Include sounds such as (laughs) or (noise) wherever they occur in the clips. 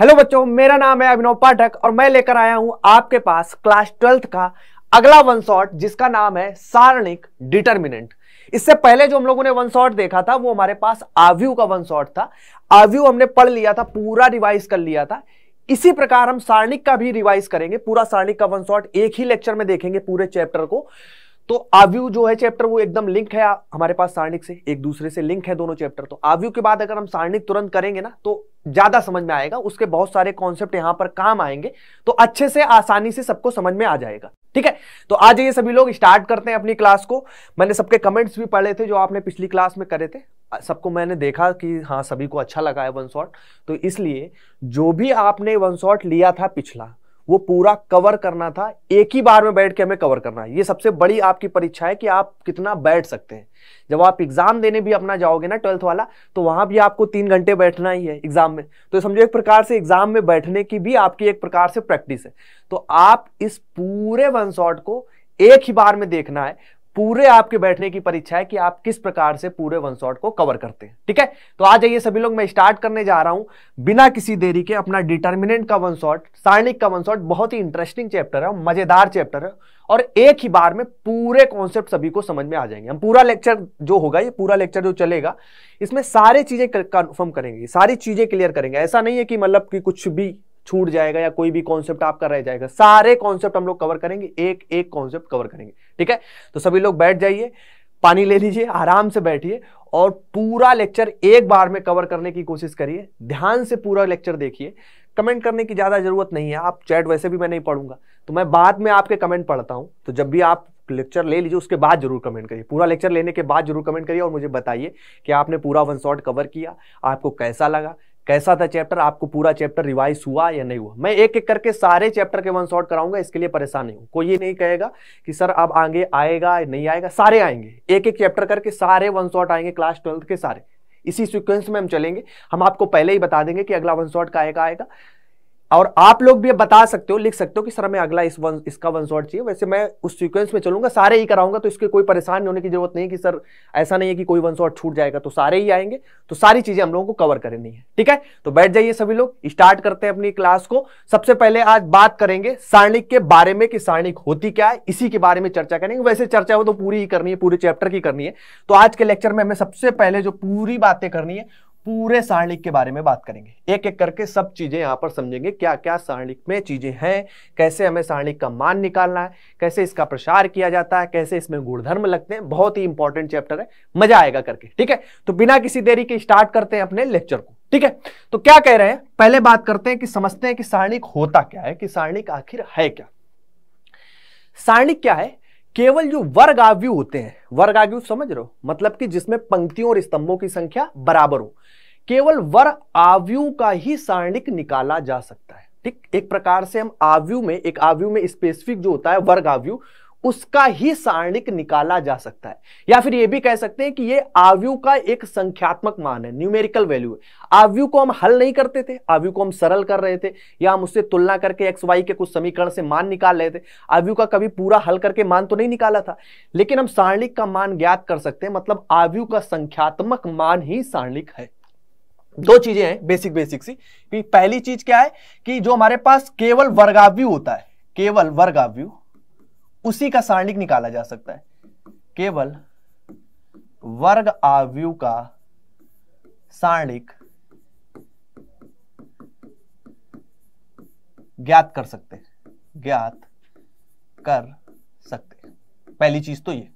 Hello बच्चों मेरा नाम है अभिनव पाठक और मैं लेकर आया हूं आपके पास क्लास ट्वेल्थ का अगला वन शॉट जिसका नाम है सारणिक डिटर्मिनेंट इससे पहले जो हम लोगों ने वन शॉट देखा था वो हमारे पास आव्यू का वन शॉट था आव्यू हमने पढ़ लिया था पूरा रिवाइज कर लिया था इसी प्रकार हम सारणिक का भी रिवाइज करेंगे पूरा सारणिक का वन शॉट एक ही लेक्चर में देखेंगे पूरे चैप्टर को तो आव्यू जो है चैप्टर वो एकदम लिंक है हमारे पास सारणिक से एक दूसरे से लिंक है दोनों चैप्टर तो आव्यू के बाद अगर हम सारणिक तुरंत करेंगे ना तो ज्यादा समझ में आएगा उसके बहुत सारे कॉन्सेप्ट यहां पर काम आएंगे तो अच्छे से आसानी से सबको समझ में आ जाएगा ठीक है तो आ जाइए सभी लोग स्टार्ट करते हैं अपनी क्लास को मैंने सबके कमेंट्स भी पढ़े थे जो आपने पिछली क्लास में करे थे सबको मैंने देखा कि हाँ सभी को अच्छा लगा है वन शॉट तो इसलिए जो भी आपने वन शॉट लिया था पिछला वो पूरा कवर करना था एक ही बार में बैठ के हमें कवर करना है ये सबसे बड़ी आपकी परीक्षा है कि आप कितना बैठ सकते हैं जब आप एग्जाम देने भी अपना जाओगे ना ट्वेल्थ वाला तो वहां भी आपको तीन घंटे बैठना ही है एग्जाम में तो समझो एक प्रकार से एग्जाम में बैठने की भी आपकी एक प्रकार से प्रैक्टिस है तो आप इस पूरे वन शॉट को एक ही बार में देखना है पूरे आपके बैठने की परीक्षा है कि आप किस प्रकार से पूरे वन शॉट को कवर करते हैं ठीक है तो आ जाइए सभी लोग मैं स्टार्ट करने जा रहा हूं बिना किसी देरी के अपना डिटर्मिनेंट का वन शॉट सारणिक का वन शॉट बहुत ही इंटरेस्टिंग चैप्टर है मजेदार चैप्टर है और एक ही बार में पूरे कॉन्सेप्ट सभी को समझ में आ जाएंगे हम पूरा लेक्चर जो होगा ये पूरा लेक्चर जो चलेगा इसमें सारे चीजें कन्फर्म करेंगे सारी चीजें क्लियर करेंगे ऐसा नहीं है कि मतलब कि कुछ भी छूट जाएगा या कोई भी कॉन्सेप्ट आपका रह जाएगा सारे कॉन्सेप्ट हम लोग कवर करेंगे एक एक कॉन्सेप्ट कवर करेंगे ठीक है तो सभी लोग बैठ जाइए पानी ले लीजिए आराम से बैठिए और पूरा लेक्चर एक बार में कवर करने की कोशिश करिए ध्यान से पूरा लेक्चर देखिए कमेंट करने की ज़्यादा ज़रूरत नहीं है आप चैट वैसे भी मैं नहीं पढ़ूंगा तो मैं बाद में आपके कमेंट पढ़ता हूँ तो जब भी आप लेक्चर ले लीजिए उसके बाद जरूर कमेंट करिए पूरा लेक्चर लेने के बाद जरूर कमेंट करिए और मुझे बताइए कि आपने पूरा वन शॉट कवर किया आपको कैसा लगा कैसा था चैप्टर आपको पूरा चैप्टर रिवाइज हुआ या नहीं हुआ मैं एक एक करके सारे चैप्टर के वन शॉट कराऊंगा इसके लिए परेशान नहीं हूँ कोई ये नहीं कहेगा कि सर अब आगे आएगा नहीं आएगा सारे आएंगे एक एक चैप्टर करके सारे वन शॉट आएंगे क्लास ट्वेल्थ के सारे इसी सीक्वेंस में हम चलेंगे हम आपको पहले ही बता देंगे कि अगला वन शॉट का आएगा आएगा और आप लोग भी बता सकते हो लिख सकते हो कि सर हमें अगला इस वन इसका वन शॉट चाहिए वैसे मैं उस सीक्वेंस में चलूंगा सारे ही कराऊंगा तो इसके कोई परेशान होने की जरूरत नहीं कि सर ऐसा नहीं है कि कोई वन शॉट छूट जाएगा तो सारे ही आएंगे तो सारी चीजें हम लोगों को कवर करनी है ठीक है तो बैठ जाइए सभी लोग स्टार्ट करते हैं अपनी क्लास को सबसे पहले आज बात करेंगे सारणिक के बारे में कि सारणिक होती क्या है इसी के बारे में चर्चा करेंगे वैसे चर्चा हो तो पूरी ही करनी है पूरे चैप्टर की करनी है तो आज के लेक्चर में हमें सबसे पहले जो पूरी बातें करनी है पूरे सारणिक के बारे में बात करेंगे एक एक करके सब चीज़ें यहां पर समझेंगे क्या क्या सारणिक में चीज़ें हैं कैसे हमें सारणिक का मान निकालना है कैसे इसका प्रसार किया जाता है कैसे इसमें गुणधर्म लगते हैं बहुत ही इंपॉर्टेंट चैप्टर है मजा आएगा करके ठीक है तो बिना किसी देरी के स्टार्ट करते हैं अपने लेक्चर को ठीक है तो क्या कह रहे हैं पहले बात करते हैं कि समझते हैं कि सारणिक होता क्या है कि सारणिक आखिर है क्या सारणिक क्या है केवल जो वर्ग आव्यू होते हैं वर्ग आव्यू समझ रहे हो मतलब कि जिसमें पंक्तियों और स्तंभों की संख्या बराबर हो केवल वर आवयु का ही सारणिक निकाला जा सकता है ठीक एक प्रकार से हम आवयु में एक आवयु में स्पेसिफिक जो होता है वर्ग आवयु उसका ही सारणिक निकाला जा सकता है या फिर यह भी कह सकते हैं कि ये आवयु का एक संख्यात्मक मान है न्यूमेरिकल वैल्यू है आवयु को हम हल नहीं करते थे आवयु को हम सरल कर रहे थे या हम उससे तुलना करके एक्स वाई के कुछ समीकरण से मान निकाल रहे थे आवयु का कभी पूरा हल करके मान तो नहीं निकाला था लेकिन हम सारणिक का मान ज्ञात कर सकते हैं मतलब आवयु का संख्यात्मक मान ही सारणिक है दो चीजें हैं बेसिक बेसिक सी कि पहली चीज क्या है कि जो हमारे पास केवल वर्गाव्यू होता है केवल वर्गाव्यू उसी का सारणिक निकाला जा सकता है केवल वर्ग आव्यू का सारणिक ज्ञात कर सकते हैं ज्ञात कर सकते हैं पहली चीज तो ये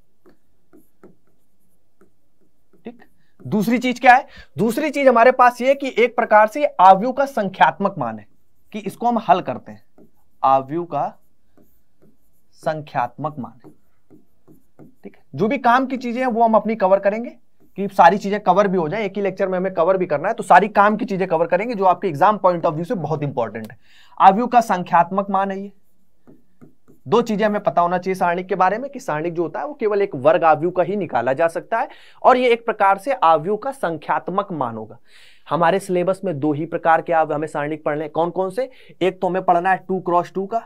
दूसरी चीज क्या है दूसरी चीज हमारे पास ये कि एक प्रकार से आवयु का संख्यात्मक मान है कि इसको हम हल करते हैं आवयु का संख्यात्मक मान है ठीक है जो भी काम की चीजें हैं वो हम अपनी कवर करेंगे कि सारी चीजें कवर भी हो जाए एक ही लेक्चर में हमें कवर भी करना है तो सारी काम की चीजें कवर करेंगे जो आपके एग्जाम पॉइंट ऑफ व्यू से बहुत इंपॉर्टेंट है आवयु का संख्यात्मक मान है ये दो चीजें हमें पता होना चाहिए सारणिक के बारे में कि सारणिक जो होता है वो केवल एक वर्ग आवयु का ही निकाला जा सकता है और ये एक प्रकार से आवयु का संख्यात्मक मान होगा हमारे सिलेबस में दो ही प्रकार के हमें सारणिक पढ़ने कौन कौन से एक तो हमें पढ़ना है टू क्रॉस टू का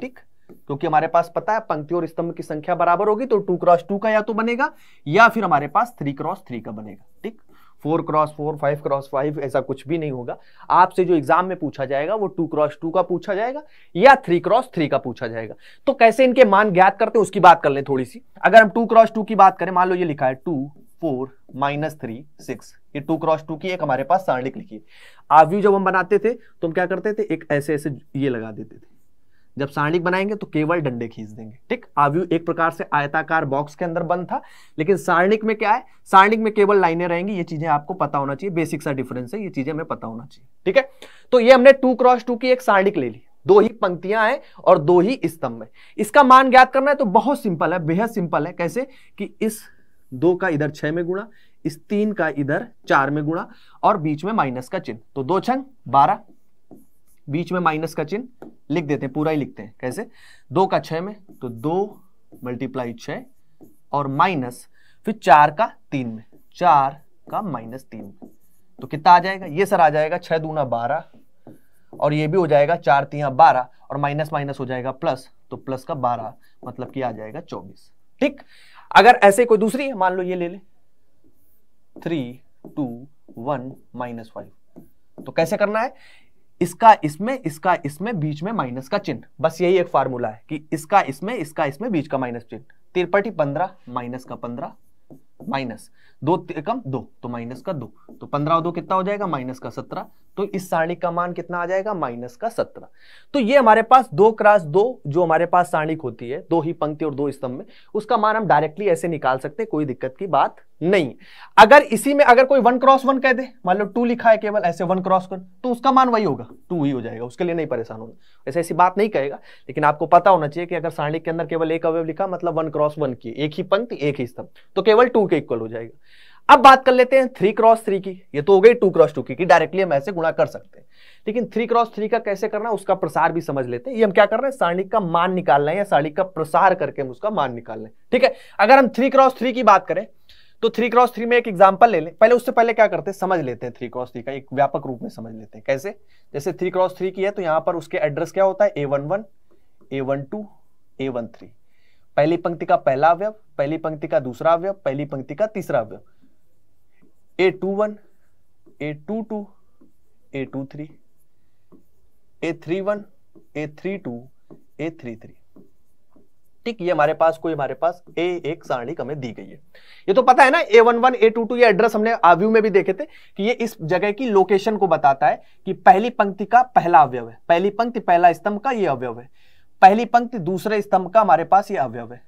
ठीक क्योंकि हमारे पास पता है पंक्ति और स्तंभ की संख्या बराबर होगी तो टू क्रॉस टू का या तो बनेगा या फिर हमारे पास थ्री क्रॉस थ्री का बनेगा ठीक four cross four five cross five ऐसा कुछ भी नहीं होगा आपसे जो एग्जाम में पूछा जाएगा वो टू क्रॉस टू का पूछा जाएगा या थ्री क्रॉस थ्री का पूछा जाएगा तो कैसे इनके मान ज्ञात करते हैं उसकी बात कर लें थोड़ी सी अगर हम टू क्रॉस टू की बात करें मान लो ये लिखा है two four minus three six ये टू क्रॉस टू की एक हमारे पास सारणिक लिखी है आव्यू जब हम बनाते थे तो हम क्या करते थे एक ऐसे ऐसे ये लगा देते थे जब सारणिक बनाएंगे तो केवल डंडे खींच देंगे ठीक आव्यू एक प्रकार से आयताकार बॉक्स के अंदर बंद था लेकिन सारणिक में क्या है सारणिक में केवल लाइनें रहेंगी ये चीजें आपको पता होना चाहिए बेसिक सा डिफरेंस है ये चीजें हमें पता होना चाहिए ठीक है तो ये हमने टू क्रॉस टू की एक सारणिक ले ली दो ही पंक्तियां हैं और दो ही स्तंभ है इसका मान ज्ञात करना है तो बहुत सिंपल है बेहद सिंपल है कैसे कि इस दो का इधर छह में गुणा इस तीन का इधर चार में गुणा और बीच में माइनस का चिन्ह तो दो छंग बारह बीच में माइनस का चिन्ह लिख देते हैं पूरा ही लिखते हैं कैसे दो का छह में तो दो मल्टीप्लाई छ और माइनस फिर चार का तीन में चार का माइनस तीन में तो कितना आ जाएगा ये सर आ जाएगा छह दूना बारह और ये भी हो जाएगा चार तीन बारह और माइनस माइनस हो जाएगा प्लस तो प्लस का बारह मतलब कि आ जाएगा चौबीस ठीक अगर ऐसे कोई दूसरी है मान लो ये ले ले three two one minus five तो कैसे करना है इसका इसमें इसका इसमें बीच में माइनस का चिन्ह बस यही एक फार्मूला है कि इसका इसमें इसका इसमें बीच का माइनस चिन्ह तिरपटी पंद्रह माइनस का पंद्रह माइनस दो कम दो तो माइनस का दो तो पंद्रह और दो कितना हो जाएगा माइनस का सत्रह तो इस सारणी का मान कितना आ जाएगा माइनस का सत्रह तो ये हमारे पास दो क्रास दो जो हमारे पास सारणिक होती है दो ही पंक्ति और दो स्तंभ में उसका मान हम डायरेक्टली ऐसे निकाल सकते हैं कोई दिक्कत की बात नहीं अगर इसी में अगर कोई वन क्रॉस वन कह दे मान लो टू लिखा है केवल ऐसे वन क्रॉस वन तो उसका मान वही होगा टू ही हो जाएगा उसके लिए नहीं परेशान होगा ऐसे ऐसी बात नहीं कहेगा लेकिन आपको पता होना चाहिए कि अगर सारणी के अंदर केवल एक अवयव लिखा मतलब वन क्रॉस वन की एक ही पंक्ति एक ही स्तंभ तो केवल टू के इक्वल हो जाएगा अब बात कर लेते हैं थ्री क्रॉस थ्री की ये तो हो गई टू क्रॉस टू की डायरेक्टली हम ऐसे गुणा कर सकते हैं लेकिन थ्री क्रॉस थ्री का कैसे करना उसका प्रसार भी समझ लेते हैं ये हम क्या कर रहे हैं सारणिक का मान निकालना है या सारणिक का प्रसार करके हम उसका मान निकालना है ठीक है अगर हम थ्री क्रॉस थ्री की बात करें तो थ्री क्रॉस थ्री में एक एग्जाम्पल ले लें पहले उससे पहले क्या करते हैं समझ लेते हैं थ्री क्रॉस थ्री का एक व्यापक रूप में समझ लेते हैं कैसे जैसे थ्री क्रॉस थ्री की है तो यहां पर उसके एड्रेस क्या होता है ए वन वन ए वन टू ए वन थ्री पहली पंक्ति का पहला अवयव पहली पंक्ति का दूसरा अवयव पहली पंक्ति का तीसरा अवयव A two one A two two A two three A three one A three two A three three ठीक ये हमारे पास कोई हमारे पास ए एक सारणी हमें दी गई है ये तो पता है ना A one one A two two ये एड्रेस हमने आव्यू में भी देखे थे कि ये इस जगह की लोकेशन को बताता है कि पहली पंक्ति का पहला अवयव है पहली पंक्ति पहला स्तंभ का ये अवयव है पहली पंक्ति दूसरे स्तंभ का हमारे पास ये अवयव है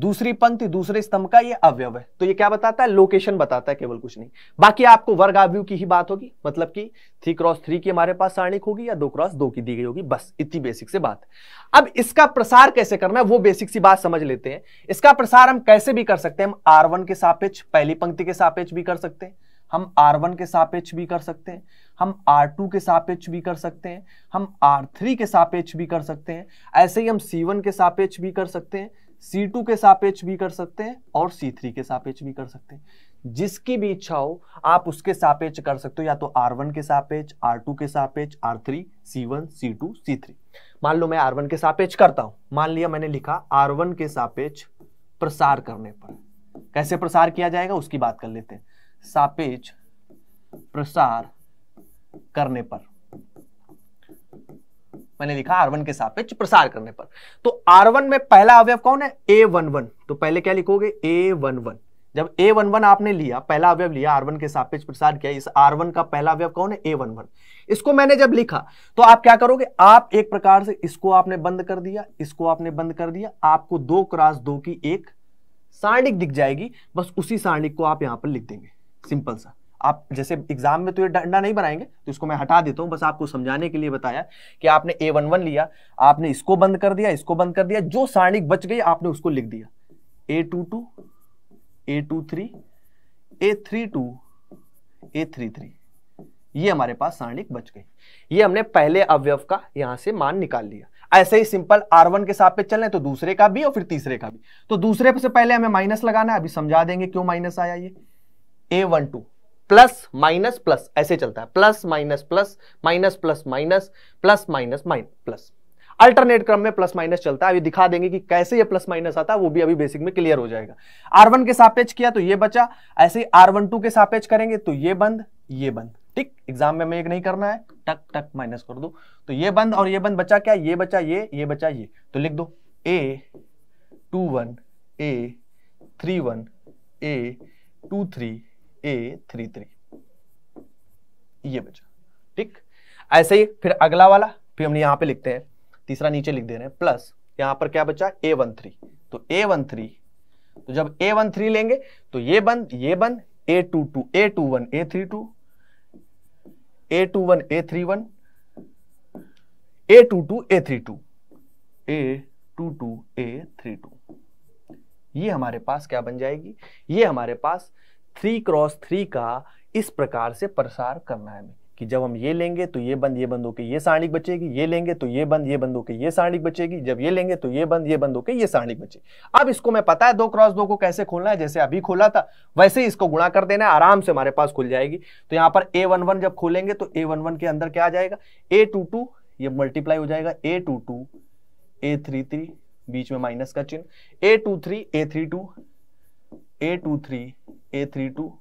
दूसरी पंक्ति दूसरे स्तंभ का ये अवयव है तो ये क्या बताता है लोकेशन बताता है केवल कुछ नहीं बाकी आपको वर्ग आव्यू की ही बात होगी मतलब कि थ्री क्रॉस थ्री की हमारे पास सारणिक होगी या दो क्रॉस दो की दी गई होगी बस इतनी बेसिक से बात अब इसका प्रसार कैसे करना है वो बेसिक सी बात समझ लेते हैं इसका प्रसार हम कैसे भी कर सकते हैं हम आर के सापेक्ष पहली पंक्ति के सापेक्ष भी कर सकते हैं हम R1 के सापेक्ष भी कर सकते हैं हम R2 के सापेक्ष भी कर सकते हैं हम R3 के सापेक्ष भी कर सकते हैं ऐसे ही हम C1 के सापेक्ष भी कर सकते हैं C2 के सापेक्ष भी कर सकते हैं और C3 के सापेक्ष भी कर सकते हैं जिसकी भी इच्छा हो आप उसके सापेक्ष कर सकते हो या तो R1 के सापेक्ष R2 के सापेक्ष R3 C1 C2 C3 मान लो मैं R1 के सापेक्ष करता हूं मान लिया मैंने लिखा R1 के सापेक्ष प्रसार करने पर कैसे प्रसार किया जाएगा उसकी बात कर लेते हैं सापेक्ष प्रसार करने पर मैंने लिखा आर के सापेक्ष प्रसार करने पर तो आर में पहला अवयव कौन है ए वन वन तो पहले क्या लिखोगे ए वन वन जब ए वन वन आपने लिया पहला अवयव लिया आर के सापेक्ष प्रसार किया इस आर का पहला अवयव कौन है ए वन वन इसको मैंने जब लिखा तो आप क्या करोगे आप एक प्रकार से इसको आपने बंद कर दिया इसको आपने बंद कर दिया आपको दो क्रॉस दो की एक सारणिक दिख जाएगी बस उसी सारणिक को आप यहां पर लिख देंगे सिंपल सा आप जैसे एग्जाम में तो ये डंडा नहीं बनाएंगे तो इसको मैं हटा देता हूँ बस आपको समझाने के लिए बताया कि आपने ए वन वन लिया आपने इसको बंद कर दिया इसको बंद कर दिया जो सारणिक बच गई आपने उसको लिख दिया A two two A two three A three two A three three ये हमारे पास सारणिक बच गई ये हमने पहले अवयव का यहां से मान निकाल लिया ऐसे ही सिंपल R1 के साथ पे चलें तो दूसरे का भी और फिर तीसरे का भी तो दूसरे से पहले हमें माइनस लगाना है अभी समझा देंगे क्यों माइनस आया ये A12 प्लस माइनस प्लस ऐसे चलता है plus minus plus minus plus minus plus minus minus plus alternate क्रम में प्लस माइनस चलता है अभी दिखा देंगे कि कैसे ये प्लस माइनस आता है वो भी अभी बेसिक में क्लियर हो जाएगा आर वन के सापेक्ष किया तो ये बचा ऐसे ही आर वन टू के सापेक्ष करेंगे तो ये बंद ये बंद ठीक एग्जाम में हमें एक नहीं करना है टक टक माइनस कर दो तो ये बंद और ये बंद बचा क्या ये बचा ये ये बचा ये तो लिख दो A two one A three one A two three A three three ये बचा ठीक ऐसे ही फिर अगला वाला फिर हम यहां पे लिखते हैं तीसरा नीचे लिख दे रहे हैं प्लस यहां पर क्या बचा ए वन थ्री तो ए वन थ्री तो जब ए वन थ्री लेंगे तो ये बन ये बन A two two A two one A three two A two one A three one A two two A three two A two two A three two ये हमारे पास क्या बन जाएगी ये हमारे पास थ्री क्रॉस थ्री का इस प्रकार से प्रसार करना है हमें कि जब हम ये लेंगे तो ये बंद ये बंद होकर ये सारणिक बचेगी ये लेंगे तो ये बंद ये बंद होकर ये सारणिक बचेगी जब ये लेंगे तो ये बंद ये बंद होकर ये सारणिक बचे अब इसको मैं पता है दो क्रॉस दो को कैसे खोलना है जैसे अभी खोला था वैसे ही इसको गुणा कर देना है आराम से हमारे पास खुल जाएगी तो यहां पर ए वन वन जब खोलेंगे तो ए वन वन के अंदर क्या आ जाएगा ए टू टू ये मल्टीप्लाई हो जाएगा ए टू टू ए थ्री थ्री बीच में माइनस का चिन्ह A two three A three two A two three A three two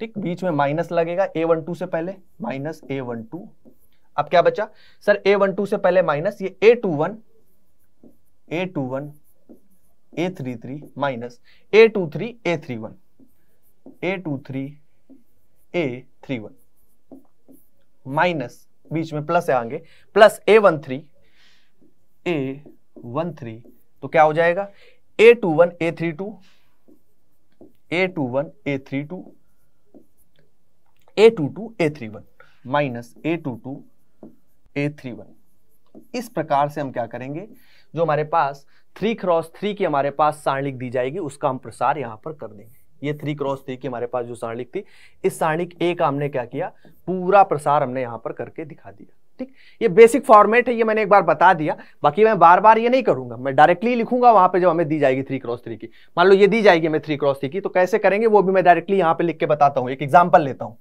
ठीक बीच में माइनस लगेगा ए वन टू से पहले माइनस ए वन टू अब क्या बचा सर ए वन टू से पहले माइनस ये A two one A two one A three three minus A two three A three one A two three A three one minus बीच में plus आएंगे plus A one three A one three तो क्या हो जाएगा ए two one A three two A two one A three two A two two A three one minus A two two A three one इस प्रकार से हम क्या करेंगे जो हमारे पास थ्री क्रॉस थ्री की हमारे पास सारणिक दी जाएगी उसका हम प्रसार यहां पर कर देंगे ये थ्री क्रॉस थ्री की हमारे पास जो सारणिक थी इस सारणिक ए का हमने क्या किया पूरा प्रसार हमने यहां पर करके दिखा दिया ठीक ये बेसिक फॉर्मेट है ये मैंने एक बार बता दिया बाकी मैं बार बार ये नहीं करूंगा मैं डायरेक्टली लिखूंगा वहां पे जो हमें दी जाएगी थ्री क्रॉस थ्री की मान लो ये दी जाएगी हमें थ्री क्रॉस थ्री की तो कैसे करेंगे वो भी मैं डायरेक्टली यहां पर लिख के बताता हूँ एक एग्जाम्पल लेता हूँ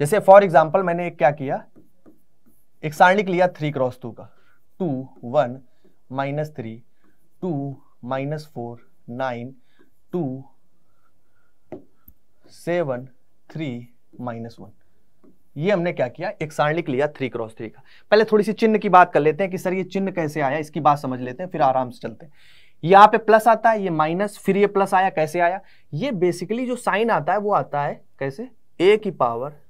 जैसे फॉर एग्जाम्पल मैंने एक क्या किया एक सारणिक लिया थ्री क्रॉस टू का two one minus three two minus four nine two seven three minus one ये हमने क्या किया एक सारणिक लिया थ्री क्रॉस थ्री का पहले थोड़ी सी चिन्ह की बात कर लेते हैं कि सर ये चिन्ह कैसे आया इसकी बात समझ लेते हैं फिर आराम से चलते हैं यहाँ पे प्लस आता है ये माइनस फिर ये प्लस आया कैसे आया ये बेसिकली जो साइन आता है वो आता है कैसे ए की पावर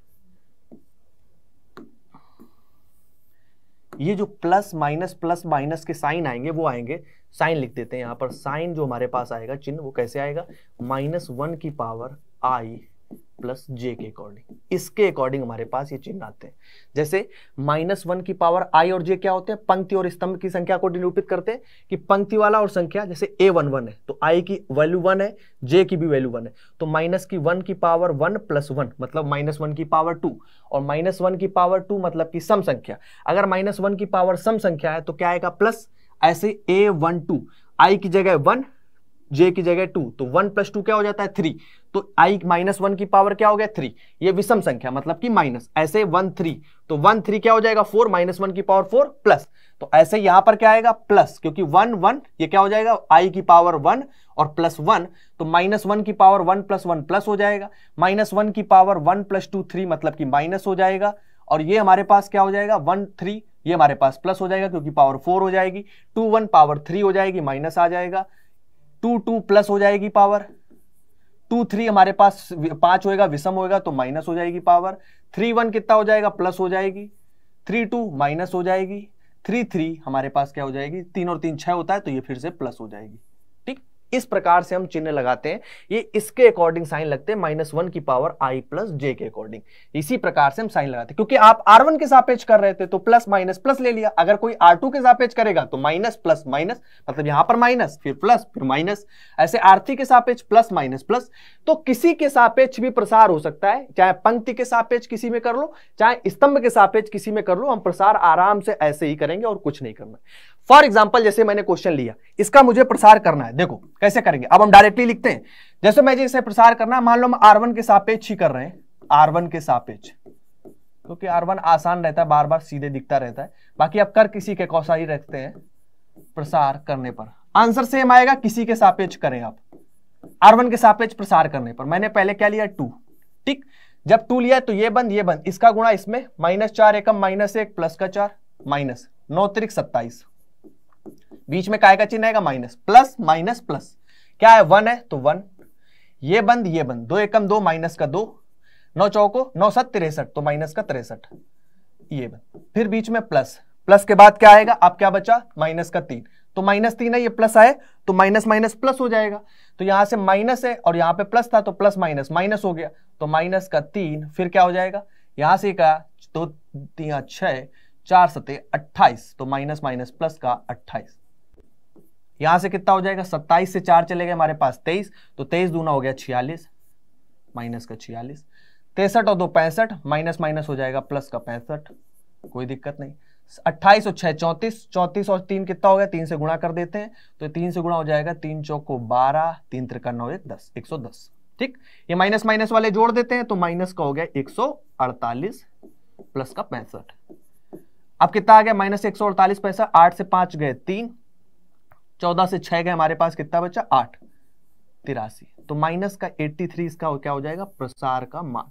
ये जो प्लस माइनस प्लस माइनस के साइन आएंगे वो आएंगे साइन लिख देते हैं यहां पर साइन जो हमारे पास आएगा चिन्ह वो कैसे आएगा माइनस वन की पावर आई प्लस जे के अकॉर्डिंग इसके अकॉर्डिंग हमारे पास ये चिन्ह आते हैं जैसे माइनस वन की पावर आई और जे क्या होते हैं पंक्ति और स्तंभ की संख्या को निरूपित करते हैं कि पंक्ति वाला और संख्या जैसे ए वन वन है तो आई की वैल्यू वन है जे की भी वैल्यू वन है तो माइनस की वन की पावर वन प्लस वन मतलब माइनस वन की पावर टू और माइनस वन की पावर टू मतलब की सम संख्या अगर माइनस वन की पावर सम संख्या है तो क्या आएगा प्लस ऐसे ए वन टू आई की जगह वन जे की जगह टू तो वन प्लस टू क्या हो जाता है थ्री तो आई माइनस वन की पावर क्या हो गया थ्री ये विषम संख्या मतलब कि माइनस ऐसे वन थ्री तो वन थ्री क्या हो जाएगा फोर माइनस वन की पावर फोर प्लस तो ऐसे यहां पर क्या आएगा प्लस क्योंकि वन वन ये क्या हो जाएगा आई की पावर वन और प्लस वन तो माइनस वन की power one plus one plus हो जाएगा माइनस वन की power one plus two three मतलब कि माइनस हो जाएगा और ये हमारे पास क्या हो जाएगा वन थ्री ये हमारे पास प्लस हो जाएगा क्योंकि पावर फोर हो जाएगी टू वन पावर थ्री हो जाएगी माइनस आ जाएगा टू टू प्लस हो जाएगी पावर टू थ्री हमारे पास पांच होएगा विषम होएगा तो माइनस हो जाएगी पावर थ्री वन कितना हो जाएगा प्लस हो जाएगी थ्री टू माइनस हो जाएगी थ्री थ्री हमारे पास क्या हो जाएगी तीन और तीन छह होता है तो ये फिर से प्लस हो जाएगी इस प्रकार से हम चिन्ह लगाते हैं ये इसके अकॉर्डिंग साइन लगते हैं माइनस वन की पावर आई प्लस जे के अकॉर्डिंग इसी प्रकार से हम साइन लगाते हैं क्योंकि आप आर वन के सापेक्ष कर रहे थे तो प्लस माइनस प्लस ले लिया अगर कोई आर टू के सापेक्ष करेगा तो माइनस प्लस माइनस मतलब यहां पर माइनस फिर प्लस फिर माइनस ऐसे आर थ्री के सापेक्ष प्लस माइनस प्लस तो किसी के सापेक्ष भी प्रसार हो सकता है चाहे पंक्ति के सापेक्ष किसी में कर लो चाहे स्तंभ के सापेक्ष किसी में कर लो हम प्रसार आराम से ऐसे ही करेंगे और कुछ नहीं करना फॉर एग्जाम्पल जैसे मैंने क्वेश्चन लिया इसका मुझे प्रसार करना है देखो कैसे करेंगे अब हम डायरेक्टली लिखते हैं जैसे मैं जैसे प्रसार करना है मान लो हम आर के सापेक्ष ही कर रहे हैं आर के सापेक्ष क्योंकि आर आसान रहता है बार बार सीधे दिखता रहता है बाकी अब कर किसी के कौशा ही रखते हैं प्रसार करने पर आंसर सेम आएगा किसी के सापेक्ष करें आप आर के सापेक्ष प्रसार करने पर मैंने पहले क्या लिया टू ठीक जब टू लिया तो ये बंद ये बंद इसका गुणा इसमें माइनस चार एकम माइनस एक प्लस का चार माइनस नौ त्रिक सत्ताईस बीच में काय का चिन्ह आएगा माइनस प्लस माइनस प्लस क्या है वन है तो वन ये बंद ये बंद दो एकम दो माइनस का दो नौ चौको नौ सत तिरसठ तो माइनस का तिरसठ ये बंद फिर बीच में प्लस प्लस के बाद क्या आएगा आप क्या बचा माइनस का तीन तो माइनस तीन है ये प्लस आए तो माइनस माइनस प्लस हो जाएगा तो यहां से माइनस है और यहां पे प्लस था तो प्लस माइनस माइनस हो गया तो माइनस का तीन फिर क्या हो जाएगा यहां से का दो तीन छह चार सतह अट्ठाईस तो माइनस माइनस प्लस का अट्ठाईस यहां से कितना हो जाएगा सत्ताईस से चार चले गए हमारे पास तेईस तो तेईस दूना हो गया छियालीस माइनस का छियालीस तिरसठ और दो पैंसठ माइनस माइनस हो जाएगा प्लस का पैंसठ कोई दिक्कत नहीं अट्ठाईस और छह चौंतीस चौंतीस और तीन कितना हो गया तीन से गुणा कर देते हैं तो तीन से गुणा हो जाएगा तीन चौको बारह तीन त्रिका नौ एक दस एक सौ दस ठीक ये माइनस माइनस वाले जोड़ देते हैं तो माइनस का हो गया एक सौ अड़तालीस प्लस का पैंसठ अब कितना आ गया माइनस एक सौ अड़तालीस पैसा आठ से पांच गए तीन चौदह से छह गए हमारे पास कितना बचा आठ तिरासी तो माइनस का एट्टी थ्री इसका क्या हो जाएगा प्रसार का मान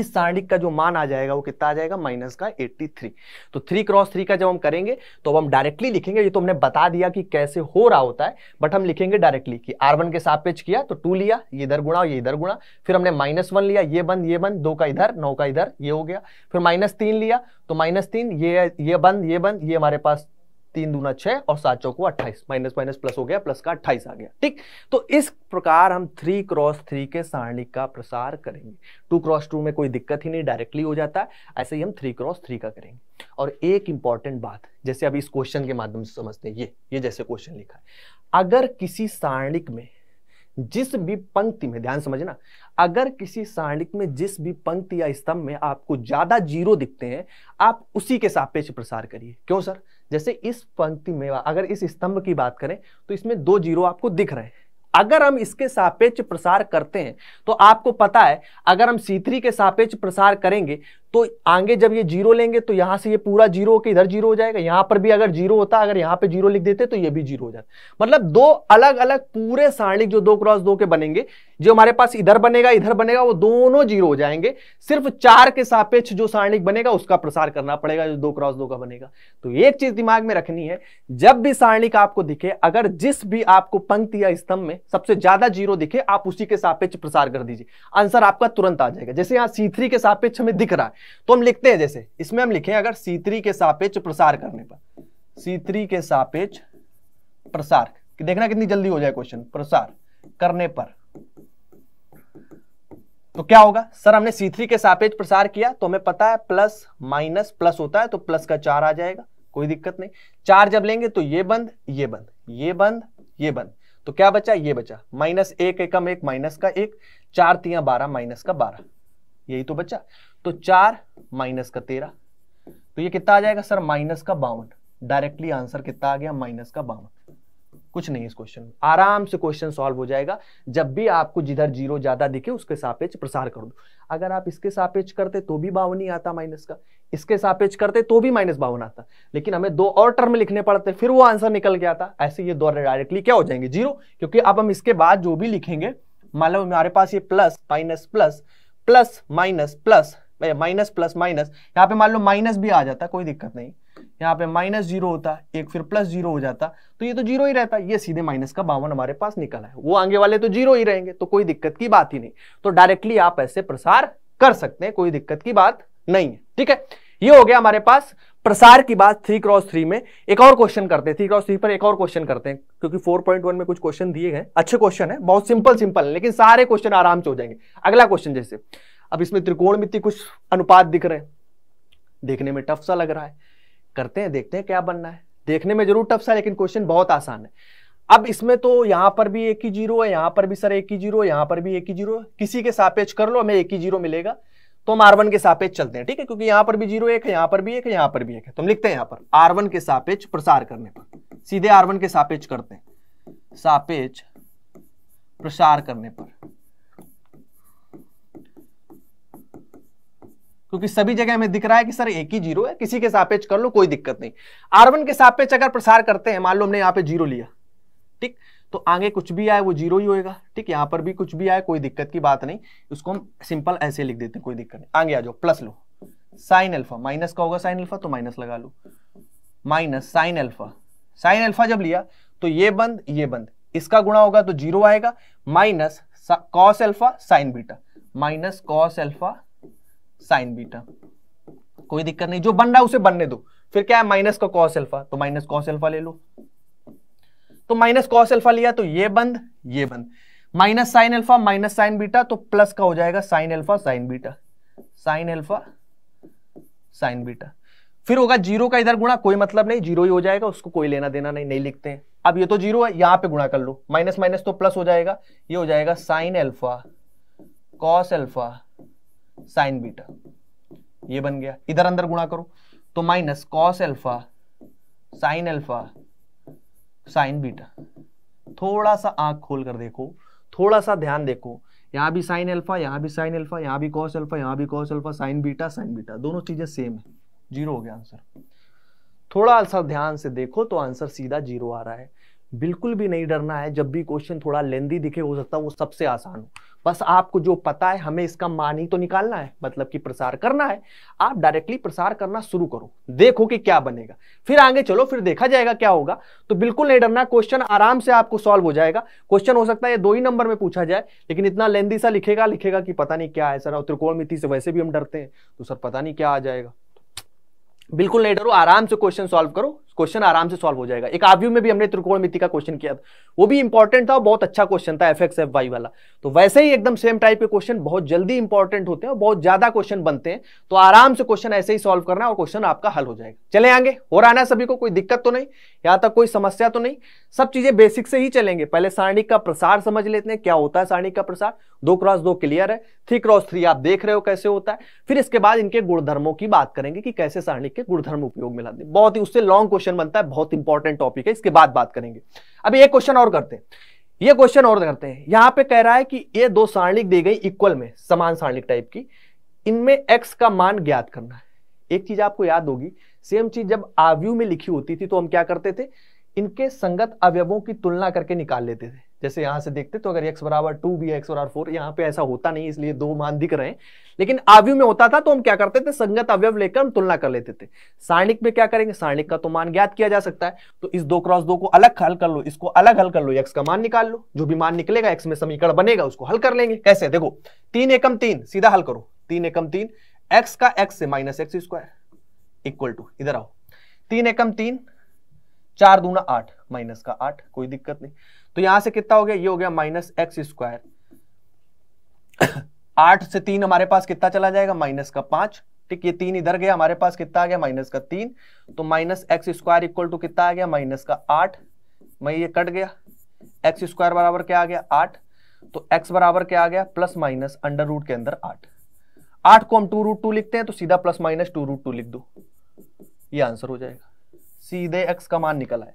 इस सारणिक का जो मान आ जाएगा वो कितना आ जाएगा माइनस का एट्टी थ्री तो थ्री क्रॉस थ्री का जब हम करेंगे तो अब हम डायरेक्टली लिखेंगे ये तो हमने बता दिया कि कैसे हो रहा होता है बट हम लिखेंगे डायरेक्टली कि आर वन के सापेक्ष किया तो टू लिया ये इधर गुणा ये इधर गुणा फिर हमने माइनस वन लिया ये बंद ये बंद दो का इधर नौ का इधर ये हो गया फिर माइनस तीन लिया तो माइनस तीन ये ये बंद ये बंद ये हमारे पास तीन दूना छह और सात चौको अट्ठाइस माइनस माइनस प्लस हो गया प्लस का अट्ठाइस आ गया ठीक तो इस प्रकार हम थ्री क्रॉस थ्री के सारणी का प्रसार करेंगे टू क्रॉस टू में कोई दिक्कत ही नहीं डायरेक्टली हो जाता है ऐसे ही हम थ्री क्रॉस थ्री का करेंगे और एक इंपॉर्टेंट बात जैसे अभी इस क्वेश्चन के माध्यम से समझते हैं ये ये जैसे क्वेश्चन लिखा है अगर किसी सारणिक में जिस भी पंक्ति में ध्यान समझना अगर किसी सारणिक में जिस भी पंक्ति या स्तंभ में आपको ज्यादा जीरो दिखते हैं आप उसी के सापेक्ष प्रसार करिए क्यों सर जैसे इस पंक्ति में अगर इस स्तंभ की बात करें तो इसमें दो जीरो आपको दिख रहे हैं अगर हम इसके सापेक्ष प्रसार करते हैं तो आपको पता है अगर हम C3 के सापेक्ष प्रसार करेंगे तो आगे जब ये जीरो लेंगे तो यहां से ये पूरा जीरो होकर इधर जीरो हो जाएगा यहां पर भी अगर जीरो होता अगर यहां पे जीरो लिख देते तो ये भी जीरो हो जाता मतलब दो अलग अलग पूरे सारणिक जो दो क्रॉस दो के बनेंगे जो हमारे पास इधर बनेगा इधर बनेगा वो दोनों जीरो हो जाएंगे सिर्फ चार के सापेक्ष जो सारणिक बनेगा उसका प्रसार करना पड़ेगा जो दो क्रॉस दो का बनेगा तो एक चीज दिमाग में रखनी है जब भी सारणिक आपको दिखे अगर जिस भी आपको पंक्ति या स्तंभ में सबसे ज्यादा जीरो दिखे आप उसी के सापेक्ष प्रसार कर दीजिए आंसर आपका तुरंत आ जाएगा जैसे यहाँ सी के सापेक्ष हमें दिख रहा है तो हम लिखते हैं जैसे इसमें हम लिखे अगर सीतरी के सापेक्ष प्रसार करने पर सीतरी के सापेक्ष प्रसार कि देखना कितनी जल्दी हो जाए क्वेश्चन प्रसार करने पर तो क्या होगा सर हमने C3 के सापेक्ष प्रसार किया तो हमें पता है प्लस माइनस प्लस होता है तो प्लस का चार आ जाएगा कोई दिक्कत नहीं चार जब लेंगे तो ये बंद ये बंद ये बंद ये बंद तो क्या बचा ये बचा माइनस एक एकम एक माइनस का एक चार तीन बारह माइनस का बारह यही तो बचा तो चार माइनस का तेरह तो ये कितना आ जाएगा सर माइनस का बावन डायरेक्टली आंसर कितना आ गया माइनस का बावन कुछ नहीं इस क्वेश्चन में आराम से क्वेश्चन सॉल्व हो जाएगा जब भी आपको जिधर जीरो ज्यादा दिखे उसके सापेक्ष प्रसार कर दो अगर आप इसके सापेक्ष करते तो भी बावन ही आता माइनस का इसके सापेक्ष करते तो भी माइनस बावन आता लेकिन हमें दो और टर्म लिखने पड़ते फिर वो आंसर निकल गया था ऐसे ये दो डायरेक्टली क्या हो जाएंगे जीरो क्योंकि अब हम इसके बाद जो भी लिखेंगे मान लो हमारे पास ये plus minus plus plus minus plus minus plus minus यहाँ पे मान लो माइनस भी आ जाता कोई दिक्कत नहीं यहाँ पे माइनस जीरो होता एक फिर प्लस जीरो हो जाता तो ये तो जीरो ही रहता ये सीधे माइनस का बावन हमारे पास निकला है वो आगे वाले तो जीरो ही रहेंगे तो कोई दिक्कत की बात ही नहीं तो डायरेक्टली आप ऐसे प्रसार कर सकते हैं कोई दिक्कत की बात नहीं है ठीक है ये हो गया हमारे पास प्रसार की बात थ्री क्रॉस थ्री में एक और क्वेश्चन करते हैं थ्री क्रॉस थ्री पर एक और क्वेश्चन करते हैं क्योंकि फोर पॉइंट वन में कुछ क्वेश्चन दिए गए अच्छे क्वेश्चन है बहुत सिंपल सिंपल है लेकिन सारे क्वेश्चन आराम से हो जाएंगे अगला क्वेश्चन जैसे अब इसमें त्रिकोण कुछ अनुपात दिख रहे हैं देखने में टफ सा लग रहा है करते हैं देखते हैं क्या बनना है देखने में जरूर टफ सा लेकिन क्वेश्चन बहुत आसान है अब इसमें तो यहां पर भी एक ही जीरो है यहां पर भी सर एक ही जीरो यहां पर भी एक ही जीरो किसी के सापेक्ष कर लो हमें एक ही जीरो मिलेगा तो हम आर के सापेक्ष चलते हैं ठीक है क्योंकि यहां पर भी जीरो एक है यहां पर भी एक है यहां पर भी एक है तो हम लिखते हैं यहां पर आर के सापेक्ष प्रसार करने पर सीधे आर के सापेक्ष करते हैं सापेक्ष प्रसार करने पर क्योंकि सभी जगह हमें दिख रहा है कि सर एक ही जीरो है किसी के सापेक्ष कर लो कोई दिक्कत नहीं आर के सापेक्ष अगर प्रसार करते हैं मान लो हमने यहाँ पे जीरो लिया ठीक तो आगे कुछ भी आए वो जीरो ही होएगा ठीक यहाँ पर भी कुछ भी आए कोई दिक्कत की बात नहीं उसको हम सिंपल ऐसे लिख देते हैं कोई दिक्कत नहीं आगे आ जाओ प्लस लो साइन एल्फा माइनस का होगा साइन एल्फा तो माइनस लगा लो minus sine alpha sine alpha जब लिया तो ये बंद ये बंद इसका गुणा होगा तो जीरो आएगा minus cos alpha sine beta minus cos alpha sine beta कोई दिक्कत नहीं जो बन रहा है उसे बनने दो फिर क्या है माइनस का कॉस अल्फा तो माइनस कॉस अल्फा ले लो तो माइनस कॉस अल्फा लिया तो ये बंद ये बंद minus sine alpha minus sine beta तो प्लस का हो जाएगा sine alpha sine beta sine alpha sine beta फिर होगा जीरो का इधर गुणा कोई मतलब नहीं जीरो ही हो जाएगा उसको कोई लेना देना नहीं नहीं लिखते हैं अब ये तो जीरो है यहां पे गुणा कर लो माइनस माइनस तो प्लस हो जाएगा ये हो जाएगा sine alpha cos alpha sine beta ये बन गया इधर अंदर गुणा करो तो minus cos alpha sine alpha sine beta थोड़ा सा आंख खोल कर देखो थोड़ा सा ध्यान देखो यहां भी साइन एल्फा यहां भी साइन एल्फा यहां भी कॉस एल्फा यहां भी cos alpha sine beta sine beta दोनों चीजें सेम है जीरो हो गया आंसर थोड़ा सा ध्यान से देखो तो आंसर सीधा जीरो आ रहा है बिल्कुल भी नहीं डरना है जब भी क्वेश्चन थोड़ा लेंदी दिखे हो सकता है वो सबसे आसान हो बस आपको जो पता है हमें इसका मान ही तो निकालना है मतलब कि प्रसार करना है आप डायरेक्टली प्रसार करना शुरू करो देखो कि क्या बनेगा फिर आगे चलो फिर देखा जाएगा क्या होगा तो बिल्कुल नहीं डरना क्वेश्चन आराम से आपको सॉल्व हो जाएगा क्वेश्चन हो सकता है दो ही नंबर में पूछा जाए लेकिन इतना लेंदी सा लिखेगा लिखेगा कि पता नहीं क्या है सर और मिति से वैसे भी हम डरते हैं तो सर पता नहीं क्या आ जाएगा बिल्कुल नहीं डरो आराम से क्वेश्चन सॉल्व करो क्वेश्चन आराम से सॉल्व हो जाएगा एक आव्यू में भी हमने त्रिकोणमिति का क्वेश्चन किया था वो भी इंपॉर्टेंट था बहुत अच्छा क्वेश्चन था एफ एक्स एफ वाई वाला तो वैसे ही एकदम सेम टाइप के क्वेश्चन बहुत जल्दी इंपॉर्टेंट होते हैं और बहुत ज्यादा क्वेश्चन बनते हैं तो आराम से क्वेश्चन ऐसे ही सॉल्व करना और क्वेश्चन आपका हल हो जाएगा चले आगे हो रहा ना सभी को कोई दिक्कत तो नहीं यहाँ तक कोई समस्या तो नहीं सब चीजें बेसिक से ही चलेंगे पहले सारणिक का प्रसार समझ लेते हैं क्या होता है सारणिक का प्रसार दो क्रॉस दो क्लियर है थ्री क्रॉस थ्री आप देख रहे हो कैसे होता है फिर इसके बाद इनके गुणधर्मों की बात करेंगे कि कैसे सारणिक के गुणधर्म उपयोग में लाते बहुत ही उससे लॉन्ग क्वेश्चन क्वेश्चन बनता है बहुत इंपॉर्टेंट टॉपिक है इसके बाद बात करेंगे अभी एक क्वेश्चन और करते हैं ये क्वेश्चन और करते हैं यहां पे कह रहा है कि ये दो सारणिक दी गई इक्वल में समान सारणिक टाइप की इनमें एक्स का मान ज्ञात करना है एक चीज आपको याद होगी सेम चीज जब आवयु में लिखी होती थी तो हम क्या करते थे इनके संगत अवयवों की तुलना करके निकाल लेते थे जैसे यहां से देखते तो अगर एक्स बराबर टू भी एक्स बराबर फोर यहाँ पे ऐसा होता नहीं इसलिए दो मान दिख रहे हैं लेकिन आवयु में होता था तो हम क्या करते थे संगत अवयव लेकर हम तुलना कर लेते थे सारणिक में क्या करेंगे सारणिक का तो मान ज्ञात किया जा सकता है तो इस दो क्रॉस दो को अलग हल कर लो इसको अलग हल कर लो एक्स का मान निकाल लो जो भी मान निकलेगा एक्स में समीकरण बनेगा उसको हल कर लेंगे कैसे देखो तीन एकम तीन सीधा हल करो तीन एकम तीन एक्स का एक्स से minus X square equal to इधर आओ तीन एकम तीन चार दूना आठ माइनस का आठ कोई दिक्कत नहीं तो यहां से कितना हो गया ये हो गया माइनस एक्स स्क्वायर आठ से तीन हमारे पास कितना चला जाएगा माइनस का पांच ठीक ये तीन इधर गया हमारे पास कितना आ गया माइनस का तीन तो minus X square equal to कितना आ गया माइनस का आठ मैं ये कट गया एक्स स्क्वायर बराबर क्या आ गया आठ तो एक्स बराबर क्या आ गया प्लस माइनस अंडर रूट के अंदर आठ आठ को हम टू रूट टू लिखते हैं तो सीधा plus minus two root two लिख दो ये आंसर हो जाएगा सीधे एक्स का मान निकल आए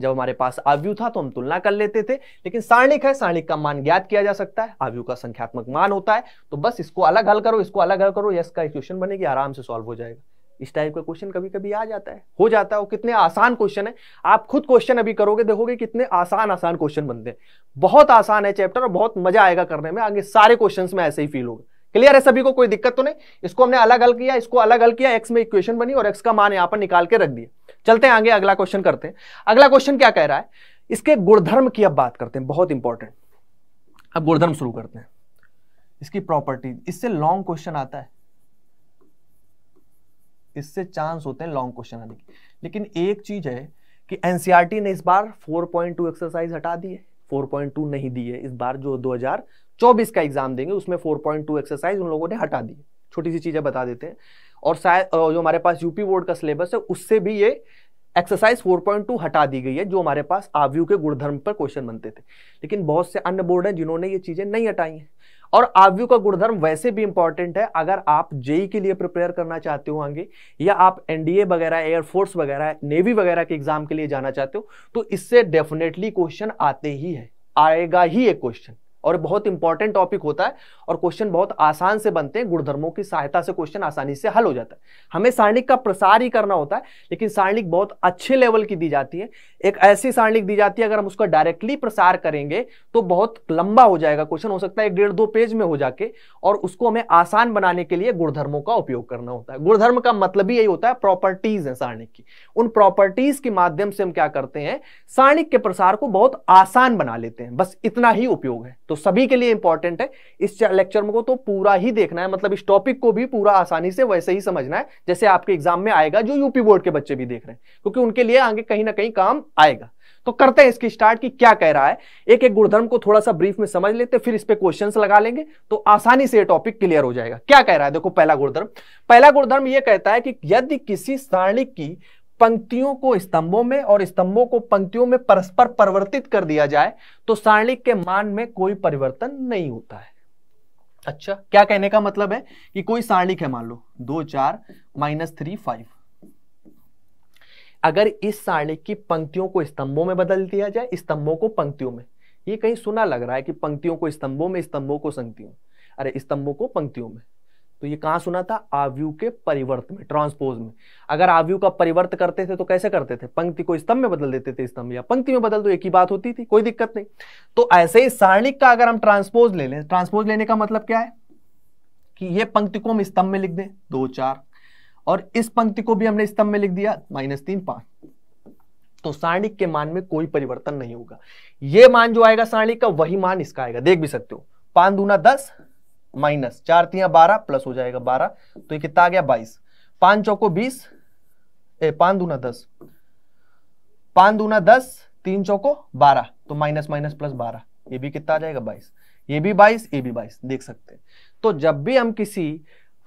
जब हमारे पास आव्यू था तो हम तुलना कर लेते थे लेकिन सारणिक है सारणिक का मान ज्ञात किया जा सकता है आव्यू का संख्यात्मक मान होता है तो बस इसको अलग हल करो इसको अलग हल करो यस का इक्वेशन बनेगी आराम से सॉल्व हो जाएगा इस टाइप का क्वेश्चन कभी कभी आ जाता है हो जाता है वो कितने आसान क्वेश्चन है आप खुद क्वेश्चन अभी करोगे देखोगे कितने आसान आसान क्वेश्चन बनते हैं बहुत आसान है चैप्टर और बहुत मजा आएगा करने में आगे सारे क्वेश्चन में ऐसे ही फील होगा क्लियर है सभी को कोई दिक्कत तो नहीं इसको हमने अलग हल किया इसको अलग हल किया एक्स में इक्वेशन बनी और एक्स का मान यहाँ पर निकाल के रख दिया चलते हैं आगे अगला क्वेश्चन करते हैं अगला क्वेश्चन क्या कह रहा है इसके गुणधर्म की अब बात करते हैं बहुत इंपॉर्टेंट अब गुणधर्म शुरू करते हैं इसकी प्रॉपर्टीज इससे लॉन्ग क्वेश्चन आता है इससे चांस होते हैं लॉन्ग क्वेश्चन आने की लेकिन एक चीज है कि एनसीआरटी e ने इस बार 4.2 एक्सरसाइज हटा दी है 4.2 नहीं दी है इस बार जो 2024 का एग्जाम देंगे उसमें 4.2 एक्सरसाइज उन लोगों ने हटा दी छोटी सी चीजें बता देते हैं और शायद जो हमारे पास यूपी बोर्ड का सिलेबस है उससे भी ये एक्सरसाइज 4.2 हटा दी गई है जो हमारे पास आवयु के गुणधर्म पर क्वेश्चन बनते थे लेकिन बहुत से अन्य बोर्ड हैं जिन्होंने ये चीज़ें नहीं हटाई हैं और आवयु का गुणधर्म वैसे भी इंपॉर्टेंट है अगर आप जेई e के लिए प्रिपेयर करना चाहते हो आगे या आप एनडीए वगैरह एयरफोर्स वगैरह नेवी वगैरह के एग्जाम के लिए जाना चाहते हो तो इससे डेफिनेटली क्वेश्चन आते ही है आएगा ही एक क्वेश्चन और बहुत इंपॉर्टेंट टॉपिक होता है और क्वेश्चन बहुत आसान से बनते हैं गुणधर्मों की सहायता से क्वेश्चन आसानी से हल हो जाता है हमें सारणिक का प्रसार ही करना होता है लेकिन सारणिक बहुत अच्छे लेवल की दी जाती है एक ऐसी सारणी दी जाती है अगर हम उसका डायरेक्टली प्रसार करेंगे तो बहुत लंबा हो जाएगा क्वेश्चन हो सकता है एक डेढ़ दो पेज में हो जाके और उसको हमें आसान बनाने के लिए गुणधर्मों का उपयोग करना होता है गुणधर्म का मतलब यही होता है प्रॉपर्टीज है सारणिक की उन प्रॉपर्टीज के माध्यम से हम क्या करते हैं सारणिक के प्रसार को बहुत आसान बना लेते हैं बस इतना ही उपयोग है तो सभी के लिए इंपॉर्टेंट है इस लेक्चर को तो पूरा ही देखना है मतलब इस टॉपिक को भी पूरा आसानी से वैसे ही समझना है जैसे आपके एग्जाम में आएगा जो यूपी बोर्ड के बच्चे भी देख रहे हैं क्योंकि उनके लिए आगे कहीं ना कहीं काम आएगा तो करते हैं इसकी स्टार्ट की क्या कह रहा है एक एक गुणधर्म को थोड़ा सा ब्रीफ में समझ लेते फिर इस पे क्वेश्चंस लगा लेंगे तो आसानी से ये टॉपिक क्लियर हो जाएगा क्या कह रहा है देखो पहला गुणधर्म पहला गुणधर्म ये कहता है कि यदि किसी सारणी की पंक्तियों को स्तंभों में और स्तंभों को पंक्तियों में परस्पर परिवर्तित कर दिया जाए तो सारणी के मान में कोई परिवर्तन नहीं होता है अच्छा क्या कहने का मतलब है कि कोई सारणी है मान लो दो चार माइनस थ्री फाइव अगर इस सारणी की पंक्तियों को स्तंभों में बदल दिया जाए स्तंभों को पंक्तियों में ये कहीं सुना लग रहा है कि पंक्तियों को स्तंभों में स्तंभों को संक्तियों अरे स्तंभों को पंक्तियों में तो ये कहां सुना था आवयु के परिवर्त में ट्रांसपोज में अगर आवयु का परिवर्त करते थे तो कैसे करते थे पंक्ति को स्तंभ में बदल देते थे स्तंभ या पंक्ति में बदल दो एक ही बात होती थी कोई दिक्कत नहीं तो ऐसे ही सारणिक का अगर हम ट्रांसपोज ले लें ट्रांसपोज लेने का मतलब क्या है कि ये पंक्ति को हम स्तंभ में लिख दें दो चार और इस पंक्ति को भी हमने स्तंभ में लिख दिया माइनस तीन पांच तो सारणिक के मान में कोई परिवर्तन नहीं होगा यह मान जो आएगा सारणिक का वही मान इसका आएगा देख भी सकते हो पांच दूना दस माइनस चार तिया बारह प्लस हो जाएगा बारह तो ये कितना आ गया बाईस पांच चौको बीस ए पांच दूना दस पांच दूना दस तीन चौको बारह तो माइनस माइनस प्लस बारह ये भी कितना आ जाएगा बाईस ये भी बाईस ये भी बाईस देख सकते हैं तो जब भी हम किसी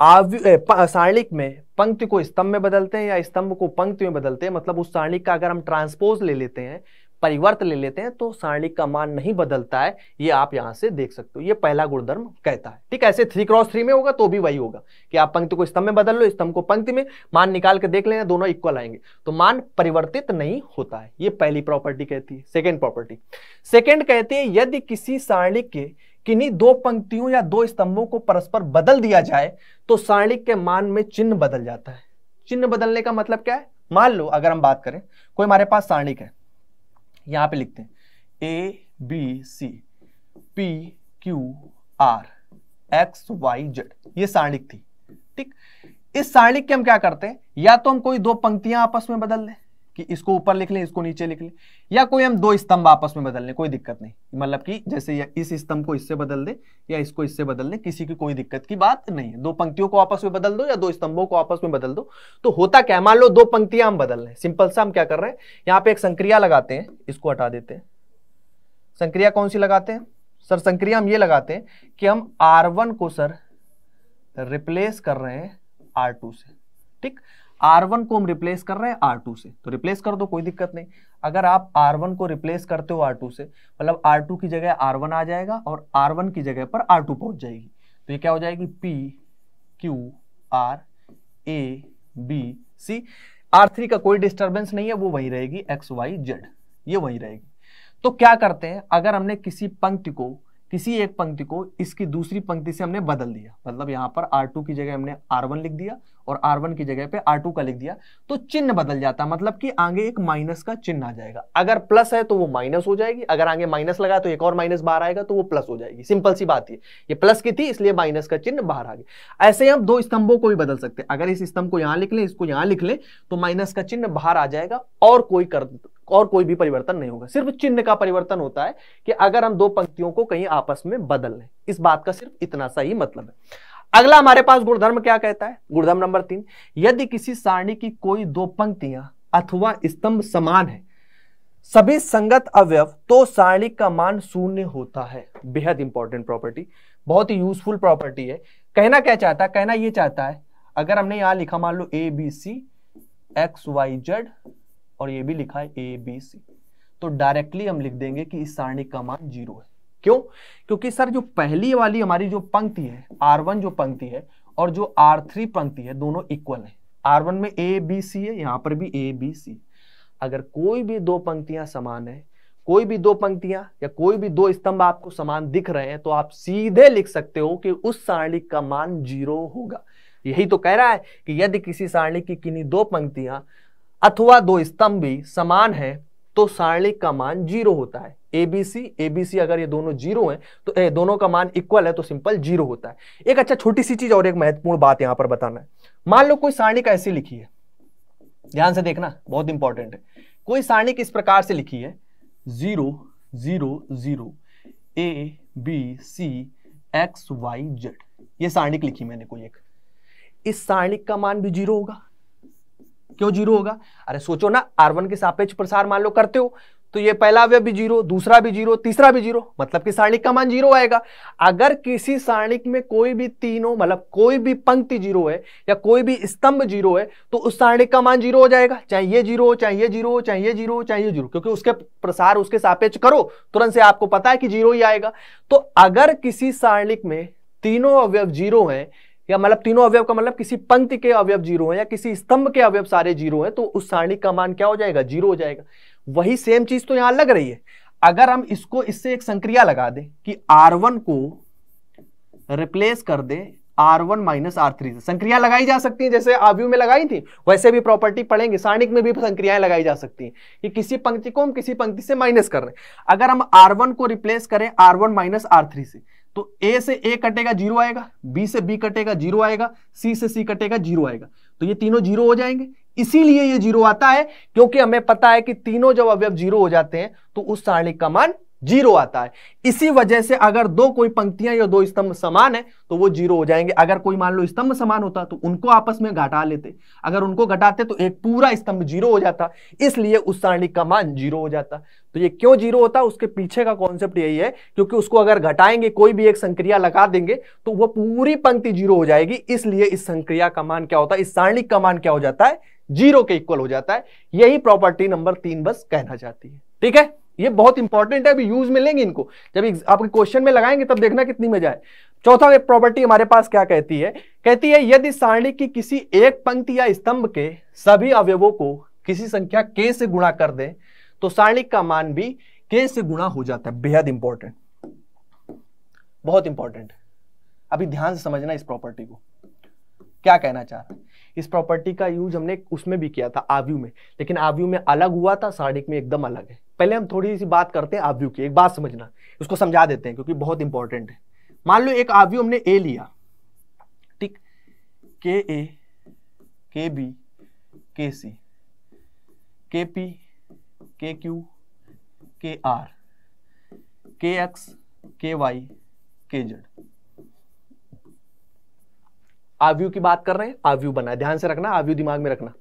सारणिक में पंक्ति को स्तंभ में बदलते हैं या स्तंभ को पंक्ति में बदलते हैं मतलब उस सारणिक का अगर हम ट्रांसपोज ले लेते हैं परिवर्त ले लेते हैं तो सारणिक का मान नहीं बदलता है ये आप यहां से देख सकते हो ये पहला गुणधर्म कहता है ठीक है ऐसे थ्री क्रॉस थ्री में होगा तो भी वही होगा कि आप पंक्ति को स्तंभ में बदल लो स्तंभ को पंक्ति में मान निकाल के देख लेना दोनों इक्वल आएंगे तो मान परिवर्तित नहीं होता है ये पहली प्रॉपर्टी कहती है सेकेंड प्रॉपर्टी सेकेंड कहते हैं यदि किसी सारणिक के किन्हीं दो पंक्तियों या दो स्तंभों को परस्पर बदल दिया जाए तो सारणिक के मान में चिन्ह बदल जाता है चिन्ह बदलने का मतलब क्या है मान लो अगर हम बात करें कोई हमारे पास सारणिक है यहां पे लिखते हैं A B C P Q R X Y Z ये सारणिक थी ठीक इस सारणिक के हम क्या करते हैं या तो हम कोई दो पंक्तियां आपस में बदल दें कि इसको ऊपर लिख लें इसको नीचे लिख लें या कोई हम दो स्तंभ आपस में बदल लें कोई दिक्कत नहीं मतलब कि जैसे इस स्तंभ को इससे बदल दे या इसको इससे बदल दें किसी की कोई दिक्कत की बात नहीं है दो पंक्तियों को आपस में बदल दो या दो स्तंभों को आपस में बदल दो तो होता क्या मान लो दो पंक्तियां हम बदल रहे हैं सिंपल सा हम क्या कर रहे हैं यहाँ पे एक संक्रिया लगाते हैं इसको हटा देते हैं संक्रिया कौन सी लगाते हैं सर संक्रिया हम ये लगाते हैं कि हम आर को सर रिप्लेस कर रहे हैं आर से ठीक आर वन को हम रिप्लेस कर रहे हैं आर टू से तो रिप्लेस कर दो कोई दिक्कत नहीं अगर आप आर वन को रिप्लेस करते हो आर टू से मतलब आर टू की जगह आर वन आ जाएगा और आर वन की जगह पर आर टू पहुंच जाएगी तो ये क्या हो जाएगी P Q R A B C R three का कोई डिस्टर्बेंस नहीं है वो वही रहेगी एक्स वाई जेड ये वही रहेगी तो क्या करते हैं अगर हमने किसी पंक्ति को किसी एक पंक्ति को इसकी दूसरी पंक्ति से हमने बदल दिया मतलब यहाँ पर आर टू की जगह हमने आर वन लिख दिया और आर वन की जगह पे आर टू का लिख दिया तो चिन्ह बदल जाता मतलब कि आगे एक माइनस का चिन्ह आ जाएगा अगर प्लस है तो वो माइनस हो जाएगी अगर आगे माइनस लगा तो एक और माइनस बाहर आएगा तो वो प्लस हो जाएगी सिंपल सी बात है ये प्लस की थी इसलिए माइनस का चिन्ह बाहर आ गया ऐसे हम दो स्तंभों को भी बदल सकते हैं अगर इस स्तंभ को यहां लिख लें इसको यहां लिख लें तो माइनस का चिन्ह बाहर आ जाएगा और कोई कर और कोई भी परिवर्तन नहीं होगा सिर्फ चिन्ह का परिवर्तन होता है कि अगर हम दो पंक्तियों को कहीं आपस में बदल लें इस बात का सिर्फ इतना सा ही मतलब है अगला हमारे पास गुणधर्म क्या कहता है गुणधर्म नंबर तीन यदि किसी सारणी की कोई दो पंक्तियां अथवा स्तंभ समान है सभी संगत अवयव तो सारणी का मान शून्य होता है बेहद इंपॉर्टेंट प्रॉपर्टी बहुत ही यूजफुल प्रॉपर्टी है कहना क्या चाहता है कहना यह चाहता है अगर हमने यहां लिखा मान लो A B C X Y Z और ये भी लिखा है ए बी सी तो डायरेक्टली हम लिख देंगे कि इस सारणी का मान जीरो है क्यों क्योंकि सर जो पहली वाली हमारी जो पंक्ति है आर वन जो पंक्ति है और जो आर थ्री पंक्ति है दोनों इक्वल है आर वन में ए बी सी है यहां पर भी ए बी सी अगर कोई भी दो पंक्तियां समान है कोई भी दो पंक्तियां या कोई भी दो स्तंभ आपको समान दिख रहे हैं तो आप सीधे लिख सकते हो कि उस सारणी का मान जीरो होगा यही तो कह रहा है कि यदि किसी सारणी की किन्हीं दो पंक्तियां अथवा दो स्तंभ भी समान है तो सारणिक का मान जीरो होता है एबीसी एबीसी अगर ये दोनों जीरो हैं तो ए, दोनों का मान इक्वल है तो सिंपल जीरो होता है एक अच्छा छोटी सी चीज और एक महत्वपूर्ण बात यहां पर बताना है मान लो कोई सारणिक ऐसी लिखी है ध्यान से देखना बहुत इंपॉर्टेंट है कोई सारणिक इस प्रकार से लिखी है zero zero zero A B C X Y Z ये सारणिक लिखी मैंने कोई एक इस सारणिक का मान भी जीरो होगा क्यों जीरो होगा अरे सोचो ना आर वन के सापेक्ष प्रसार मान लो करते हो तो ये पहला अवयव भी जीरो दूसरा भी जीरो तीसरा भी जीरो मतलब कि सारणिक का मान जीरो आएगा अगर किसी सारणिक में कोई भी तीनों मतलब कोई भी पंक्ति जीरो है या कोई भी स्तंभ जीरो है तो उस सारणिक का मान जीरो हो जाएगा चाहे ये जीरो हो चाहे ये जीरो हो चाहे ये जीरो हो चाहे ये जीरो क्योंकि उसके प्रसार उसके सापेक्ष करो तुरंत से आपको पता है कि जीरो ही आएगा तो अगर किसी सारणिक में तीनों अवयव जीरो है या मतलब तीनों अवयव का मतलब किसी पंक्ति के अवयव जीरो हैं या किसी स्तंभ के अवयव सारे जीरो हैं तो उस सारणी का मान क्या हो जाएगा जीरो हो जाएगा वही सेम चीज तो यहां लग रही है अगर हम इसको इससे एक संक्रिया लगा दें कि R1 को रिप्लेस कर दे R1 वन माइनस आर से संक्रिया लगाई जा सकती है जैसे आव्यू में लगाई थी वैसे भी प्रॉपर्टी पढ़ेंगे सारणिक में भी संक्रियाएं लगाई जा सकती हैं कि किसी पंक्ति को हम किसी पंक्ति से माइनस कर रहे हैं अगर हम R1 को रिप्लेस करें R1 one minus R three से तो ए से ए कटेगा जीरो आएगा बी से बी कटेगा जीरो आएगा सी से सी कटेगा जीरो आएगा तो ये तीनों जीरो हो जाएंगे इसीलिए ये जीरो आता है क्योंकि हमें पता है कि तीनों जब अवयव जीरो हो जाते हैं तो उस सारणी का मान जीरो आता है इसी वजह से अगर दो कोई पंक्तियां या दो स्तंभ समान है तो वो जीरो हो जाएंगे अगर कोई मान लो स्तंभ समान होता तो उनको आपस में घटा लेते अगर उनको घटाते तो एक पूरा स्तंभ जीरो हो जाता इसलिए उस सारणी का मान जीरो हो जाता तो ये क्यों जीरो होता उसके पीछे का कॉन्सेप्ट यही है क्योंकि उसको अगर घटाएंगे कोई भी एक संक्रिया लगा देंगे तो वह पूरी पंक्ति जीरो हो जाएगी इसलिए इस संक्रिया का मान क्या होता है इस सारणिक का मान क्या हो जाता है जीरो के इक्वल हो जाता है यही प्रॉपर्टी नंबर तीन बस कहना चाहती है ठीक है ये बहुत इंपॉर्टेंट है अभी यूज में लेंगे इनको जब आपके क्वेश्चन में लगाएंगे तब देखना कितनी में जाए चौथा प्रॉपर्टी हमारे पास क्या कहती है कहती है यदि सारणी की किसी एक पंक्ति या स्तंभ के सभी अवयवों को किसी संख्या के से गुणा कर दे तो सारणी का मान भी के से गुणा हो जाता है बेहद इंपॉर्टेंट बहुत इंपॉर्टेंट अभी ध्यान से समझना इस प्रॉपर्टी को क्या कहना चाह रहा है इस प्रॉपर्टी का यूज हमने उसमें भी किया था आव्यू में लेकिन आव्यू में अलग हुआ था सारणिक में एकदम अलग है पहले हम थोड़ी सी बात करते हैं आव्यू की एक बात समझना उसको समझा देते हैं क्योंकि बहुत इंपॉर्टेंट है मान लो एक आव्यू हमने ए लिया ठीक के ए के बी के सी के पी के क्यू के आर के एक्स के वाई के जेड आव्यू की बात कर रहे हैं आव्यू बना ध्यान से रखना आव्यू दिमाग में रखना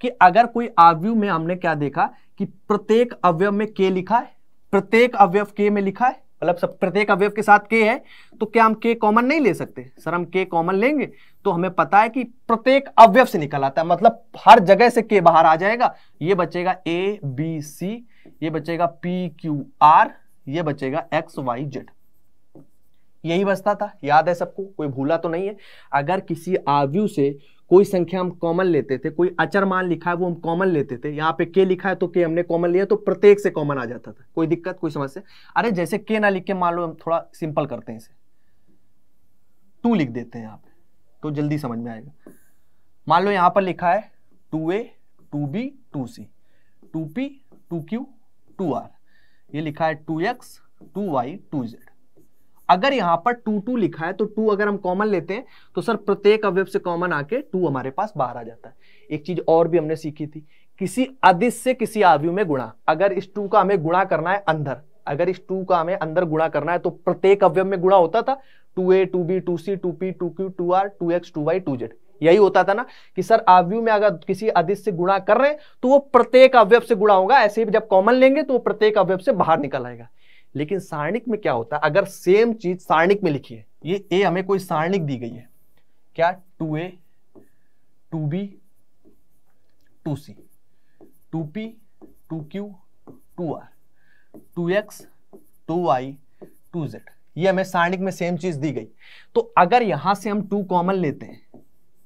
कि अगर कोई आव्यू में हमने क्या देखा कि प्रत्येक अवयव में के लिखा है प्रत्येक अवयव के में लिखा है मतलब सब प्रत्येक अवयव के साथ के है तो क्या हम के कॉमन नहीं ले सकते सर हम के कॉमन लेंगे तो हमें पता है कि प्रत्येक अवयव से निकल आता है मतलब हर जगह से के बाहर आ जाएगा ये बचेगा ए बी सी ये बचेगा पी क्यू आर ये बचेगा एक्स वाई जेड यही बचता था याद है सबको कोई भूला तो नहीं है अगर किसी आवयु से कोई संख्या हम कॉमन लेते थे कोई अचर मान लिखा है वो हम कॉमन लेते थे यहाँ पे के लिखा है तो के हमने कॉमन लिया तो प्रत्येक से कॉमन आ जाता था कोई दिक्कत कोई समस्या अरे जैसे के ना लिख के मान लो हम थोड़ा सिंपल करते हैं इसे टू लिख देते हैं यहाँ पे तो जल्दी समझ में आएगा मान लो यहाँ पर लिखा है टू ए टू बी टू सी two P two Q two R ये लिखा है two x two Y two Z अगर यहां पर टू टू लिखा है तो टू अगर हम कॉमन लेते हैं तो सर प्रत्येक अवयव से कॉमन आके टू हमारे पास बाहर आ जाता है एक चीज और भी हमने सीखी थी किसी अदिश से किसी आवयु में गुणा अगर इस टू का हमें गुणा करना है अंदर अगर इस टू का हमें अंदर गुणा करना है तो प्रत्येक अवयव में गुणा होता था टू ए टू बी टू सी two P two Q two R two x two Y two Z यही होता था ना कि सर आवयु में अगर किसी अदिश से गुणा कर रहे हैं तो वो प्रत्येक अवयव से गुणा होगा ऐसे ही जब कॉमन लेंगे तो वो प्रत्येक अवयव से बाहर निकल आएगा लेकिन सारणिक में क्या होता है अगर सेम चीज सारणिक में लिखी है ये ए हमें कोई सारणिक दी गई है क्या टू ए टू बी टू सी two P two Q two R two x two Y two Z ये हमें सारणिक में सेम चीज दी गई तो अगर यहां से हम टू कॉमन लेते हैं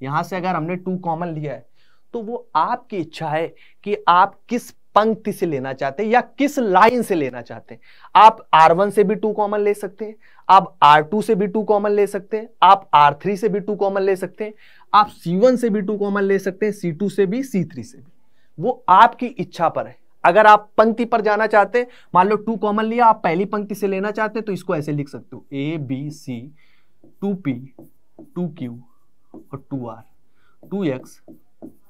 यहां से अगर हमने टू कॉमन लिया है तो वो आपकी इच्छा है कि आप किस पंक्ति से लेना चाहते हैं या किस लाइन से लेना चाहते हैं आप आर वन से भी टू कॉमन ले सकते हैं आप आर टू से भी टू कॉमन ले सकते हैं आप आर थ्री से भी टू कॉमन ले सकते हैं आप सी वन से भी टू कॉमन ले सकते हैं सी टू से भी सी थ्री से भी वो आपकी इच्छा पर है अगर आप पंक्ति पर जाना चाहते हैं मान लो टू कॉमन लिया आप पहली पंक्ति से लेना चाहते हैं तो इसको ऐसे लिख सकते हो A B C two P two Q और two R two x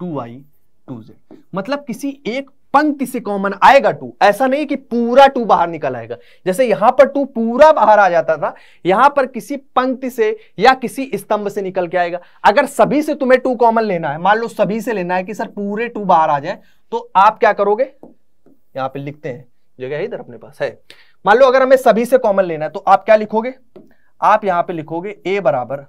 two Y two Z मतलब किसी एक पंक्ति से कॉमन आएगा टू ऐसा नहीं कि पूरा टू बाहर निकल आएगा जैसे यहां पर टू पूरा बाहर आ जाता था यहां पर किसी पंक्ति से या किसी स्तंभ से निकल के आएगा अगर सभी से तुम्हें टू कॉमन लेना है मान लो सभी से लेना है कि सर पूरे टू बाहर आ जाए तो आप क्या करोगे यहां पे लिखते हैं जगह है इधर अपने पास है मान लो अगर हमें सभी से कॉमन लेना है तो आप क्या लिखोगे आप यहां पर लिखोगे ए बराबर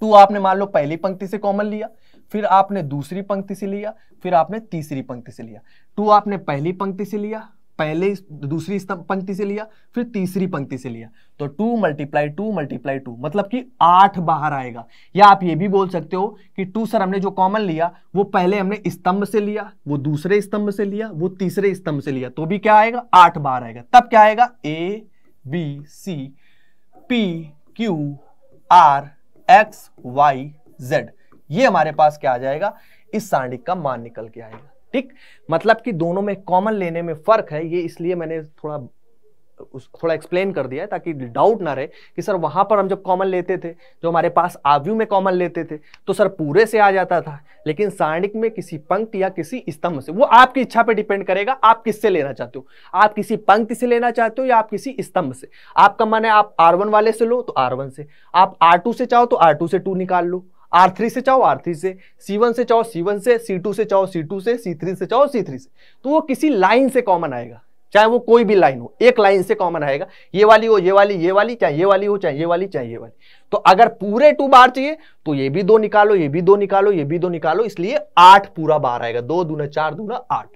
टू आपने मान लो पहली पंक्ति से कॉमन लिया फिर आपने दूसरी पंक्ति से लिया फिर आपने तीसरी पंक्ति से लिया टू आपने पहली पंक्ति से लिया पहले दूसरी पंक्ति से लिया फिर तीसरी पंक्ति से लिया तो two multiply two multiply two मतलब कि आठ बाहर आएगा या आप ये भी बोल सकते हो कि टू सर हमने जो कॉमन लिया वो पहले हमने स्तंभ से लिया वो दूसरे स्तंभ से लिया वो तीसरे स्तंभ से लिया तो भी क्या आएगा आठ बाहर आएगा तब क्या आएगा A B C P Q R X Y Z ये हमारे पास क्या आ जाएगा इस सारणिक का मान निकल के आएगा ठीक मतलब कि दोनों में कॉमन लेने में फर्क है ये इसलिए मैंने थोड़ा उस थोड़ा एक्सप्लेन कर दिया है ताकि डाउट ना रहे कि सर वहां पर हम जब कॉमन लेते थे जो हमारे पास आव्यू में कॉमन लेते थे तो सर पूरे से आ जाता था लेकिन सारणिक में किसी पंक्ति या किसी स्तंभ से वो आपकी इच्छा पे डिपेंड करेगा आप किससे लेना चाहते हो आप किसी पंक्ति से लेना चाहते हो या आप किसी स्तंभ से आपका मन है आप आर वाले से लो तो आर से आप आर से चाहो तो आर से टू निकाल लो आर थ्री से चाहो आर थ्री से सी वन से चाहो सी वन से सी टू से चाहो सी टू से सी थ्री से चाहो सी थ्री से तो वो किसी लाइन से कॉमन आएगा चाहे वो कोई भी लाइन हो एक लाइन से कॉमन आएगा ये वाली हो ये वाली ये वाली चाहे ये वाली हो चाहे ये वाली चाहे ये वाली तो अगर पूरे टू बार चाहिए तो ये भी दो निकालो ये भी दो निकालो ये भी दो निकालो इसलिए आठ पूरा बार आएगा दो दूना चार दूना आठ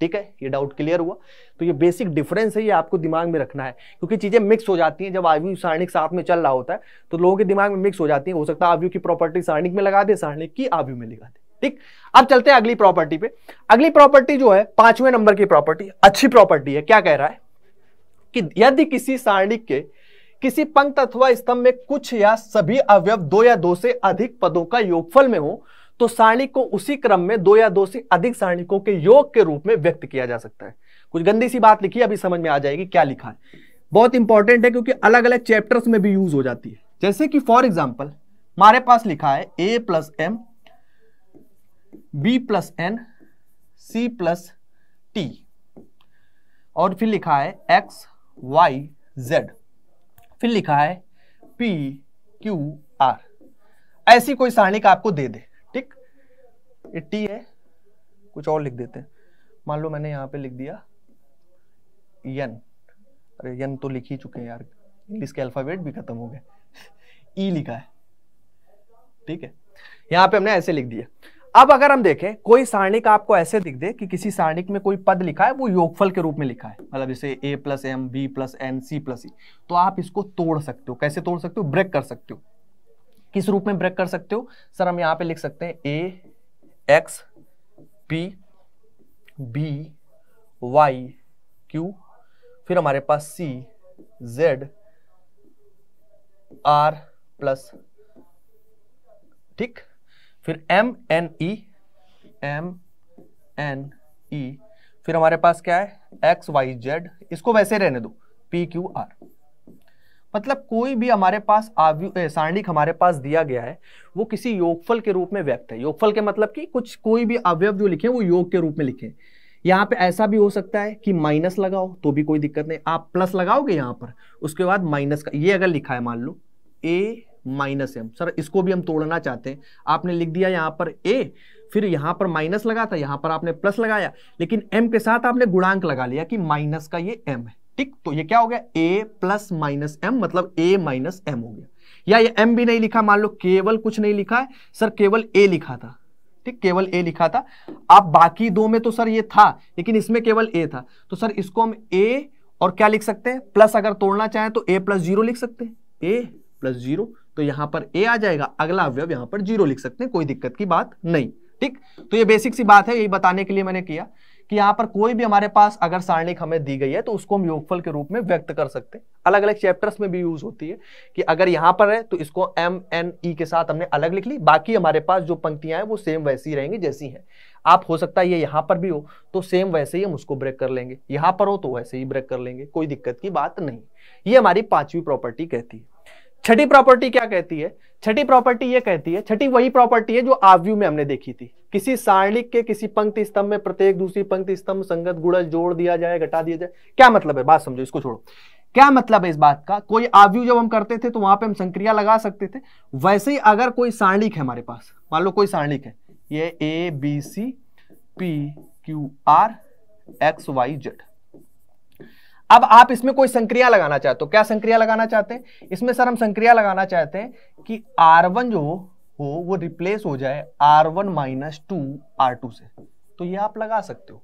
ठीक है ये डाउट क्लियर हुआ तो ये बेसिक डिफरेंस है ये आपको दिमाग में रखना है क्योंकि चीज़ें मिक्स हो जाती हैं जब आयु सारणिक साथ में चल रहा होता है तो लोगों के दिमाग में मिक्स हो जाती है हो सकता है आयु की प्रॉपर्टी सारणिक में लगा दे सारणिक की आयु में लगा दे ठीक अब चलते हैं अगली प्रॉपर्टी पे अगली प्रॉपर्टी जो है पांचवें नंबर की प्रॉपर्टी अच्छी प्रॉपर्टी है क्या कह रहा है कि यदि किसी सारणिक के किसी पंक्त अथवा स्तंभ में कुछ या सभी अवयव दो या दो से अधिक पदों का योगफल में हो तो सारणी को उसी क्रम में दो या दो से अधिक सारणिकों के योग के रूप में व्यक्त किया जा सकता है कुछ गंदी सी बात लिखी अभी समझ में आ जाएगी क्या लिखा है बहुत इंपॉर्टेंट है क्योंकि अलग अलग चैप्टर्स में भी यूज हो जाती है जैसे कि फॉर एग्जाम्पल हमारे पास लिखा है ए plus M B plus N C plus T और फिर लिखा है एक्स वाई जेड फिर लिखा है पी क्यू आर ऐसी कोई सारणिक आपको दे दे एट्टी है कुछ और लिख देते हैं मान लो मैंने यहाँ पे लिख दिया यन अरे यन तो लिख ही चुके हैं यार इंग्लिश के अल्फाबेट भी खत्म हो गए ई e लिखा है ठीक है यहाँ पे हमने ऐसे लिख दिया अब अगर हम देखें कोई सारणिक आपको ऐसे दिख दे कि किसी सारणिक में कोई पद लिखा है वो योगफल के रूप में लिखा है मतलब जैसे A plus M B plus N C plus E तो आप इसको तोड़ सकते हो कैसे तोड़ सकते हो ब्रेक कर सकते हो किस रूप में ब्रेक कर सकते हो सर हम यहाँ पे लिख सकते हैं A X P B Y Q फिर हमारे पास सी जेड आर प्लस ठीक फिर M N E M N E फिर हमारे पास क्या है एक्स वाई जेड इसको वैसे रहने दो पी क्यू आर मतलब कोई भी हमारे पास सारणिक हमारे पास दिया गया है वो किसी योगफल के रूप में व्यक्त है योगफल के मतलब कि कुछ कोई भी अवयव जो लिखे वो योग के रूप में लिखे यहाँ पे ऐसा भी हो सकता है कि माइनस लगाओ तो भी कोई दिक्कत नहीं आप प्लस लगाओगे यहाँ पर उसके बाद माइनस का ये अगर लिखा है मान लो ए माइनस एम सर इसको भी हम तोड़ना चाहते हैं आपने लिख दिया यहाँ पर ए फिर यहाँ पर माइनस लगा था यहाँ पर आपने प्लस लगाया लेकिन एम के साथ आपने गुणांक लगा लिया कि माइनस का ये एम है ठीक तो ये क्या हो गया ए प्लस माइनस एम मतलब ए माइनस एम हो गया या ये एम भी नहीं लिखा मान लो केवल कुछ नहीं लिखा है सर केवल ए लिखा था ठीक केवल ए लिखा था आप बाकी दो में तो सर ये था लेकिन इसमें केवल ए था तो सर इसको हम ए और क्या लिख सकते हैं प्लस अगर तोड़ना चाहें तो ए प्लस जीरो लिख सकते हैं ए प्लस जीरो तो यहां पर ए आ जाएगा अगला अवयव यहां पर जीरो लिख सकते हैं कोई दिक्कत की बात नहीं ठीक तो ये बेसिक सी बात है यही बताने के लिए मैंने किया कि यहाँ पर कोई भी हमारे पास अगर सारणिक हमें दी गई है तो उसको हम योगफल के रूप में व्यक्त कर सकते हैं अलग अलग चैप्टर्स में भी यूज होती है कि अगर यहाँ पर है तो इसको एम एन ई के साथ हमने अलग लिख ली बाकी हमारे पास जो पंक्तियां हैं वो सेम वैसी रहेंगी जैसी हैं आप हो सकता है ये यहाँ पर भी हो तो सेम वैसे ही हम उसको ब्रेक कर लेंगे यहाँ पर हो तो वैसे ही ब्रेक कर लेंगे कोई दिक्कत की बात नहीं ये हमारी पांचवी प्रॉपर्टी कहती है छठी प्रॉपर्टी क्या कहती है छठी प्रॉपर्टी ये कहती है छठी वही प्रॉपर्टी है जो आव्यू में हमने देखी थी किसी सारणिक के किसी पंक्ति स्तंभ में प्रत्येक दूसरी पंक्ति स्तंभ संगत गुड़ जोड़ दिया जाए घटा दिया जाए क्या मतलब है बात समझो इसको छोड़ो क्या मतलब है इस बात का कोई आव्यू जब हम करते थे तो वहां पे हम संक्रिया लगा सकते थे वैसे ही अगर कोई सारणिक है हमारे पास मान लो कोई सारणिक है ये A B C P Q R X Y Z अब आप इसमें कोई संक्रिया लगाना चाहते हो क्या संक्रिया लगाना चाहते हैं इसमें सर हम संक्रिया लगाना चाहते हैं कि R1 जो हो वो रिप्लेस हो जाए R1 one minus two are से तो ये आप लगा सकते हो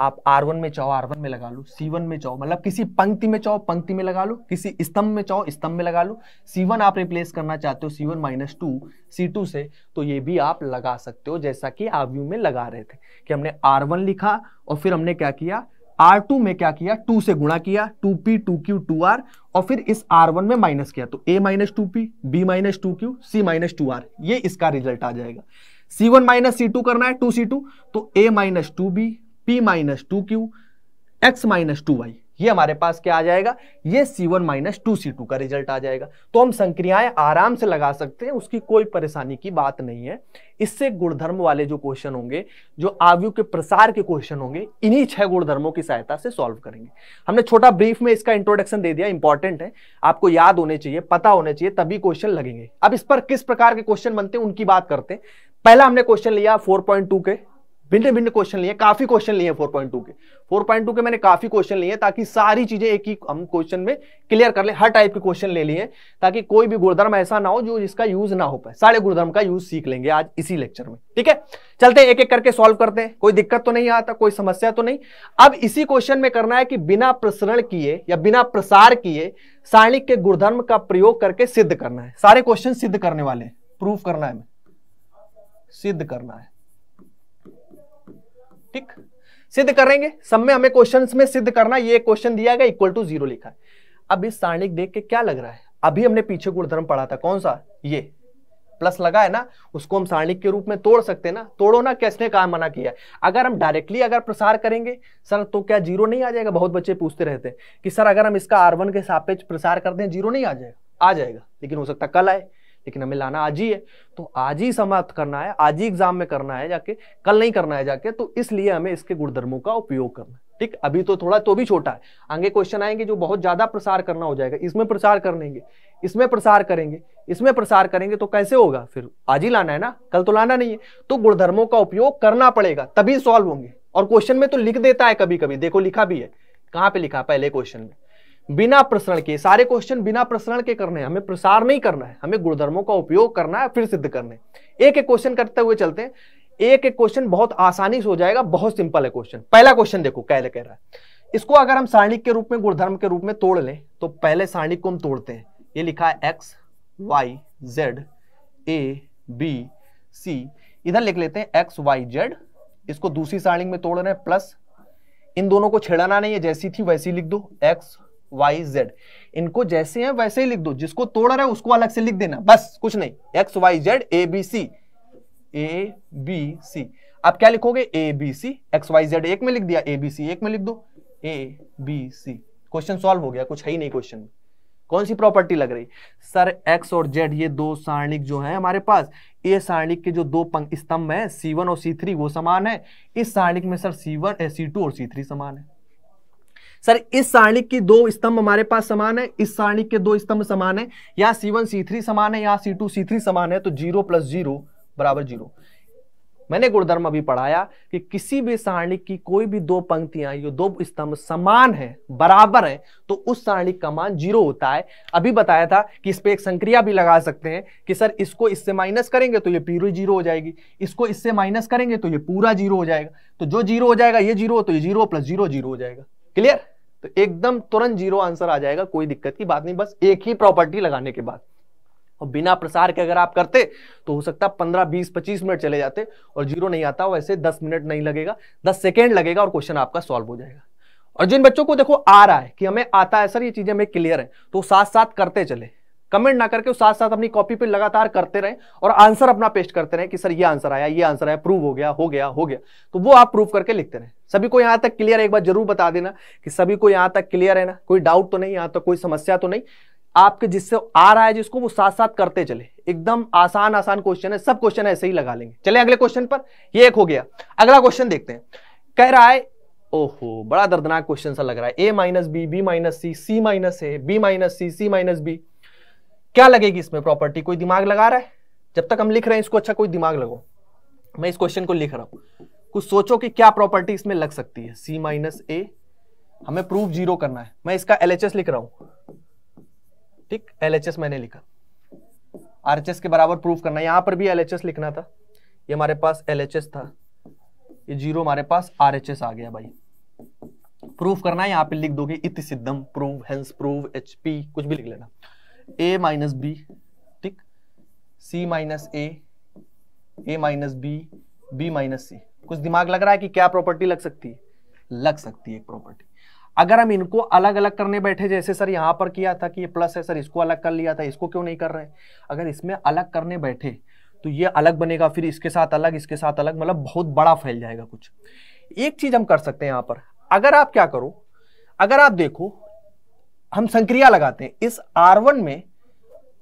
आप R1 में चाहो R1 में लगा लो C1 में चाहो मतलब किसी पंक्ति में चाहो पंक्ति में लगा लो किसी स्तंभ में चाहो स्तंभ में लगा लो C1 आप रिप्लेस करना चाहते हो C1 वन माइनस टू सी से तो ये भी आप लगा सकते हो जैसा कि आप व्यू में लगा रहे थे कि हमने R1 लिखा और फिर हमने क्या किया R2 में क्या किया 2 से गुणा किया 2p 2q 2r और फिर इस R1 में माइनस किया तो a minus two P B minus two Q C minus two R ये इसका रिजल्ट आ जाएगा C1 one minus C two करना है टू सी टू तो a minus two B P minus two Q X minus two Y ये हमारे पास क्या आ जाएगा ये C1 वन माइनस टू सी का रिजल्ट आ जाएगा तो हम संक्रियाएं आराम से लगा सकते हैं उसकी कोई परेशानी की बात नहीं है इससे गुणधर्म वाले जो क्वेश्चन होंगे जो आवयु के प्रसार के क्वेश्चन होंगे इन्हीं छह गुणधर्मों की सहायता से सॉल्व करेंगे हमने छोटा ब्रीफ में इसका इंट्रोडक्शन दे दिया इंपॉर्टेंट है आपको याद होने चाहिए पता होने चाहिए तभी क्वेश्चन लगेंगे अब इस पर किस प्रकार के क्वेश्चन बनते हैं उनकी बात करते हैं पहला हमने क्वेश्चन लिया फोर के भिन्न भिन्न क्वेश्चन लिए काफी क्वेश्चन लिए फोर पॉइंट टू के फोर पॉइंट टू के मैंने काफी क्वेश्चन लिए ताकि सारी चीजें एक ही हम क्वेश्चन में क्लियर कर ले हर टाइप के क्वेश्चन ले लिए ताकि कोई भी गुरुधर्म ऐसा ना हो जो इसका यूज ना हो पाए सारे गुरुधर्म का यूज सीख लेंगे आज इसी लेक्चर में ठीक है चलते एक एक करके सॉल्व करते हैं कोई दिक्कत तो नहीं आता कोई समस्या तो नहीं अब इसी क्वेश्चन में करना है कि बिना प्रसरण किए या बिना प्रसार किए सारणिक के गुरुधर्म का प्रयोग करके सिद्ध करना है सारे क्वेश्चन सिद्ध करने वाले हैं प्रूफ करना है सिद्ध करना है ठीक सिद्ध करेंगे सब में हमें क्वेश्चन में सिद्ध करना ये क्वेश्चन दिया गया इक्वल टू जीरो लिखा है अब इस सारणिक देख के क्या लग रहा है अभी हमने पीछे गुणधर्म पढ़ा था कौन सा ये प्लस लगा है ना उसको हम सारणिक के रूप में तोड़ सकते हैं ना तोड़ो ना कैसे कहा मना किया है अगर हम डायरेक्टली अगर प्रसार करेंगे सर तो क्या जीरो नहीं आ जाएगा बहुत बच्चे पूछते रहते हैं कि सर अगर हम इसका आर वन के सापेक्ष प्रसार कर दें जीरो नहीं आ जाएगा आ जाएगा लेकिन हो सकता कल आए लेकिन हमें लाना आज ही है तो आज ही समाप्त करना है आज ही एग्जाम में करना है जाके कल नहीं करना है जाके तो इसलिए हमें इसके गुणधर्मों का उपयोग करना है ठीक अभी तो थोड़ा तो भी छोटा है आगे क्वेश्चन आएंगे जो बहुत ज्यादा प्रसार करना हो जाएगा इसमें प्रसार कर लेंगे इसमें प्रसार करेंगे इसमें प्रसार करेंगे तो कैसे होगा फिर आज ही लाना है ना कल तो लाना नहीं है तो गुणधर्मों का उपयोग करना पड़ेगा तभी सॉल्व होंगे और क्वेश्चन में तो लिख देता है कभी कभी देखो लिखा भी है कहां पे लिखा पहले क्वेश्चन में बिना प्रसरण के सारे क्वेश्चन बिना प्रसरण के करने हैं हमें प्रसार नहीं करना है हमें गुणधर्मों का उपयोग करना है फिर सिद्ध करने एक एक क्वेश्चन करते हुए चलते हैं एक एक क्वेश्चन बहुत आसानी से हो जाएगा बहुत सिंपल है क्वेश्चन पहला क्वेश्चन देखो क्या कह रहा है इसको अगर हम सारणिक के रूप में गुणधर्म के रूप में तोड़ लें तो पहले सारणिक को हम तोड़ते हैं ये लिखा है x Y Z A B C इधर लिख लेते हैं एक्स वाई जेड इसको दूसरी सारणिक में तोड़ रहे हैं प्लस इन दोनों को छेड़ाना नहीं है जैसी थी वैसी लिख दो एक्स वाई जेड इनको जैसे हैं वैसे ही लिख दो जिसको तोड़ रहा है उसको अलग से लिख देना बस कुछ नहीं X Y Z A B C A B C आप क्या लिखोगे A B C X Y Z एक में लिख दिया ए बी सी एक में लिख दो A B C question solve हो गया कुछ है ही नहीं क्वेश्चन कौन सी प्रॉपर्टी लग रही सर एक्स और जेड ये दो सारणिक जो है हमारे पास ए सारणिक के जो दो स्तंभ हैं सी वन और सी थ्री वो समान है इस सारणिक में sir C one C two और सी थ्री समान है सर इस सारणिक की दो स्तंभ हमारे पास समान है इस सारणिक के दो स्तंभ समान है या सी वन सी थ्री समान है या सी टू सी थ्री समान है तो जीरो प्लस जीरो बराबर जीरो मैंने गुणधर्म अभी पढ़ाया कि किसी भी सारणिक की कोई भी दो पंक्तियां ये दो स्तंभ समान है बराबर है तो उस सारणिक का मान जीरो होता है अभी बताया था कि इस पर एक संक्रिया भी लगा सकते हैं कि सर इसको इससे माइनस करेंगे तो ये पूरी जीरो हो जाएगी इसको इससे माइनस करेंगे तो ये पूरा जीरो हो जाएगा तो जो जीरो हो जाएगा ये जीरो तो ये जीरो प्लस जीरो जीरो हो जाएगा क्लियर तो एकदम तुरंत जीरो आंसर आ जाएगा कोई दिक्कत की बात नहीं बस एक ही प्रॉपर्टी लगाने के बाद और बिना प्रसार के अगर आप करते तो हो सकता है पंद्रह बीस पच्चीस मिनट चले जाते और जीरो नहीं आता वैसे दस मिनट नहीं लगेगा दस सेकेंड लगेगा और क्वेश्चन आपका सॉल्व हो जाएगा और जिन बच्चों को देखो आ रहा है कि हमें आता है सर ये चीजें हमें क्लियर है तो साथ साथ करते चले कमेंट ना करके साथ साथ अपनी कॉपी पे लगातार करते रहे और आंसर अपना पेस्ट करते रहे कि सर ये आंसर आया ये आंसर आया प्रूव हो गया हो गया हो गया तो वो आप प्रूव करके लिखते रहे सभी को यहाँ तक क्लियर है एक बार जरूर बता देना कि सभी को यहाँ तक क्लियर है ना कोई डाउट तो नहीं यहाँ तक तो कोई समस्या तो नहीं आपके जिससे आ रहा है जिसको वो साथ साथ करते चले एकदम आसान आसान क्वेश्चन है सब क्वेश्चन ऐसे ही लगा लेंगे चले अगले क्वेश्चन पर ये एक हो गया अगला क्वेश्चन देखते हैं कह रहा है ओहो बड़ा दर्दनाक क्वेश्चन सा लग रहा है A minus B B minus C C minus A B minus C C minus B क्या लगेगी इसमें प्रॉपर्टी कोई दिमाग लगा रहा है जब तक हम लिख रहे हैं इसको अच्छा कोई दिमाग लगो मैं इस क्वेश्चन को लिख रहा हूं कुछ सोचो कि क्या प्रॉपर्टी इसमें लग सकती है सी माइनस ए हमें प्रूफ जीरो करना है मैं इसका एल लिख रहा हूं ठीक एल मैंने लिखा आर के बराबर प्रूफ करना यहां पर भी एल लिखना था ये हमारे पास एल था ये जीरो हमारे पास आर आ गया भाई प्रूफ करना है यहाँ पे लिख दोगे इत सिद्धम प्रूव हेंस प्रूव एच कुछ भी लिख लेना ए माइनस बी ठीक C minus A A minus B B minus C कुछ दिमाग लग रहा है कि क्या प्रॉपर्टी लग सकती है लग सकती है एक प्रॉपर्टी अगर हम इनको अलग अलग करने बैठे जैसे सर यहां पर किया था कि ये प्लस है सर इसको अलग कर लिया था इसको क्यों नहीं कर रहे अगर इसमें अलग करने बैठे तो ये अलग बनेगा फिर इसके साथ अलग इसके साथ अलग मतलब बहुत बड़ा फैल जाएगा कुछ एक चीज हम कर सकते हैं यहां पर अगर आप क्या करो अगर आप देखो हम संक्रिया लगाते हैं इस R1 में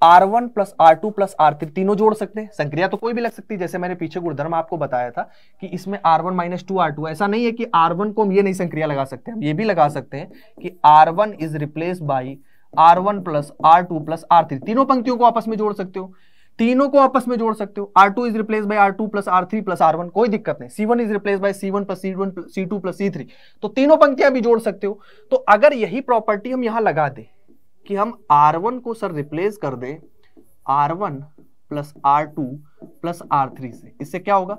R1 one plus are two plus are three तीनों जोड़ सकते हैं संक्रिया तो कोई भी लग सकती है जैसे मैंने पीछे गुणधर्म आपको बताया था कि इसमें R1 one minus two R two ऐसा नहीं है कि R1 को हम ये नहीं संक्रिया लगा सकते हम ये भी लगा सकते हैं कि R1 one is replace by R one plus are two plus are three तीनों पंक्तियों को आपस में जोड़ सकते हो तीनों को आपस में जोड़ सकते हो R two is replace by R two plus are three plus R one कोई दिक्कत नहीं C one is replace by C one plus C one C two plus C three तो तीनों पंक्तियां भी जोड़ सकते हो तो अगर यही प्रॉपर्टी हम यहां लगा दें कि हम आर वन को सर रिप्लेस कर दें R one plus are two plus are three से इससे क्या होगा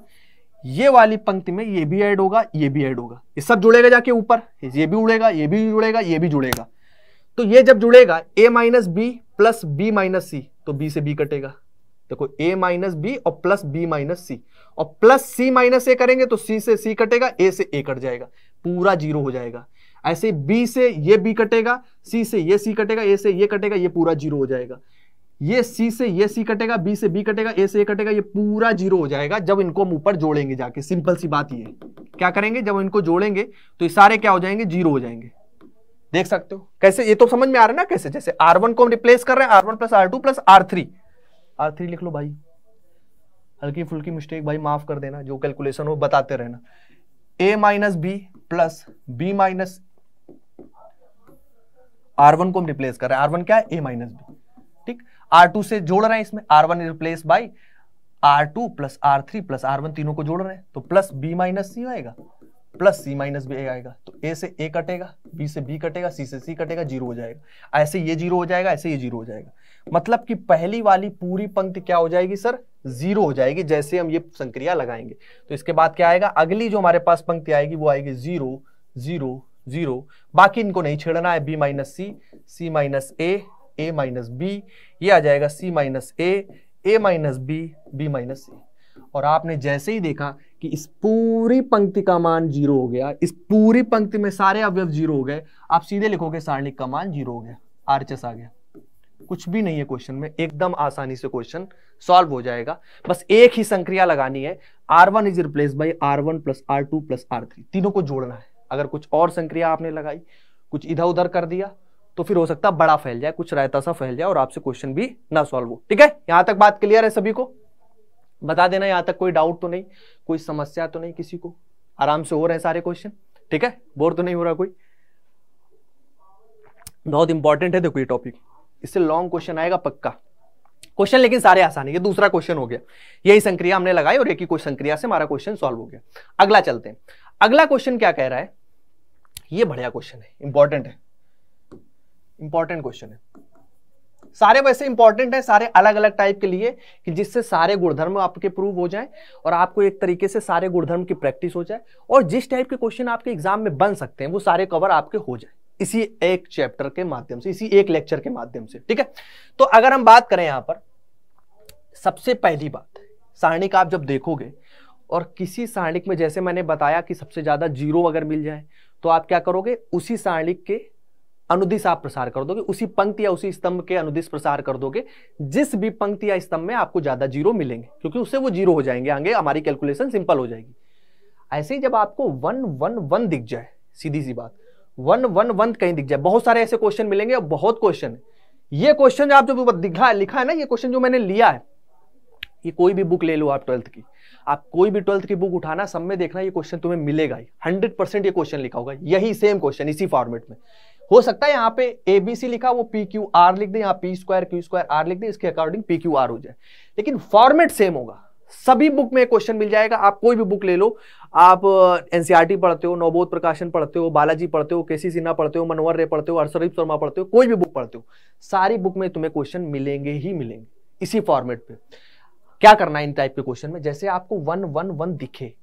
ये वाली पंक्ति में ये भी एड होगा ये भी एड होगा ये सब जुड़ेगा जाके ऊपर ये भी उड़ेगा ये भी जुड़ेगा ये भी जुड़ेगा तो ये जब जुड़ेगा A minus B plus B minus C तो बी से बी कटेगा देखो ए माइनस बी और प्लस बी माइनस सी और प्लस सी माइनस ए करेंगे तो सी से सी कटेगा ए से ए कट जाएगा पूरा जीरो हो जाएगा ऐसे बी से ये बी कटेगा सी से ये सी कटेगा ए से ये कटेगा ये पूरा जीरो हो जाएगा ये सी से ये सी कटेगा बी से बी कटेगा ए से ए कटेगा ये पूरा जीरो हो जाएगा जब इनको हम ऊपर जोड़ेंगे जाके सिंपल सी बात ये क्या करेंगे जब इनको जोड़ेंगे तो ये सारे क्या हो जाएंगे जीरो हो जाएंगे देख सकते हो कैसे ये तो समझ में आ रहा है ना कैसे जैसे वन को हम रिप्लेस कर रहे हैं R one plus are two plus are three R three लिख लो भाई हल्की फुल्की मिस्टेक भाई माफ कर देना जो कैलकुलेशन हो बताते रहना A minus B plus B minus R one को हम रिप्लेस कर रहे हैं आर वन क्या है ए माइनस बी ठीक आर टू से जोड़ रहे हैं इसमें R one replace by R two plus are three plus R one तीनों को जोड़ रहे हैं तो प्लस बी माइनस सी आएगा प्लस सी माइनस बी आएगा तो ए से ए कटेगा बी से बी कटेगा सी से सी कटेगा जीरो हो जाएगा ऐसे ये जीरो हो जाएगा ऐसे ये जीरो हो जाएगा मतलब कि पहली वाली पूरी पंक्ति क्या हो जाएगी सर जीरो हो जाएगी जैसे हम ये संक्रिया लगाएंगे तो इसके बाद क्या आएगा अगली जो हमारे पास पंक्ति आएगी वो आएगी जीरो जीरो जीरो बाकी इनको नहीं छेड़ना है B minus C C minus A A minus B ये आ जाएगा C minus A A minus B B minus C और आपने जैसे ही देखा कि इस पूरी पंक्ति का मान जीरो हो गया इस पूरी पंक्ति में सारे अवयव जीरो हो गए आप सीधे लिखोगे सारणिक का मान जीरो हो गया आरचस आ गया कुछ भी नहीं है क्वेश्चन में एकदम आसानी से क्वेश्चन सॉल्व हो जाएगा बस एक ही संक्रिया लगानी है are one is replace by R one plus are two plus are three तीनों को जोड़ना है अगर कुछ और संक्रिया आपने लगाई कुछ इधर उधर कर दिया तो फिर हो सकता है बड़ा फैल जाए कुछ रायता सा फैल जाए और आपसे क्वेश्चन भी ना सॉल्व हो ठीक है यहां तक बात क्लियर है सभी को बता देना यहां तक कोई डाउट तो नहीं कोई समस्या तो नहीं किसी को आराम से हो रहे हैं सारे क्वेश्चन ठीक है बोर तो नहीं हो रहा कोई बहुत इंपॉर्टेंट है देखो ये टॉपिक इससे लॉन्ग क्वेश्चन आएगा पक्का क्वेश्चन लेकिन सारे आसान है ये दूसरा क्वेश्चन हो गया यही संक्रिया हमने लगाई और एक ही संक्रिया से हमारा क्वेश्चन सॉल्व हो गया अगला चलते हैं अगला क्वेश्चन क्या कह रहा है ये बढ़िया क्वेश्चन है इंपॉर्टेंट है इंपॉर्टेंट क्वेश्चन है सारे वैसे इंपॉर्टेंट है सारे अलग अलग टाइप के लिए कि जिससे सारे गुणधर्म आपके प्रूव हो जाएं और आपको एक तरीके से सारे गुणधर्म की प्रैक्टिस हो जाए और जिस टाइप के क्वेश्चन आपके एग्जाम में बन सकते हैं वो सारे कवर आपके हो जाए इसी एक चैप्टर के माध्यम से इसी एक लेक्चर के माध्यम से ठीक है तो अगर हम बात करें यहां पर सबसे पहली बात सारणी का आप जब देखोगे और किसी सारणिक में जैसे मैंने बताया कि सबसे ज्यादा जीरो अगर मिल जाए तो आप क्या करोगे उसी सारणिक के अनुदिश आप प्रसार कर दोगे उसी पंक्ति या उसी स्तंभ के अनुदिश प्रसार कर दोगे जिस भी पंक्ति या स्तंभ में आपको ज्यादा जीरो मिलेंगे क्योंकि उससे वो जीरो हो जाएंगे आगे हमारी कैलकुलेशन सिंपल हो जाएगी ऐसे ही जब आपको वन वन वन दिख जाए सीधी सी बात वन वन वन कहीं दिख जाए बहुत सारे ऐसे क्वेश्चन मिलेंगे और बहुत क्वेश्चन है ये क्वेश्चन आप जो दिखा लिखा है ना ये क्वेश्चन जो मैंने लिया है ये कोई भी बुक ले लो आप ट्वेल्थ की आप कोई भी ट्वेल्थ की बुक उठाना सब में देखना ये क्वेश्चन तुम्हें मिलेगा ही हंड्रेड परसेंट ये क्वेश्चन लिखा होगा यही सेम क्वेश्चन इसी फॉर्मेट में हो सकता है यहाँ पे ए बी सी लिखा वो पी क्यू आर लिख दे यहाँ P square Q square R लिख दे इसके अकॉर्डिंग पी क्यू आर हो जाए लेकिन फॉर्मेट सेम होगा सभी बुक में क्वेश्चन मिल जाएगा आप कोई भी बुक ले लो आप एनसीईआरटी पढ़ते हो नवबोध प्रकाशन पढ़ते हो बालाजी पढ़ते हो केसी सिन्हा पढ़ते हो मनोहर रे पढ़ते हो हर्षरीफ शर्मा पढ़ते हो कोई भी बुक पढ़ते हो सारी बुक में तुम्हें क्वेश्चन मिलेंगे ही मिलेंगे इसी फॉर्मेट पे क्या करना है इन टाइप के क्वेश्चन में जैसे आपको वन वन वन दिखे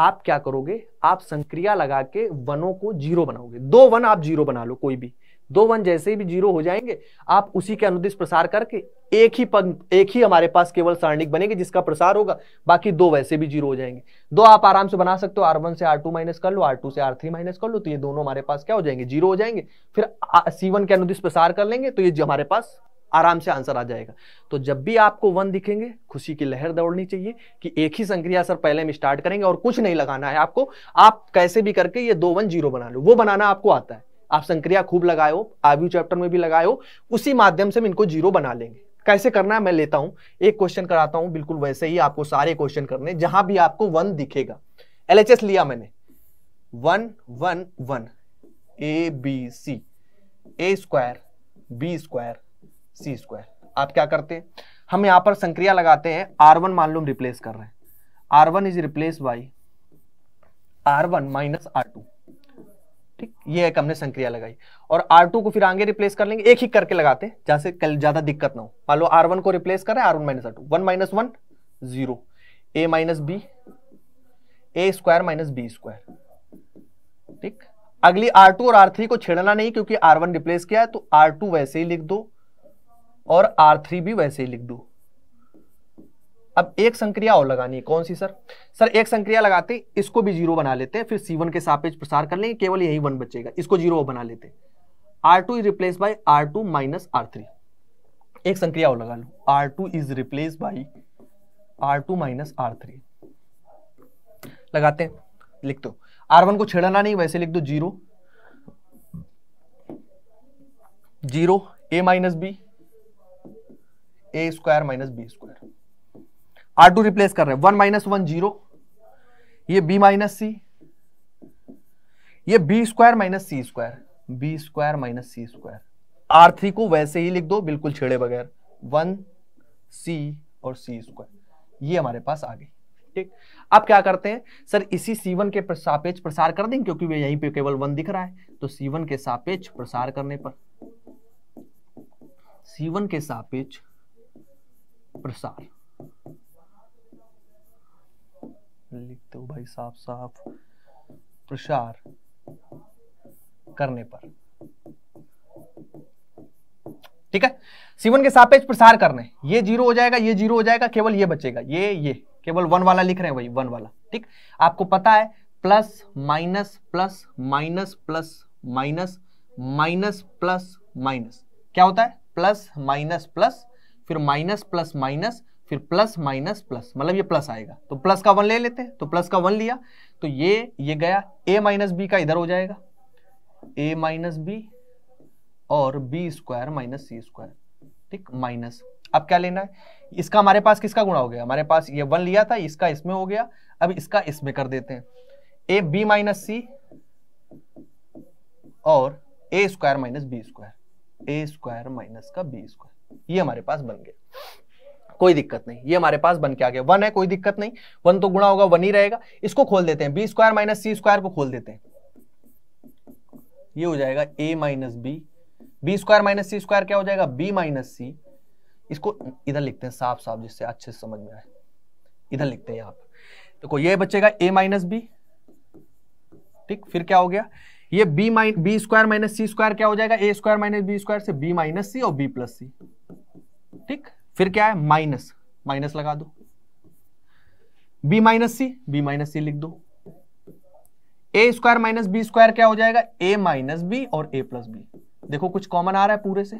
आप क्या करोगे आप संक्रिया लगा के वनों को जीरो बनाओगे दो वन आप जीरो बना लो कोई भी दो वन जैसे ही भी जीरो हो जाएंगे आप उसी के अनुदिश प्रसार करके एक ही पद एक ही हमारे पास केवल सारणिक बनेगी जिसका प्रसार होगा बाकी दो वैसे भी जीरो हो जाएंगे दो आप आराम से बना सकते हो आर वन से आर टू माइनस कर लो आर टू से आर थ्री माइनस कर लो तो ये दोनों हमारे पास क्या हो जाएंगे जीरो हो जाएंगे फिर सी वन के अनुदिश प्रसार कर लेंगे तो ये हमारे पास आराम से आंसर आ जाएगा तो जब भी आपको वन दिखेंगे खुशी की लहर दौड़नी चाहिए कि एक ही संक्रिया सर पहले हम स्टार्ट करेंगे और कुछ नहीं लगाना है आपको आप कैसे भी करके ये दो वन जीरो बना लो वो बनाना आपको आता है आप संक्रिया खूब लगाए हो आयु चैप्टर में भी लगाए उसी माध्यम से हम इनको जीरो बना लेंगे कैसे करना है मैं लेता हूं एक क्वेश्चन कराता हूं बिल्कुल वैसे ही आपको सारे क्वेश्चन करने जहां भी आपको वन दिखेगा एल लिया मैंने one one one A B C A square B square C square आप क्या करते हैं हम यहां पर संक्रिया लगाते हैं आर वन मान लो रिप्लेस कर रहे हैं R one is replace by R one minus R two ठीक ये एक हमने संक्रिया लगाई और R2 को फिर आगे रिप्लेस कर लेंगे एक ही करके लगाते जहां से कल ज्यादा दिक्कत ना हो मान लो आर को रिप्लेस कर रहे हैं one minus R two one minus one zero A minus B A square minus B square ठीक अगली R2 और R3 को छेड़ना नहीं क्योंकि R1 रिप्लेस किया है तो R2 वैसे ही लिख दो और R3 भी वैसे ही लिख दो अब एक संक्रिया और लगानी है कौन सी सर सर एक संक्रिया लगाते इसको भी जीरो बना लेते हैं फिर C1 के सापेक्ष प्रसार कर लेंगे केवल यही वन बचेगा इसको जीरो बना लेते R two is replace by R two minus R three एक संक्रिया और लगा लो R two is replace by R two minus R three लगाते हैं लिख दो आर वन को छेड़ना नहीं वैसे लिख दो zero zero A minus B A square minus B square R two replace कर रहे हैं वन माइनस वन जीरो ये बी माइनस सी ये बी स्क्वायर माइनस सी स्क्वायर बी स्क्वायर माइनस सी स्क्वायर आर थ्री को वैसे ही लिख दो बिल्कुल छेड़े बगैर वन सी और सी स्क्वायर ये हमारे पास आ गई ठीक अब क्या करते हैं सर इसी वन के सापेक्ष प्रसार कर देंगे क्योंकि वे यहीं पे केवल वन दिख रहा है तो वन के सापेक्ष प्रसार करने पर वन के सापेक्ष प्रसार लिखते हो भाई साफ साफ प्रसार करने पर ठीक है सीवन के सापेक्ष प्रसार करने ये जीरो हो जाएगा ये जीरो हो जाएगा केवल ये बचेगा ये ये केवल वन वाला लिख रहे हैं भाई वन वाला ठीक आपको पता है plus minus plus minus plus minus minus plus minus क्या होता है प्लस माइनस प्लस फिर माइनस प्लस माइनस फिर प्लस माइनस प्लस मतलब ये प्लस आएगा तो प्लस का वन ले लेते हैं तो प्लस का वन लिया तो ये ये गया ए माइनस बी का इधर हो जाएगा ए माइनस बी और बी स्क्वायर माइनस सी स्क्वायर ठीक माइनस अब क्या लेना है इसका हमारे पास किसका गुणा हो गया हमारे पास ये वन लिया था इसका इसमें हो गया अब इसका इसमें कर देते हैं ए बी माइनस सी और A square minus B square A square minus का बी स्क्वायर ये हमारे पास बन गया कोई दिक्कत नहीं ये हमारे पास बन के आ गया वन है कोई दिक्कत नहीं वन तो गुणा होगा वन ही रहेगा इसको खोल देते हैं बी स्क्वायर माइनस सी स्क्वायर को खोल देते हैं ये हो जाएगा A minus B B square minus C square क्या हो जाएगा बी माइनस सी इसको इधर लिखते हैं साफ साफ जिससे अच्छे से समझ में आए इधर लिखते हैं यहां पर देखो ये बचेगा ए माइनस बी ठीक फिर क्या हो गया ये B minus B square minus सी स्क्वायर क्या हो जाएगा A square minus B square से बी माइनस सी और बी प्लस सी ठीक फिर क्या है माइनस माइनस लगा दो B minus C B minus C लिख दो A square minus B square क्या हो जाएगा ए माइनस बी और ए प्लस बी देखो कुछ कॉमन आ रहा है पूरे से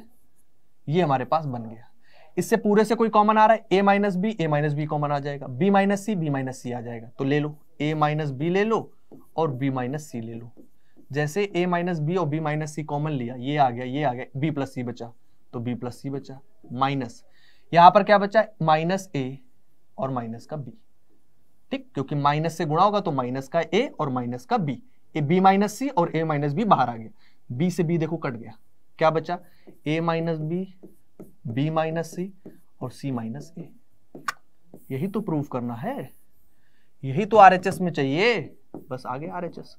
ये हमारे पास बन गया इससे पूरे से कोई कॉमन आ रहा है A minus B A minus B common आ जाएगा B minus C B minus C आ जाएगा तो ले लो ए माइनस बी ले लो और बी माइनस सी ले लो जैसे ए माइनस बी और बी माइनस सी कॉमन लिया ये आ गया ये आ गया बी प्लस सी बचा तो बी प्लस सी बचा माइनस यहां पर क्या बचा माइनस ए और माइनस का बी ठीक क्योंकि माइनस से गुणा होगा तो माइनस का ए और माइनस का B A B minus C और ए माइनस बी बाहर आ गया बी से बी देखो कट गया क्या बचा A minus B B minus C और सी माइनस ए यही तो प्रूफ करना है यही तो आरएचएस में चाहिए बस आगे आरएचएस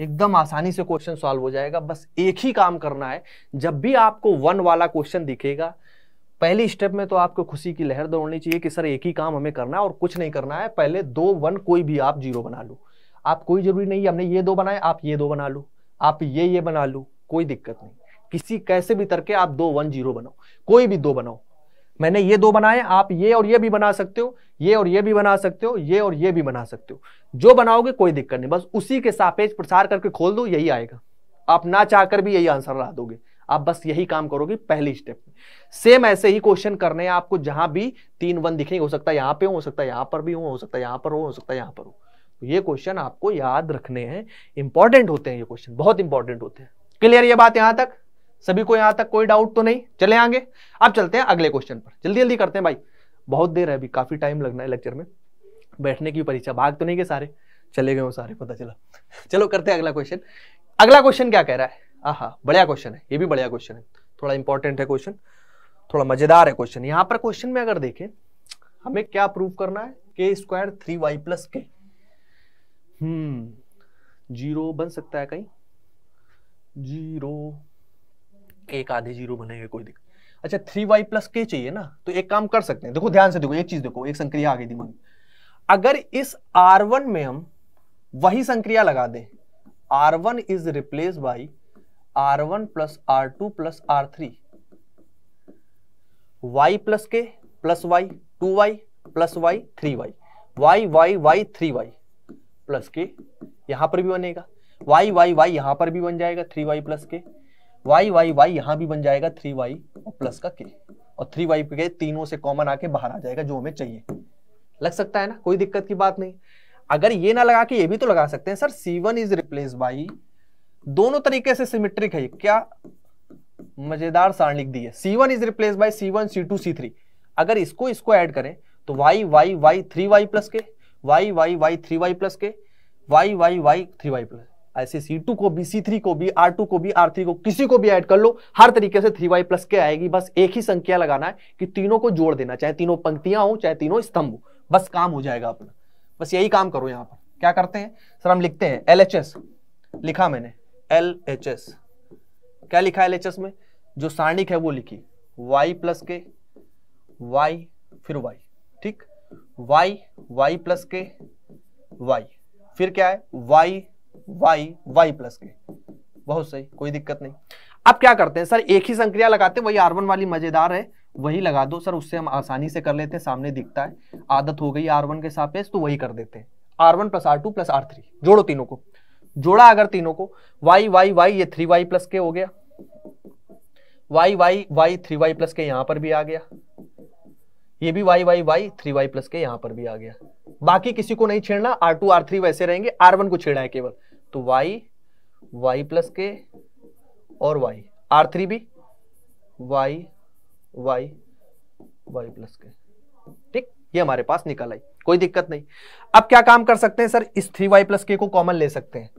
एकदम आसानी से क्वेश्चन सॉल्व हो जाएगा बस एक ही काम करना है जब भी आपको वन वाला क्वेश्चन दिखेगा पहली स्टेप में तो आपको खुशी की लहर दौड़नी चाहिए कि सर एक ही काम हमें करना है और कुछ नहीं करना है पहले दो वन कोई भी आप जीरो बना लो आप कोई जरूरी नहीं हमने ये दो बनाए आप ये दो बना लो आप ये ये बना लो कोई दिक्कत नहीं किसी कैसे भी तरके आप दो वन जीरो बनाओ कोई भी दो बनाओ मैंने ये दो बनाए आप ये और ये भी बना सकते हो ये और ये भी बना सकते हो ये और ये भी बना सकते हो जो बनाओगे कोई दिक्कत नहीं बस उसी के सापेक्ष प्रसार करके खोल दो यही आएगा आप ना चाहकर भी यही आंसर ला दोगे आप बस यही काम करोगे पहली स्टेप में सेम ऐसे ही क्वेश्चन करने हैं आपको जहां भी तीन वन दिखे हो सकता है यहां पे हो सकता है यहां पर भी हो हो सकता है यहां पर हो हो सकता है यहां पर हो तो ये क्वेश्चन आपको याद रखने हैं इंपॉर्टेंट होते हैं ये क्वेश्चन बहुत इंपॉर्टेंट होते हैं क्लियर ये बात यहां तक सभी को यहां तक कोई डाउट तो नहीं चले आगे अब चलते हैं अगले क्वेश्चन पर जल्दी जल्दी करते हैं भाई बहुत देर है अभी काफी टाइम लगना है लेक्चर में बैठने की परीक्षा भाग तो नहीं गए सारे चले गए सारे पता चला चलो करते हैं अगला क्वेश्चन अगला क्वेश्चन क्या कह रहा है आहा बढ़िया क्वेश्चन है ये भी बढ़िया क्वेश्चन है थोड़ा इंपॉर्टेंट है क्वेश्चन थोड़ा मजेदार है क्वेश्चन यहाँ पर क्वेश्चन में अगर देखें हमें क्या प्रूव करना है के स्क्वायर थ्री वाई प्लस के हम्म जीरो बन सकता है कहीं जीरो एक आधे जीरो बनेंगे कोई दिक्कत अच्छा थ्री वाई प्लस के चाहिए ना तो एक काम कर सकते हैं देखो ध्यान से देखो एक चीज देखो एक संक्रिया आ गई दिमाग में अगर इस आर वन में हम वही संक्रिया लगा दें R one is replace by R one plus are two plus are three Y plus K plus Y two Y plus Y three Y Y Y Y three Y plus K यहां पर भी बनेगा Y Y Y यहां पर भी बन जाएगा three Y plus K Y Y Y यहां भी बन जाएगा थ्री वाई और प्लस का के और थ्री वाई के तीनों से कॉमन आके बाहर आ जाएगा जो हमें चाहिए लग सकता है ना कोई दिक्कत की बात नहीं अगर ये ना लगा के ये भी तो लगा सकते हैं sir C one is replace by दोनों तरीके से सिमेट्रिक है क्या मजेदार सार लिख दी है C one is replace by C one C two C three अगर इसको इसको ऐड करें तो Y Y Y three Y plus K Y Y Y three Y plus K Y Y Y three Y plus ऐसे C to को भी सी three को भी आर टू को भी आर थ्री को किसी को भी ऐड कर लो हर तरीके से थ्री वाई प्लस के आएगी बस एक ही संख्या लगाना है कि तीनों को जोड़ देना चाहे तीनों पंक्तियां हो चाहे तीनों स्तंभ बस काम हो जाएगा अपना बस यही काम करो यहाँ पर क्या करते हैं सर हम लिखते हैं एल लिखा मैंने एल एच एस क्या लिखा है एल एच एस में जो सारणिक है वो लिखी वाई प्लस के वाई फिर वाई ठीक Y Y plus K Y फिर क्या है वाई वाई वाई प्लस के बहुत सही कोई दिक्कत नहीं अब क्या करते हैं सर एक ही संक्रिया लगाते हैं वही आर्वन वाली मजेदार है वही लगा दो सर उससे हम आसानी से कर लेते हैं सामने दिखता है आदत हो गई आर वन के सापेक्ष तो वही कर देते हैं R one plus are two plus are three जोड़ो तीनों को जोड़ा अगर तीनों को वाई वाई वाई ये थ्री वाई प्लस के हो गया Y Y Y three Y plus K यहां पर भी आ गया ये भी Y Y Y three Y plus K यहां पर भी आ गया बाकी किसी को नहीं छेड़ना आर टू आर थ्री वैसे रहेंगे आर वन को छेड़ा है केवल तो वाई वाई प्लस के और वाई आर थ्री भी Y Y Y plus K ठीक ये हमारे पास निकल आई कोई दिक्कत नहीं अब क्या काम कर सकते हैं सर इस थ्री वाई प्लस के को कॉमन ले सकते हैं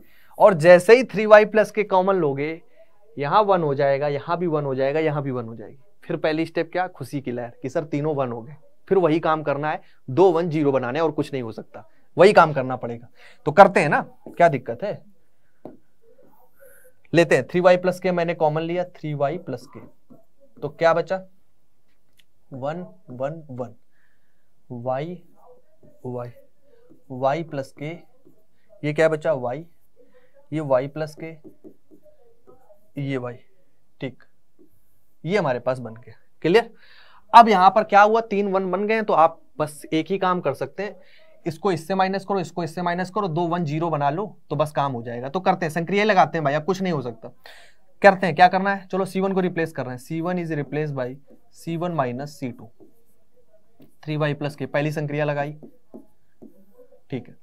और जैसे ही three Y plus K common लोगे यहाँ वन हो जाएगा यहाँ भी वन हो जाएगा यहाँ भी वन हो जाएगी फिर पहली स्टेप क्या खुशी की लहर कि सर तीनों वन हो गए फिर वही काम करना है दो वन जीरो बनाने और कुछ नहीं हो सकता वही काम करना पड़ेगा तो करते हैं ना क्या दिक्कत है लेते हैं थ्री वाई प्लस के मैंने कॉमन लिया थ्री वाई प्लस के तो क्या बचा one one one Y Y Y plus K ये क्या बचा वाई ये वाई प्लस के ये वाई ठीक ये हमारे पास बन गया क्लियर अब यहां पर क्या हुआ तीन वन बन गए तो आप बस एक ही काम कर सकते हैं इसको इससे माइनस करो इसको इससे माइनस करो दो वन जीरो बना लो तो बस काम हो जाएगा तो करते हैं संक्रिया लगाते हैं भाई अब कुछ नहीं हो सकता करते हैं क्या करना है चलो C1 को रिप्लेस कर रहे हैं C1 is replace by C1 one minus C two three Y plus K पहली संक्रिया लगाई ठीक है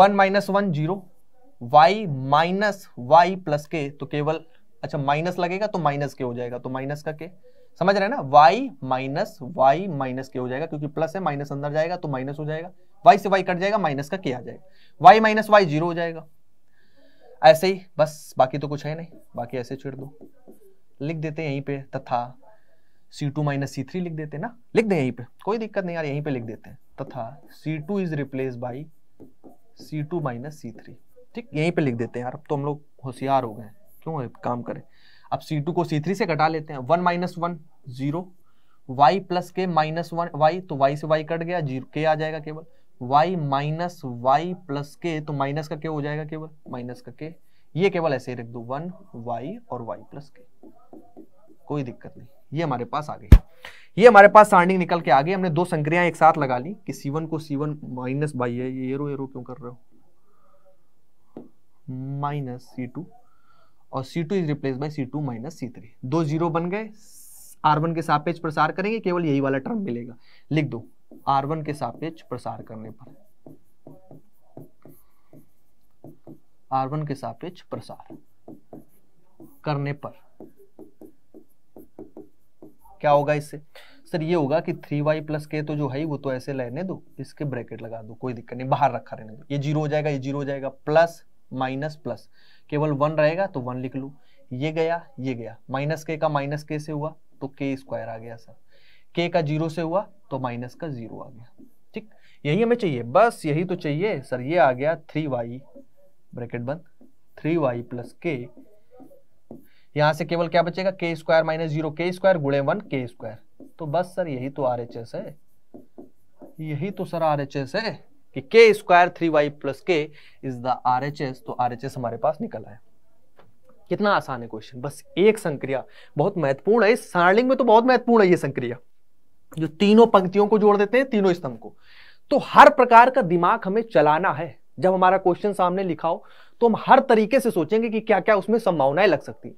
one minus one zero y minus Y plus K तो केवल अच्छा माइनस लगेगा तो माइनस के हो जाएगा तो माइनस का के समझ रहे हैं ना y माइनस वाई माइनस के हो जाएगा क्योंकि प्लस है माइनस अंदर जाएगा तो माइनस हो जाएगा y से y कट जाएगा माइनस का के आ जाएगा y माइनस वाई जीरो हो जाएगा ऐसे ही बस बाकी तो कुछ है नहीं बाकी ऐसे छेड़ दो लिख देते यहीं पे तथा सी टू माइनस सी थ्री लिख देते ना लिख दे यहीं पे कोई दिक्कत नहीं यार यहीं पे लिख देते हैं तथा C two is replace by C two minus C three ठीक यहीं पे लिख देते हैं यार अब तो हम लोग होशियार हो गए क्यों है? काम करें अब सी टू को सी थ्री से घटा लेते हैं one minus one zero Y plus K minus one Y तो वाई से वाई कट गया जीरो के आ जाएगा केवल Y minus Y plus K तो माइनस का के हो जाएगा केवल माइनस का के ये केवल ऐसे ही रख दो वन वाई और वाई प्लस के कोई दिक्कत नहीं ये हमारे पास आ गई ये हमारे पास सारणी निकल के आ गई हमने दो संक्रियाएं एक साथ लगा ली कि सी वन को सी वन माइनस बाई है ये एरो एरो क्यों कर रहे हो माइनस सी टू और C two is replace by C two minus C three दो जीरो बन गए आर वन के सापेक्ष प्रसार करेंगे केवल यही वाला टर्म मिलेगा लिख दो आर वन के सापेक्ष प्रसार करने पर आर वन के सापेक्ष प्रसार करने पर क्या होगा इससे सर ये होगा कि थ्री वाई प्लस के तो जो है वो तो ऐसे लेने दो इसके ब्रैकेट लगा दो कोई दिक्कत नहीं बाहर रखा रहने दो ये जीरो हो जाएगा ये जीरो हो जाएगा प्लस माइनस प्लस केवल वन रहेगा तो वन लिख लू ये गया ये गया माइनस के का माइनस के से हुआ तो के स्क्वायर आ गया सर के का जीरो से हुआ तो माइनस का जीरो आ गया ठीक यही हमें चाहिए बस यही तो चाहिए सर ये आ गया थ्री वाई ब्रैकेट बंद थ्री वाई प्लस के यहां से केवल क्या बचेगा K square minus zero K square गुड़े वन के स्क्वायर तो बस सर यही तो आर एच एस है यही तो सर आर एच एस है कि K square three Y plus K is the R H S तो आर एच एस हमारे पास निकल आया कितना आसान है क्वेश्चन बस एक संक्रिया बहुत महत्वपूर्ण है इस सारलिंग में तो बहुत महत्वपूर्ण है ये संक्रिया जो तीनों पंक्तियों को जोड़ देते हैं तीनों स्तंभ को तो हर प्रकार का दिमाग हमें चलाना है जब हमारा क्वेश्चन सामने लिखा हो तो हम हर तरीके से सोचेंगे कि क्या क्या उसमें संभावनाएं लग सकती है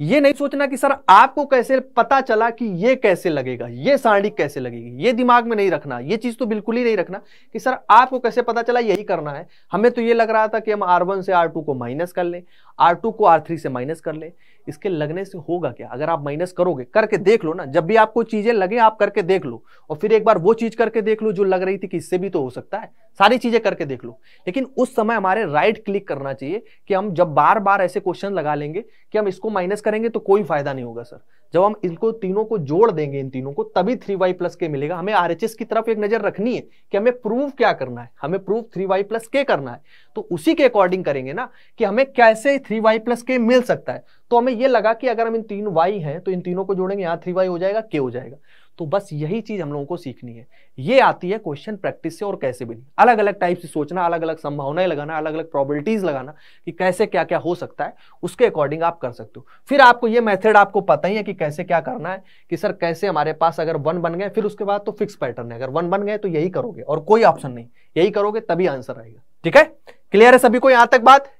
ये नहीं सोचना कि सर आपको कैसे पता चला कि ये कैसे लगेगा ये साड़ी कैसे लगेगी ये दिमाग में नहीं रखना ये चीज तो बिल्कुल ही नहीं रखना कि सर आपको कैसे पता चला यही करना है हमें तो ये लग रहा था कि हम R1 से R2 को माइनस कर लें R2 को R3 से माइनस कर लें इसके लगने से होगा क्या अगर आप माइनस करोगे करके देख लो ना जब भी आपको चीजें लगे आप करके देख लो और फिर एक बार वो चीज करके देख लो जो लग रही थी कि इससे भी तो हो सकता है सारी चीजें करके देख लो लेकिन उस समय हमारे राइट क्लिक करना चाहिए कि हम जब बार बार ऐसे क्वेश्चन लगा लेंगे कि हम इसको माइनस करेंगे तो कोई फायदा नहीं होगा सर जब हम इनको तीनों को जोड़ देंगे इन तीनों को तभी थ्री वाई प्लस के मिलेगा हमें आर की तरफ एक नजर रखनी है कि हमें प्रूव क्या करना है हमें प्रूव थ्री वाई प्लस के करना है तो उसी के अकॉर्डिंग करेंगे ना कि हमें कैसे थ्री वाई प्लस के मिल सकता है तो हमें यह लगा कि अगर हम इन तीन वाई हैं तो इन तीनों को जोड़ेंगे यहाँ थ्री वाई हो जाएगा के हो जाएगा तो बस यही चीज हम लोगों को सीखनी है ये आती है क्वेश्चन प्रैक्टिस से और कैसे भी नहीं अलग अलग टाइप से सोचना अलग अलग संभावनाएं लगाना अलग अलग प्रॉबिलिटीज लगाना कि कैसे क्या क्या हो सकता है उसके अकॉर्डिंग आप कर सकते हो फिर आपको ये मेथड आपको पता ही है कि कैसे क्या करना है कि सर कैसे हमारे पास अगर वन बन गए फिर उसके बाद तो फिक्स पैटर्न है अगर वन बन गए तो यही करोगे और कोई ऑप्शन नहीं यही करोगे तभी आंसर आएगा ठीक है क्लियर है सभी को यहां तक बात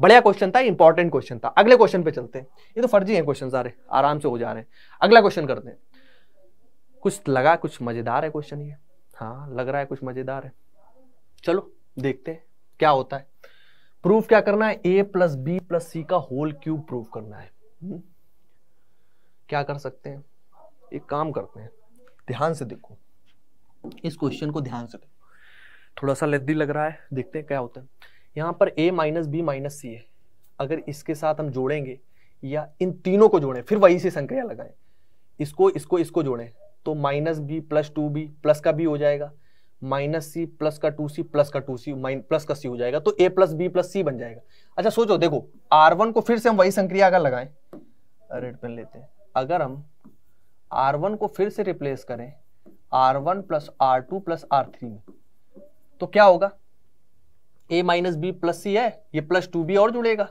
बढ़िया क्वेश्चन था इंपॉर्टेंट क्वेश्चन था अगले क्वेश्चन पे चलते हैं ये तो फर्जी है क्वेश्चन सारे आराम से हो जा रहे हैं अगला क्वेश्चन करते हैं कुछ लगा कुछ मज़ेदार है क्वेश्चन ये हाँ लग रहा है कुछ मज़ेदार है चलो देखते हैं क्या होता है प्रूफ क्या करना है ए प्लस बी प्लस सी का होल क्यूब प्रूफ करना है हम्म। क्या कर सकते हैं एक काम करते हैं ध्यान से देखो इस क्वेश्चन को ध्यान से देखो थोड़ा सा लेदी लग रहा है देखते हैं क्या होता है यहाँ पर A minus B minus C है अगर इसके साथ हम जोड़ेंगे या इन तीनों को जोड़ें फिर वही से संक्रिया लगाएं इसको इसको इसको जोड़ें तो minus B plus two B plus का बी हो जाएगा माइनस सी प्लस का टू सी प्लस का टू सी माइन प्लस का सी हो जाएगा तो ए प्लस बी प्लस सी बन जाएगा अच्छा सोचो देखो आर वन को फिर से हम वही संक्रिया अगर लगाए रेड पेन लेते हैं अगर हम आर वन को फिर से रिप्लेस करें R one plus are two plus are three में तो क्या होगा A minus B plus C है ये प्लस टू बी और जुड़ेगा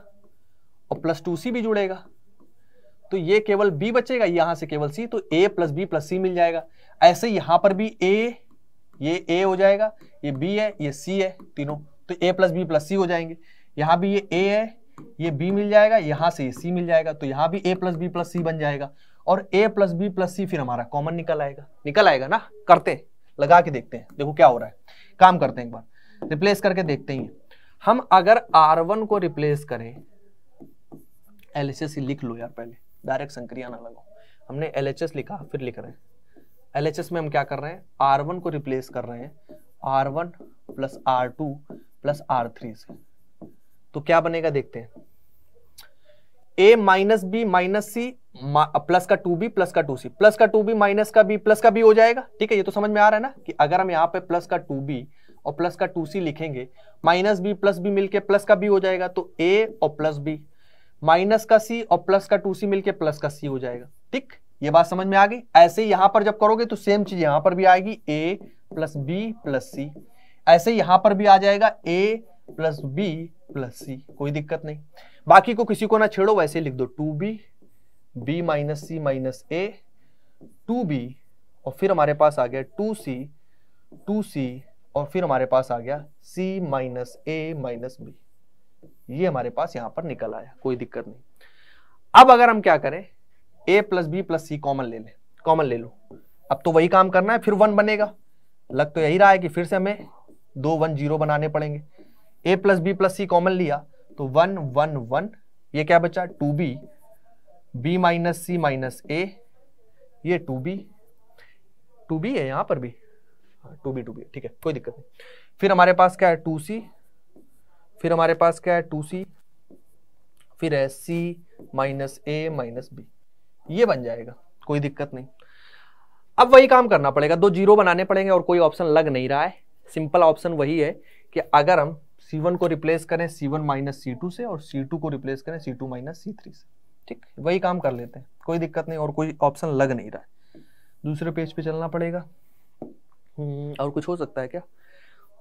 और प्लस टू सी भी जुड़ेगा तो ये केवल बी बचेगा यहां से केवल सी तो ए प्लस बी प्लस सी मिल जाएगा ऐसे यहां पर भी ए ये ए हो जाएगा ये बी है ये सी है तीनों तो ए प्लस बी प्लस सी हो जाएंगे यहां भी ये ए है ये बी मिल जाएगा यहां से ये सी मिल जाएगा तो यहां भी ए प्लस बी प्लस सी बन जाएगा और A plus B plus C फिर हमारा कॉमन निकल आएगा निकल आएगा ना करते हैं लगा के देखते हैं देखो क्या हो रहा है काम करते हैं एक बार रिप्लेस करके देखते हैं हम अगर आर वन को रिप्लेस करें एल लिख लो यार पहले डायरेक्ट संक्रिया ना लगाओ हमने एल लिखा फिर लिख रहे हैं एल में हम क्या कर रहे हैं आर को रिप्लेस कर रहे हैं R one plus are two plus are three से तो क्या बनेगा देखते हैं A minus B minus C plus का टू बी प्लस का टू सी प्लस का टू बी माइनस का बी प्लस का बी हो जाएगा ठीक है ये तो समझ में आ रहा है ना कि अगर हम यहाँ पे प्लस का टू बी और प्लस का टू सी लिखेंगे माइनस बी प्लस बी मिलके प्लस का बी हो जाएगा तो ए और प्लस बी माइनस का सी और प्लस का टू सी मिलकर प्लस का सी हो जाएगा ठीक ये बात समझ में आ गई ऐसे यहां पर जब करोगे तो सेम चीज यहां पर भी आएगी A plus B plus C ऐसे यहां पर भी आ जाएगा ए प्लस बी प्लस सी कोई दिक्कत नहीं बाकी को किसी को ना छेड़ो वैसे लिख दो two B B minus C minus A two B और फिर हमारे पास आ गया टू सी टू सी और फिर हमारे पास आ गया C minus A minus B ये हमारे पास यहां पर निकल आया कोई दिक्कत नहीं अब अगर हम क्या करें A plus B plus C common ले लें कॉमन ले लो अब तो वही काम करना है फिर वन बनेगा लग तो यही रहा है कि फिर से हमें दो वन जीरो बनाने पड़ेंगे A plus B plus C common लिया तो वन वन वन ये क्या बचा two B B minus C minus A ये टू बी टू बी है यहां पर भी टू बी टू बी ठीक है कोई दिक्कत नहीं फिर हमारे पास क्या है टू सी फिर हमारे पास क्या है टू सी फिर है C minus A minus B ये बन जाएगा कोई दिक्कत नहीं अब वही काम करना पड़ेगा दो जीरो बनाने पड़ेंगे और कोई ऑप्शन लग नहीं रहा है सिंपल ऑप्शन वही है कि अगर हम C1 को रिप्लेस करें C1 वन माइनस सी से और C2 को रिप्लेस करें C2 टू माइनस सी से ठीक वही काम कर लेते हैं कोई दिक्कत नहीं और कोई ऑप्शन लग नहीं रहा है दूसरे पेज पे चलना पड़ेगा हम्म, और कुछ हो सकता है क्या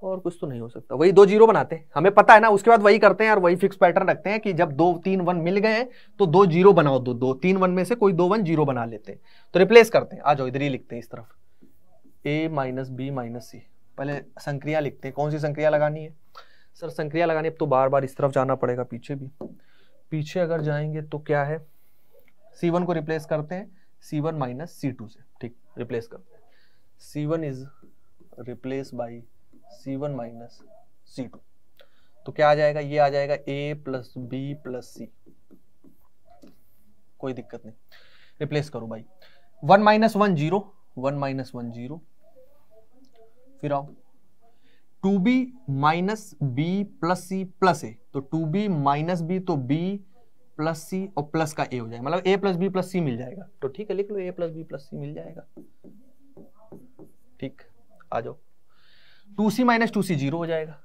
और कुछ तो नहीं हो सकता वही दो जीरो बनाते हैं हमें पता है ना उसके बाद वही करते हैं और वही फिक्स पैटर्न रखते हैं कि जब दो तीन वन मिल गए तो दो जीरो बनाओ दो दो तीन वन में से कोई दो वन जीरो बना लेते हैं तो रिप्लेस करते हैं आ जाओ इधर ही लिखते हैं इस तरफ A minus B minus C पहले संक्रिया लिखते हैं कौन सी संक्रिया लगानी है सर संक्रिया लगानी अब तो बार बार इस तरफ जाना पड़ेगा पीछे भी पीछे अगर जाएंगे तो क्या है सी वन को रिप्लेस करते हैं C one minus C two से ठीक रिप्लेस करते हैं C one is replace by C one minus C two तो क्या आ जाएगा ये आ जाएगा ए प्लस बी प्लस सी कोई दिक्कत नहीं रिप्लेस करो भाई one minus one zero one minus one zero फिर आओ two B minus B plus C plus A तो टू बी माइनस बी तो बी प्लस सी और प्लस का ए हो जाएगा मतलब A plus B plus C मिल जाएगा तो ठीक है लिख लो A plus B plus C मिल जाएगा ठीक आ जाओ two C minus two C zero हो जाएगा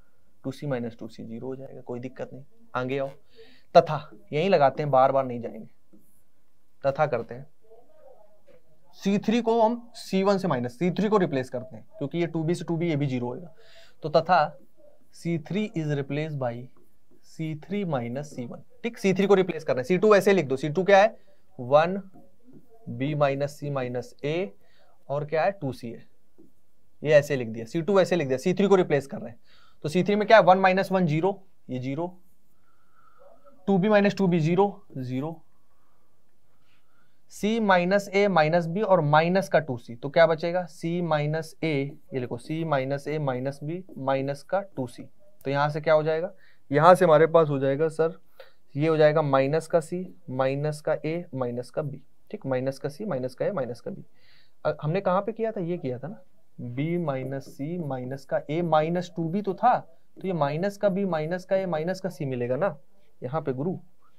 two C minus two C zero हो जाएगा कोई दिक्कत नहीं आगे आओ तथा यही लगाते हैं बार बार नहीं जाएंगे तथा करते हैं सी थ्री को हम सी वन से माइनस सी थ्री को रिप्लेस करते हैं क्योंकि ये टू बी से टू बी ये भी जीरो होगा तो तथा C three is replace by C three minus C one ठीक सी थ्री को रिप्लेस करना है सी टू ऐसे लिख दो सी टू क्या है one B minus C minus A और क्या है टू सी है ये ऐसे लिख दिया C2 ऐसे लिख दिया C3 को रिप्लेस कर रहे हैं तो C3 में क्या है वन माइनस वन जीरो ये zero two B minus two B zero zero C minus A minus B और माइनस का टू सी तो क्या बचेगा सी माइनस ए ये लिखो C minus A minus B minus का टू सी तो यहां से क्या हो जाएगा यहां से हमारे पास हो जाएगा सर ये हो जाएगा माइनस का सी माइनस का ए माइनस का बी ठीक माइनस का सी माइनस का ए माइनस का बी हमने कहां पे किया था ये किया था ना बी माइनस सी माइनस का ए माइनस टू बी तो था तो ये माइनस का बी माइनस का ए माइनस का सी मिलेगा ना यहाँ पे गुरु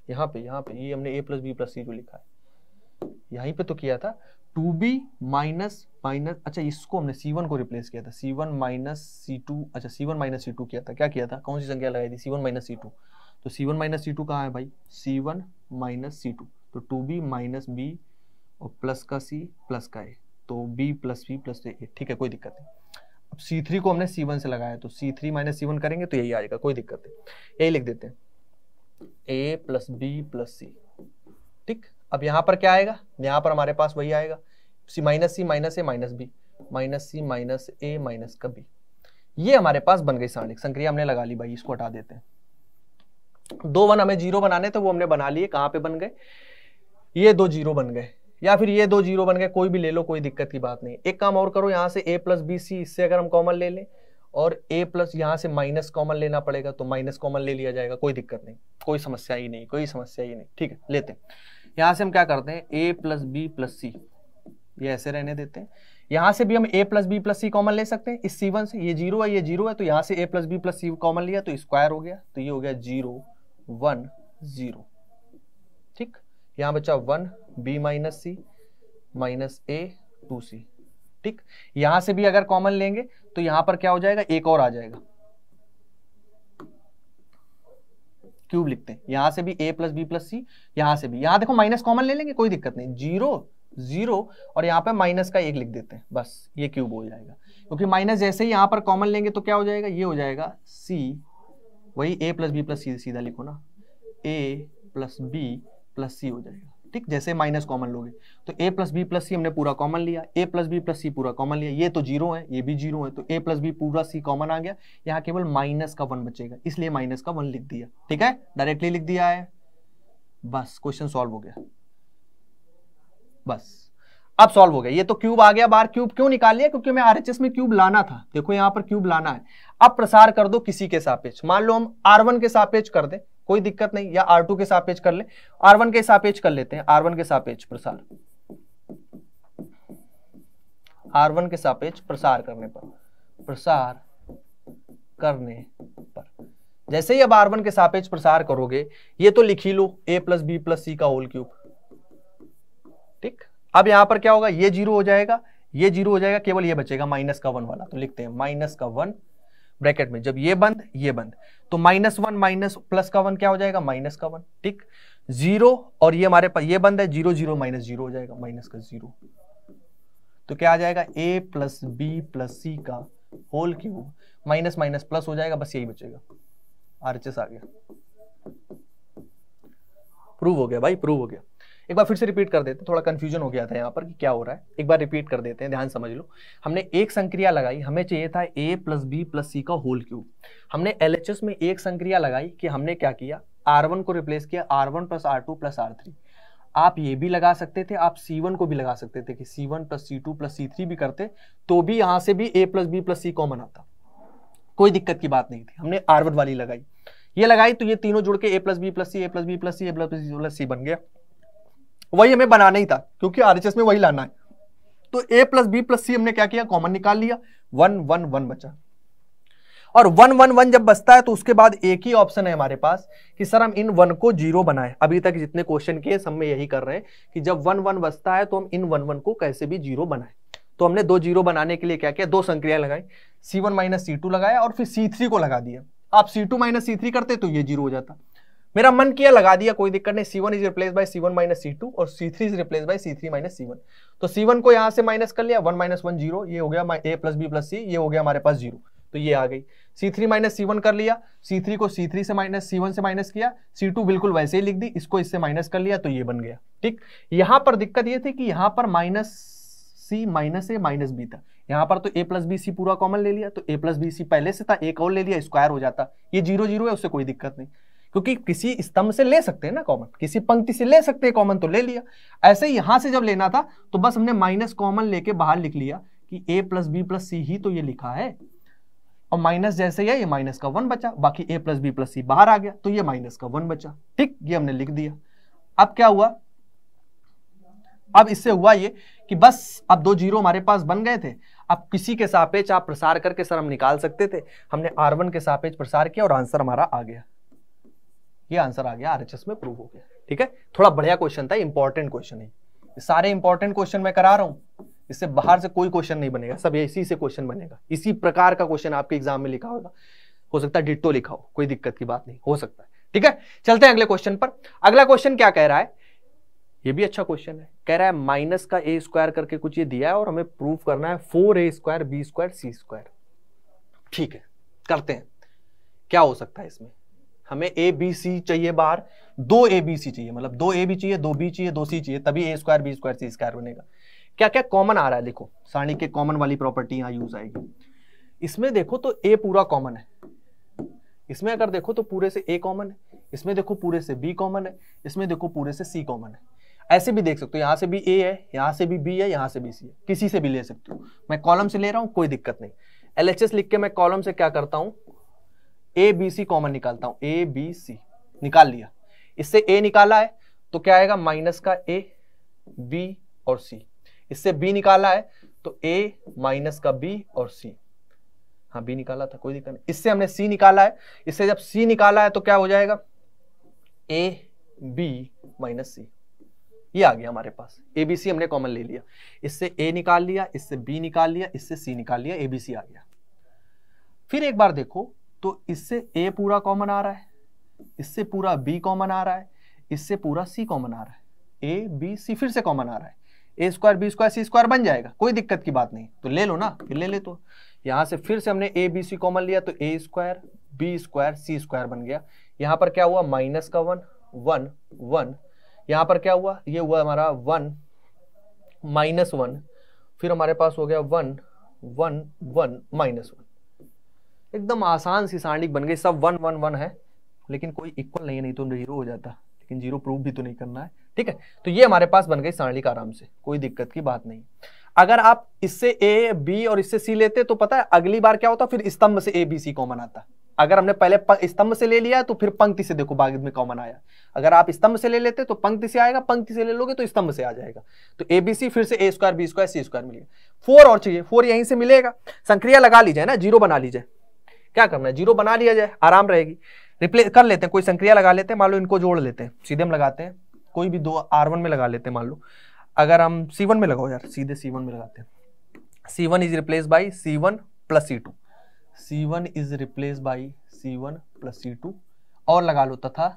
यहाँ पे यहाँ पे ये हमने A plus B plus C जो लिखा है यहीं पे तो किया था टू बी माइनस माइनस अच्छा इसको हमने सी वन को रिप्लेस किया था C one minus C two अच्छा C one minus C two किया था क्या किया था कौन सी संख्या लगाई थी C one minus C two तो C one minus C two कहाँ है भाई C one minus C two तो टू बी माइनस बी और प्लस का सी प्लस का ए तो B plus B plus A ठीक है कोई दिक्कत नहीं अब सी थ्री को हमने सी वन से लगाया तो सी थ्री माइनस सी वन करेंगे तो यही आएगा कोई दिक्कत नहीं यही लिख देते हैं A plus B plus C ठीक अब यहाँ पर क्या आएगा यहाँ पर हमारे पास वही आएगा C minus C minus A minus B minus C minus A minus का बी ये हमारे पास बन गई सारणिक संक्रिया हमने लगा ली भाई इसको हटा देते हैं दो वन हमें जीरो बनाने थे वो हमने बना लिए कहाँ पे बन गए ये दो जीरो बन गए या फिर ये दो जीरो बन गए कोई भी ले लो कोई दिक्कत की बात नहीं एक काम और करो यहाँ से ए प्लस बी सी इससे अगर हम कॉमन ले लें और ए प्लस यहाँ से माइनस कॉमन लेना पड़ेगा तो माइनस कॉमन ले लिया जाएगा कोई दिक्कत नहीं कोई समस्या ही नहीं कोई समस्या ही नहीं ठीक है लेते हैं यहाँ से हम क्या करते हैं ए प्लस बी प्लस सी ये ऐसे रहने देते हैं यहाँ से भी हम A plus B plus C common ले सकते हैं इस सी वन से ये जीरो है ये जीरो है तो यहाँ से A plus B plus C common लिया तो स्क्वायर हो गया तो ये हो गया जीरो वन जीरो यहां बचा one B minus C minus A two C ठीक यहां से भी अगर कॉमन लेंगे तो यहां पर क्या हो जाएगा एक और आ जाएगा क्यूब लिखते हैं यहां से भी A plus B plus C यहां से भी यहां देखो माइनस कॉमन ले लेंगे कोई दिक्कत नहीं जीरो जीरो और यहां पर माइनस का एक लिख देते हैं बस ये क्यूब हो जाएगा क्योंकि माइनस जैसे ही यहां पर कॉमन लेंगे तो क्या हो जाएगा ये हो जाएगा सी वही A plus B plus C सीधा लिखो ना A plus B plus C हो जाएगा ठीक जैसे माइनस कॉमन लोगे तो ए प्लस बी प्लस सी हमने पूरा कॉमन लिया A plus B plus C पूरा कॉमन लिया ये तो जीरो है ये भी जीरो है तो ए प्लस बी पूरा सी कॉमन आ गया यहाँ केवल माइनस का वन बचेगा इसलिए माइनस का वन लिख दिया ठीक है डायरेक्टली लिख दिया है बस क्वेश्चन सॉल्व हो गया बस अब सॉल्व हो गया ये तो क्यूब आ गया बार क्यूब क्यों निकाल लिया क्योंकि मैं आरएचएस में क्यूब लाना था देखो यहां पर क्यूब लाना है अब प्रसार कर दो किसी के सापेक्ष मान लो हम आर वन के सापेक्ष कर दें कोई दिक्कत नहीं या आर टू के सापेक्ष कर ले आर वन के सापेक्ष कर लेते हैं आर वन के सापेक्ष प्रसार आर वन के सापेक्ष प्रसार करने पर प्रसार करने पर जैसे ही अब आर वन के सापेक्ष प्रसार करोगे ये तो लिख ही लो A plus B plus C का होल क्यूब ठीक अब यहां पर क्या होगा ये जीरो हो जाएगा ये जीरो हो जाएगा केवल ये बचेगा माइनस का वन वाला तो लिखते हैं माइनस का वन ब्रैकेट में जब ये बंद ये बंद तो माइनस वन माइनस प्लस का वन क्या हो जाएगा माइनस का वन ठीक जीरो और ये हमारे पास ये बंद है जीरो जीरो माइनस जीरो हो जाएगा माइनस का जीरो तो क्या आ जाएगा ए प्लस बी प्लस सी का whole cube minus minus plus हो जाएगा बस यही बचेगा आरचेस आ गया प्रूव हो गया भाई प्रूव हो गया एक बार फिर से रिपीट कर देते हैं थोड़ा कन्फ्यूजन हो गया था यहाँ पर कि क्या हो रहा है एक बार रिपीट कर देते हैं ध्यान समझ लो हमने एक संक्रिया लगाई हमें चाहिए था A plus B plus C का होल क्यूब हमने एल में एक संक्रिया लगाई कि हमने क्या किया आर को रिप्लेस किया R one plus are two plus are three आप ये भी लगा सकते थे आप C1 को भी लगा सकते थे कि C1 प्लस सी टू प्लस सी थ्री भी करते तो भी यहाँ से भी A plus B plus C common आता कोई दिक्कत की बात नहीं थी हमने आर वाली लगाई ये लगाई तो ये तीनों जुड़ के A plus B plus C A plus B plus C A plus B plus सी बन गया वही हमें बनाना ही था क्योंकि आरएचएस में वही लाना है तो ए प्लस बी प्लस सी हमने क्या किया कॉमन निकाल लिया वन वन वन बचा और वन वन वन जब बचता है तो उसके बाद एक ही ऑप्शन है हमारे पास कि सर हम इन वन को जीरो बनाए अभी तक जितने क्वेश्चन किए सब में यही कर रहे हैं कि जब वन वन बचता है तो हम इन वन वन को कैसे भी जीरो बनाए तो हमने दो जीरो बनाने के लिए क्या किया दो संक्रिया लगाई C one minus C two लगाया और फिर सी थ्री को लगा दिया आप सी टू माइनस सी थ्री करते तो ये जीरो हो जाता है मेरा मन किया लगा दिया कोई दिक्कत नहीं C one is replace by C one minus C two और C three is replace by C three minus C one तो सी वन को यहाँ से माइनस कर लिया वन माइनस वन जीरो ये हो गया ए प्लस बी प्लस सी ये हो गया हमारे पास जीरो तो ये आ गई C3 माइनस C1 कर लिया C3 को C3 से माइनस C1 से माइनस किया C2 बिल्कुल वैसे ही लिख दी इसको इससे माइनस कर लिया तो ये बन गया ठीक यहाँ पर दिक्कत ये थी कि यहाँ पर minus C minus A minus B था यहाँ पर तो ए प्लस बी सी पूरा कॉमन ले लिया तो ए प्लस बी सी पहले से था एक और ले लिया स्क्वायर हो जाता ये जीरो जीरो है उससे कोई दिक्कत नहीं क्योंकि किसी स्तंभ से ले सकते हैं ना कॉमन किसी पंक्ति से ले सकते हैं कॉमन तो ले लिया ऐसे यहां से जब लेना था तो बस हमने माइनस कॉमन लेके बाहर लिख लिया कि A plus B plus C ही तो ये लिखा है और माइनस जैसे है ये माइनस का वन बचा बाकी A plus B plus C बाहर आ गया तो ये माइनस का वन बचा ठीक ये हमने लिख दिया अब क्या हुआ अब इससे हुआ ये कि बस अब दो जीरो हमारे पास बन गए थे अब किसी के सापेक्ष आप प्रसार करके सर हम निकाल सकते थे हमने आर वन के सापेक्ष प्रसार किया और आंसर हमारा आ गया ये आंसर आ गया आरएचएस में प्रूव हो गया ठीक है थोड़ा बढ़िया क्वेश्चन था इंपॉर्टेंट क्वेश्चन है सारे इंपॉर्टेंट क्वेश्चन मैं करा रहा हूँ इससे बाहर से कोई क्वेश्चन नहीं बनेगा सब इसी से क्वेश्चन बनेगा इसी प्रकार का क्वेश्चन आपके एग्जाम में लिखा होगा हो सकता है डिट्टो लिखा हो कोई दिक्कत की बात नहीं हो सकता है ठीक है चलते हैं अगले क्वेश्चन पर अगला क्वेश्चन क्या कह रहा है ये भी अच्छा क्वेश्चन है कह रहा है माइनस का ए स्क्वायर करके कुछ ये दिया है और हमें प्रूफ करना है four A square B square C square ठीक है करते हैं क्या हो सकता है इसमें हमें ए बी सी चाहिए बार दो ए बी सी चाहिए मतलब दो ए बी चाहिए दो बी चाहिए दो सी चाहिए तभी A square B square C square बनेगा क्या क्या कॉमन आ रहा है देखो सारणी के कॉमन वाली प्रॉपर्टी यहाँ यूज आएगी इसमें देखो तो ए पूरा कॉमन है इसमें अगर देखो तो पूरे से ए कॉमन है इसमें देखो पूरे से बी कॉमन है इसमें देखो पूरे से सी कॉमन है ऐसे भी देख सकते हो यहाँ से भी ए है यहाँ से भी बी है यहाँ से भी सी है किसी से भी ले सकते हो मैं कॉलम से ले रहा हूँ कोई दिक्कत नहीं एल लिख के मैं कॉलम से क्या करता हूँ ए बी सी कॉमन निकालता हूं ए बी सी निकाल लिया इससे ए निकाला है तो क्या आएगा माइनस का ए बी और सी इससे बी निकाला है तो ए माइनस का बी और सी हाँ बी निकाला था कोई दिक्कत नहीं इससे हमने सी निकाला है इससे जब सी निकाला है तो क्या हो जाएगा ए बी माइनस सी ये आ गया हमारे पास ए बी सी हमने कॉमन ले लिया इससे ए निकाल लिया इससे बी निकाल लिया इससे सी निकाल लिया ए बी सी आ गया फिर एक बार देखो तो इससे ए पूरा कॉमन आ रहा है इससे पूरा बी कॉमन आ रहा है इससे पूरा सी कॉमन आ रहा है ए बी सी फिर से कॉमन आ रहा है A square B square C square बन जाएगा कोई दिक्कत की बात नहीं तो ले लो ना फिर ले ले तो यहां से फिर से हमने ए बी सी कॉमन लिया तो A square B square C square बन गया यहां पर क्या हुआ माइनस का वन वन वन यहाँ पर क्या हुआ ये हुआ हमारा वन माइनस वन फिर हमारे पास हो गया one one one minus one एकदम आसान सी सारणी बन गई सब वन वन वन है लेकिन कोई इक्वल नहीं है नहीं तो जीरो हो जाता लेकिन जीरो प्रूफ भी तो नहीं करना है ठीक है तो ये हमारे पास बन गई सारणिक आराम से कोई दिक्कत की बात नहीं अगर आप इससे ए बी और इससे सी लेते तो पता है अगली बार क्या होता फिर स्तंभ से ए बी सी कॉमन आता अगर हमने पहले स्तंभ से ले लिया तो फिर पंक्ति से देखो बाग में कॉमन आया अगर आप स्तंभ से ले लेते तो पंक्ति से आएगा पंक्ति से ले लोगे तो स्तंभ से आ जाएगा तो ए बी सी फिर से A square B square C square मिलेगा फोर और चाहिए फोर यहीं से मिलेगा संक्रिया लगा लीजिए ना जीरो बना लीजिए क्या करना है जीरो बना लिया जाए आराम रहेगी रिप्लेस कर लेते हैं कोई संक्रिया लगा लेते हैं मान लो इनको जोड़ लेते हैं सीधे हम लगाते हैं कोई भी दो आर वन में लगा लेते हैं मान लो अगर हम सी वन में लगाओ यार सीधे सी वन में लगाते हैं C one is replace by C one plus C two C one is replace by C one plus C two और लगा लो तथा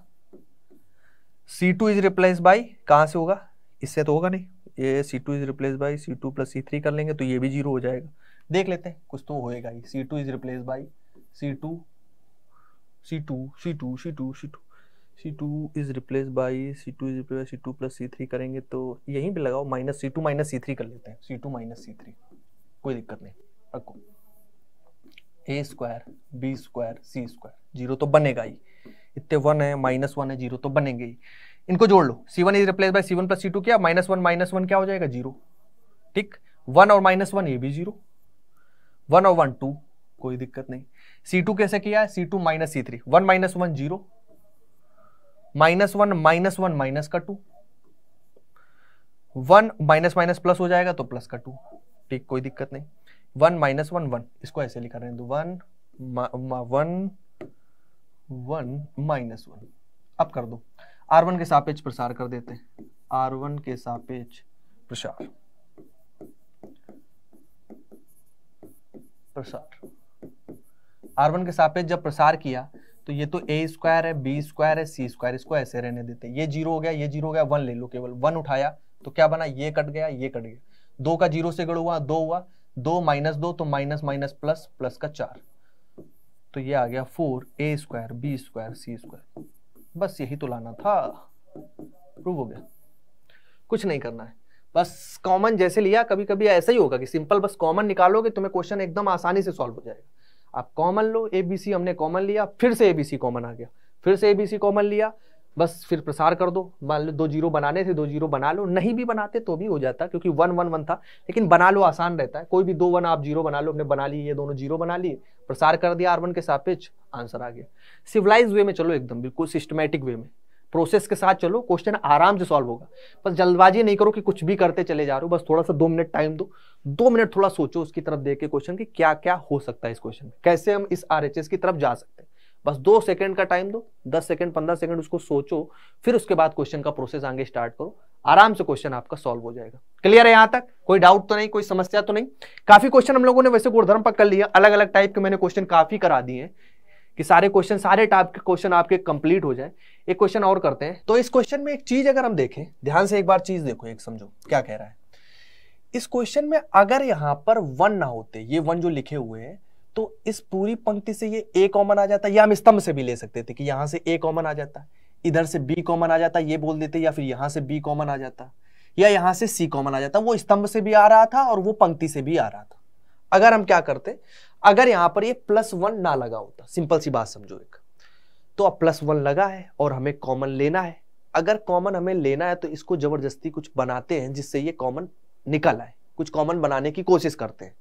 C two is replace by कहाँ से होगा इससे तो होगा नहीं ये C two is replace by C two plus C three कर लेंगे तो ये भी जीरो हो जाएगा देख लेते हैं कुछ तो होएगा ही C two is replace by C two C two C two C two C two C two is replace by C two is replace C two plus C three करेंगे तो यहीं पे लगाओ माइनस सी टू माइनस सी three कर लेते हैं सी two minus सी three कोई दिक्कत नहीं रखो A square B square C square zero तो बनेगा ही इतने वन है माइनस वन है जीरो तो बनेंगे ही इनको जोड़ लो C one is replace by C one plus C two क्या माइनस वन माइनस वन क्या हो जाएगा जीरो ठीक वन और माइनस वन ये भी जीरो वन और वन टू कोई दिक्कत नहीं सी टू कैसे किया है सी टू माइनस सी three one minus one zero minus one minus one minus का two one minus minus plus हो जाएगा तो प्लस का टू ठीक कोई दिक्कत नहीं वन माइनस वन वन इसको ऐसे लिखा रहे one one one minus one अब कर दो आर वन के सापेक्ष प्रसार कर देते हैं आर वन के सापेक्ष प्रसार प्रसार आर वन के सापेक्ष जब प्रसार किया तो ये तो ए स्क्वायर है बी स्क्वायर है सी स्क्वायर इसको ऐसे रहने देते ये जीरो हो गया ये जीरो हो गया वन ले लो केवल वन उठाया तो क्या बना ये कट गया ये कट गया दो का जीरो से गड़ हुआ दो हुआ दो माइनस दो तो माइनस माइनस प्लस प्लस का चार तो ये आ गया four A square B square C square बस यही तो लाना था प्रूव हो गया कुछ नहीं करना है बस कॉमन जैसे लिया कभी कभी ऐसा ही होगा कि सिंपल बस कॉमन निकालोगे तुम्हें क्वेश्चन एकदम आसानी से सॉल्व हो जाएगा आप common low A B C हमने कॉमन लिया फिर से ए बी सी कॉमन आ गया फिर से ए बी सी कॉमन लिया बस फिर प्रसार कर दो मान लो दो जीरो बनाने थे दो जीरो बना लो नहीं भी बनाते तो भी हो जाता क्योंकि वन वन वन था लेकिन बना लो आसान रहता है कोई भी दो वन आप जीरो बना लो हमने बना लिए ये दोनों जीरो बना लिए प्रसार कर दिया आर वन के सापेक्ष आंसर आ गया सिविलाइज वे में चलो एकदम बिल्कुल सिस्टमेटिक वे में प्रोसेस के साथ चलो क्वेश्चन आराम से सॉल्व होगा बस जल्दबाजी नहीं करो कि कुछ भी करते चले जा रहे हो बस थोड़ा सा दो मिनट टाइम दो दो मिनट थोड़ा सोचो उसकी तरफ देख के क्वेश्चन की क्या क्या हो सकता है इस क्वेश्चन में कैसे हम इस आर की तरफ जा सकते हैं बस दो सेकंड का टाइम दो दस सेकंड पंद्रह सेकंड उसको सोचो फिर उसके बाद क्वेश्चन का प्रोसेस आगे स्टार्ट करो आराम से क्वेश्चन आपका सॉल्व हो जाएगा क्लियर है यहां तक कोई डाउट तो नहीं कोई समस्या तो नहीं काफी क्वेश्चन हम लोगों ने वैसे गुणधर्म पर कर लिया अलग अलग टाइप के मैंने क्वेश्चन काफी करा दिए कि सारे क्वेश्चन सारे टाइप के क्वेश्चन आपके कंप्लीट हो जाए एक क्वेश्चन और करते हैं तो इस क्वेश्चन में एक चीज अगर हम देखें ध्यान से एक बार चीज देखो एक समझो क्या कह रहा है इस क्वेश्चन में अगर यहां पर वन ना होते ये वन जो लिखे हुए हैं तो इस पूरी पंक्ति से ये ए कॉमन आ जाता या हम स्तंभ से भी ले सकते थे कि यहां से ए कॉमन आ जाता इधर से बी कॉमन आ जाता ये बोल देते या फिर यहां से बी कॉमन आ जाता या यहाँ से सी कॉमन आ जाता वो स्तंभ से भी आ रहा था और वो पंक्ति से भी आ रहा था अगर हम क्या करते अगर यहां पर ये प्लस वन ना लगा होता सिंपल सी बात समझो एक तो अब प्लस वन लगा है और हमें कॉमन लेना है अगर कॉमन हमें लेना है तो इसको जबरदस्ती कुछ बनाते हैं जिससे ये कॉमन निकल आए कुछ कॉमन बनाने की कोशिश करते हैं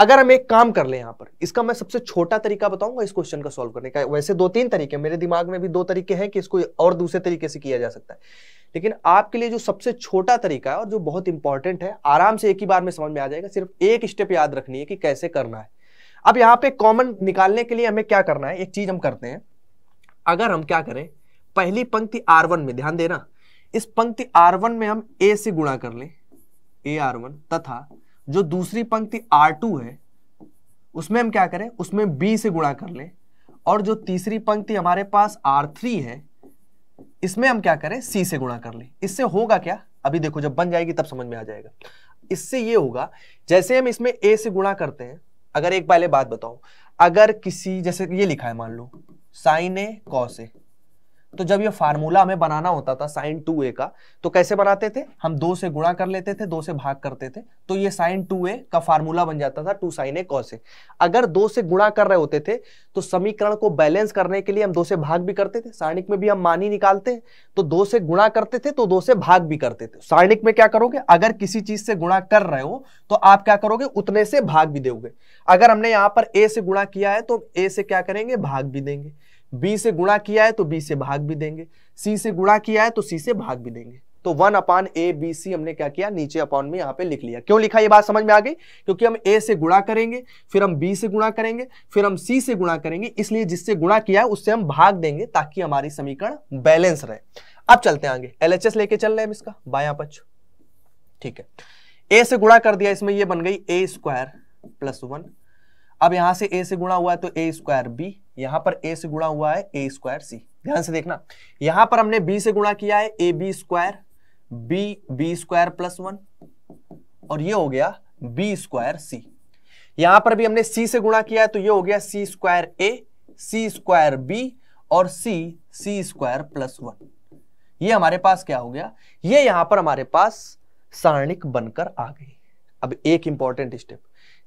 अगर हम एक काम कर ले यहां पर इसका मैं सबसे छोटा तरीका बताऊंगा इस क्वेश्चन का सॉल्व करने का वैसे दो तीन तरीके मेरे दिमाग में भी दो तरीके हैं कि इसको और दूसरे तरीके से किया जा सकता है लेकिन आपके लिए जो सबसे छोटा तरीका है और जो बहुत इंपॉर्टेंट है आराम से एक ही बार में समझ में आ जाएगा सिर्फ एक स्टेप याद रखनी है कि कैसे करना है अब यहाँ पे कॉमन निकालने के लिए हमें क्या करना है एक चीज हम करते हैं अगर हम क्या करें पहली पंक्ति आर वन में ध्यान देना इस पंक्ति आर वन में हम ए से गुणा कर ले ए आर वन तथा जो दूसरी पंक्ति R2 है उसमें हम क्या करें उसमें B से गुणा कर लें और जो तीसरी पंक्ति हमारे पास R3 है इसमें हम क्या करें C से गुणा कर लें इससे होगा क्या अभी देखो जब बन जाएगी तब समझ में आ जाएगा इससे ये होगा जैसे हम इसमें A से गुणा करते हैं अगर एक पहले बात बताओ अगर किसी जैसे ये लिखा है मान लो साइन ए कॉस ए तो जब ये फार्मूला हमें बनाना होता था साइन टू ए का तो कैसे बनाते थे हम दो से गुणा कर लेते थे दो से भाग करते थे तो ये साइन टू ए का फार्मूला बन जाता था two sine A cos A अगर दो से गुणा कर रहे होते थे तो समीकरण को बैलेंस करने के लिए हम दो से भाग भी करते थे सारणिक में भी हम मानी निकालते हैं तो दो से गुणा करते थे तो दो से भाग भी करते थे सारणिक में क्या करोगे अगर किसी चीज से गुणा कर रहे हो तो आप क्या करोगे उतने से भाग भी दोगे अगर हमने यहाँ पर ए से गुणा किया है तो ए से क्या करेंगे भाग भी देंगे बी से गुणा किया है तो बी से भाग भी देंगे सी से गुणा किया है तो सी से भाग भी देंगे तो one upon A B C हमने क्या किया नीचे अपान में यहाँ पे लिख लिया क्यों लिखा ये बात समझ में आ गई क्योंकि हम ए से गुणा करेंगे फिर हम बी से गुणा करेंगे फिर हम सी से गुणा करेंगे इसलिए जिससे गुणा किया है उससे हम भाग देंगे ताकि हमारी समीकरण बैलेंस रहे अब चलते हैं आगे एलएचएस लेके चल रहे हैं हम इसका बाया पक्ष ठीक है ए से गुणा कर दिया इसमें यह बन गई ए स्क्वायर प्लस वन अब यहां से ए से गुणा हुआ है तो ए स्क्वायर बी यहां पर ए से गुणा हुआ है ए स्क्वायर सी ध्यान से देखना यहां पर हमने बी से गुणा किया है A B square B B square plus one और ये हो गया बी स्क्वायर सी यहां पर भी हमने सी से गुणा किया है तो ये हो गया C square A C square B और C C square plus one ये हमारे पास क्या हो गया ये यहां पर हमारे पास सारणिक बनकर आ गई अब एक इंपॉर्टेंट स्टेप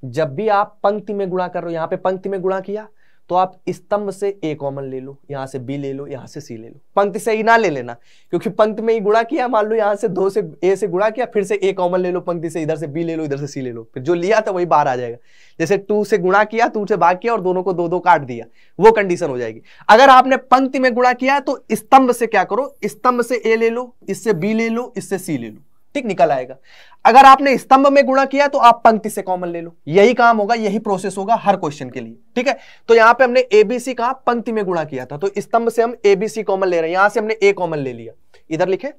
जब भी आप पंक्ति में गुणा कर रहे हो यहां पे पंक्ति में गुणा किया तो आप स्तंभ से ए कॉमन ले लो यहां से बी ले लो यहां से सी ले लो पंक्ति से ही e ना ले लेना क्योंकि पंक्ति में ही e गुणा किया मान लो यहां से दो से ए से गुणा किया फिर से ए कॉमन ले लो पंक्ति से इधर से बी ले लो इधर से सी ले लो फिर जो लिया था वही बाहर आ जाएगा जैसे टू से गुणा किया टू से भाग किया और दोनों को दो दो काट दिया वो कंडीशन हो जाएगी अगर आपने पंक्ति में गुणा किया तो स्तंभ से क्या करो स्तंभ से ए ले लो इससे बी ले लो इससे सी ले लो ठीक निकल आएगा अगर आपने स्तंभ में गुणा किया तो आप पंक्ति से कॉमन ले लो यही काम होगा यही प्रोसेस होगा हर क्वेश्चन के लिए ठीक है तो यहां पे हमने एबीसी कहा पंक्ति में गुणा किया था तो स्तंभ से हम एबीसी कॉमन ले रहे हैं यहां से हमने ए कॉमन ले लिया इधर लिखे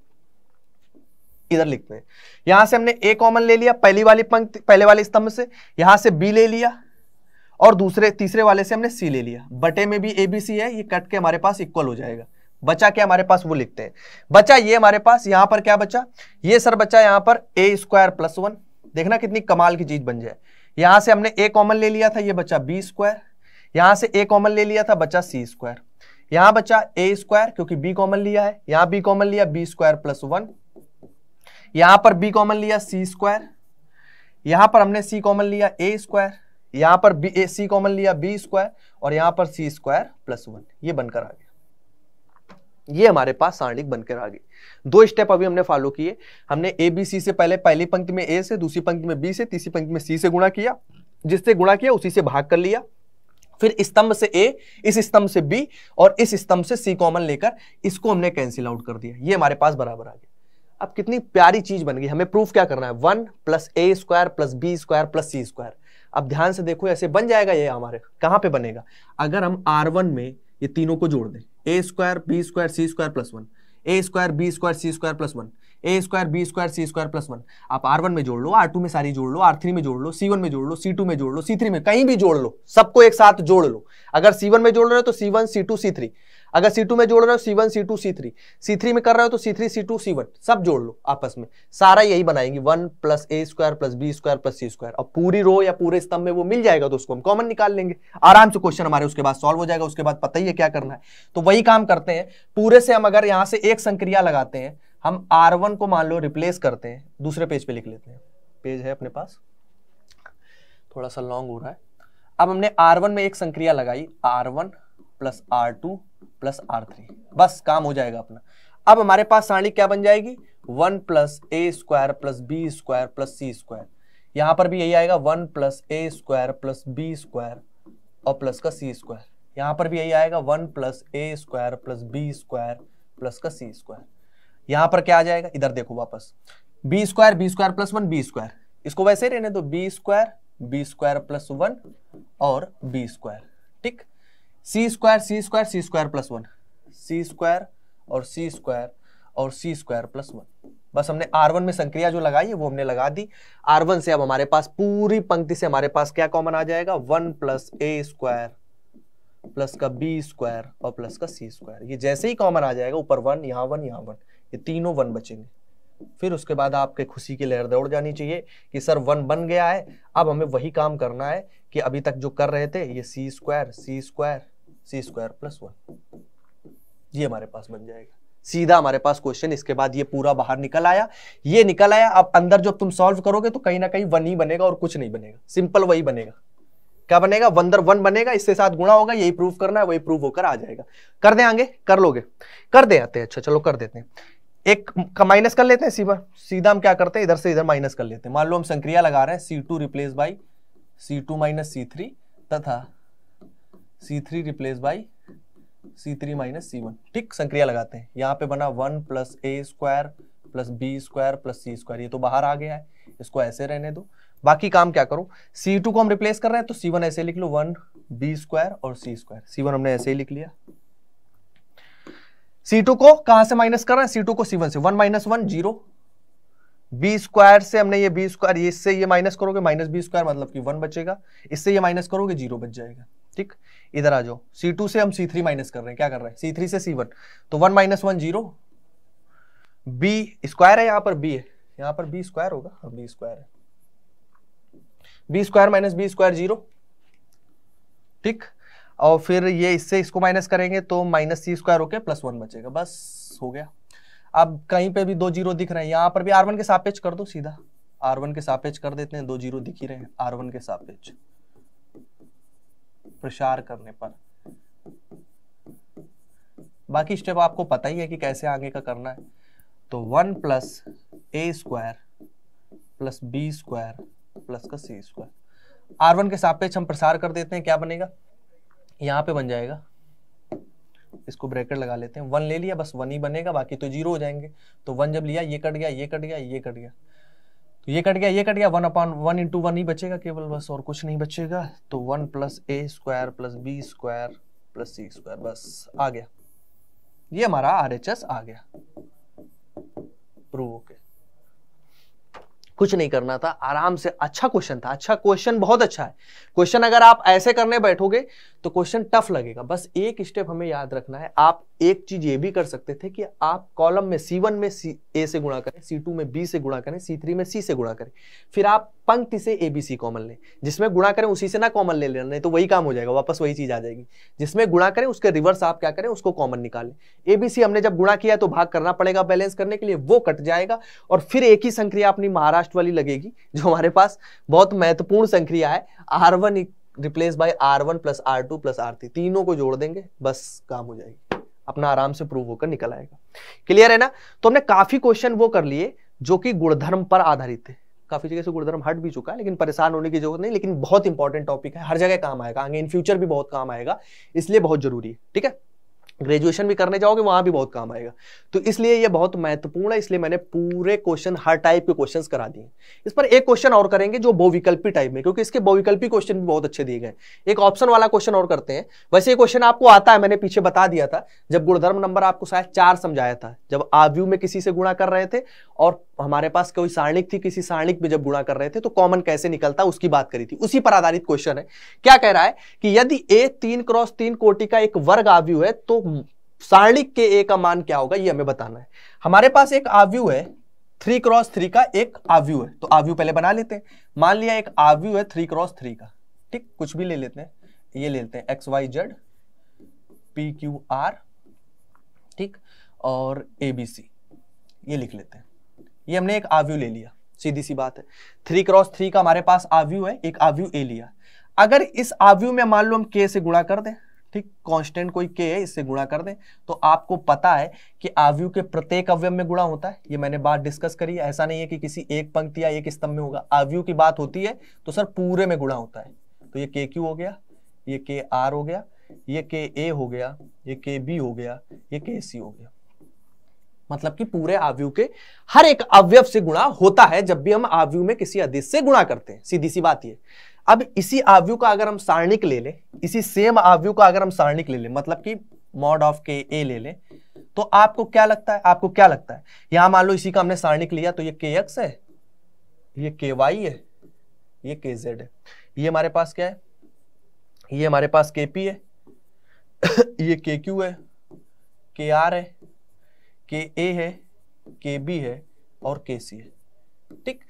इधर लिखते हैं यहां से हमने ए कॉमन ले लिया पहली वाली पंक्ति पहले वाले स्तंभ से यहां से बी ले लिया और दूसरे तीसरे वाले से हमने सी ले लिया बटे में भी एबीसी है ये कट के हमारे पास इक्वल हो जाएगा बचा क्या हमारे पास वो लिखते हैं बचा ये हमारे पास यहां पर क्या बचा ये सर बचा यहां पर ए स्क्वायर प्लस वन देखना कितनी कमाल की चीज बन जाए यहां से हमने ए कॉमन ले लिया था ये बचा बी स्क्वायर यहां से ए कॉमन ले लिया था बचा सी स्क्वायर यहां बचा ए स्क्वायर क्योंकि बी कॉमन लिया है यहां बी कॉमन लिया बी स्क्वायर प्लस वन यहां पर बी कॉमन लिया सी स्क्वायर यहां पर हमने सी कॉमन लिया ए स्क्वायर यहां पर बी ए सी कॉमन लिया बी स्क्वायर और यहां पर सी स्क्वायर प्लस वन ये बनकर आ गया ये हमारे पास सारणिक बनकर आ गई दो स्टेप अभी हमने फॉलो किए हमने ए बी सी से पहले पहली पंक्ति में ए से दूसरी पंक्ति में बी से तीसरी पंक्ति में सी से गुणा किया जिससे गुणा किया उसी से भाग कर लिया फिर स्तंभ से ए इस स्तंभ से बी और इस स्तंभ से सी कॉमन लेकर इसको हमने कैंसिल आउट कर दिया ये हमारे पास बराबर आ गया अब कितनी प्यारी चीज बन गई हमें प्रूफ क्या करना है वन प्लस ए square plus B square plus सी स्क्वायर अब ध्यान से देखो ऐसे बन जाएगा ये हमारे कहां पे बनेगा अगर हम आर वन में ये तीनों को जोड़ दें A square B square C square plus one A square B square C square plus one A square B square C square plus one आप आर वन में जोड़ लो आर टू में सारी जोड़ लो आर थ्री में जोड़ लो सी वन में जोड़ लो सी टू में जोड़ लो सी थ्री में कहीं भी जोड़ लो सबको एक साथ जोड़ लो अगर सी वन में जोड़ रहे हो तो C one C two C three अगर सी टू में जोड़ रहे हो C one C two C three सी थ्री में कर रहे हो तो C three C two C one सब जोड़ लो आपस में सारा यही बनाएंगे वन प्लस ए square plus B square plus सी स्क्वायर और पूरी रो या पूरे स्तंभ में वो मिल जाएगा तो उसको हम कॉमन निकाल लेंगे आराम से क्वेश्चन हमारे उसके बाद सॉल्व हो जाएगा उसके बाद पता ही है क्या करना है तो वही काम करते हैं पूरे से हम अगर यहाँ से एक संक्रिया लगाते हैं हम आर वन को मान लो रिप्लेस करते हैं दूसरे पेज पे लिख लेते हैं पेज है अपने पास थोड़ा सा लॉन्ग हो रहा है अब हमने आर वन में एक संक्रिया लगाई R one plus are two plus are three बस काम हो जाएगा अपना अब हमारे पास सारणी क्या बन जाएगी वन प्लस ए square plus B square plus सी स्क्वायर यहां पर भी यही आएगा वन प्लस ए स्क्वायर प्लस बी स्क्वायर और प्लस का सी स्क्वायर यहां पर भी यही आएगा वन प्लस ए square plus B square plus का सी स्क्वायर यहां पर क्या आ जाएगा इधर देखो वापस b square B square plus one b square इसको वैसे ही रहने दो b square B square plus one और बी स्क्वायर ठीक सी स्क्वायर सी स्क्वायर सी square plus one c square और सी स्क्वायर और सी स्क्वायर प्लस वन बस हमने आर वन में संक्रिया जो लगाई है वो हमने लगा दी आर वन से अब हमारे पास पूरी पंक्ति से हमारे पास क्या कॉमन आ जाएगा वन प्लस ए स्क्वायर प्लस का बी स्क्वायर और प्लस का सी स्क्वायर ये जैसे ही कॉमन आ जाएगा ऊपर वन यहाँ वन यहाँ वन ये तीनों वन बचेंगे फिर उसके बाद आपके खुशी की लहर दौड़ जानी चाहिए कि सर वन बन गया है अब हमें वही काम करना है कि अभी तक जो कर रहे थे ये सी स्क्वायर सी स्क्वायर सी स्क्वायर प्लस वन ये हमारे पास बन जाएगा सीधा हमारे पास क्वेश्चन इसके बाद ये पूरा बाहर निकल आया ये निकल आया अब अंदर जब तुम सॉल्व करोगे तो कहीं ना कहीं वन ही बनेगा और कुछ नहीं बनेगा सिंपल वही बनेगा क्या बनेगा वन दर वन बनेगा इससे साथ गुणा होगा यही प्रूफ करना है वही प्रूफ होकर आ जाएगा कर दे आगे कर लोगे कर दे आते हैं अच्छा चलो कर देते हैं एक का माइनस कर लेते हैं सीधा सीधा हम क्या करते हैं इधर से इधर माइनस कर लेते हैं मान लो हम संक्रिया लगा रहे हैं सी two replace by C two minus C three तथा C3 three replace by C three minus C one ठीक संक्रिया लगाते हैं यहाँ पे बना वन प्लस ए square plus B square plus सी स्क्वायर ये तो बाहर आ गया है इसको ऐसे रहने दो बाकी काम क्या करो सी टू को हम रिप्लेस कर रहे हैं तो C1 ऐसे लिख लो वन बी स्क्वायर और सी स्क्वायर सी वन हमने ऐसे ही लिख लिया सी टू को कहा से माइनस कर रहे हैं सी टू को C1 से one minus one zero b square से हमने ये बी स्क्वायर इससे ये माइनस करोगे माइनस बी स्क्वायर मतलब कि वन बचेगा इससे ये माइनस करोगे जीरो बच जाएगा ठीक इधर आ जाओ सी टू से हम सी थ्री माइनस कर रहे हैं क्या कर रहे हैं सी थ्री से सी वन तो one minus one zero b square है यहां पर बी है यहां पर बी स्क्वायर होगा हाँ बी स्क्वायर है B square minus B square zero ठीक और फिर ये इससे इसको माइनस करेंगे तो माइनस सी स्क्वायर होके प्लस वन बचेगा बस हो गया अब कहीं पे भी दो जीरो दिख रहे हैं यहां पर भी आर वन के सापेक्ष कर दो सीधा आर वन के सापेक्ष कर देते हैं दो जीरो दिख ही रहे हैं आर वन के सापेक्ष प्रसार करने पर बाकी स्टेप आपको पता ही है कि कैसे आगे का करना है तो वन प्लस ए square plus B square plus का सी स्क्वायर आर वन के सापेक्ष हम प्रसार कर देते हैं क्या बनेगा यहां पे बन जाएगा इसको ब्रैकेट लगा लेते हैं वन ले लिया बस वन ही बनेगा बाकी तो जीरो हो जाएंगे तो वन जब लिया ये कट गया ये कट गया ये कट गया तो ये कट गया ये कट गया one upon one into one ही बचेगा केवल बस और कुछ नहीं बचेगा तो वन प्लस ए square plus B square plus सी स्क्वायर बस आ गया ये हमारा आर एच एस आ गया प्रूव ओके कुछ नहीं करना था आराम से अच्छा क्वेश्चन था अच्छा क्वेश्चन बहुत अच्छा है क्वेश्चन अगर आप ऐसे करने बैठोगे तो क्वेश्चन टफ लगेगा बस एक स्टेप हमें याद रखना है आप एक चीज ये भी कर सकते थे कि आप कॉलम में सी वन में सी ए से गुणा करें सी टू में बी से गुणा करें सी थ्री में सी से गुणा करें फिर आप पंक्ति से एबीसी कॉमन लें जिसमें गुणा करें उसी से ना कॉमन ले लेना नहीं तो वही काम हो जाएगा वापस वही चीज आ जाएगी जिसमें गुणा करें उसके रिवर्स आप क्या करें उसको कॉमन निकालें एबीसी हमने जब गुणा किया तो भाग करना पड़ेगा बैलेंस करने के लिए वो कट जाएगा और फिर एक ही संक्रिया अपनी महाराष्ट्र वाली लगेगी जो हमारे पास बहुत महत्वपूर्ण संक्रिया है are one replace by r one plus are two plus are three तीनों को जोड़ देंगे बस काम हो जाएगी अपना आराम से प्रूव होकर निकल आएगा क्लियर है ना तो हमने काफी क्वेश्चन वो कर लिए जो कि गुणधर्म पर आधारित थे काफी जगह से गुरुधर्म हट भी चुका है लेकिन परेशान होने की जरूरत नहीं लेकिन बहुत इंपॉर्टेंट टॉपिक है हर जगह काम आएगा आगे इन फ्यूचर भी बहुत काम आएगा इसलिए बहुत जरूरी है ठीक है ग्रेजुएशन भी करने जाओगे वहां भी बहुत काम आएगा तो इसलिए ये बहुत महत्वपूर्ण है इसलिए मैंने पूरे क्वेश्चन हर टाइप के क्वेश्चंस करा दिए इस पर एक क्वेश्चन और करेंगे जो बहुविकल्पी टाइप में क्योंकि इसके बहुविकल्पी क्वेश्चन भी बहुत अच्छे दिए गए एक ऑप्शन वाला क्वेश्चन और करते हैं वैसे ये क्वेश्चन आपको आता है मैंने पीछे बता दिया था जब गुणधर्म नंबर आपको शायद चार समझाया था जब आव्यू में किसी से गुणा कर रहे थे और हमारे पास कोई सारणिक थी किसी सारणिक में जब गुणा कर रहे थे तो कॉमन कैसे निकलता उसकी बात करी थी उसी पर आधारित क्वेश्चन है क्या कह रहा है कि यदि ए तीन क्रॉस तीन कोटि का एक वर्ग आव्यू है तो सारणिक के ए का मान क्या होगा ये हमें बताना है हमारे पास एक आव्यू है थ्री क्रॉस थ्री का एक आव्यू है तो आव्यू पहले बना लेते हैं मान लिया एक आव्यू है थ्री क्रॉस थ्री का ठीक कुछ भी ले लेते हैं ये ले लेते हैं x Y z p Q r ठीक और ए बी सी ये लिख लेते हैं ये हमने एक आव्यू ले लिया सीधी सी बात है थ्री क्रॉस थ्री का हमारे पास आव्यू है एक आव्यू ए लिया अगर इस आव्यू में मान लो हम के से गुणा कर दें ठीक कांस्टेंट कोई के है इससे गुणा कर दें तो आपको पता है कि आवयु के प्रत्येक अवयव में गुणा होता है ये मैंने बात डिस्कस करी है ऐसा नहीं है कि किसी एक पंक्ति या एक स्तंभ में होगा आवयु की बात होती है तो सर पूरे में गुणा होता है तो ये के क्यू हो गया ये के आर हो गया ये के ए हो गया ये के बी हो गया ये के सी हो गया मतलब कि पूरे आवयु के हर एक अवयव से गुणा होता है जब भी हम आवयु में किसी अदिश से गुणा करते हैं सीधी सी बात ये अब इसी आव्यू का अगर हम सारणिक ले लें इसी सेम आव्यू का अगर हम सारणिक ले लें मतलब कि मॉड ऑफ के ए ले लें तो आपको क्या लगता है आपको क्या लगता है यहां मान लो इसी का हमने सारणिक लिया तो ये के एक्स है ये के वाई है ये के जेड है ये हमारे पास क्या है ये हमारे पास के पी है (coughs) ये के क्यू है के आर है के ए है के बी है और के सी है ठीक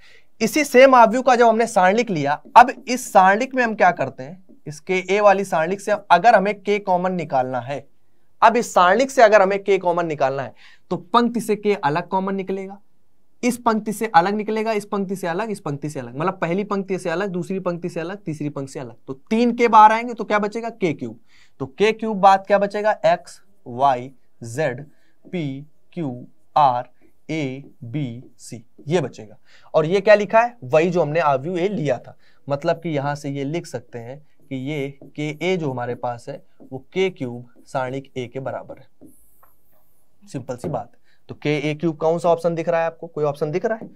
इसी सेम आव्यू का जब हमने सारणिक लिया अब इस सारणिक में हम क्या करते हैं इसके ए वाली सारणिक से अगर हमें के कॉमन निकालना है अब इस सारणिक से अगर हमें के कॉमन निकालना है तो पंक्ति से के अलग कॉमन निकलेगा इस पंक्ति से अलग निकलेगा इस पंक्ति से अलग इस पंक्ति से अलग मतलब पहली पंक्ति से अलग दूसरी पंक्ति से अलग तीसरी पंक्ति से अलग तो तीन के बाहर आएंगे तो क्या बचेगा के क्यूब तो के क्यूब बाद क्या बचेगा x Y z p Q R A B c ये बचेगा और ये क्या लिखा है वही जो हमने आव्यू ए लिया था मतलब कि यहां से ये लिख सकते हैं कि ये के ए जो हमारे पास है वो के क्यूब सारणिक ए के बराबर है सिंपल सी बात तो के ए क्यूब कौन सा ऑप्शन दिख रहा है आपको कोई ऑप्शन दिख रहा है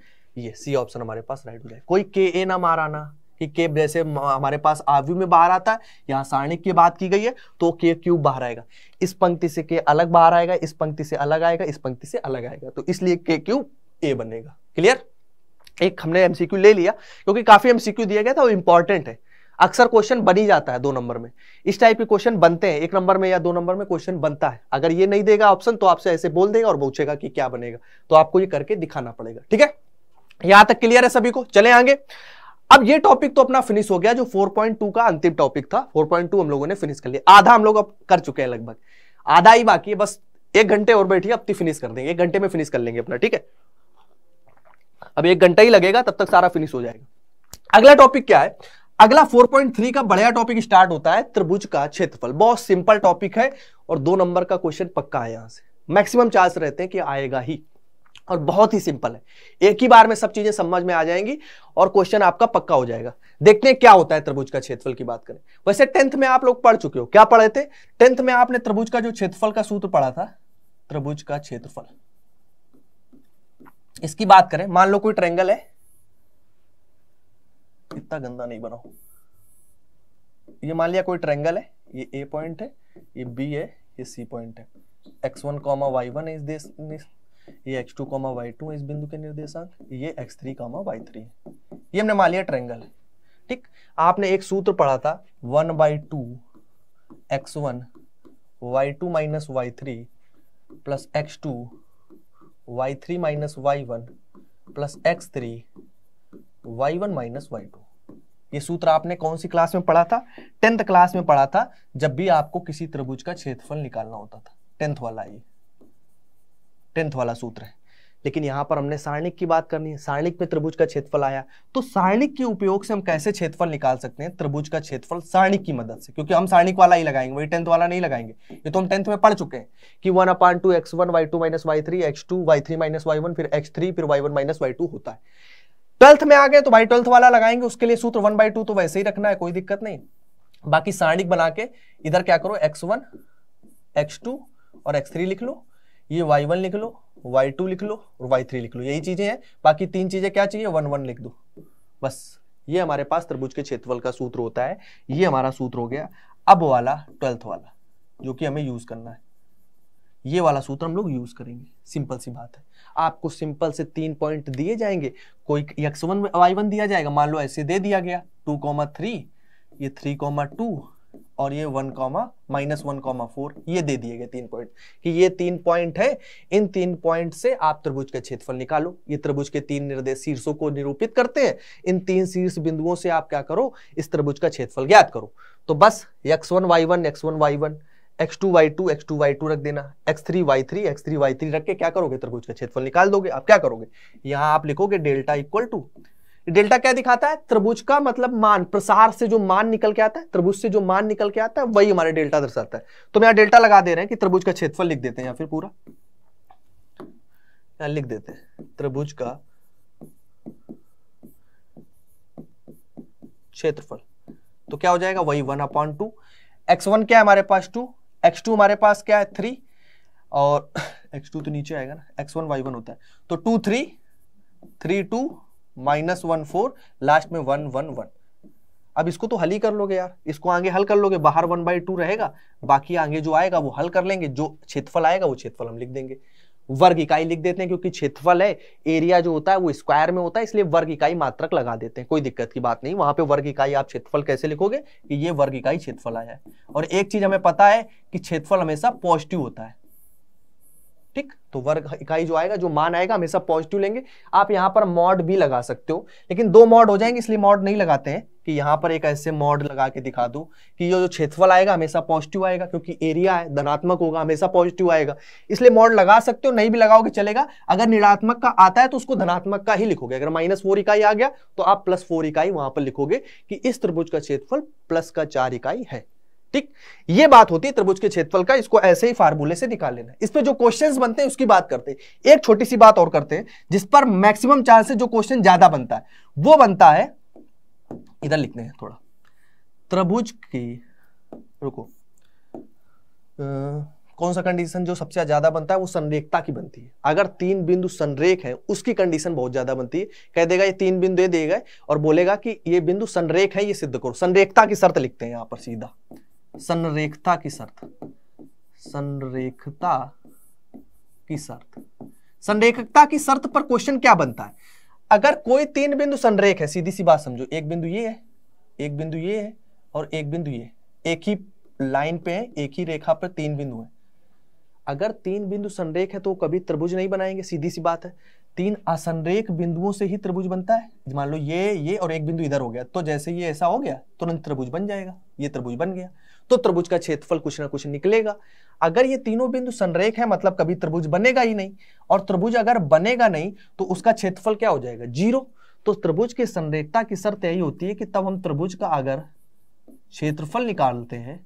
ये सी ऑप्शन हमारे पास राइट हो जाए कोई के ए ना माराना कि के जैसे हमारे पास आवयु में बाहर आता है यहाँ सारणिक की बात की गई है तो के क्यूब बाहर आएगा इस पंक्ति से के अलग बाहर आएगा इस पंक्ति से अलग आएगा इस पंक्ति से अलग आएगा तो इसलिए के क्यूब ए बनेगा क्लियर एक हमने एमसीक्यू ले लिया क्योंकि काफी एमसीक्यू दिया गया था वो इंपॉर्टेंट है अक्सर क्वेश्चन बन ही जाता है दो नंबर में इस टाइप के क्वेश्चन बनते हैं एक नंबर में या दो नंबर में क्वेश्चन बनता है अगर ये नहीं देगा ऑप्शन तो आपसे ऐसे बोल देगा और पूछेगा कि क्या बनेगा तो आपको ये करके दिखाना पड़ेगा ठीक है यहां तक क्लियर है सभी को चले आगे अब ये टॉपिक तो अपना फिनिश हो गया जो 4.2 का अंतिम टॉपिक था 4.2 हम लोगों ने फिनिश कर लिया आधा हम लोग अब कर चुके हैं लगभग आधा ही बाकी है बस एक घंटे और बैठिए अब फिनिश तो कर देंगे एक घंटे में फिनिश कर लेंगे अपना ठीक है अब एक घंटा ही लगेगा तब तक सारा फिनिश हो जाएगा अगला टॉपिक क्या है अगला 4.3 का बढ़िया टॉपिक स्टार्ट होता है त्रिभुज का क्षेत्रफल बहुत सिंपल टॉपिक है और दो नंबर का क्वेश्चन पक्का है यहां से मैक्सिमम चांस रहते हैं कि आएगा ही और बहुत ही सिंपल है एक ही बार में सब चीजें समझ में आ जाएंगी और क्वेश्चन आपका पक्का हो जाएगा देखते हैं क्या होता है त्रिभुज का क्षेत्रफल की बात करें वैसे टेंथ में आप लोग पढ़ चुके हो क्या पढ़े थे टेंथ में आपने त्रिभुज का जो क्षेत्रफल का सूत्र पढ़ा था त्रिभुज का क्षेत्रफल इसकी बात करें मान लो कोई ट्रेंगल है इतना गंदा नहीं बनाओ ये मान लिया कोई ट्रेंगल है ये ए पॉइंट है ये बी है ये सी पॉइंट है x one comma y one is ये x two comma y two इस बिंदु के निर्देशांक ये x three comma y three ये हमने मान लिया ट्रेंगल ठीक आपने एक सूत्र पढ़ा था one by two x one y two minus y three plus x two y three minus y one plus x three y one minus y two ये सूत्र आपने कौन सी क्लास में पढ़ा था टेंथ क्लास में पढ़ा था जब भी आपको किसी त्रिभुज का क्षेत्रफल निकालना होता था टेंथ वाला ये टेंथ वाला सूत्र है लेकिन यहां पर हमने सारणिक की बात करनी है सारणिक में त्रिभुज का क्षेत्रफल आया तो सारणिक के उपयोग से हम कैसे क्षेत्रफल निकाल सकते हैं त्रिभुज का क्षेत्रफल सारणिक की मदद से क्योंकि हम सारणिक वाला ही लगाएंगे वही टेंथ वाला नहीं लगाएंगे ये तो हम टेंथ में पढ़ चुके हैं कि one upon two x one y two minus y three x two y three minus y one फिर एक्स थ्री फिर y one minus y two होता है ट्वेल्थ में आ गए तो भाई ट्वेल्थ वाला लगाएंगे उसके लिए सूत्र वन बाई टू तो वैसे ही रखना है कोई दिक्कत नहीं बाकी सारणिक बना के इधर क्या करो एक्स वन एक्स टू और एक्स थ्री लिख लो ये y1 लिख लो y2 लिख लो और y3 लिख लो यही चीजें हैं बाकी तीन चीजें क्या चाहिए वन वन लिख दो बस ये हमारे पास त्रिभुज के क्षेत्रफल का सूत्र होता है ये हमारा सूत्र हो गया अब वाला ट्वेल्थ वाला जो कि हमें यूज करना है ये वाला सूत्र हम लोग यूज करेंगे सिंपल सी बात है आपको सिंपल से तीन पॉइंट दिए जाएंगे कोई यक्सवन वाई वन दिया जाएगा मान लो ऐसे दे दिया गया टू कॉमा थ्री ये थ्री कॉमा टू और ये one comma minus one comma four ये दे दिए गए तीन पॉइंट कि ये तीन पॉइंट है इन तीन पॉइंट से आप त्रिभुज का क्षेत्रफल निकालो ये त्रिभुज के तीन निर्देश शीर्षों को निरूपित करते हैं इन तीन शीर्ष बिंदुओं से आप क्या करो इस त्रिभुज का क्षेत्रफल ज्ञात करो तो बस x one y one x one y one x two Y two x two Y two रख देना x three y three x three y three रख के क्या करोगे त्रिभुज का क्षेत्रफल निकाल दोगे आप क्या करोगे यहाँ आप लिखोगे डेल्टा इक्वल टू डेल्टा क्या दिखाता है त्रिभुज का मतलब मान प्रसार से जो मान निकल के आता है त्रिभुज से जो मान निकल के आता है वही हमारे डेल्टा दर्शाता है तो हम यहाँ डेल्टा लगा दे रहे हैं कि त्रिभुज का क्षेत्रफल लिख देते हैं या फिर पूरा यहाँ लिख देते हैं त्रिभुज का क्षेत्रफल तो क्या हो जाएगा वही one upon two x one क्या है हमारे पास टू एक्स टू हमारे पास क्या है थ्री और (laughs) एक्स टू तो नीचे आएगा ना एक्स वन वाई वन होता है तो two three three two minus one four last में वन वन वन अब इसको तो हल ही कर लोगे यार इसको आगे हल कर लोगे बाहर वन बाई टू रहेगा बाकी आगे जो आएगा वो हल कर लेंगे जो क्षेत्रफल आएगा वो क्षेत्रफल हम लिख देंगे वर्ग इकाई लिख देते हैं क्योंकि क्षेत्रफल है एरिया जो होता है वो स्क्वायर में होता है इसलिए वर्ग इकाई मात्रक लगा देते हैं कोई दिक्कत की बात नहीं वहां पे वर्ग इकाई आप क्षेत्रफल कैसे लिखोगे कि ये वर्ग इकाई क्षेत्रफल आया है और एक चीज हमें पता है कि क्षेत्रफल हमेशा पॉजिटिव होता है ठीक तो वर्ग इकाई जो आएगा जो मान आएगा हमेशा पॉजिटिव लेंगे आप यहाँ पर मॉड भी लगा सकते हो लेकिन दो मॉड हो जाएंगे इसलिए मॉड नहीं लगाते हैं कि यहाँ पर एक ऐसे मॉड लगा के दिखा दूँ कि ये जो क्षेत्रफल आएगा हमेशा पॉजिटिव आएगा क्योंकि एरिया है धनात्मक होगा हमेशा पॉजिटिव आएगा इसलिए मॉड लगा सकते हो नहीं भी लगाओगे चलेगा अगर निरात्मक का आता है तो उसको धनात्मक का ही लिखोगे अगर माइनस फोर इकाई आ गया तो आप प्लस फोर इकाई वहां पर लिखोगे कि इस त्रिभुज का क्षेत्रफल प्लस का चार इकाई है ठीक ये बात होती है त्रिभुज के क्षेत्रफल का इसको ऐसे ही फार्मूले से निकाल लेना इस पर जो क्वेश्चन बनते हैं उसकी बात करते हैं एक छोटी सी बात और करते हैं जिस पर मैक्सिमम चांस जो क्वेश्चन ज्यादा बनता है वो बनता है इधर लिखते हैं थोड़ा त्रिभुज की रुको आ, कौन सा कंडीशन जो सबसे ज्यादा बनता है वो संरेखता की बनती है अगर तीन बिंदु संरेख है उसकी कंडीशन बहुत ज्यादा बनती है कह देगा ये तीन बिंदु ये देगा और बोलेगा कि ये बिंदु संरेख है ये सिद्ध करो संरेखता की शर्त लिखते हैं यहां पर सीधा संरेखता की शर्त संरेखता की शर्त संरेखता की शर्त पर क्वेश्चन क्या बनता है अगर कोई तीन बिंदु संरेख है सीधी सी बात समझो एक बिंदु ये है एक बिंदु ये है और एक बिंदु ये एक ही लाइन पे है एक ही रेखा पर तीन बिंदु है अगर तीन बिंदु संरेख है तो कभी त्रिभुज नहीं बनाएंगे सीधी सी बात है तीन असंरेख बिंदुओं से ही त्रिभुज बनता है मान लो ये ये और एक बिंदु इधर हो गया तो जैसे ये ऐसा हो गया तुरंत त्रिभुज बन जाएगा ये त्रिभुज बन गया तो त्रिभुज का क्षेत्रफल कुछ ना कुछ निकलेगा अगर ये तीनों बिंदु संरेख है मतलब कभी त्रिभुज बनेगा ही नहीं और त्रिभुज अगर बनेगा नहीं तो उसका क्षेत्रफल क्या हो जाएगा जीरो तो त्रिभुज की संरेखता की शर्त यही होती है कि तब हम त्रिभुज का अगर क्षेत्रफल निकालते हैं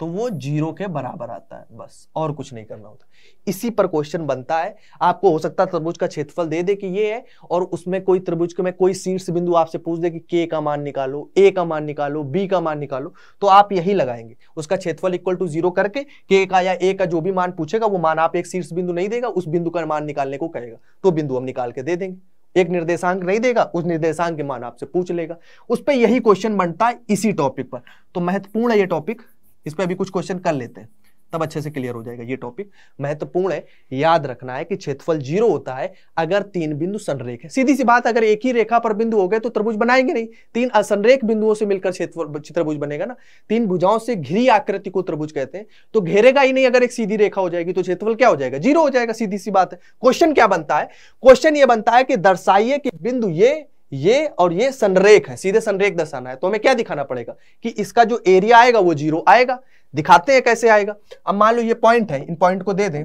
तो वो जीरो के बराबर आता है बस और कुछ नहीं करना होता इसी पर क्वेश्चन बनता है आपको हो सकता है त्रिभुज का क्षेत्रफल दे दे कि ये है और उसमें कोई त्रिभुज के में कोई शीर्ष बिंदु आपसे पूछ दे कि के का मान निकालो ए का मान निकालो बी का मान निकालो तो आप यही लगाएंगे उसका क्षेत्रफल इक्वल टू जीरो करके के का या ए का जो भी मान पूछेगा वो मान आप एक शीर्ष बिंदु नहीं देगा उस बिंदु का मान निकालने को कहेगा तो बिंदु हम निकाल के दे देंगे एक निर्देशांक नहीं देगा उस निर्देशांक के मान आपसे पूछ लेगा उस पर यही क्वेश्चन बनता है इसी टॉपिक पर तो महत्वपूर्ण है ये टॉपिक इस पर अभी कुछ क्वेश्चन कर लेते हैं तब अच्छे से क्लियर हो जाएगा ये टॉपिक महत्वपूर्ण है याद रखना है कि क्षेत्रफल जीरो होता है अगर तीन बिंदु संरेख है सीधी सी बात अगर एक ही रेखा पर बिंदु हो गए तो त्रिभुज बनाएंगे नहीं तीन असंरेख बिंदुओं से मिलकर क्षेत्रफल त्रिभुज बनेगा ना तीन भुजाओं से घिरी आकृति को त्रिभुज कहते हैं तो घेरेगा ही नहीं अगर एक सीधी रेखा हो जाएगी तो क्षेत्रफल क्या हो जाएगा जीरो हो जाएगा सीधी सी बात है क्वेश्चन क्या बनता है क्वेश्चन ये बनता है कि दर्शाइए कि बिंदु ये ये और ये संरेख है सीधे संरेख दर्शाना है तो हमें क्या दिखाना पड़ेगा कि इसका जो एरिया आएगा वो जीरो आएगा दिखाते हैं कैसे आएगा अब मान लो ये पॉइंट है इन पॉइंट को दे दें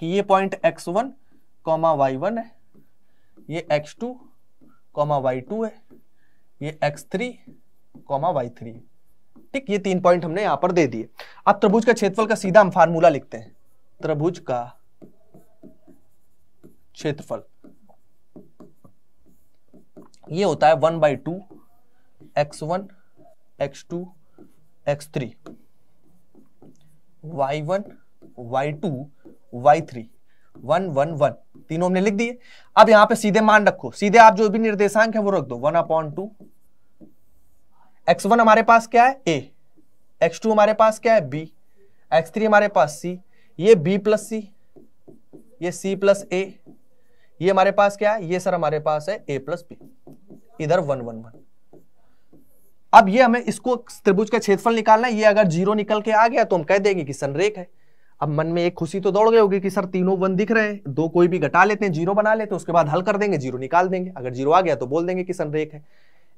कि ये point x one comma y one है ये x two comma y two है ये x three comma y three ठीक ये तीन पॉइंट हमने यहां पर दे दिए अब त्रिभुज का क्षेत्रफल का सीधा हम फार्मूला लिखते हैं त्रिभुज का क्षेत्रफल ये होता है one by two x one x two x three y one y two y three one one one तीनों हमने लिख दिए अब यहां पे सीधे मान रखो सीधे आप जो भी निर्देशांक है वो रख दो one upon two x one हमारे पास क्या है ए एक्स टू हमारे पास क्या है बी एक्स थ्री हमारे पास सी ये बी प्लस सी ये सी प्लस ए ये हमारे पास क्या है ये सर हमारे पास है ए प्लस बी इधर वन वन वन अब ये हमें इसको त्रिभुज का क्षेत्रफल निकालना है ये अगर जीरो निकल के आ गया तो हम कह देंगे कि संरेख है अब मन में एक खुशी तो दौड़ गई होगी कि सर तीनों वन दिख रहे हैं दो कोई भी घटा लेते हैं जीरो बना लेते हैं उसके बाद हल कर देंगे जीरो निकाल देंगे अगर जीरो आ गया तो बोल देंगे कि संरेख है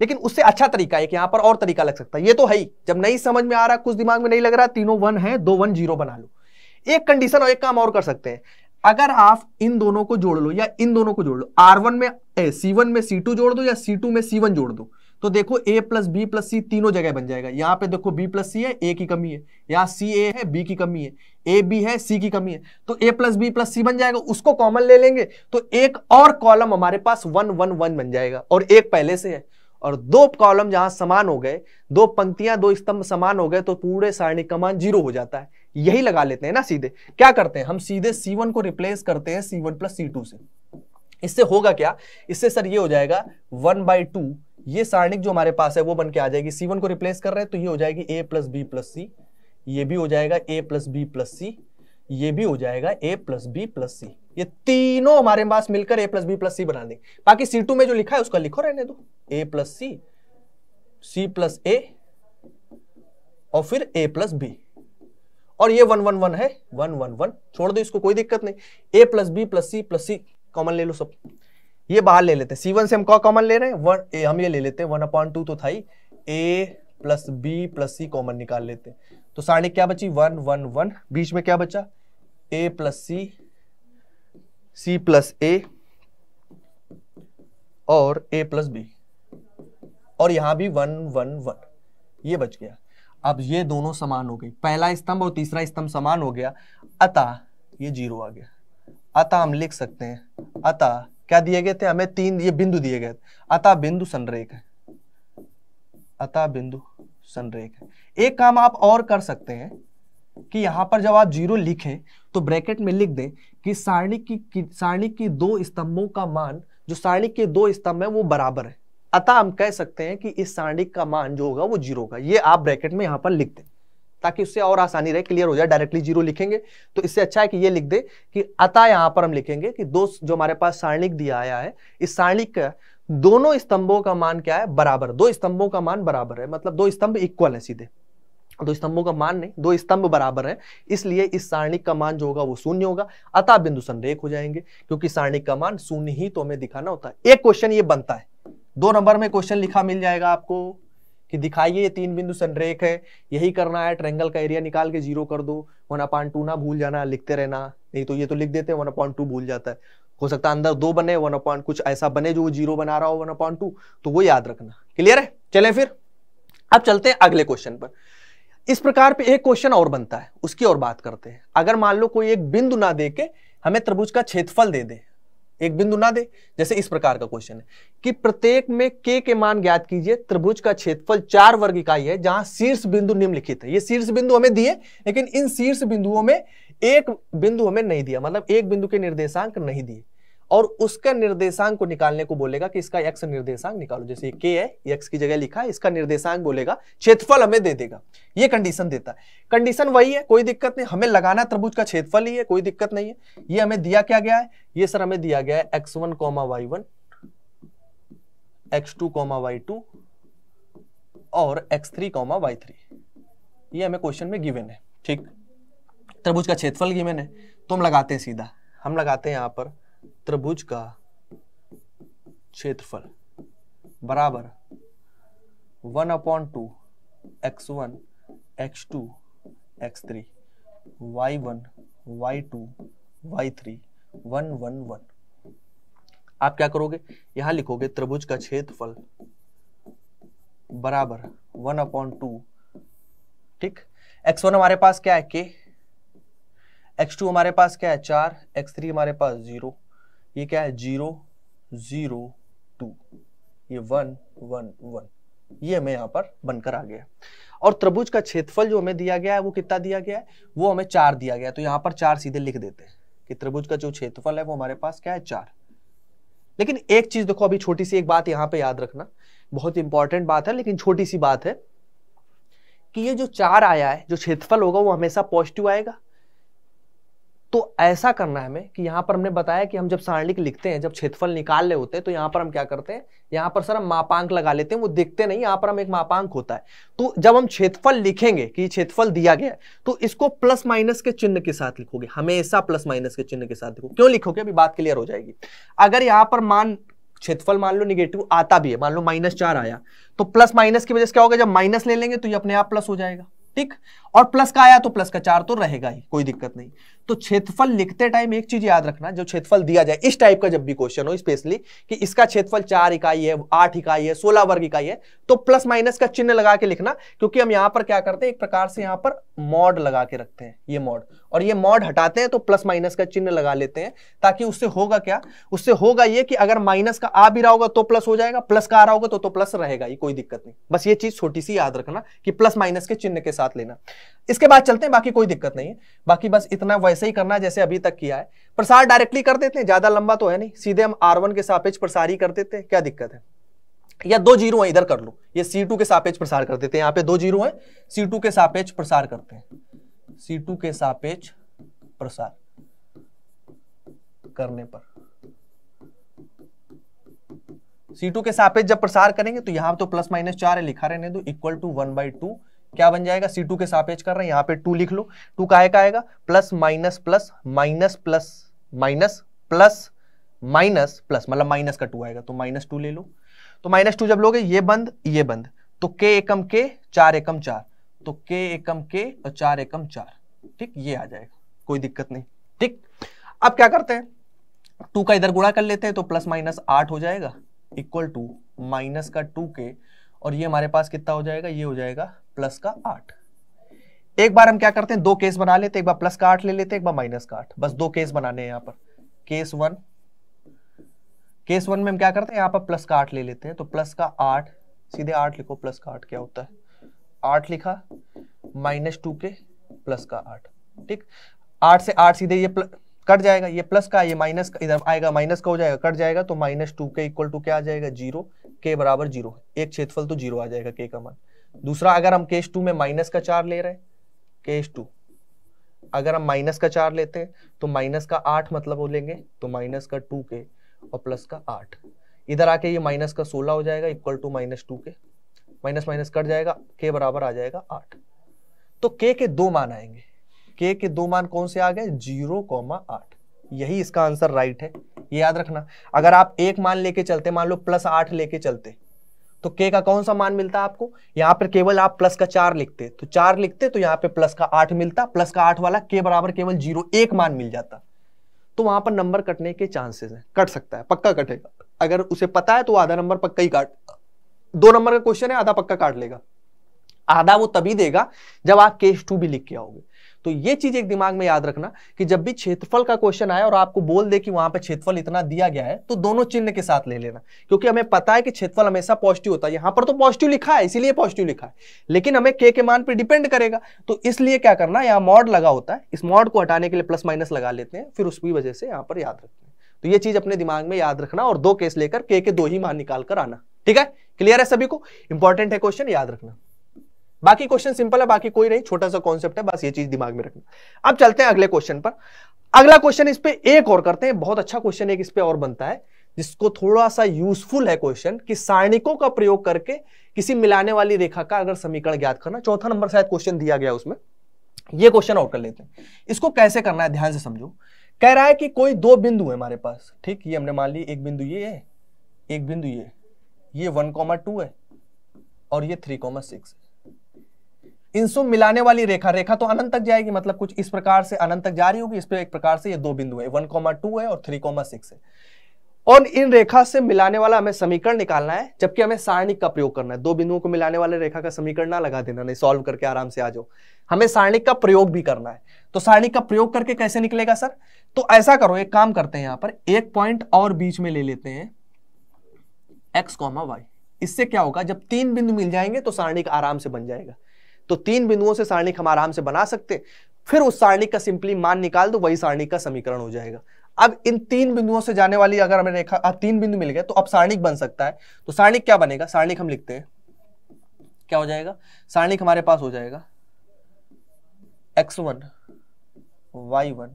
लेकिन उससे अच्छा तरीका है कि यहाँ पर और तरीका लग सकता है ये तो है ही जब नहीं समझ में आ रहा कुछ दिमाग में नहीं लग रहा तीनों वन है दो वन जीरो बना लो एक कंडीशन और एक काम और कर सकते हैं अगर आप इन दोनों को जोड़ लो या इन दोनों को जोड़ लो आर वन में सी वन में सी टू जोड़ दो या सी टू में सी वन जोड़ दो तो देखो a plus B plus c तीनों जगह बन जाएगा यहाँ पे देखो बी प्लस सी है ए की कमी है यहाँ सी ए है बी की कमी है ए बी है सी की कमी है तो ए प्लस बी प्लस सी बन जाएगा उसको कॉमन ले लेंगे तो एक और कॉलम हमारे पास वन वन वन बन जाएगा और एक पहले से है और दो कॉलम जहां समान हो गए दो पंक्तियां दो स्तंभ समान हो गए तो पूरे सारणी कमान जीरो हो जाता है यही लगा लेते हैं ना सीधे क्या करते हैं हम सीधे C1 को रिप्लेस करते हैं सी वन प्लस सी से इससे होगा क्या इससे सर ये हो जाएगा वन बाई टू ये सारणिक जो हमारे पास है वो बन के आ जाएगी सी वन को रिप्लेस कर रहे हैं तो ये हो जाएगी ए प्लस बी प्लस सी ये भी हो जाएगा ए प्लस बी प्लस सी ये भी हो जाएगा ए प्लस बी प्लस सी ये तीनों हमारे पास मिलकर a plus B plus c बना देंगे बाकी सी टू में जो लिखा है उसका लिखो रहने दो ए प्लस सी सी प्लस ए और फिर ए प्लस बी और ये वन वन वन है वन वन वन छोड़ दो इसको कोई दिक्कत नहीं a plus B plus C plus C common ले लो सब ये बाहर ले लेते हैं सी वन से हम कॉमन ले रहे हैं वन ए हम ये ले लेते हैं वन अपॉइंट टू तो था ही a plus B plus C common निकाल लेते तो साढ़े क्या बची वन वन वन बीच में क्या बचा ए प्लस सी सी प्लस ए और ए प्लस बी और यहां भी वन वन वन ये बच गया अब ये दोनों समान हो गई पहला स्तंभ और तीसरा स्तंभ समान हो गया अतः ये जीरो आ गया अतः हम लिख सकते हैं अतः क्या दिए गए थे हमें तीन ये बिंदु दिए गए थे अतः बिंदु संरेख है अतः बिंदु संरेख है एक काम आप और कर सकते हैं कि यहाँ पर जब आप जीरो लिखें तो ब्रैकेट में लिख दें कि सारणी की, की सारणी की दो स्तंभों का मान जो सारणी के दो स्तंभ है वो बराबर है अतः हम कह सकते हैं कि इस सारणिक का मान जो होगा वो जीरो होगा ये आप ब्रैकेट में यहां पर लिख दें ताकि उससे और आसानी रहे क्लियर हो जाए डायरेक्टली जीरो लिखेंगे तो इससे अच्छा है कि ये लिख दे कि अतः यहाँ पर हम लिखेंगे कि दो जो हमारे पास सारणिक दिया आया है इस सारणिक का दोनों स्तंभों का मान क्या है बराबर दो स्तंभों का मान बराबर है मतलब दो स्तंभ इक्वल है सीधे दो स्तंभों का मान नहीं दो स्तंभ बराबर है इसलिए इस सारणिक का मान जो होगा वो शून्य होगा अतः बिंदु संरेख हो जाएंगे क्योंकि सारणिक का मान शून्य ही तो हमें दिखाना होता है एक क्वेश्चन ये बनता है दो नंबर में क्वेश्चन लिखा मिल जाएगा आपको कि दिखाइए ये तीन बिंदु संरेख है यही करना है ट्रेंगल का एरिया निकाल के जीरो कर दो वन अपॉइंट टू ना भूल जाना लिखते रहना नहीं तो ये तो लिख देते हैं वन अपॉइंट टू भूल जाता है हो सकता है अंदर दो बने वन अपॉइंट कुछ ऐसा बने जो जीरो बना रहा हो वन अपॉइंट टू तो वो याद रखना क्लियर है चले फिर अब चलते हैं अगले क्वेश्चन पर इस प्रकार पे एक क्वेश्चन और बनता है उसकी और बात करते हैं अगर मान लो कोई एक बिंदु ना दे के हमें त्रिभुज का क्षेत्रफल दे दे एक बिंदु ना दे जैसे इस प्रकार का क्वेश्चन है कि प्रत्येक में के के मान ज्ञात कीजिए त्रिभुज का क्षेत्रफल चार वर्ग इकाई है जहां शीर्ष बिंदु निम्नलिखित है ये शीर्ष बिंदु हमें दिए लेकिन इन शीर्ष बिंदुओं में एक बिंदु हमें नहीं दिया मतलब एक बिंदु के निर्देशांक नहीं दिए और उसके निर्देशांक को निकालने को बोलेगा कि इसका एक्स निर्देशांक निकालो जैसे ये के है एक्स की जगह लिखा है इसका निर्देशांक बोलेगा क्षेत्रफल हमें दे देगा ये कंडीशन देता है कंडीशन वही है कोई दिक्कत नहीं हमें लगाना त्रिभुज का क्षेत्रफल ही है कोई दिक्कत नहीं है ये हमें दिया क्या गया है ये सर हमें दिया गया है x one comma y one x two comma y two और x three comma y three ये हमें क्वेश्चन में गिवेन है ठीक त्रिभुज का क्षेत्रफल गिवेन है तो हम लगाते हैं सीधा हम लगाते हैं यहां पर त्रिभुज का क्षेत्रफल बराबर one upon two x one x two x three y one y two y three one one one आप क्या करोगे यहां लिखोगे त्रिभुज का क्षेत्रफल बराबर वन अपॉन टू ठीक एक्स वन हमारे पास क्या है के एक्स टू हमारे पास क्या है चार एक्स थ्री हमारे पास जीरो ये क्या है जीरो जीरो टू ये वन वन वन ये हमें यहाँ पर बनकर आ गया और त्रिभुज का क्षेत्रफल जो हमें दिया गया है वो कितना दिया गया है वो हमें चार दिया गया है तो यहाँ पर चार सीधे लिख देते हैं कि त्रिभुज का जो क्षेत्रफल है वो हमारे पास क्या है चार लेकिन एक चीज देखो अभी छोटी सी एक बात यहाँ पे याद रखना बहुत इंपॉर्टेंट बात है लेकिन छोटी सी बात है कि ये जो चार आया है जो क्षेत्रफल होगा वो हमेशा पॉजिटिव आएगा तो ऐसा करना है हमें कि यहाँ पर हमने बताया कि हम जब सारणिक लिखते हैं जब क्षेत्रफल निकाल ले होते हैं तो यहाँ पर हम क्या करते हैं यहाँ पर सर हम मापांक लगा लेते हैं वो देखते नहीं यहाँ पर हम एक मापांक होता है तो जब हम क्षेत्रफल लिखेंगे कि क्षेत्रफल दिया गया तो इसको प्लस माइनस के चिन्ह के साथ लिखोगे हमेशा प्लस माइनस के चिन्ह के साथ लिखोगे क्यों लिखोगे अभी बात क्लियर हो जाएगी अगर यहाँ पर मान क्षेत्रफल मान लो निगेटिव आता भी है मान लो माइनस चार आया तो प्लस माइनस की वजह से क्या होगा जब माइनस ले लेंगे तो ये अपने आप प्लस हो जाएगा ठीक और प्लस का आया तो प्लस का चार तो रहेगा ही कोई दिक्कत नहीं तो क्षेत्रफल लिखते टाइम एक चीज याद रखना जो क्षेत्रफल दिया जाए इस टाइप का जब भी क्वेश्चन हो स्पेशली कि इसका क्षेत्रफल चार इकाई है आठ इकाई है सोलह वर्ग इकाई है तो प्लस माइनस का चिन्ह लगा के लिखना क्योंकि हम यहां पर क्या करते हैं एक प्रकार से यहां पर मॉड लगा के रखते हैं ये मॉड और ये मॉड हटाते हैं तो प्लस माइनस का चिन्ह लगा लेते हैं ताकि उससे होगा क्या उससे होगा ये कि अगर माइनस का आ भी रहा होगा तो प्लस हो जाएगा प्लस का आ रहा होगा तो तो प्लस रहेगा ही कोई दिक्कत नहीं बस ये चीज छोटी सी याद रखना कि प्लस माइनस के चिन्ह के साथ लेना इसके बाद चलते हैं बाकी कोई दिक्कत नहीं है बाकी बस इतना वैसे ही करना जैसे अभी तक किया है प्रसार डायरेक्टली कर देते हैं ज्यादा लंबा तो है नहीं सीधे हम आर के सापेज प्रसार ही कर देते हैं क्या दिक्कत है या दो जीरो है इधर कर लो ये सी के सापेज प्रसार कर देते हैं यहाँ पे दो जीरो है सी के सापेज प्रसार करते हैं C2 के सापेक्ष प्रसार करने पर C2 के सापेक्ष जब प्रसार करेंगे तो यहां तो प्लस माइनस चार है लिखा रहने दो equal to one by two क्या बन जाएगा C2 के सापेक्ष कर रहे हैं यहां पे टू लिख लो टू का आएगा plus minus plus minus plus minus plus minus plus मतलब माइनस का टू आएगा तो माइनस टू ले लो तो माइनस टू जब लोगे ये बंद ये बंद तो के एकम के चार एकम चार तो के एकम के और चार एकम चार ठीक ये आ जाएगा कोई दिक्कत नहीं ठीक अब क्या करते हैं टू का इधर गुणा कर लेते हैं तो प्लस माइनस आठ हो जाएगा इक्वल टू माइनस का टू के और ये हमारे पास कितना हो जाएगा ये हो जाएगा प्लस का आठ एक बार हम क्या करते हैं दो केस बना लेते हैं एक बार प्लस का आठ ले लेते हैं एक बार माइनस का आठ बस दो केस बनाने हैं यहाँ पर केस वन केस वन में हम क्या करते हैं यहाँ पर प्लस का आठ ले लेते हैं तो प्लस का आठ सीधे आठ लिखो प्लस का आठ क्या होता है आठ लिखा माइनस टू के प्लस का आठ ठीक आठ से आठ सीधे ये कट जाएगा ये प्लस का ये माइनस का इधर आएगा माइनस का हो जाएगा कट जाएगा तो माइनस टू के इक्वल टू क्या आ जाएगा जीरो के बराबर जीरो एक क्षेत्रफल तो जीरो आ जाएगा के का मान दूसरा अगर हम केस टू में माइनस का चार ले रहे हैं केस टू अगर हम माइनस का चार लेते हैं तो माइनस का आठ मतलब बोलेंगे तो माइनस का टू के और प्लस का आठ इधर आके ये माइनस का सोलह हो जाएगा इक्वल टू माइनस टू के माइनस माइनस कट जाएगा के बराबर आ जाएगा आठ तो के के दो मान आएंगे के के दो मान कौन से आ गए जीरो कॉमा आठ यही इसका आंसर राइट है ये याद रखना अगर आप एक मान लेके चलते मान लो प्लस आठ लेके चलते तो के का कौन सा मान मिलता आपको यहाँ पर केवल आप प्लस का चार लिखते तो चार लिखते तो यहाँ पे प्लस का आठ मिलता प्लस का आठ वाला के बराबर केवल जीरो एक मान मिल जाता तो वहां पर नंबर कटने के चांसेस हैं कट सकता है पक्का कटेगा अगर उसे पता है तो आधा नंबर पक्का ही काट दो नंबर का क्वेश्चन है आधा पक्का काट लेगा आधा वो तभी देगा जब आप केस टू भी लिख के आओगे तो ये चीज एक दिमाग में याद रखना कि जब भी क्षेत्रफल का क्वेश्चन आए और आपको बोल दे कि वहां पर क्षेत्रफल इतना दिया गया है तो दोनों चिन्ह के साथ ले लेना क्योंकि हमें पता है कि क्षेत्रफल हमेशा पॉजिटिव होता है यहां पर तो पॉजिटिव लिखा है इसीलिए पॉजिटिव लिखा है लेकिन हमें के के मान पर डिपेंड करेगा तो इसलिए क्या करना यहाँ मॉड लगा होता है इस मॉड को हटाने के लिए प्लस माइनस लगा लेते हैं फिर उसकी वजह से यहां पर याद रखते हैं तो ये चीज अपने दिमाग में याद रखना और दो केस लेकर के के दो ही मान निकाल कर आना ठीक है क्लियर है सभी को इंपॉर्टेंट है क्वेश्चन याद रखना बाकी क्वेश्चन सिंपल है बाकी कोई नहीं छोटा सा कॉन्सेप्ट है बस ये चीज दिमाग में रखना अब चलते हैं अगले क्वेश्चन पर अगला क्वेश्चन इस पर एक और करते हैं बहुत अच्छा क्वेश्चन एक इस पर और बनता है जिसको थोड़ा सा यूजफुल है क्वेश्चन कि सारणिकों का प्रयोग करके किसी मिलाने वाली रेखा का अगर समीकरण ज्ञात करना चौथा नंबर शायद क्वेश्चन दिया गया उसमें ये क्वेश्चन और कर लेते हैं इसको कैसे करना है ध्यान से समझो कह रहा है कि कोई दो बिंदु है हमारे पास ठीक ये हमने मान ली एक बिंदु ये है एक बिंदु ये ये वन कॉमा टू है और ये थ्री कॉमा सिक्स इनसो मिलाने वाली रेखा रेखा तो अनंत तक जाएगी मतलब कुछ इस प्रकार से अनंत तक जा रही होगी इस पर एक प्रकार से ये दो बिंदु है वन कॉमा टू है और थ्री कॉमा सिक्स है और इन रेखा से मिलाने वाला हमें समीकरण निकालना है जबकि हमें सारणिक का प्रयोग करना है दो बिंदुओं को मिलाने वाले रेखा का समीकरण ना लगा देना नहीं सॉल्व करके आराम से आ जाओ हमें सारणिक का प्रयोग भी करना है तो सारणिक का प्रयोग करके कैसे निकलेगा सर तो ऐसा करो एक काम करते हैं यहां पर एक पॉइंट और बीच में ले लेते हैं एक्स कॉमा वाई इससे क्या होगा जब तीन बिंदु मिल जाएंगे तो सारणिक आराम से बन जाएगा तो तीन बिंदुओं से सारणिक हम आराम से बना सकते फिर उस सारणिक का सिंपली मान निकाल दो वही सारणिक का समीकरण हो जाएगा अब इन तीन बिंदुओं से जाने वाली अगर हमें रेखा अब तीन बिंदु मिल गए तो अब सारणिक बन सकता है तो सारणिक क्या बनेगा सारणिक हम लिखते हैं क्या हो जाएगा सारणिक हमारे पास हो जाएगा x one y one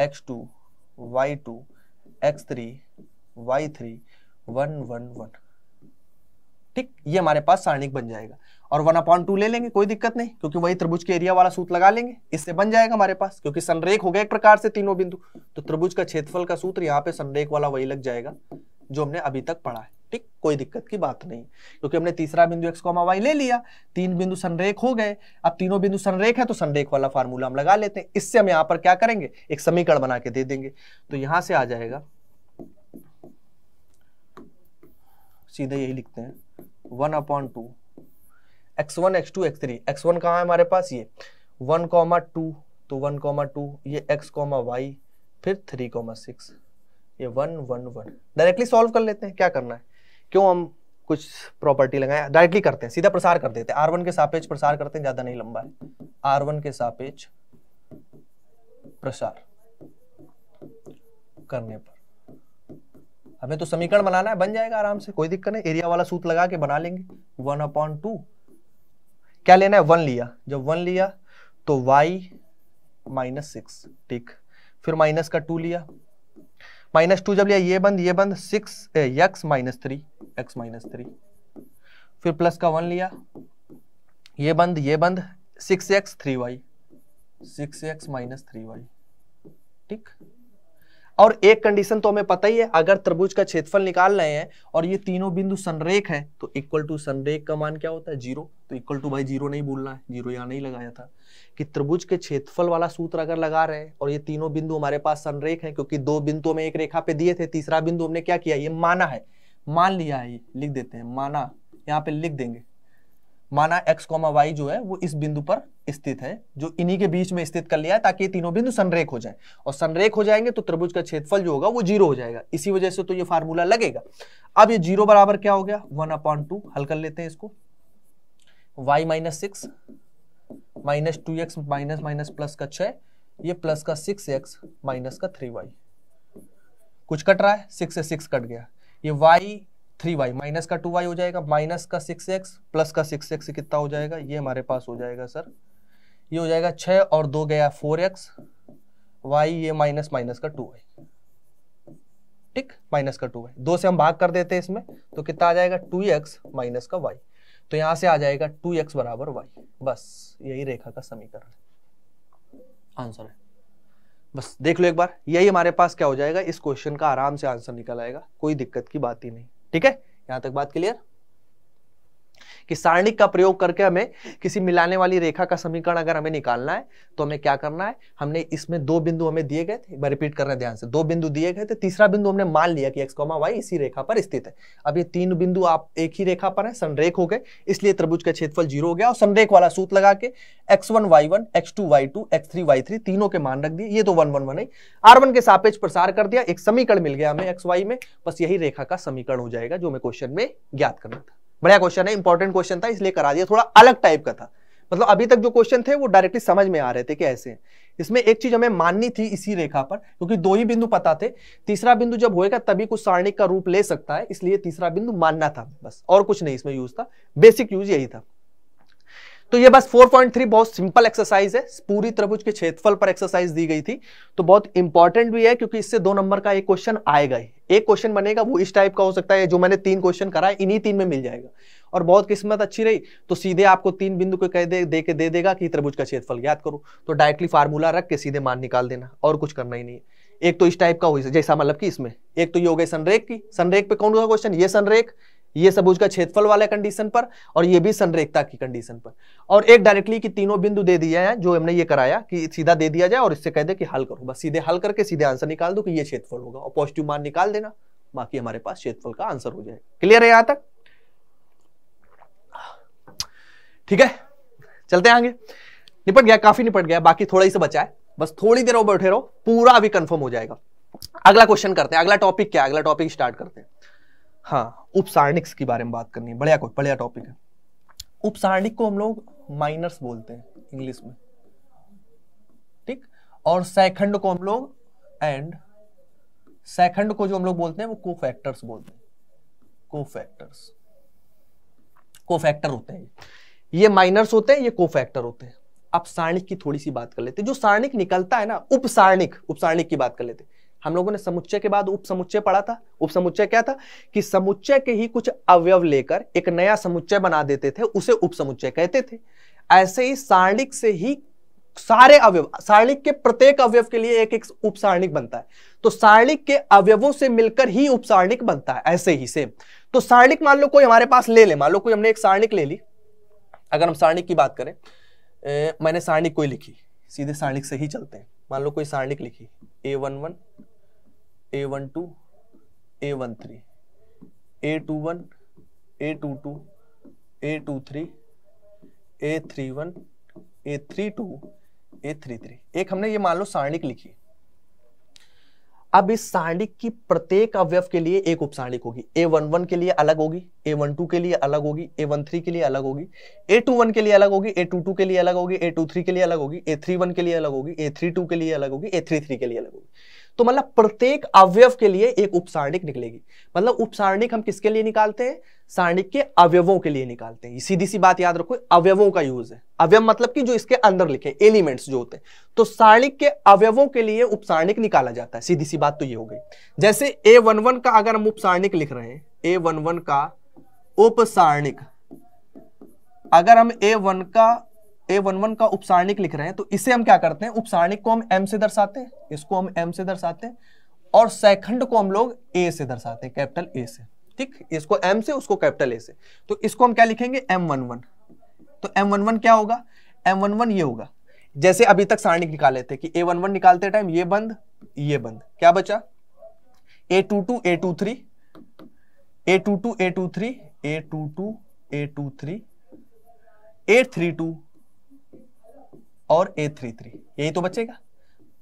x two Y two x three y three one one one ठीक ये हमारे पास सारणिक बन जाएगा और वन अपॉन टू ले लेंगे कोई दिक्कत नहीं क्योंकि वही त्रिभुज के एरिया वाला सूत्र लगा लेंगे इससे बन जाएगा हमारे पास क्योंकि संरेख हो गया एक प्रकार से तीनों बिंदु तो त्रिभुज का क्षेत्रफल का सूत्र यहाँ पे संरेख वाला वही लग जाएगा जो हमने अभी तक पढ़ा है ठीक कोई दिक्कत की बात नहीं क्योंकि हमने तीसरा बिंदु एक्स कॉमा वाई ले लिया तीन बिंदु संरेख हो गए अब तीनों बिंदु संरेख है तो संरेख वाला फार्मूला हम लगा लेते हैं इससे हम यहाँ पर क्या करेंगे एक समीकरण बना के दे देंगे तो यहां से आ जाएगा सीधे यही लिखते हैं one upon two x one x two x three x one कहाँ है हमारे पास ये वन कॉमा टू तो वन कॉमा टू ये एक्स कॉमा वाई फिर थ्री कॉमा सिक्स ये one one one directly solve कर लेते हैं क्या करना है क्यों हम कुछ प्रॉपर्टी लगाए डायरेक्टली करते हैं सीधा प्रसार कर देते हैं आर वन के सापेक्ष प्रसार करते हैं ज्यादा नहीं लंबा है आर वन के सापेक्ष प्रसार करने पर हमें तो समीकरण बनाना है बन जाएगा आराम से कोई दिक्कत नहीं एरिया वाला सूत्र लगा के बना लेंगे वन अपॉन टू क्या लेना है वन लिया जब वन लिया तो वाई माइनस सिक्स ठीक फिर माइनस का टू लिया माइनस टू जब लिया ये बंद ये बंद six x minus three x minus three फिर प्लस का वन लिया ये बंद ये बंद six x three y six x minus three y ठीक और एक कंडीशन तो हमें पता ही है अगर त्रिभुज का क्षेत्रफल निकाल रहे हैं और ये तीनों बिंदु संरेख है तो इक्वल टू संरेख का मान क्या होता है जीरो तो इक्वल टू भाई जीरो नहीं भूलना है जीरो यहाँ नहीं लगाया था कि त्रिभुज के क्षेत्रफल वाला सूत्र अगर लगा रहे हैं और ये तीनों बिंदु हमारे पास संरेख है क्योंकि दो बिंदु हमें एक रेखा पे दिए थे तीसरा बिंदु हमने क्या किया ये माना है मान लिया है ये लिख देते हैं माना यहाँ पे लिख देंगे माना x, कॉमा वाई जो है वो इस बिंदु पर स्थित है जो इन्हीं के बीच में स्थित कर लिया है ताकि ये तीनों बिंदु संरेख हो जाए और संरेख हो जाएंगे तो त्रिभुज का क्षेत्रफल जो होगा वो जीरो हो जाएगा इसी वजह से तो ये फार्मूला लगेगा अब ये जीरो बराबर क्या हो गया वन अपॉइंट टू हल कर लेते हैं इसको y minus six minus two x minus minus plus का छह ये प्लस का सिक्स एक्स माइनस का थ्री वाई कुछ कट रहा है सिक्स से सिक्स कट गया ये वाई थ्री वाई माइनस का टू वाई हो जाएगा माइनस का सिक्स एक्स प्लस का सिक्स एक्स कितना हो जाएगा ये हमारे पास हो जाएगा सर ये हो जाएगा छ और दो गया फोर एक्स वाई ये माइनस माइनस का टू वाई ठीक माइनस का टू वाई दो से हम भाग कर देते हैं इसमें तो कितना आ जाएगा टू एक्स माइनस का वाई तो यहां से आ जाएगा टू एक्स बराबर वाई बस यही रेखा का समीकरण आंसर है बस देख लो एक बार यही हमारे पास क्या हो जाएगा इस क्वेश्चन का आराम से आंसर निकल आएगा कोई दिक्कत की बात ही नहीं ठीक है यहां तक बात क्लियर कि सारणिक का प्रयोग करके हमें किसी मिलाने वाली रेखा का समीकरण अगर हमें निकालना है तो हमें क्या करना है हमने इसमें दो बिंदु हमें दिए गए थे रिपीट कर रहे ध्यान से दो बिंदु दिए गए थे तीसरा बिंदु हमने मान लिया कि एक्स कॉमा वाई इसी रेखा पर स्थित है अब ये तीन बिंदु आप एक ही रेखा पर है संरेख हो गए इसलिए त्रिभुज का क्षेत्रफल जीरो हो गया और संरेख वाला सूत्र लगा के x one y one x two Y two x three y three तीनों के मान रख दिए ये तो वन वन वन है आर वन के सापेक्ष प्रसार कर दिया एक समीकरण मिल गया हमें एक्स वाई में बस यही रेखा का समीकरण हो जाएगा जो हमें क्वेश्चन में ज्ञात करना था बढ़िया क्वेश्चन है इंपॉर्टेंट क्वेश्चन था इसलिए करा दिया थोड़ा अलग टाइप का था मतलब अभी तक जो क्वेश्चन थे वो डायरेक्टली समझ में आ रहे थे कि ऐसे इसमें एक चीज हमें माननी थी इसी रेखा पर क्योंकि दो ही बिंदु पता थे तीसरा बिंदु जब होएगा तभी कुछ सारणिक का रूप ले सकता है इसलिए तीसरा बिंदु मानना था बस और कुछ नहीं इसमें यूज था बेसिक यूज यही था तो ये बस 4.3 बहुत सिंपल एक्सरसाइज है पूरी त्रिभुज के क्षेत्रफल पर एक्सरसाइज दी गई थी तो बहुत इंपॉर्टेंट भी है क्योंकि इससे दो नंबर का एक क्वेश्चन आएगा ही एक क्वेश्चन बनेगा वो इस टाइप का हो सकता है जो मैंने तीन क्वेश्चन कराए इन्हीं तीन में मिल जाएगा और बहुत किस्मत अच्छी रही तो सीधे आपको तीन बिंदु को कह दे, दे के दे देगा कि त्रिभुज का क्षेत्रफल याद करो तो डायरेक्टली फार्मूला रख के सीधे मान निकाल देना और कुछ करना ही नहीं एक तो इस टाइप का हो जैसा मतलब कि इसमें एक तो ये हो गई सनरेख की सनरेख पे कौन सा क्वेश्चन ये सनरेख ये सब उसका क्षेत्रफल वाले कंडीशन पर और ये भी संरेखता की कंडीशन पर और एक डायरेक्टली कि तीनों बिंदु दे दिया है जो हमने ये कराया कि सीधा दे दिया जाए और इससे कह दे कि हल करो बस सीधे हल करके सीधे आंसर निकाल दो कि ये क्षेत्रफल होगा और पॉजिटिव मान निकाल देना बाकी हमारे पास क्षेत्रफल का आंसर हो जाए क्लियर है यहां तक ठीक है चलते आगे निपट गया काफी निपट गया बाकी थोड़ा ही से बचा है बस थोड़ी देर और बैठे रहो पूरा अभी कंफर्म हो जाएगा अगला क्वेश्चन करते हैं अगला टॉपिक क्या है अगला टॉपिक स्टार्ट करते हैं हाँ उपसारणिक्स के बारे में बात करनी है बढ़िया बढ़िया टॉपिक है उपसारणिक को हम लोग माइनर्स बोलते हैं इंग्लिश में ठीक और सेखंड को हम लोग एंड सेखंड को जो हम लोग बोलते हैं वो कोफैक्टर्स बोलते हैं कोफैक्टर्स कोफैक्टर होते हैं ये माइनर्स होते हैं ये कोफैक्टर होते हैं अब सारणिक की थोड़ी सी बात कर लेते हैं जो सारणिक निकलता है ना उपसारणिक उपसारणिक की बात कर लेते हैं हम लोगों ने समुच्चय के बाद उप समुच्चय पढ़ा था उप समुच्चय क्या था कि समुच्चय के ही कुछ अवयव लेकर एक नया समुच्चय बना देते थे उसे उप समुच्चय कहते थे ऐसे ही सारणिक से ही सारे अवयव सारणिक के प्रत्येक अवयव के लिए एक एक उप सारणिक बनता है तो सारणिक के अवयवों से मिलकर ही उप सारणिक बनता है ऐसे ही सेम तो सारणिक मान लो कोई हमारे पास ले ले मान लो कोई हमने एक सारणिक ले ली अगर हम सारणिक की बात करें ए, मैंने सारणिक कोई लिखी सीधे सारणिक से ही चलते हैं मान लो कोई सारणिक लिखी a one one A one two A one three A two one A two two A two three A three one A three two A three three एक हमने ये मान लो सारणिक लिखी अब इस सारणिक की प्रत्येक अवयव के लिए एक उपसारणिक होगी ए वन वन के लिए अलग होगी ए वन टू के लिए अलग होगी ए वन थ्री के लिए अलग होगी ए टू वन के लिए अलग होगी ए टू टू के लिए अलग होगी ए टू थ्री के लिए अलग होगी ए थ्री वन के लिए अलग होगी ए थ्री टू के लिए अलग होगी ए थ्री थ्री के लिए अलग होगी तो मतलब प्रत्येक अवयव के लिए एक उपसारणिक निकलेगी मतलब उपसारणिक हम किसके लिए निकालते हैं सारणिक के अवयवों के लिए निकालते हैं सीधी सी बात याद रखो अवयवों का यूज है अवयव मतलब कि जो इसके अंदर लिखे एलिमेंट्स जो होते हैं तो सारणिक के अवयवों के लिए उपसारणिक निकाला जाता है सीधी सी बात तो ये हो गई जैसे ए वन वन का अगर हम उपसारणिक लिख रहे हैं ए वन वन का उपसारणिक अगर हम ए वन का A11 का उपसारणिक लिख रहे हैं तो इसे हम क्या करते हैं उपसारणिक को हम M से दर्शाते हैं इसको हम M से दर्शाते हैं और सेखंड को हम लोग A से दर्शाते हैं कैपिटल A से ठीक इसको M से उसको कैपिटल A से तो इसको हम क्या लिखेंगे M11 तो M11 क्या होगा M11 ये होगा जैसे अभी तक सारणिक निकाले थे कि A11 निकालते टाइम ये बंद ये बंद क्या बचा A22 A23 A22 A23 A22 A23 A32 और ए थ्री थ्री यही तो बचेगा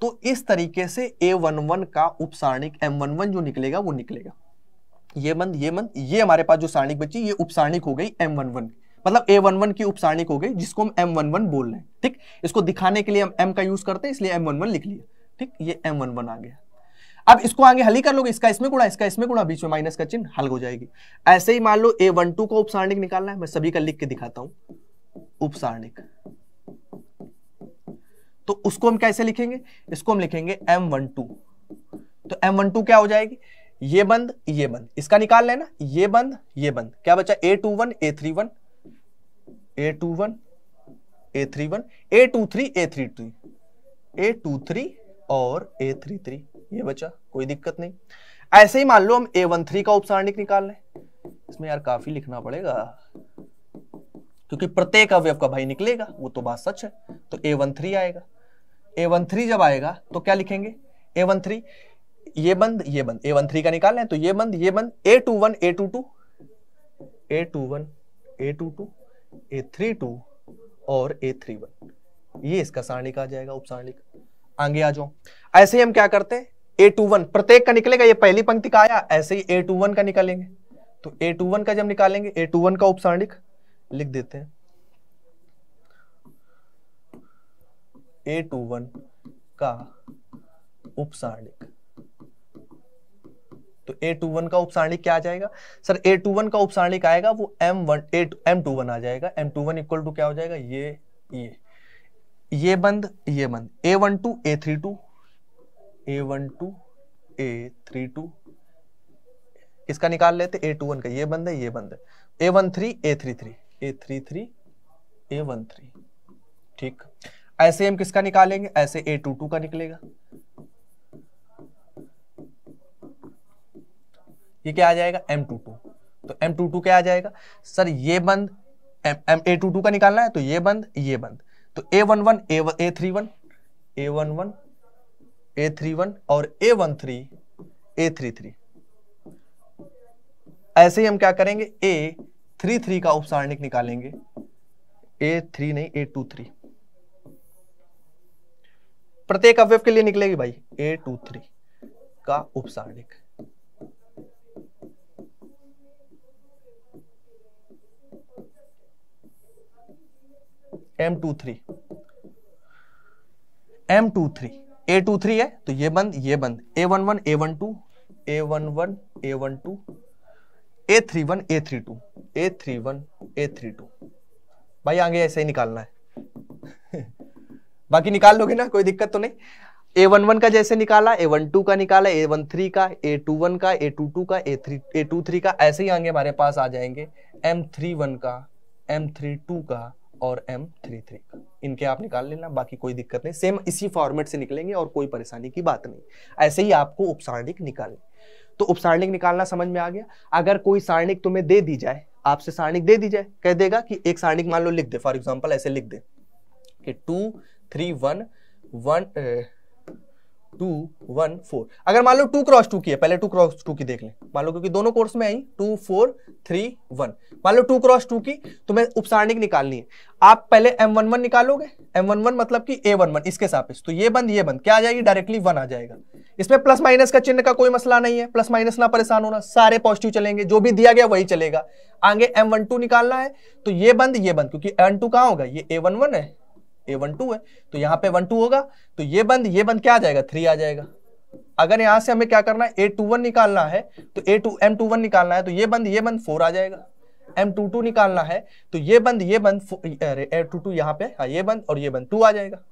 तो इस तरीके से ए वन वन का उप सारणिक एम वन वन जो निकलेगा वो निकलेगा ये मंद ये मंद ये हमारे पास जो सारणिक बची ये उप सारणिक हो गई एम वन वन मतलब ए वन वन की उप सारणिक हो गई जिसको हम एम वन वन बोल रहे हैं ठीक इसको दिखाने के लिए हम एम का यूज करते हैं इसलिए एम वन वन लिख लिया ठीक ये एम वन वन आ गया अब इसको आगे हल ही कर लोगे इसका इसमें गुणा इसका इसमें गुणा बीच में माइनस का चिन्ह हल हो जाएगी ऐसे ही मान लो ए वन टू को उपसारणिक निकालना है मैं सभी का लिख के दिखाता हूं उपसारणिक तो उसको हम कैसे लिखेंगे इसको हम लिखेंगे एम वन टू तो एम वन टू क्या हो जाएगी ये बंद ये बंद इसका निकाल लेना ये बंद ये बंद क्या बचा a two one A three one A two one A three one A two three A three two A two three और ए थ्री थ्री ये बचा कोई दिक्कत नहीं ऐसे ही मान लो हम ए वन थ्री का उपसारणिक निकाल लें इसमें यार काफी लिखना पड़ेगा क्योंकि प्रत्येक अवयव का भाई निकलेगा वो तो बात सच है तो ए वन थ्री आएगा ए वन थ्री जब आएगा तो क्या लिखेंगे ए वन थ्री ये बंद ये बंद ए वन थ्री का निकाल लें तो ये बंद ये बंद a two one A two two A two one A two two A three two और ए थ्री वन ये इसका सारणिक आ जाएगा उपसारणिक आगे आ जाओ ऐसे ही हम क्या करते हैं ए टू वन प्रत्येक का निकलेगा ये पहली पंक्ति का आया ऐसे ही ए टू वन का निकालेंगे तो ए टू वन का जब निकालेंगे ए टू वन का उपसारणिक लिख देते हैं ए टू वन का उपसारणिक तो ए टू वन का उपसारणिक क्या आ जाएगा सर ए टू वन का उपसारणिक आएगा वो M one a M two one आ जाएगा M two one equal to क्या हो जाएगा ये ये ये बंद ये बंद a one two A three two A one two A three two इसका निकाल लेते ए टू वन का ये बंद है ये बंद है ए वन थ्री ए थ्री थ्री ए थ्री थ्री ए वन थ्री ठीक ऐसे हम किसका निकालेंगे ऐसे ए टू टू का निकलेगा ये क्या आ जाएगा एम टू टू तो एम टू टू क्या आ जाएगा सर ये बंद M M a two two का निकालना है तो ये बंद ये बंद तो a one one a a three one A one one A three one और ए वन थ्री ए थ्री थ्री ऐसे ही हम क्या करेंगे ए थ्री थ्री का उपसारणिक निकालेंगे ए थ्री नहीं ए टू थ्री प्रत्येक अवयव के लिए निकलेगी भाई ए टू थ्री का उपसारणिक M two three M two three ए टू थ्री है तो ये बंद ये बंद a one one A one two A one one A one two A three one A three two A three one A three two भाई आगे ऐसे ही निकालना है बाकी निकाल लोगे ना कोई दिक्कत तो नहीं ए वन वन का जैसे निकाला ए वन टू का निकाला ए वन थ्री का ए टू वन का ए टू टू का a three A two three का ऐसे ही आगे हमारे पास आ जाएंगे एम थ्री वन का एम थ्री टू का और एम थ्री थ्री का इनके आप निकाल लेना बाकी कोई दिक्कत नहीं सेम इसी फॉर्मेट से निकलेंगे और कोई परेशानी की बात नहीं ऐसे ही आपको उपसारणिक निकालनी तो उपसारणिक निकालना समझ में आ गया अगर कोई सारणिक तुम्हें दे दी जाए आपसे सारणिक दे दी जाए कह देगा कि एक सारणिक मान लो लिख दे फॉर एग्जाम्पल ऐसे लिख दे कि two three one one two one four अगर मान लो टू क्रॉस टू की है पहले टू क्रॉस टू की देख लें मान लो क्योंकि दोनों कोर्स में आई टू फोर थ्री वन मान लो टू क्रॉस टू की तो मैं उपसारणिक निकालनी है आप पहले एम वन वन निकालोगे एम वन वन मतलब कि ए वन वन इसके सापेक्ष तो ये बंद ये बंद क्या आ जाएगी डायरेक्टली वन आ जाएगा इसमें प्लस माइनस का चिन्ह का कोई मसला नहीं है प्लस माइनस ना परेशान होना सारे पॉजिटिव चलेंगे जो भी दिया गया वही चलेगा आगे एम वन टू निकालना है तो ये बंद ये बंद क्योंकि एम टू कहाँ होगा ये ए वन वन है ए वन टू है तो यहाँ पे वन टू होगा तो ये बंद ये बंद क्या आ जाएगा थ्री आ जाएगा अगर यहाँ से हमें क्या करना है ए टू वन निकालना है तो a two M two one निकालना है तो ये बंद ये बंद फोर आ जाएगा एम टू टू निकालना है तो ये बंद ये बंद ए टू टू यहाँ पे हाँ, ये बंद और ये बंद टू आ जाएगा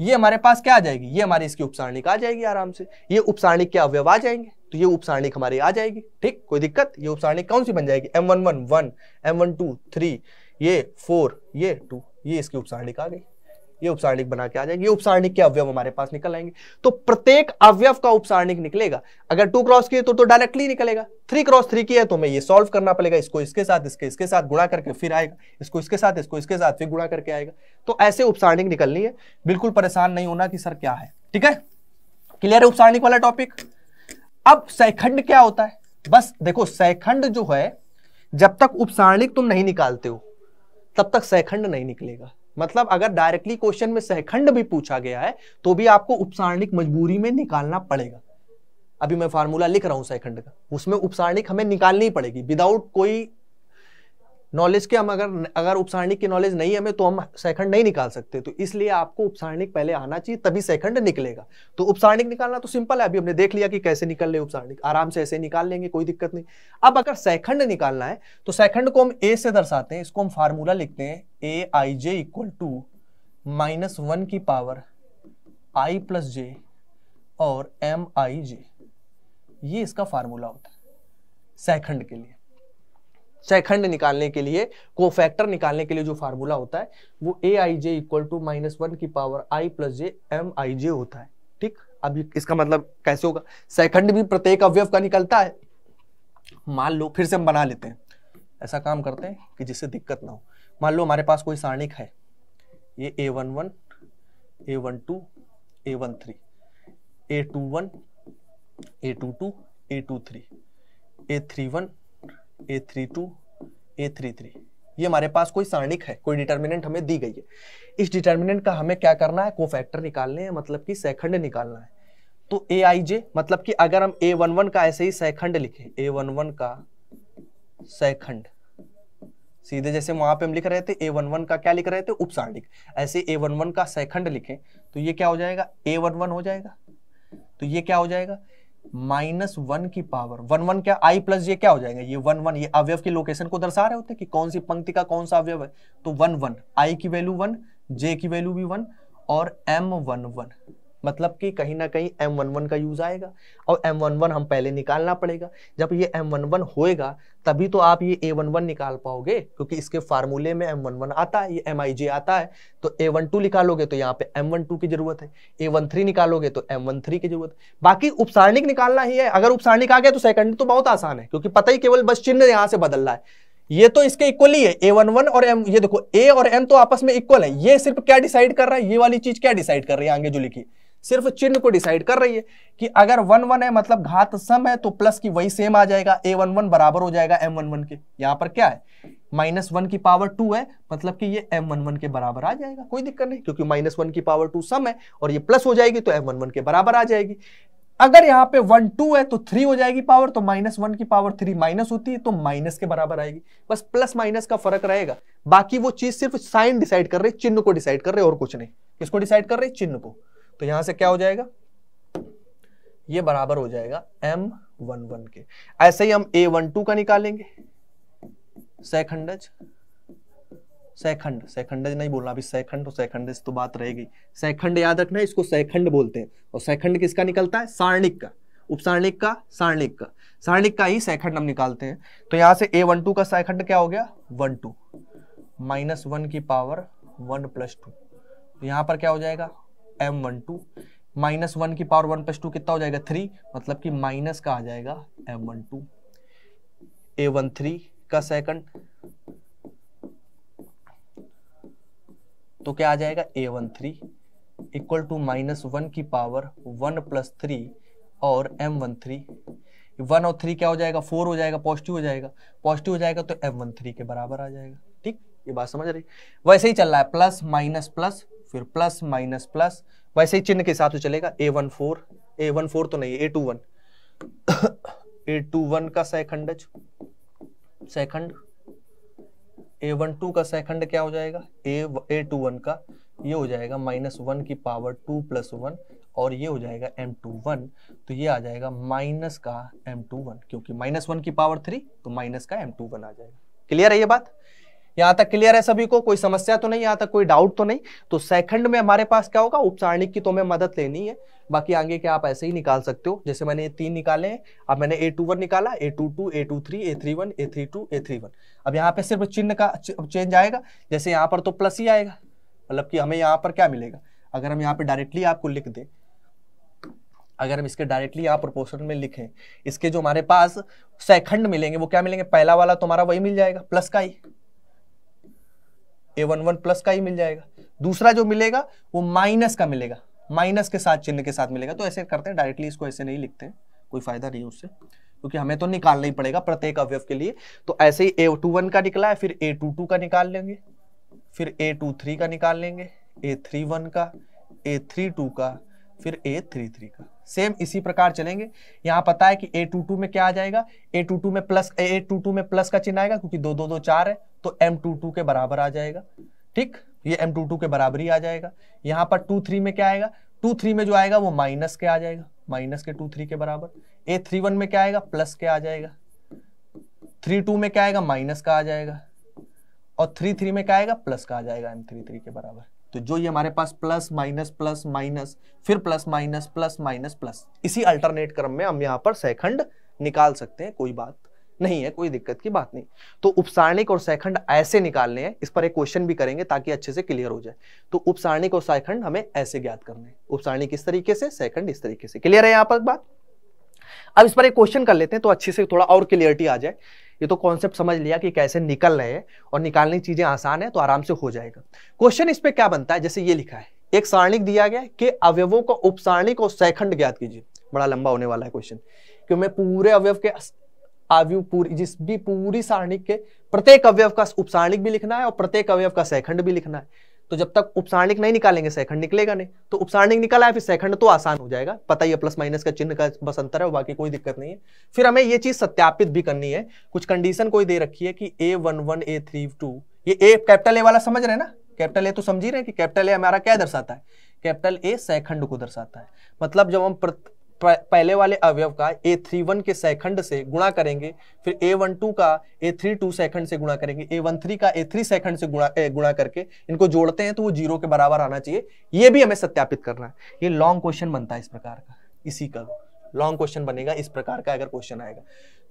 ये हमारे पास क्या आ जाएगी ये हमारी इसकी उपसारणिक आ जाएगी आराम से ये उपसारणिक के अवयव आ जाएंगे तो ये उपसारणिक हमारी आ जाएगी ठीक कोई दिक्कत ये उपसारणिक कौन सी बन जाएगी M one one one M one two three ये फोर ये टू ये इसकी उपसारणिक आ गई ये उपसारणिक बना के आ जाएगी ये उपसारणिक के अवयव हमारे पास निकल आएंगे तो प्रत्येक अवयव का उपसारणिक निकलेगा अगर टू क्रॉस की है तो, तो डायरेक्टली निकलेगा थ्री क्रॉस थ्री की है तो हमें ये सॉल्व करना पड़ेगा इसको इसके साथ इसके इसके साथ गुणा करके फिर आएगा इसको इसके साथ इसको इसके साथ फिर गुणा करके आएगा तो ऐसे उपसारणिक निकलनी है बिल्कुल परेशान नहीं होना कि सर क्या है ठीक है क्लियर है उपसारणिक वाला टॉपिक अब सैखंड क्या होता है बस देखो सैखंड जो है जब तक उपसारणिक तुम नहीं निकालते हो तब तक सहखंड नहीं निकलेगा मतलब अगर डायरेक्टली क्वेश्चन में सहखंड भी पूछा गया है तो भी आपको उपसारणिक मजबूरी में निकालना पड़ेगा अभी मैं फार्मूला लिख रहा हूं सहखंड का उसमें उपसारणिक हमें निकालनी पड़ेगी विदाउट कोई नॉलेज के हम अगर अगर उपसारणिक की नॉलेज नहीं है हमें तो हम सेकंड नहीं निकाल सकते तो इसलिए आपको उपसारणिक पहले आना चाहिए तभी सेकंड निकलेगा तो उपसारणिक निकालना तो सिंपल है अभी हमने देख लिया कि कैसे निकल ले उपसारणिक आराम से ऐसे निकाल लेंगे कोई दिक्कत नहीं अब अगर सेकंड निकालना है तो सेकंड को हम ए से दर्शाते हैं इसको हम फार्मूला लिखते हैं A i j equal to minus one की पावर आई प्लस जे और एम आई जे ये इसका फार्मूला होता है सेकंड के लिए सेखंड निकालने के लिए को फैक्टर निकालने के लिए जो फार्मूला होता है वो A i j equal to minus one की power I plus j M i j होता है ठीक अब इसका मतलब कैसे होगा सेकंड भी प्रत्येक अवयव का निकलता है मान लो फिर से हम बना लेते हैं ऐसा काम करते हैं कि जिससे दिक्कत ना हो मान लो हमारे पास कोई सारणिक है ये a one one A one two A one three A two one A two two A two three A three one A three two A three three ये हमारे पास कोई सारणिक है कोई डिटर्मिनेंट हमें दी गई है इस डिटर्मिनेंट का हमें क्या करना है को फैक्टर निकालने हैं मतलब कि सेकंड निकालना है तो ए आई जे मतलब कि अगर हम ए वन वन का ऐसे ही सेकंड लिखे ए वन वन का सेकंड सीधे जैसे वहां पे हम लिख रहे थे ए वन वन का क्या लिख रहे थे उपसारणिक ऐसे ए वन वन का सेकंड लिखे तो ये क्या हो जाएगा ए वन वन हो जाएगा तो ये क्या हो जाएगा माइनस वन की पावर वन वन क्या आई प्लस ये क्या हो जाएगा ये वन वन ये अवयव की लोकेशन को दर्शा रहे होते हैं कि कौन सी पंक्ति का कौन सा अवयव है तो वन वन आई की वैल्यू वन जे की वैल्यू भी वन और एम वन वन मतलब कि कहीं ना कहीं एम वन वन का यूज आएगा और एम वन वन हम पहले निकालना पड़ेगा जब ये एम वन वन होएगा तभी तो आप ये ए वन वन निकाल पाओगे क्योंकि इसके फार्मूले में एम वन वन आता है ये एम आई जे आता है तो ए वन टू निकालोगे तो यहाँ पे एम वन टू की जरूरत है ए वन थ्री निकालोगे तो एम वन थ्री की जरूरत है बाकी उपसारणिक निकालना ही है अगर उपसारणिक आ गया तो सेकंड तो बहुत आसान है क्योंकि पता ही केवल बस चिन्ह यहाँ से बदल रहा है ये तो इसके इक्वली है ए वन वन और एम ये देखो ए और एम तो आपस में इक्वल है ये सिर्फ क्या डिसाइड कर रहा है ये वाली चीज क्या डिसाइड कर रही है आगे जो लिखी है सिर्फ चिन्ह को डिसाइड कर रही है कि अगर वन वन है मतलब घात सम है तो प्लस की वही सेम आ जाएगा ए वन वन बराबर हो जाएगा एम वन वन के यहां पर क्या है माइनस वन की पावर टू है मतलब कि ये एम वन वन के बराबर आ जाएगा कोई दिक्कत नहीं क्योंकि माइनस वन की पावर टू सम है और ये प्लस हो जाएगी तो एम वन वन के बराबर आ जाएगी अगर यहाँ पे वन टू है तो थ्री हो जाएगी पावर तो माइनस वन की पावर थ्री माइनस होती है तो माइनस के बराबर आएगी बस प्लस माइनस का फर्क रहेगा बाकी वो चीज सिर्फ साइन डिसाइड कर रही चिन्ह को डिसाइड कर रहे और कुछ नहीं किसको डिसाइड कर रहे चिन्ह को तो यहां से क्या हो जाएगा ये बराबर हो जाएगा एम वन वन के ऐसे ही हम ए वन टू का निकालेंगे सैखंडज सैखंड सैखंडज नहीं बोलना अभी सैखंड और सैखंडज तो बात रहेगी सैखंड याद रखना है इसको सैखंड बोलते हैं और सैखंड किसका निकलता है सारणिक का उपसारणिक का सारणिक का सारणिक का ही सैखंड हम निकालते हैं तो यहां से ए वन टू का सैखंड क्या हो गया वन टू माइनस वन की पावर वन प्लस टू तो यहां पर क्या हो जाएगा M one two minus one की पावर वन प्लस टू कितना हो जाएगा थ्री मतलब कि माइनस का आ जाएगा एम वन टू ए वन थ्री का सेकंड तो क्या आ जाएगा a one three equal to minus one की पावर वन प्लस थ्री और एम वन थ्री वन और थ्री क्या हो जाएगा फोर हो जाएगा पॉजिटिव हो जाएगा पॉजिटिव हो जाएगा तो एम वन थ्री के बराबर आ जाएगा ठीक ये बात समझ रही वैसे ही चल रहा है प्लस माइनस प्लस फिर प्लस माइनस प्लस वैसे ही चिन्ह के हिसाब से तो चलेगा a one four a one four तो नहीं a two one A two one का सेखंडज सेखंड ए वन टू का सेखंड क्या हो जाएगा ए ए टू वन का ये हो जाएगा माइनस वन की पावर टू प्लस वन और ये हो जाएगा एम टू वन तो ये आ जाएगा माइनस का एम टू वन क्योंकि माइनस वन की पावर थ्री तो माइनस का एम टू वन आ जाएगा क्लियर है ये बात यहां तक क्लियर है सभी को कोई समस्या तो नहीं यहां तक कोई डाउट तो नहीं तो सेकंड में हमारे पास क्या होगा उपचारणिक की तो हमें मदद लेनी है बाकी आगे क्या आप ऐसे ही निकाल सकते हो जैसे मैंने ये तीन निकाले हैं अब मैंने ए टू वन निकाला a two two A two three A three one A three two A three one अब यहाँ पे सिर्फ चिन्ह का चेंज आएगा जैसे यहाँ पर तो प्लस ही आएगा मतलब कि हमें यहाँ पर क्या मिलेगा अगर हम यहाँ पे डायरेक्टली आपको लिख दे अगर हम इसके डायरेक्टली यहाँ प्रोपोर्शन में लिखें इसके जो हमारे पास सेकंड मिलेंगे वो क्या मिलेंगे पहला वाला तुम्हारा तो वही मिल जाएगा प्लस का ही ए वन वन प्लस का ही मिल जाएगा दूसरा जो मिलेगा वो माइनस का मिलेगा माइनस के साथ चिन्ह के साथ मिलेगा तो ऐसे करते हैं डायरेक्टली इसको ऐसे नहीं लिखते हैं कोई फायदा नहीं उससे क्योंकि हमें तो निकालना ही पड़ेगा प्रत्येक अवयव के लिए तो ऐसे ही ए टू वन का निकला है फिर ए टू टू का निकाल लेंगे फिर ए टू थ्री का निकाल लेंगे ए थ्री वन का ए थ्री टू का फिर ए थ्री थ्री का सेम इसी प्रकार चलेंगे यहाँ पता है कि ए टू टू में क्या आ जाएगा ए टू टू में प्लस ए टू टू में प्लस का चिन्ह आएगा क्योंकि दो दो दो चार है तो एम टू टू के बराबर आ जाएगा ठीक ये एम टू टू के बराबर ही आ जाएगा यहाँ पर टू थ्री में क्या आएगा टू थ्री में जो आएगा वो माइनस के आ जाएगा माइनस के टू थ्री के बराबर ए थ्री वन में क्या आएगा प्लस के आ जाएगा थ्री टू में क्या आएगा माइनस का आ जाएगा और थ्री थ्री में क्या आएगा प्लस का आ जाएगा एम थ्री थ्री के बराबर तो जो ये हमारे पास प्लस माइनस प्लस माइनस फिर plus minus plus minus plus इसी अल्टरनेट क्रम में हम यहाँ पर सैखंड निकाल सकते हैं कोई बात नहीं है कोई दिक्कत की बात नहीं तो उपसारणिक और सैखंड ऐसे निकालने हैं इस पर एक क्वेश्चन भी करेंगे ताकि अच्छे से क्लियर हो जाए तो उपसारणिक और सैखंड हमें ऐसे ज्ञात करने हैं उपसारणिक इस तरीके से सैखंड इस तरीके से क्लियर है यहाँ पर बात अब इस पर एक क्वेश्चन कर लेते हैं तो अच्छे से थोड़ा और क्लियरिटी आ जाए ये तो कॉन्सेप्ट समझ लिया कि कैसे निकल रहे हैं और निकालने की चीज़ें आसान है तो आराम से हो जाएगा क्वेश्चन इस पर क्या बनता है जैसे ये लिखा है एक सारणिक दिया गया कि अवयवों का उपसारणिक और सैखंड ज्ञात कीजिए बड़ा लंबा होने वाला है क्वेश्चन क्यों मैं पूरे अवयव के आवयु पूरी जिस भी पूरी सारणिक के प्रत्येक अवयव का उपसारणिक भी लिखना है और प्रत्येक अवयव का सैखंड भी लिखना है तो जब तक उपसारणिक नहीं निकालेंगे सैखंड निकलेगा नहीं तो उपसारणिक निकाला है फिर सैखंड तो आसान हो जाएगा पता ही है प्लस माइनस का चिन्ह का बस अंतर है बाकी कोई दिक्कत नहीं है फिर हमें ये चीज सत्यापित भी करनी है कुछ कंडीशन कोई दे रखी है कि a one one A three two ये ए कैपिटल ए वाला समझ रहे ना कैपिटल ए तो समझ ही रहे कि कैपिटल ए हमारा क्या दर्शाता है कैपिटल ए सैखंड को दर्शाता है मतलब जब हम पहले वाले अवयव का ए थ्री वन के सेकंड से गुणा करेंगे फिर ए वन टू का ए थ्री टू सेकंड से गुणा करेंगे ए वन थ्री का ए थ्री सेकंड से गुणा ए, गुणा करके इनको जोड़ते हैं तो वो जीरो के बराबर आना चाहिए ये भी हमें सत्यापित करना है ये लॉन्ग क्वेश्चन बनता है इस प्रकार का इसी का लॉन्ग क्वेश्चन बनेगा इस प्रकार का अगर क्वेश्चन आएगा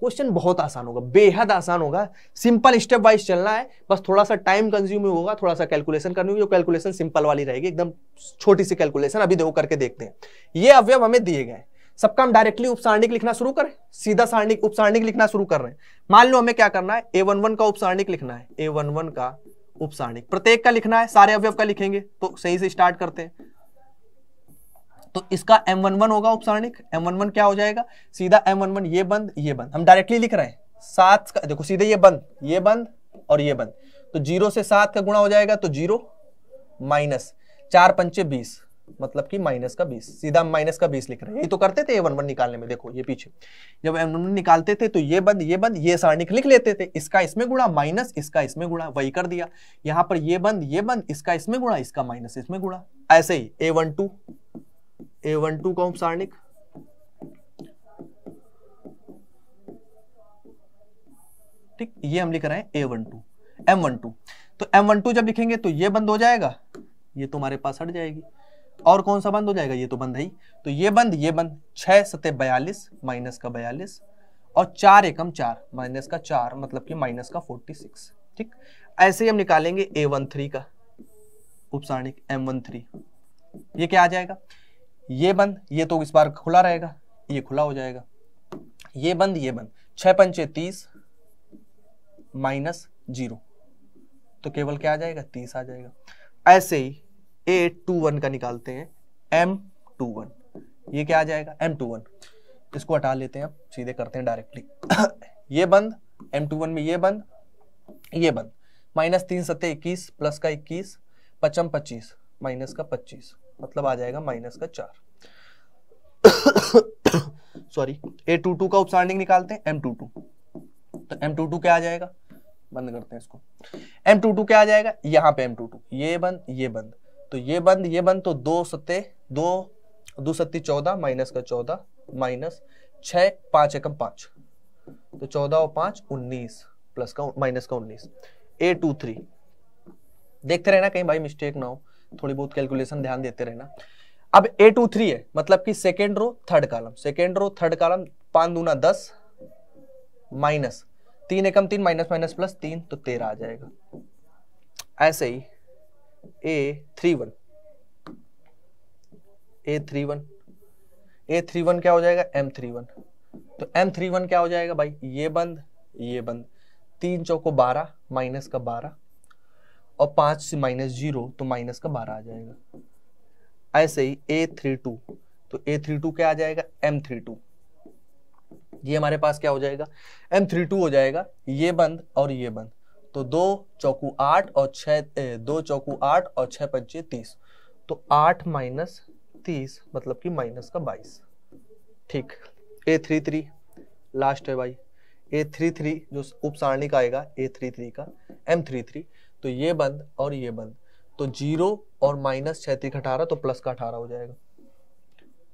क्वेश्चन बहुत आसान होगा बेहद आसान होगा सिंपल स्टेप वाइज चलना है बस थोड़ा सा टाइम कंज्यूमिंग होगा थोड़ा सा कैलकुलेशन करनी होगी जो कैलकुलेशन सिंपल वाली रहेगी एकदम छोटी सी कैलकुलेशन अभी देखो करके देखते हैं ये अवयव हमें दिए गए हैं सबका हम डायरेक्टली उपसारणिक लिखना शुरू करें सीधा सारणिक उपसारणिक लिखना शुरू कर रहे हैं मान लो हमें क्या करना है ए वन वन का उपसारणिक लिखना है ए वन वन का उपसारणिक प्रत्येक का लिखना है सारे अवयव का लिखेंगे तो सही से स्टार्ट करते हैं तो इसका एम वन वन होगा उपसारणिक एम वन वन क्या हो जाएगा सीधा एम वन वन ये बंद ये बंद हम डायरेक्टली लिख रहे हैं सात का देखो सीधे ये बंद ये बंद और ये बंद तो जीरो से सात का गुणा हो जाएगा तो जीरो माइनस चार पंचे बीस मतलब कि माइनस का बीस सीधा माइनस का बीस लिख रहे हैं ये तो करते थे ए वन वन निकालने में देखो ये पीछे जब एन वन निकालते थे तो ये बंद ये बंद ये सारणिक लिख लेते थे इसका इसमें गुणा माइनस इसका इसमें गुणा वही कर दिया यहाँ पर ये बंद ये बंद इसका इसमें गुणा इसका माइनस इसमें गुणा ऐसे ही ए वन टू ए वन टू का सारणिक ठीक ये हम लिख रहे हैं a one two M one two तो एम वन टू जब लिखेंगे तो ये बंद हो जाएगा ये तुम्हारे पास हट जाएगी और कौन सा बंद हो जाएगा ये तो बंद है तो ये बंद ये बंद छः सत्य बयालीस माइनस का बयालीस और चार एकम चार माइनस का चार मतलब कि माइनस का फोर्टी सिक्स ठीक ऐसे ही हम निकालेंगे ए वन थ्री का उपसारणिक एम वन थ्री ये क्या आ जाएगा ये बंद ये तो इस बार खुला रहेगा ये खुला हो जाएगा ये बंद ये बंद छः पंचे तीस माइनस जीरो तो केवल क्या आ जाएगा तीस आ जाएगा ऐसे ही ए टू वन का निकालते हैं एम टू वन ये क्या आ जाएगा एम टू वन इसको हटा लेते हैं आप सीधे करते हैं डायरेक्टली (coughs) ये बंद एम टू वन में ये बंद ये बंद माइनस तीन सत्य इक्कीस प्लस का इक्कीस पचम पच्चीस माइनस का पच्चीस मतलब आ जाएगा माइनस का चार (coughs) सॉरी ए टू टू का उपसारणिक निकालते हैं एम टू टू तो एम टू टू क्या आ जाएगा बंद करते हैं इसको एम टू टू क्या आ जाएगा यहाँ पे एम टू टू ये बंद ये बंद तो ये बंद ये बंद तो दो सत्ते दो दो सत्ती चौदह माइनस का चौदह माइनस छ पांच एकम पांच तो चौदह और पांच उन्नीस प्लस का माइनस का उन्नीस ए टू थ्री देखते रहना कहीं भाई मिस्टेक ना हो थोड़ी बहुत कैलकुलेशन ध्यान देते रहना अब ए टू थ्री है मतलब कि second row third column second row third column पांच दूना दस माइनस तीन एकम तीन माइनस माइनस प्लस तीन तो तेरह आ जाएगा ऐसे ही a three one A three one A three one क्या हो जाएगा एम थ्री वन तो एम थ्री वन क्या हो जाएगा भाई ये बंद ये बंद तीन चौको बारह माइनस का बारह और पांच से माइनस जीरो तो माइनस का बारह आ जाएगा ऐसे ही ए थ्री टू तो ए थ्री टू क्या आ जाएगा एम थ्री टू ये हमारे पास क्या हो जाएगा एम थ्री टू हो जाएगा ये बंद और ये बंद तो दो चौकू आठ और छ दो चौकू आठ और छः पंचे तीस तो आठ माइनस तीस मतलब कि माइनस का बाईस ठीक ए थ्री थ्री लास्ट है भाई ए थ्री थ्री जो उप सारणी का आएगा ए थ्री थ्री का एम थ्री थ्री तो ये बंद और ये बंद तो जीरो और माइनस छैतीस अठारह तो प्लस का अठारह हो जाएगा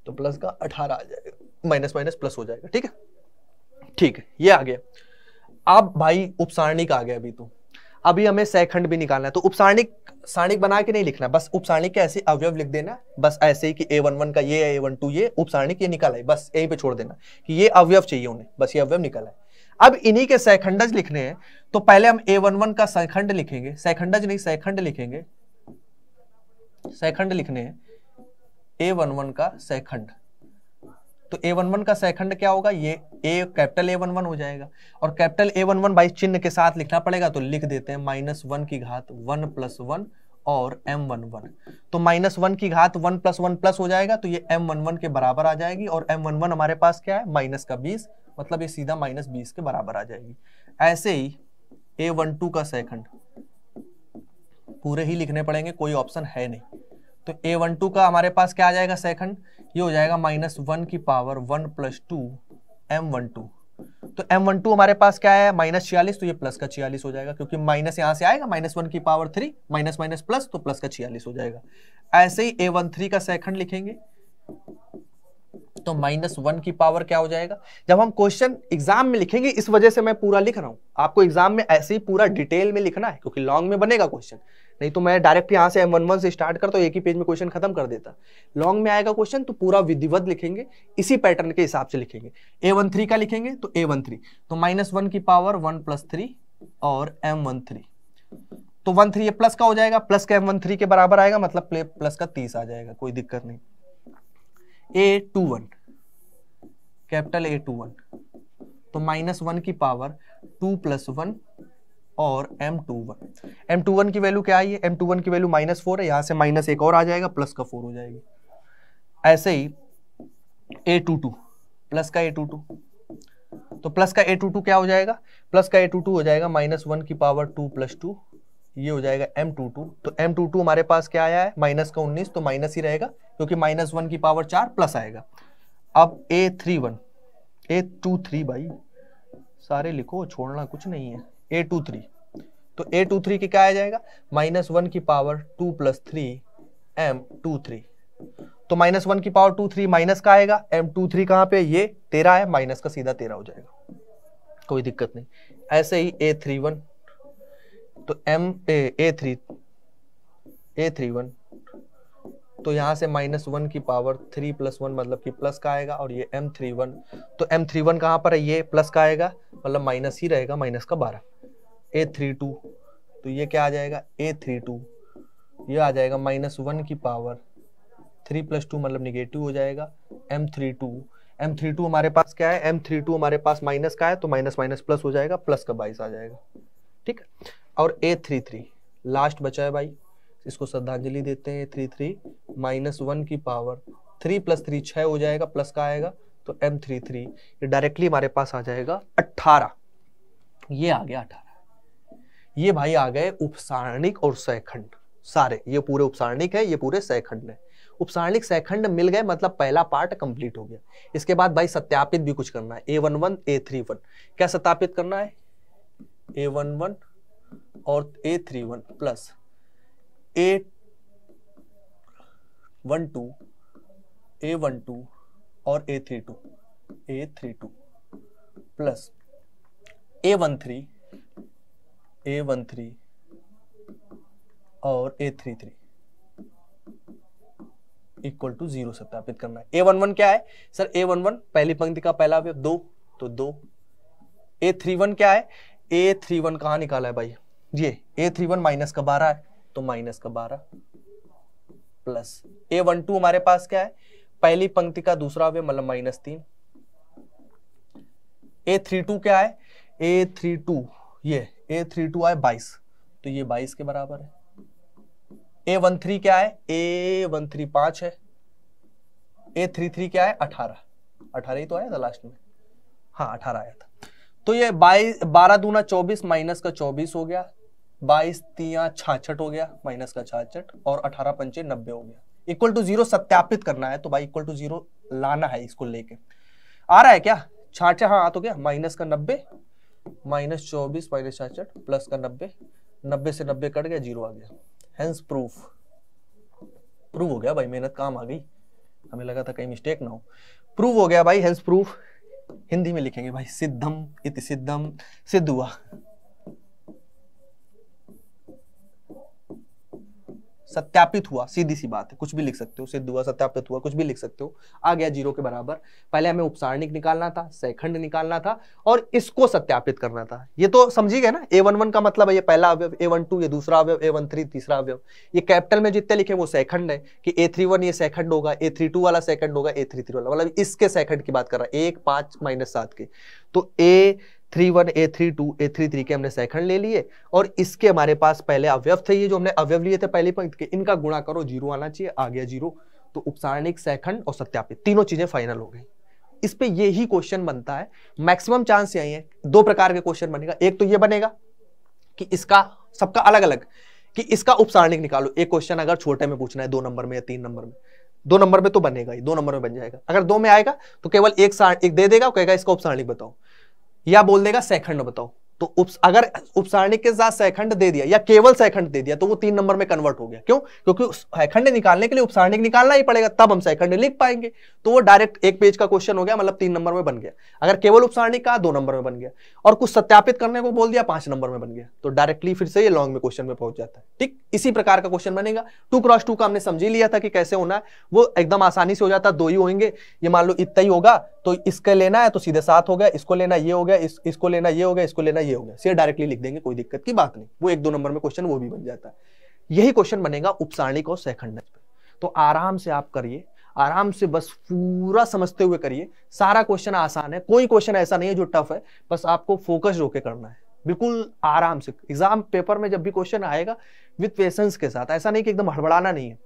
तो प्लस का अठारह आ जाएगा माइनस माइनस प्लस हो जाएगा ठीक है ठीक है ये आ गया अब भाई उपसारणिक आ गया अभी तो अभी हमें सैखंड भी निकालना है तो उपसारणिक सारणिक बना के नहीं लिखना बस उपसारणिक के ऐसे अवयव लिख देना बस ऐसे ही कि ए वन वन का ये है ए वन टू ये उपसारणिक ये निकल है बस यहीं पे छोड़ देना कि ये अवयव चाहिए उन्हें बस ये अवयव निकाला है अब इन्हीं के सैखंडज लिखने हैं तो पहले हम ए वन वन का सैखंड लिखेंगे सैखंडज नहीं सैखंड लिखेंगे सैखंड लिखने हैं ए वन वन का सैखंड तो ए वन वन का सेकंड क्या होगा ये a capital A one one हो जाएगा और कैपिटल ए वन वन बाई चिन्ह के साथ लिखना पड़ेगा तो लिख देते हैं माइनस वन की घात वन प्लस वन और एम वन वन तो माइनस वन की घात वन प्लस वन प्लस हो जाएगा तो ये एम वन वन के बराबर आ जाएगी और एम वन वन हमारे पास क्या है माइनस का बीस मतलब ये सीधा माइनस बीस के बराबर आ जाएगी ऐसे ही ए वन टू का सेकंड पूरे ही लिखने पड़ेंगे कोई ऑप्शन है नहीं तो ए वन टू का हमारे पास क्या आ जाएगा सेकंड ये हो जाएगा माइनस वन की power one plus two M one two तो एम वन टू हमारे पास क्या है माइनस छियालीस तो ये प्लस का छियालीस हो जाएगा क्योंकि माइनस यहां से आएगा माइनस वन की power three minus minus plus तो प्लस का छियालीस हो जाएगा ऐसे ही ए वन थ्री का सेकंड लिखेंगे तो माइनस वन की पावर क्या हो जाएगा जब हम क्वेश्चन एग्जाम में लिखेंगे इस वजह से मैं पूरा लिख रहा हूं आपको एग्जाम में ऐसे ही पूरा डिटेल में लिखना है क्योंकि लॉन्ग में बनेगा क्वेश्चन नहीं तो मैं डायरेक्ट यहाँ से एम वन वन से स्टार्ट करता तो एक ही पेज में क्वेश्चन खत्म कर देता लॉन्ग में आएगा क्वेश्चन तो पूरा विधिवत लिखेंगे इसी पैटर्न के हिसाब से लिखेंगे ए वन थ्री का लिखेंगे तो ए वन थ्री तो माइनस वन की पावर वन प्लस थ्री और एम वन थ्री तो वन थ्री ये प्लस का हो जाएगा प्लस का एम वन थ्री के बराबर आएगा मतलब प्लस का तीस आ जाएगा कोई दिक्कत नहीं a two one capital A two one तो माइनस वन की पावर टू प्लस वन और M two one M two one की वैल्यू क्या आई है एम टू वन की वैल्यू माइनस फोर है यहाँ से माइनस एक और आ जाएगा प्लस का फोर हो जाएगी ऐसे ही ए टू टू प्लस का ए टू टू तो प्लस का ए टू टू क्या हो जाएगा प्लस का ए टू टू हो जाएगा माइनस वन की पावर टू प्लस टू ये हो जाएगा एम टू टू तो एम टू टू हमारे पास क्या आया है माइनस का उन्नीस तो माइनस ही रहेगा क्योंकि माइनस वन की पावर चार प्लस आएगा अब a three one A two three भाई सारे लिखो छोड़ना कुछ नहीं है ए टू थ्री तो ए टू थ्री की क्या आ जाएगा माइनस वन की power two plus three M two three तो माइनस वन की पावर टू थ्री माइनस का आएगा एम टू थ्री कहां पे ये तेरह है माइनस का सीधा तेरह हो जाएगा कोई दिक्कत नहीं ऐसे ही तो ए थ्री वन तो M a a three A three one तो यहां से माइनस वन की पावर थ्री प्लस वन मतलब कि प्लस का आएगा और ये एम थ्री वन तो एम थ्री वन कहां पर है ये प्लस का आएगा मतलब माइनस ही रहेगा माइनस का बारह ए थ्री टू तो ये क्या आ जाएगा ए थ्री टू ये आ जाएगा माइनस वन की पावर थ्री प्लस टू मतलब निगेटिव हो जाएगा M three two M three two हमारे पास क्या है एम थ्री टू हमारे पास माइनस का है तो माइनस माइनस प्लस हो जाएगा प्लस का बाईस आ जाएगा ठीक और ए थ्री थ्री लास्ट बचा है भाई इसको श्रद्धांजलि देते हैं a three three minus one की पावर थ्री प्लस थ्री छः हो जाएगा प्लस का आएगा तो एम थ्री थ्री ये डायरेक्टली हमारे पास आ जाएगा अट्ठारह ये आ गया अठारह ये भाई आ गए उपसारणिक और सहखंड सारे ये पूरे उपसारणिक है ये पूरे सहखंड है उपसारणिक सहखंड मिल गए मतलब पहला पार्ट कंप्लीट हो गया इसके बाद भाई सत्यापित भी कुछ करना है ए वन वन ए थ्री वन क्या सत्यापित करना है ए वन वन और ए three one plus A one two A one two और ए three two A three two plus A one three A one three और ए three three equal to zero सत्यापित करना है ए वन वन क्या है सर ए one one पहली पंक्ति का पहला अवयव दो तो दो ए थ्री वन क्या है ए थ्री वन कहा निकाला है भाई ये ए थ्री वन माइनस का बारह है तो माइनस का बारह प्लस ए वन टू हमारे पास क्या है पहली पंक्ति का दूसरा अवयव मतलब माइनस तीन ए थ्री टू क्या है ए थ्री टू ये ए थ्री टू आए बाईस तो ये बाईस के बराबर है ए वन थ्री क्या है ए वन थ्री पांच है ए थ्री थ्री क्या है अठारह अठारह ही तो आया था लास्ट में हाँ अठारह आया था तो ये बाईस बारह दूना चौबीस माइनस का चौबीस हो गया बाईस तिया छाछठ हो गया माइनस का छाछठ और अठारह पंचे नब्बे हो गया इक्वल टू जीरो सत्यापित करना है तो भाई इक्वल टू जीरो लाना है इसको लेके आ रहा है क्या छाछ हाँ आ तो क्या माइनस का नब्बे माइनस चौबीस माइनस छियासठ प्लस का नब्बे नब्बे से नब्बे कट गया जीरो आ गया हेंस प्रूफ प्रूव हो गया भाई मेहनत काम आ गई हमें लगा था कहीं मिस्टेक ना हो प्रूव हो गया भाई हेंस प्रूफ हिंदी में लिखेंगे भाई सिद्धम इति सिद्धम सिद्ध हुआ सत्यापित हुआ सीधी सी बात है कुछ भी लिख सकते हो सिद्ध हुआ सत्यापित हुआ कुछ भी लिख सकते हो आ गया जीरो के बराबर पहले हमें उपसारणिक निकालना था सैखंड निकालना था और इसको सत्यापित करना था ये तो समझी गए ना ए वन वन का मतलब है ये पहला अवयव ए वन टू ये दूसरा अवयव ए वन थ्री तीसरा अवयव ये कैपिटल में जितने लिखे वो सेकंड है कि ए थ्री वन ये सेकंड होगा ए थ्री टू वाला सेकंड होगा ए थ्री थ्री वाला मतलब इसके सेकंड की बात कर रहा है एक पांच माइनस सात के तो ए थ्री वन ए थ्री टू ए थ्री थ्री के हमने सेकंड ले लिए और इसके हमारे पास पहले अवयव थे ये जो हमने अवयव लिए थे पहले पंक्त के इनका गुणा करो जीरो आना चाहिए आ गया जीरो तो उपसारणिक सेकंड और सत्यापित तीनों चीजें फाइनल हो गई इस पे ये ही क्वेश्चन बनता है मैक्सिमम चांस यही है दो प्रकार के क्वेश्चन बनेगा एक तो ये बनेगा कि इसका सबका अलग अलग कि इसका उपसारणिक निकालो एक क्वेश्चन अगर छोटे में पूछना है दो नंबर में या तीन नंबर में दो नंबर में तो बनेगा ही दो नंबर में बन जाएगा अगर दो में आएगा तो केवल एक एक दे देगा कहेगा इसका उपसारणिक बताओ या बोल देगा सेकंड बताओ तो उप, अगर उपसारणिक के साथ सैखंड दे दिया या केवल सैखंड दे दिया तो वो तीन नंबर में कन्वर्ट हो गया क्यों क्योंकि सैखंड निकालने के लिए उपसारणिक निकालना ही पड़ेगा तब हम सैखंड लिख पाएंगे तो वो डायरेक्ट एक पेज का क्वेश्चन हो गया मतलब तीन नंबर में बन गया अगर केवल उपसारणिक का दो नंबर में बन गया और कुछ सत्यापित करने को बोल दिया पांच नंबर में बन गया तो डायरेक्टली फिर से ये लॉन्ग में क्वेश्चन में पहुंच जाता है ठीक इसी प्रकार का क्वेश्चन बनेगा टू क्रॉस टू का हमने समझी लिया था कि कैसे होना है वो एकदम आसानी से हो जाता दो ही होंगे ये मान लो इतना ही होगा तो इसका लेना है तो सीधे साथ हो गया इसको लेना ये हो गया इसको लेना ये हो गया इसको लेना ये हो गया शेयर डायरेक्टली लिख देंगे कोई दिक्कत की बात नहीं वो एक दो नंबर में क्वेश्चन वो भी बन जाता है यही क्वेश्चन बनेगा उपसारणिक और सहखंड तो आराम से आप करिए आराम से बस पूरा समझते हुए करिए सारा क्वेश्चन आसान है कोई क्वेश्चन ऐसा नहीं है जो टफ है बस आपको फोकस रोके करना है बिल्कुल आराम से एग्जाम पेपर में जब भी क्वेश्चन आएगा विद पेशेंस के साथ ऐसा नहीं कि एकदम हड़बड़ाना नहीं है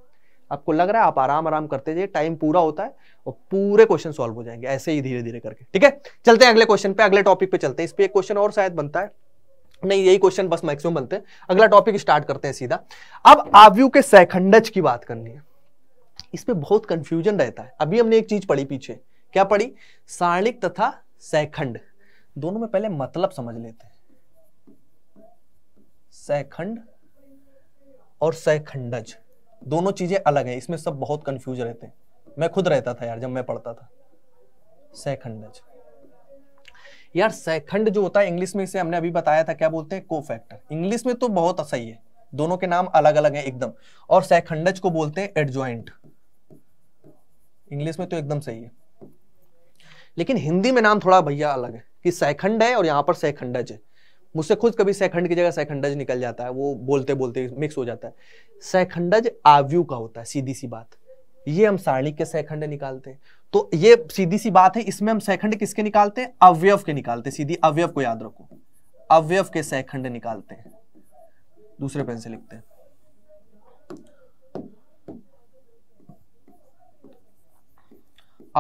आपको लग रहा है आप आराम आराम करते जाइए टाइम पूरा होता है और पूरे क्वेश्चन सॉल्व हो जाएंगे ऐसे ही धीरे धीरे करके ठीक है चलते हैं अगले क्वेश्चन पे अगले टॉपिक पे चलते हैं इस पर एक क्वेश्चन और शायद बनता है नहीं यही क्वेश्चन बस मैक्सिमम बनते हैं अगला टॉपिक स्टार्ट करते हैं सीधा अब आवयू के सैखंडज की बात करनी है इस पर बहुत कंफ्यूजन रहता है अभी हमने एक चीज पढ़ी पीछे क्या पढ़ी सारणिक तथा सैखंड दोनों में पहले मतलब समझ लेते हैं सैखंड और सैखंडज दोनों चीज़ें अलग है इसमें सब बहुत कंफ्यूज रहते हैं मैं खुद रहता था यार जब मैं पढ़ता था सैखंडज यार सैखंड जो होता है इंग्लिश में इसे हमने अभी बताया था क्या बोलते हैं को फैक्टर इंग्लिश में तो बहुत सही है दोनों के नाम अलग अलग हैं एकदम और सैखंडज को बोलते हैं एडजॉइंट इंग्लिश में तो एकदम सही है लेकिन हिंदी में नाम थोड़ा भैया अलग है कि सैखंड है और यहां पर सैखंडज है मुझसे खुद कभी सैखंड की जगह सैखंडज निकल जाता है वो बोलते बोलते मिक्स हो जाता है सैखंडज आवयू का होता है सीधी सी बात ये हम सारणिक के सैखंड निकालते हैं तो ये सीधी सी बात है इसमें हम सैखंड किसके निकालते हैं अवयव के निकालते हैं सीधी अवयव को याद रखो अवयव के सैखंड निकालते हैं दूसरे पेन से लिखते हैं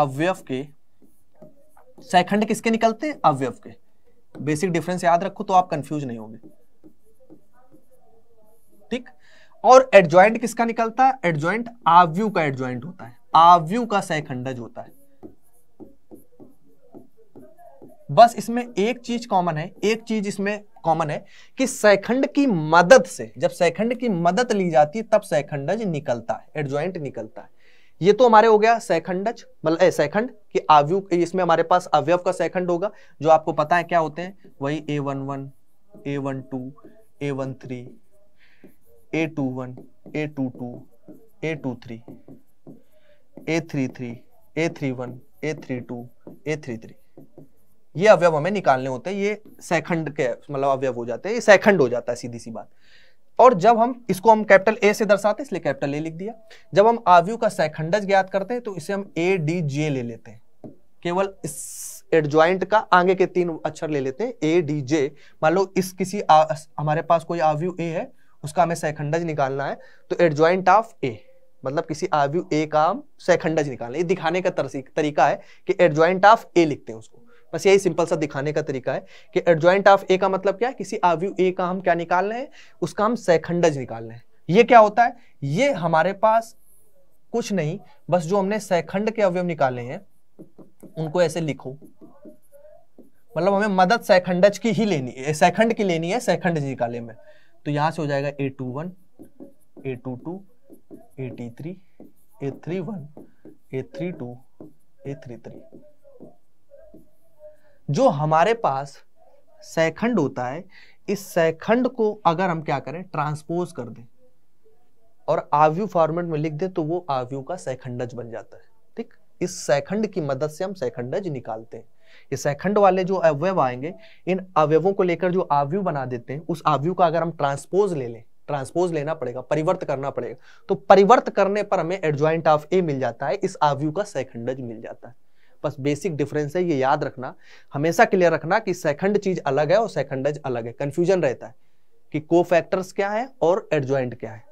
अवयव के सैखंड किसके निकलते हैं अवयव के बेसिक डिफरेंस याद रखो तो आप कंफ्यूज नहीं होंगे ठीक और एडजॉइंट किसका निकलता है एडजॉइंट आव्यू का एडजॉइंट होता है आव्यू का सहखंडज होता है बस इसमें एक चीज कॉमन है एक चीज इसमें कॉमन है कि सैखंड की मदद से जब सैखंड की मदद ली जाती है तब सैखंडज निकलता है एडजॉइंट निकलता है ये तो हमारे हो गया सैखंडज मतलब सैखंड कि आवयु इसमें हमारे पास अवयव का सैखंड होगा जो आपको पता है क्या होते हैं वही A one one A one two A one three A two one A two two A two three A three three A three one A three two A three three ये अवयव हमें निकालने होते हैं ये सैखंड के मतलब अवयव हो जाते हैं ये सैखंड हो जाता है सीधी सी बात और जब हम इसको हम कैपिटल ए से दर्शाते इसलिए कैपिटल ए लिख दिया जब हम आवयु का सैखंडज ज्ञात करते हैं तो इसे हम ए डी जे ले लेते हैं केवल इस एडजॉइंट का आगे के तीन अक्षर ले लेते हैं ए डी जे मान लो इस किसी आ, हमारे पास कोई आवयु ए है उसका हमें सैखंडज निकालना है तो एडजॉइंट ऑफ ए मतलब किसी आवयु ए का हम सैखंडज निकालना ये दिखाने का तरसी, तरीका है कि एडजॉइंट ऑफ ए लिखते हैं उसको बस यही सिंपल सा दिखाने का तरीका है कि एडजॉइंट ऑफ ए का मतलब क्या है किसी आव्यू ए का हम क्या निकाल रहे हैं उसका हम सैखंडज निकाल रहे हैं ये क्या होता है ये हमारे पास कुछ नहीं बस जो हमने सैखंड के अवयव निकाले हैं उनको ऐसे लिखो मतलब हमें मदद सैखंडज की ही लेनी है सैखंड की लेनी है सैखंड निकाले में तो यहां से हो जाएगा ए two one A two two A two three A three one A three two A three three जो हमारे पास सैखंड होता है इस सैखंड को अगर हम क्या करें ट्रांसपोज कर दें और आव्यू फॉर्मेट में लिख दें तो वो आवयू का सैखंडज बन जाता है ठीक इस सैखंड की मदद से हम सैखंडज निकालते हैं ये सैखंड वाले जो अवयव आएंगे इन अवयवों को लेकर जो आवयु बना देते हैं उस आवयु का अगर हम ट्रांसपोज ले लें ट्रांसपोज लेना पड़ेगा परिवर्त करना पड़ेगा तो परिवर्त करने पर हमें एडजॉइंट ऑफ ए मिल जाता है इस आवयु का सैखंडज मिल जाता है बस बेसिक डिफरेंस है ये याद रखना हमेशा क्लियर रखना कि सेकंड चीज अलग है और सेकंडज अलग है कंफ्यूजन रहता है कि को फैक्टर्स क्या है और एडजॉइंट क्या है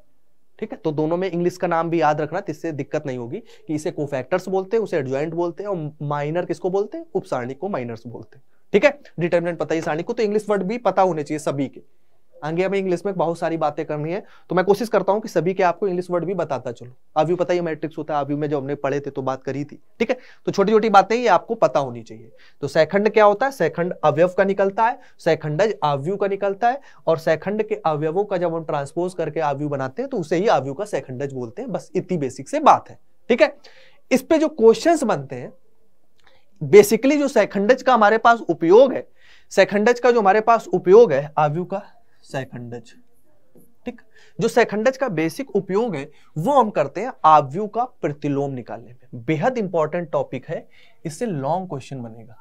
ठीक है तो दोनों में इंग्लिश का नाम भी याद रखना तो इससे दिक्कत नहीं होगी कि इसे को फैक्टर्स बोलते हैं उसे एडजॉइंट बोलते हैं और माइनर किसको बोलते हैं उपसारणी को माइनर्स बोलते हैं ठीक है डिटर्मिनेंट पता ही सारणी को तो इंग्लिश वर्ड भी पता होने चाहिए सभी के आगे हमें इंग्लिश में बहुत सारी बातें करनी है तो मैं कोशिश करता हूँ कि सभी के आपको इंग्लिश वर्ड भी बताता चलो अभी पता ही मैट्रिक्स होता है अभी में जो हमने पढ़े थे तो बात करी थी ठीक है तो छोटी छोटी बातें ये आपको पता होनी चाहिए तो सैखंड क्या होता है सैखंड अवयव का निकलता है सेखंडज आव्यू का निकलता है और सैखंड के अवयवों का जब हम ट्रांसपोज करके आव्यू बनाते हैं तो उसे ही आव्यू का सेखंडज बोलते हैं बस इतनी बेसिक से बात है ठीक है इस पे जो क्वेश्चन बनते हैं बेसिकली जो सेखंडज का हमारे पास उपयोग है सेखंडज का जो हमारे पास उपयोग है आव्यू का सैखंडज ठीक जो सैखंडज का बेसिक उपयोग है वो हम करते हैं आवयु का प्रतिलोम निकालने में बेहद इंपॉर्टेंट टॉपिक है इससे लॉन्ग क्वेश्चन बनेगा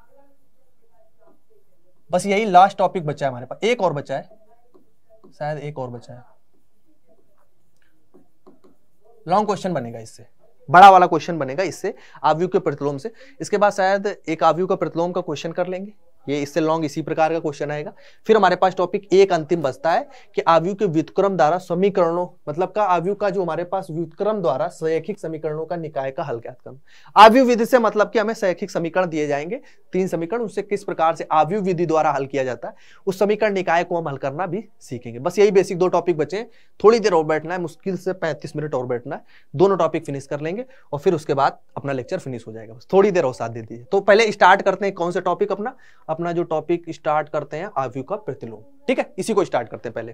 बस यही लास्ट टॉपिक बचा है हमारे पास एक और बचा है शायद एक और बचा है लॉन्ग क्वेश्चन बनेगा इससे बड़ा वाला क्वेश्चन बनेगा इससे आवयु के प्रतिलोम से इसके बाद शायद एक आवयु का प्रतिलोम का क्वेश्चन कर लेंगे ये इससे लॉन्ग इसी प्रकार का क्वेश्चन आएगा फिर हमारे पास टॉपिक एक अंतिम बचता है कि आवयु के व्युतक्रम द्वारा समीकरणों मतलब का आवयु का जो हमारे पास व्युतक्रम द्वारा सैखिक समीकरणों का निकाय का हल ज्ञात करना आवयु विधि से मतलब कि हमें सैखिक समीकरण दिए जाएंगे तीन समीकरण उससे किस प्रकार से आवयु विधि द्वारा हल किया जाता है उस समीकरण निकाय को हम हल करना भी सीखेंगे बस यही बेसिक दो टॉपिक बचे थोड़ी देर और बैठना है मुश्किल से पैंतीस मिनट और बैठना है दोनों टॉपिक फिनिश कर लेंगे और फिर उसके बाद अपना लेक्चर फिनिश हो जाएगा बस थोड़ी देर और साथ दे दीजिए तो पहले स्टार्ट करते हैं कौन सा टॉपिक अपना अपना जो टॉपिक स्टार्ट करते हैं आवयु का प्रतिलोम ठीक है इसी को स्टार्ट करते हैं पहले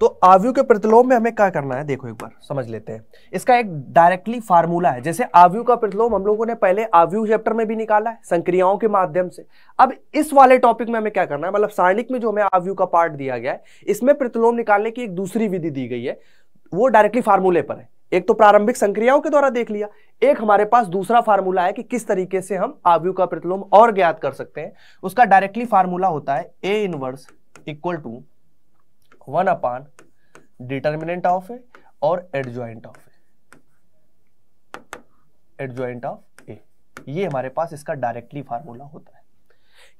तो आवयु के प्रतिलोम में हमें क्या करना है देखो एक बार समझ लेते हैं इसका एक डायरेक्टली फार्मूला है जैसे आवयु का प्रतिलोम हम लोगों ने पहले आवयु चैप्टर में भी निकाला है संक्रियाओं के माध्यम से अब इस वाले टॉपिक में हमें क्या करना है मतलब सारणिक में जो हमें आवयु का पार्ट दिया गया है इसमें प्रतिलोम निकालने की एक दूसरी विधि दी गई है वो डायरेक्टली फार्मूले पर है एक तो प्रारंभिक संक्रियाओं के द्वारा देख लिया एक हमारे पास दूसरा फार्मूला है कि किस तरीके से हम आवयु का प्रतिलोम और ज्ञात कर सकते हैं उसका डायरेक्टली फार्मूला होता है A inverse equal to one upon determinant of A और adjoint of A adjoint of A ये हमारे पास इसका डायरेक्टली फार्मूला होता है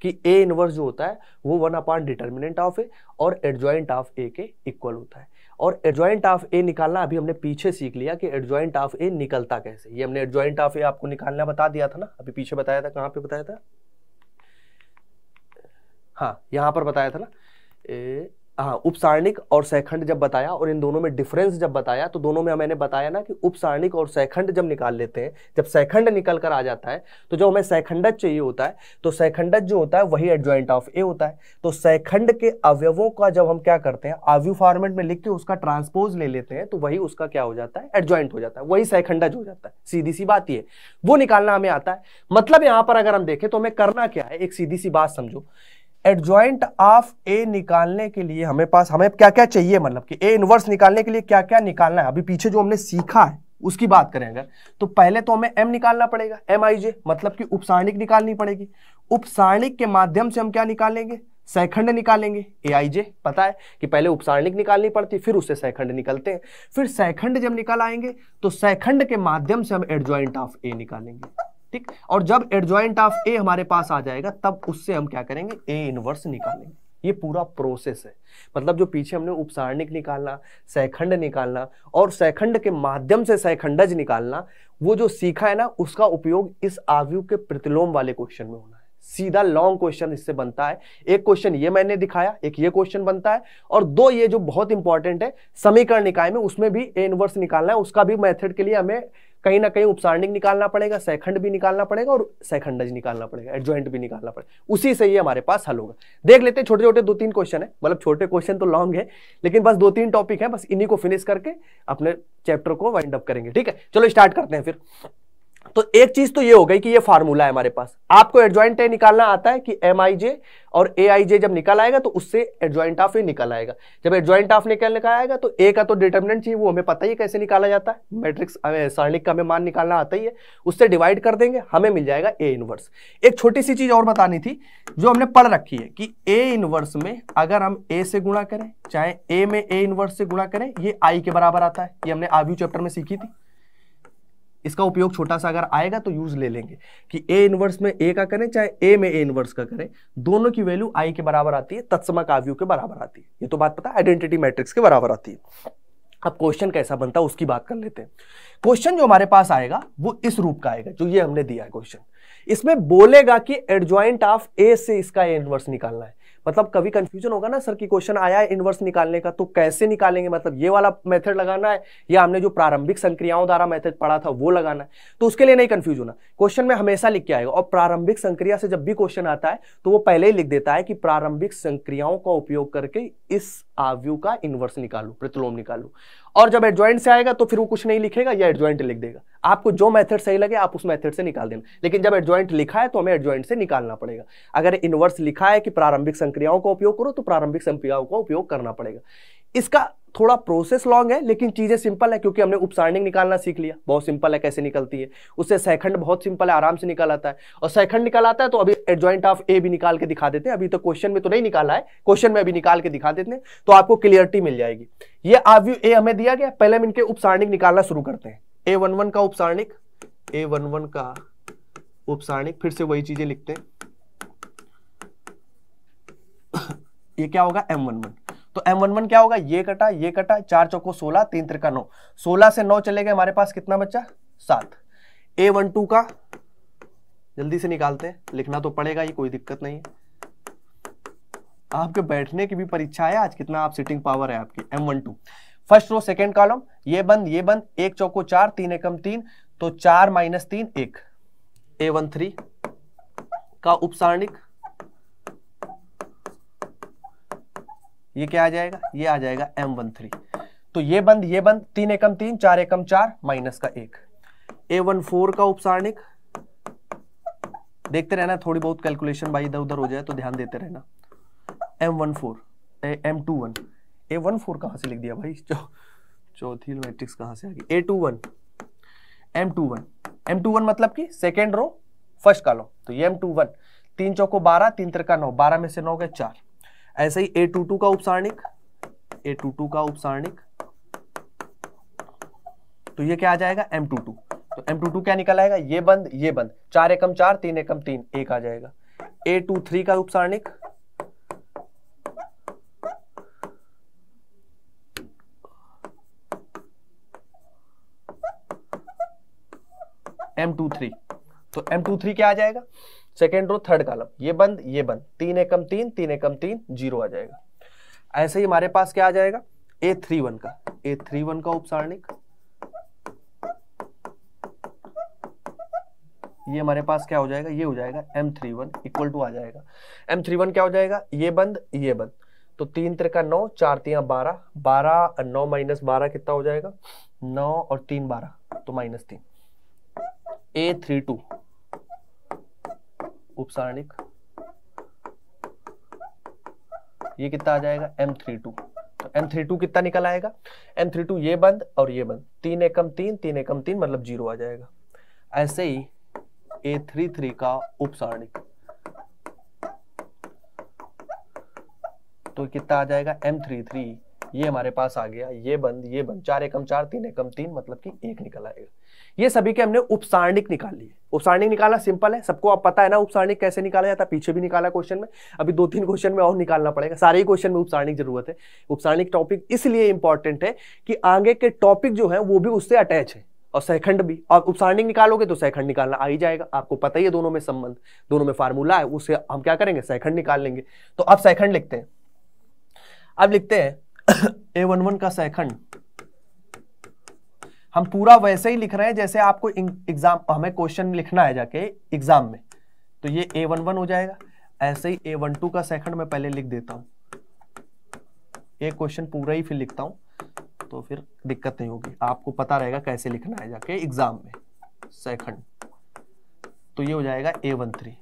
कि ए इनवर्स जो होता है वो one upon determinant of A और एडजॉइंट ऑफ ए के इक्वल होता है और एडजॉइंट ऑफ ए निकालना अभी हमने पीछे सीख लिया कि एडजॉइंट ऑफ ए निकलता कैसे ये हमने एडजॉइंट ऑफ ए आपको निकालना बता दिया था ना अभी पीछे बताया था कहाँ पे बताया था हाँ यहाँ पर बताया था ना ए हाँ उपसारणिक और सैखंड जब बताया और इन दोनों में डिफरेंस जब बताया तो दोनों में मैंने बताया ना कि उपसारणिक और सैखंड जब निकाल लेते हैं जब सैखंड निकल कर आ जाता है तो जब हमें सैखंडज चाहिए होता है तो सैखंडज जो होता है वही एडजॉइंट ऑफ ए होता है तो सैखंड के अवयवों का जब हम क्या करते हैं आव्यू फॉर्मेट में लिख के उसका ट्रांसपोज ले लेते हैं तो वही उसका क्या हो जाता है एडजॉइंट हो जाता है वही सैखंडज हो जाता है सीधी सी बात ये वो निकालना हमें आता है मतलब यहाँ पर अगर हम देखें तो हमें करना क्या है एक सीधी सी बात समझो एडजॉइंट ऑफ ए निकालने के लिए हमें पास हमें क्या क्या चाहिए मतलब कि ए इनवर्स निकालने के लिए क्या क्या निकालना है अभी पीछे जो हमने सीखा है उसकी बात करें अगर तो पहले तो हमें एम निकालना पड़ेगा एम आई जे मतलब कि उपसारणिक निकालनी पड़ेगी उपसारणिक के माध्यम से हम क्या निकालेंगे सैखंड निकालेंगे ए आई जे पता है कि पहले उपसारणिक निकालनी पड़ती फिर उससे सैखंड निकलते हैं फिर सैखंड जब निकाल आएंगे तो सैखंड के माध्यम से हम एडजॉइंट ऑफ ए निकालेंगे ठीक और जब एडजॉइंट ऑफ ए हमारे पास आ जाएगा तब उससे हम क्या करेंगे ए इनवर्स निकालेंगे ये पूरा प्रोसेस है मतलब जो पीछे हमने उपसारणिक निकालना सहखंड निकालना और सहखंड के माध्यम से सहखंडज निकालना वो जो सीखा है ना उसका उपयोग इस आव्यू के प्रतिलोम वाले क्वेश्चन में होना है सीधा लॉन्ग क्वेश्चन इससे बनता है एक क्वेश्चन ये मैंने दिखाया एक ये क्वेश्चन बनता है और दो ये जो बहुत इंपॉर्टेंट है समीकरण निकाय में उसमें भी ए इनवर्स निकालना है उसका भी मेथड के लिए हमें कहीं ना कहीं उपसारणिक निकालना पड़ेगा सेखंड भी निकालना पड़ेगा और सेखंडज निकालना पड़ेगा एडजॉइंट भी निकालना पड़ेगा उसी से ही हमारे पास हल होगा देख लेते हैं छोटे छोटे दो तीन क्वेश्चन है मतलब छोटे क्वेश्चन तो लॉन्ग है लेकिन बस दो तीन टॉपिक है बस इन्हीं को फिनिश करके अपने चैप्टर को वाइंड अप करेंगे ठीक है चलो स्टार्ट करते हैं फिर तो एक चीज तो ये हो गई कि ये फार्मूला है हमारे पास आपको एडजॉइंट ए निकालना आता है कि एम आई जे और ए आई जे जब निकल आएगा तो उससे एडजॉइंट ऑफ ही निकल आएगा जब एडजॉइंट ऑफ निकल निकल आएगा तो ए का तो डिटर्मिनेंट चाहिए वो हमें पता ही कैसे निकाला जाता है मैट्रिक्स सारणिक का हमें मान निकालना आता ही है उससे डिवाइड कर देंगे हमें मिल जाएगा ए इनवर्स एक छोटी सी चीज और बतानी थी जो हमने पढ़ रखी है कि ए इनवर्स में अगर हम ए से गुणा करें चाहे ए में ए इनवर्स से गुणा करें ये आई के बराबर आता है ये हमने आव्यू चैप्टर में सीखी थी इसका उपयोग छोटा सा अगर आएगा तो यूज ले लेंगे कि ए इनवर्स में ए का करें चाहे ए में ए इनवर्स का करें दोनों की वैल्यू आई के बराबर आती है तत्समक काव्यू के बराबर आती है ये तो बात पता है आइडेंटिटी मैट्रिक्स के बराबर आती है अब क्वेश्चन कैसा बनता है उसकी बात कर लेते हैं क्वेश्चन जो हमारे पास आएगा वो इस रूप का आएगा जो ये हमने दिया है क्वेश्चन इसमें बोलेगा कि एडजॉइंट ऑफ ए से इसका ए इनवर्स निकालना है मतलब कभी कंफ्यूजन होगा ना सर कि क्वेश्चन आया है इनवर्स निकालने का तो कैसे निकालेंगे मतलब ये वाला मेथड लगाना है या हमने जो प्रारंभिक संक्रियाओं द्वारा मेथड पढ़ा था वो लगाना है तो उसके लिए नहीं कंफ्यूज होना क्वेश्चन में हमेशा लिख के आएगा और प्रारंभिक संक्रिया से जब भी क्वेश्चन आता है तो वो पहले ही लिख देता है कि प्रारंभिक संक्रियाओं का उपयोग करके इस आव्यू का इन्वर्स निकालू प्रतिलोम निकालू और जब एडजॉइंट से आएगा तो फिर वो कुछ नहीं लिखेगा या एडजॉइंट लिख देगा आपको जो मेथड सही लगे आप उस मेथड से निकाल देना लेकिन जब एडजॉइंट लिखा है तो हमें एडजॉइंट से निकालना पड़ेगा अगर इन्वर्स लिखा है कि प्रारंभिक संक्रियाओं का उपयोग करो तो प्रारंभिक संक्रियाओं का उपयोग करना पड़ेगा इसका थोड़ा प्रोसेस लॉन्ग है लेकिन चीज़ें सिंपल है क्योंकि हमने उपसारणिंग निकालना सीख लिया बहुत सिंपल है कैसे निकलती है उससे सेखंड बहुत सिंपल है आराम से निकाल आता है और सेखंड निकाल आता है तो अभी एडजॉइंट ऑफ ए भी निकाल के दिखा देते हैं अभी तो क्वेश्चन में तो नहीं निकाला है क्वेश्चन में अभी निकाल के दिखा देते हैं तो आपको क्लियरिटी मिल जाएगी ये आव्यू ए हमें दिया गया पहले हम इनके उपसारणिक निकालना शुरू करते हैं ए वन वन का उपसारणिक ए वन वन का उपसारणिक फिर से वही चीजें लिखते हैं (coughs) ये क्या होगा एम वन वन तो M11 क्या होगा ये कटा ये कटा चार चौको सोलह तीन त्रिका नौ सोलह से नौ चले गए हमारे पास कितना बच्चा सात ए वन टू का जल्दी से निकालते हैं लिखना तो पड़ेगा ये कोई दिक्कत नहीं है आपके बैठने की भी परीक्षा है आज कितना आप सिटिंग पावर है आपकी M one two first row second column ये बंद ये बंद एक चौको चार तीन एकम तीन तो चार माइनस तीन एक ए वन थ्री का उपसारणिक ये क्या आ जाएगा ये आ जाएगा एम वन थ्री तो ये बंद ये बंद तीन एकम तीन चार एकम चार माइनस का एक ए वन फोर का उपसारणिक देखते रहना थोड़ी बहुत कैलकुलेशन भाई इधर उधर हो जाए तो ध्यान देते रहना M one four M two one ए वन फोर कहां से लिख दिया भाई चौथी मैट्रिक्स कहां से आ गई A two one M two one M two one मतलब की सेकेंड रो फर्स्ट का लो तो ये एम टू वन तीन चौको बारह तीन तिर का नौ बारह में से नौ गए चार ऐसे ही ए टू टू का उपसारणिक ए टू टू का उपसारणिक तो ये क्या आ जाएगा एम टू टू तो एम टू टू क्या निकल आएगा ये बंद ये बंद चार एकम चार तीन एकम तीन एक आ जाएगा ए टू थ्री का उपसारणिक एम टू थ्री तो एम टू थ्री क्या आ जाएगा सेकेंड रो थर्ड कॉलम ये बंद ये बंद तीन एकम तीन तीन एकम तीन जीरो आ जाएगा ऐसे ही हमारे पास क्या आ जाएगा ए थ्री वन का ए थ्री वन का उपसारणिक ये हमारे पास क्या हो जाएगा ये हो जाएगा M three one equal to आ जाएगा एम थ्री वन क्या हो जाएगा ये बंद ये बंद तो तीन त्रिका नौ चार तिया बारह बारह नौ माइनस बारह कितना हो जाएगा नौ और तीन बारह तो माइनस तीन ए थ्री टू उपसारणिक ये कितना आ जाएगा एम थ्री टू तो एम थ्री टू कितना निकल आएगा एम थ्री टू ये बंद और ये बंद तीन एकम तीन तीन एकम तीन मतलब जीरो आ जाएगा ऐसे ही ए थ्री थ्री का उपसारणिक तो कितना आ जाएगा एम थ्री थ्री ये हमारे पास आ गया ये बंद ये बंद चार एकम चार तीन एकम तीन मतलब कि एक निकल आएगा ये सभी के हमने उपसारणिक निकाल लिए उपसारणिक निकालना सिंपल है सबको आप पता है ना उपसारणिक कैसे निकाला जाता है पीछे भी निकाला क्वेश्चन में अभी दो तीन क्वेश्चन में और निकालना पड़ेगा सारे ही क्वेश्चन में उपसारणिक जरूरत है उपसारणिक टॉपिक इसलिए इंपॉर्टेंट है कि आगे के टॉपिक जो है वो भी उससे अटैच है और सहखंड भी और उपसारणिक निकालोगे तो सहखंड निकालना आ ही जाएगा आपको पता ही है दोनों में संबंध दोनों में फार्मूला है उसे हम क्या करेंगे सहखंड निकाल लेंगे तो अब सहखंड लिखते हैं अब लिखते हैं ए वन वन का सहखंड हम पूरा वैसे ही लिख रहे हैं जैसे आपको एग्जाम हमें क्वेश्चन लिखना है जाके एग्जाम में तो ये ए वन वन हो जाएगा ऐसे ही ए वन टू का सेकंड मैं पहले लिख देता हूं एक क्वेश्चन पूरा ही फिर लिखता हूं तो फिर दिक्कत नहीं होगी आपको पता रहेगा कैसे लिखना है जाके एग्जाम में सेकंड तो ये हो जाएगा ए वन थ्री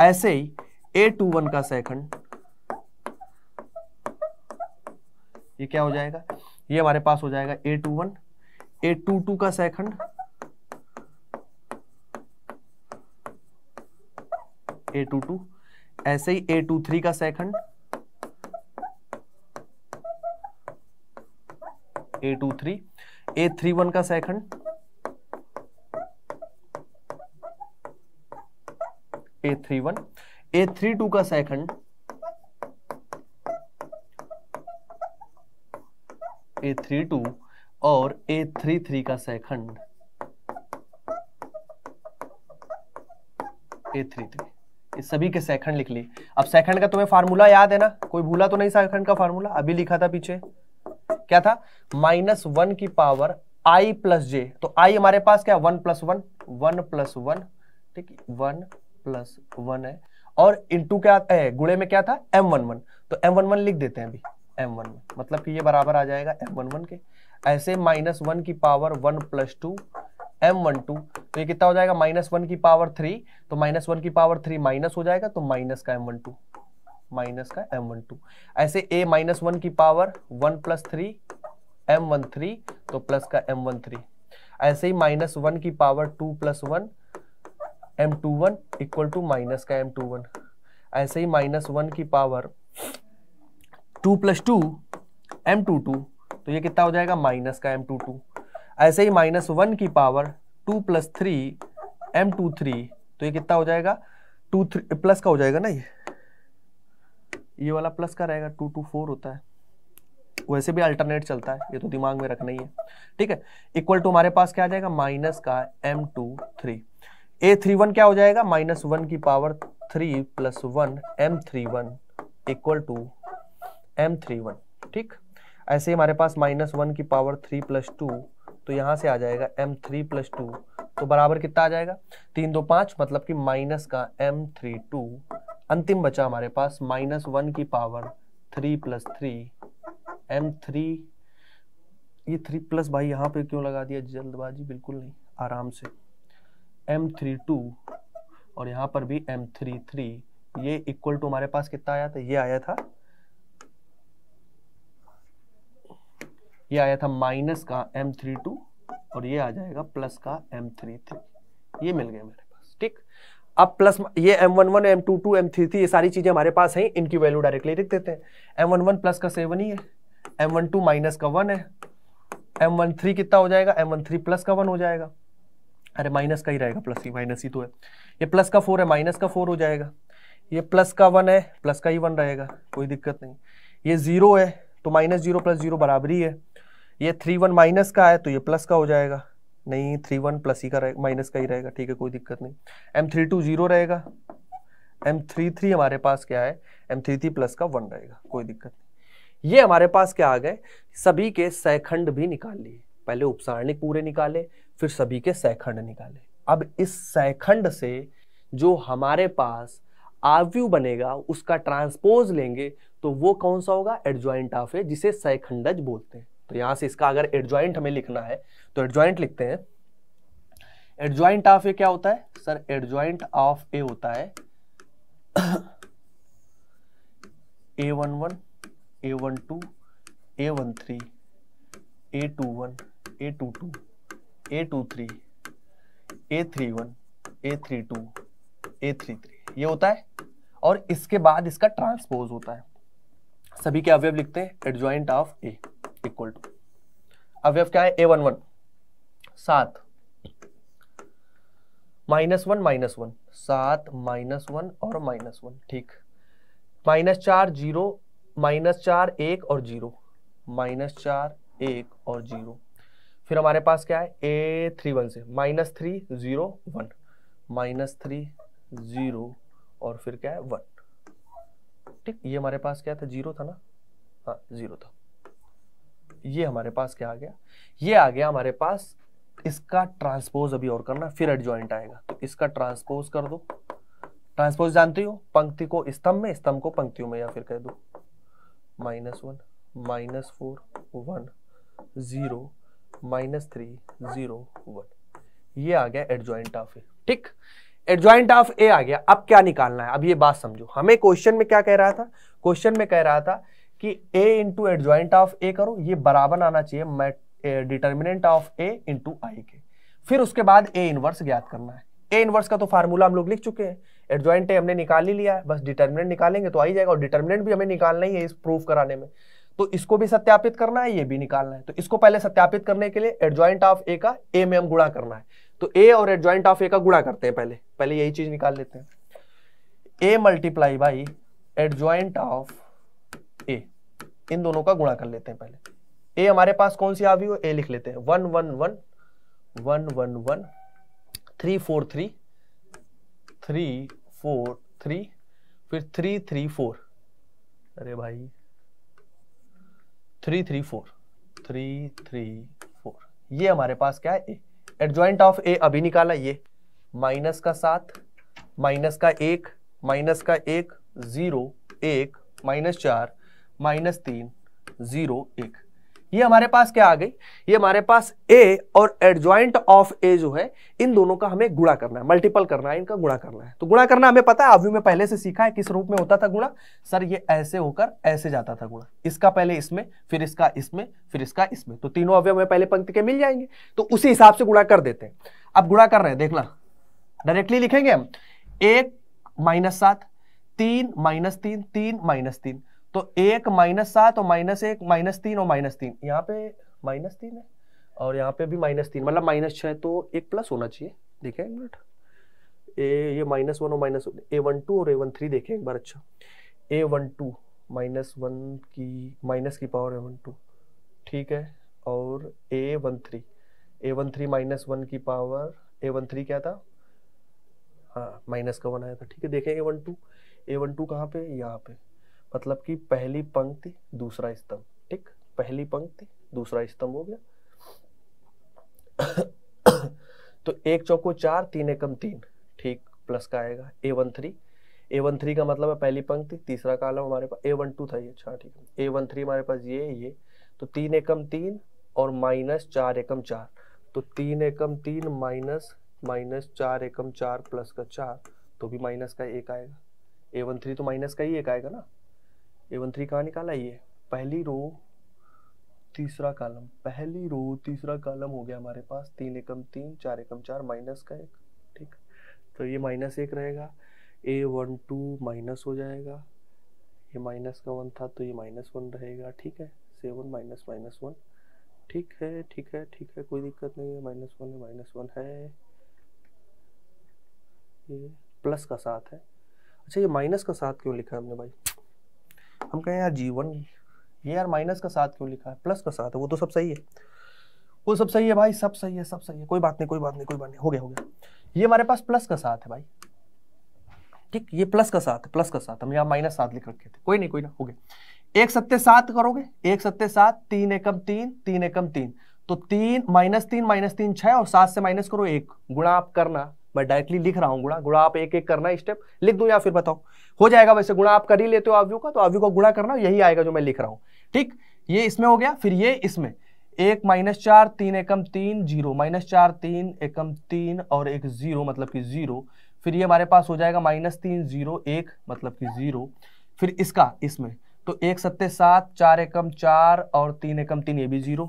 ऐसे ही ए टू वन का सेकंड ये क्या हो जाएगा ये हमारे पास हो जाएगा ए टू वन ए टू टू का सेकंड ए टू टू ऐसे ही ए टू थ्री का second A two three A three one का second A three one A three two का सेकंड ए थ्री टू और ए थ्री थ्री का सेकंड ए थ्री थ्री इस सभी के सेकंड लिख लिए अब सेकंड का तुम्हें फार्मूला याद है ना कोई भूला तो नहीं सेकंड का फार्मूला अभी लिखा था पीछे क्या था माइनस वन की पावर आई प्लस जे तो आई हमारे पास क्या one plus one one plus one ठीक वन प्लस वन है और इंटू क्या है गुड़े में क्या था एम वन वन तो एम वन वन लिख देते हैं अभी एम वन वन मतलब कि ये बराबर आ जाएगा एम वन वन के ऐसे माइनस वन की power one plus two M one two तो ये कितना हो जाएगा माइनस वन की पावर थ्री तो माइनस वन की पावर थ्री माइनस हो जाएगा तो माइनस का एम वन टू माइनस का एम वन टू ऐसे ए माइनस वन की power one plus three M one three तो प्लस का एम वन थ्री ऐसे ही माइनस वन की power two plus one M two one equal to minus का M two one ऐसे ही माइनस वन की power two plus two M two two तो ये कितना हो जाएगा माइनस का एम टू टू ऐसे ही माइनस वन की power two plus three M two three तो ये कितना हो जाएगा टू थ्री प्लस का हो जाएगा ना ये ये वाला प्लस का रहेगा टू टू फोर होता है वैसे भी अल्टरनेट चलता है ये तो दिमाग में रखना ही है ठीक है इक्वल टू हमारे पास क्या आ जाएगा माइनस का एम टू थ्री ए थ्री वन क्या हो जाएगा माइनस वन की power three plus one M three one equal to M three one ठीक ऐसे ही हमारे पास माइनस वन की पावर थ्री प्लस टू तो यहाँ से आ जाएगा एम थ्री प्लस टू तो बराबर कितना आ जाएगा तीन दो पाँच मतलब कि माइनस का एम थ्री टू अंतिम बचा हमारे पास माइनस वन की power three plus three M three ये थ्री प्लस भाई यहाँ पे क्यों लगा दिया जल्दबाजी बिल्कुल नहीं आराम से एम थ्री टू और यहाँ पर भी एम थ्री थ्री ये इक्वल टू हमारे पास कितना आया था ये आया था ये आया था माइनस का एम थ्री टू और ये आ जाएगा प्लस का एम थ्री थ्री ये मिल गया मेरे पास ठीक अब प्लस ये M one one M two two M three three ये सारी चीज़ें हमारे पास हैं इनकी वैल्यू डायरेक्टली लिख देते हैं एम वन वन प्लस का सेवन ही है एम वन टू माइनस का वन है एम वन थ्री कितना हो जाएगा एम वन थ्री प्लस का वन हो जाएगा अरे माइनस का ही रहेगा प्लस ही माइनस ही तो है ये प्लस का फोर है माइनस का फोर हो जाएगा ये प्लस का वन है प्लस का ही वन रहेगा कोई दिक्कत नहीं ये जीरो है तो माइनस जीरो प्लस जीरो बराबरी है ये थ्री वन माइनस का है तो ये प्लस का हो जाएगा नहीं थ्री वन प्लस ही का रहेगा माइनस का ही रहेगा ठीक है कोई दिक्कत नहीं एम थ्री टू जीरो रहेगा एम थ्री थ्री हमारे पास क्या है एम थ्री थ्री प्लस का वन रहेगा कोई दिक्कत नहीं ये हमारे पास क्या आ गए सभी के सैखंड भी निकाल लिए पहले उपसारणिक पूरे निकाले फिर सभी के सैखंड निकाले अब इस सैखंड से जो हमारे पास आव्यू बनेगा उसका ट्रांसपोज लेंगे तो वो कौन सा होगा एडजॉइंट ऑफ ए जिसे सैखंडज बोलते हैं तो यहां से इसका अगर एडजॉइंट हमें लिखना है तो एडजॉइंट लिखते हैं एडजॉइंट ऑफ ए क्या होता है सर एडजॉइंट ऑफ ए होता है ए वन वन ए वन टू ए वन थ्री ए टू वन ए टू टू ए टू थ्री ए थ्री वन ए थ्री टू ए थ्री थ्री ये होता है और इसके बाद इसका ट्रांसपोज होता है सभी के अवयव लिखते हैं adjoint of A equal to अवयव क्या है ए वन वन सात माइनस वन माइनस वन सात माइनस वन और माइनस वन ठीक माइनस चार जीरो माइनस चार एक और जीरो माइनस चार एक और जीरो फिर हमारे पास क्या है ए थ्री वन से minus three zero one minus three zero और फिर क्या है वन ठीक ये हमारे पास क्या था जीरो था ना हाँ जीरो था ये हमारे पास क्या आ गया ये आ गया हमारे पास इसका ट्रांसपोज अभी और करना फिर एडजॉइंट आएगा तो इसका ट्रांसपोज कर दो ट्रांसपोज जानते हो पंक्ति को स्तंभ में स्तंभ को पंक्तियों में या फिर कह दो minus one minus four one zero minus three zero one ये आ गया एडजॉइंट ऑफ ए ठीक एडजॉइंट ऑफ ए आ गया अब क्या निकालना है अब ये बात समझो हमें क्वेश्चन में क्या कह रहा था क्वेश्चन में कह रहा था कि a into adjoint of a करो ये बराबर आना चाहिए determinant of a into I के फिर उसके बाद a इनवर्स ज्ञात करना है a इनवर्स का तो फार्मूला हम लोग लिख चुके हैं एडजॉइंट ए हमने निकाल ही लिया है बस डिटर्मिनेंट निकालेंगे तो आई जाएगा और डिटर्मिनेंट भी हमें निकालना ही है इस प्रूफ कराने में तो इसको भी सत्यापित करना है ये भी निकालना है तो इसको पहले सत्यापित करने के लिए एडजॉइंट ऑफ ए का ए में हम गुणा करना है तो ए और एडजॉइंट ऑफ ए का गुणा करते हैं पहले पहले यही चीज निकाल लेते हैं A multiply by adjoint of इन दोनों का गुणा कर लेते हैं पहले ए हमारे पास कौन सी आवी हो ए लिख लेते हैं one one one one one one three four three three four three फिर थ्री थ्री फोर अरे भाई three three four three three four ये हमारे पास क्या है एडजॉइंट ऑफ ए अभी निकाला ये माइनस का सात माइनस का एक माइनस का एक जीरो एक माइनस चार माइनस तीन जीरो एक ये हमारे पास क्या आ गई ये हमारे पास ए और एडजॉइंट ऑफ ए जो है इन दोनों का हमें गुणा करना है मल्टीपल करना है इनका गुणा करना है तो गुणा करना हमें पता है अभी में पहले से सीखा है किस रूप में होता था गुणा सर ये ऐसे होकर ऐसे जाता था गुणा इसका पहले इसमें फिर इसका इसमें फिर इसका इसमें तो तीनों अवयव हमें पहले पंक्ति के मिल जाएंगे तो उसी हिसाब से गुणा कर देते हैं अब गुणा कर रहे हैं देखना डायरेक्टली लिखेंगे हम एक माइनस सात तीन माइनस तीन तीन माइनस तीन तो एक माइनस सात और माइनस एक माइनस तीन और माइनस तीन यहाँ पे माइनस तीन है और यहाँ पे भी माइनस तीन मतलब माइनस छः तो एक प्लस होना चाहिए देखें एक मिनट ए ये माइनस वन और माइनस ए वन टू और ए वन थ्री देखें एक बार अच्छा A one two minus one की माइनस की पावर ए वन टू ठीक है और ए वन थ्री ए वन थ्री माइनस वन की पावर ए वन थ्री क्या था हाँ माइनस का वन आया था ठीक है देखें A one two A one two कहाँ पे यहाँ पे मतलब कि पहली पंक्ति दूसरा स्तंभ ठीक पहली पंक्ति दूसरा स्तंभ हो गया (coughs) तो एक चौको चार तीन एकम तीन ठीक प्लस का आएगा A one three A one three का मतलब है पहली पंक्ति तीसरा कालम हमारे पास ए वन टू था ये अच्छा ठीक है ए वन थ्री हमारे पास ये ये तो तीन एकम तीन और माइनस चार एकम चार तो तीन एकम तीन माइनस माइनस चार एकम चार प्लस का चार तो भी माइनस का एक आएगा ए वन थ्री तो माइनस का ही एक आएगा ना ए वन थ्री कहाँ निकाला ये पहली रो तीसरा कॉलम पहली रो तीसरा कॉलम हो गया हमारे पास तीन एकम तीन चार एकम चार माइनस का एक ठीक तो ये माइनस एक रहेगा ए वन टू माइनस हो जाएगा ये माइनस का वन था तो ये माइनस वन रहेगा ठीक है सेवन माइनस माइनस वन ठीक है ठीक है ठीक है कोई दिक्कत नहीं है माइनस वन है माइनस वन है ये प्लस का साथ है अच्छा ये माइनस का साथ क्यों लिखा है हमने भाई हम कहें यार जी वन ये यार माइनस का साथ क्यों लिखा है प्लस का साथ है वो तो सब सही है वो सब सही है भाई सब सही है सब सही है कोई बात नहीं कोई बात नहीं कोई बात नहीं हो गया हो गया ये हमारे पास प्लस का साथ है भाई ठीक ये प्लस का साथ है प्लस का साथ हम यहाँ माइनस सात लिख रखे थे कोई नहीं कोई ना हो गया एक सत्य सात करोगे एक सत्य सात तीन एकम तीन तीन एकम तीन तो तीन माइनस तीन माइनस तीन छह और सात से माइनस करो एक गुणा आप करना मैं डायरेक्टली लिख रहा हूँ गुणा गुणा आप एक एक करना स्टेप लिख दूँ या फिर बताओ हो जाएगा वैसे गुणा आप कर ही लेते हो आव्यू का तो आव्यू का गुणा करना यही आएगा जो मैं लिख रहा हूँ ठीक ये इसमें हो गया फिर ये इसमें एक माइनस चार तीन एकम तीन जीरो माइनस चार तीन एकम तीन और एक जीरो मतलब कि जीरो फिर ये हमारे पास हो जाएगा माइनस तीन जीरो एक मतलब कि जीरो फिर इसका इसमें तो एक सत्ते सात चार एकम चार और तीन एकम तीन ये भी जीरो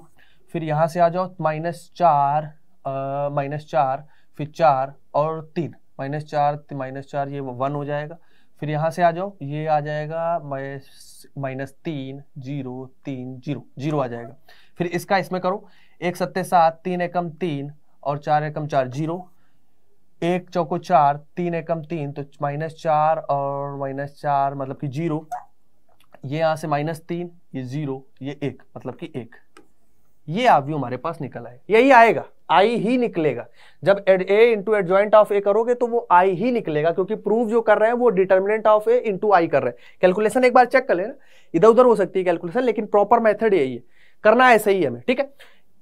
फिर यहाँ से आ जाओ माइनस चार माइनस चार फिर चार और तीन माइनस चार तो माइनस चार ये वन हो जाएगा फिर यहाँ से आ जाओ ये आ जाएगा माइनस तीन जीरो तीन जीरो जीरो आ जाएगा फिर इसका इसमें करो एक सत्ते सात तीन एकम तीन और चार एकम चार जीरो एक चौको चार तीन एकम तीन तो माइनस चार और माइनस चार मतलब कि जीरो ये यहाँ से माइनस तीन ये जीरो ये एक मतलब कि एक ये आव्यू हमारे पास निकल आए यही आएगा आई ही निकलेगा जब एड A into adjoint of A करोगे तो वो आई ही निकलेगा क्योंकि प्रूफ जो कर रहे हैं वो determinant of A into I कर रहे हैं कैलकुलेशन एक बार चेक कर लेना इधर उधर हो सकती है कैलकुलेशन लेकिन प्रॉपर मेथड यही है करना ऐसे ही हमें ठीक है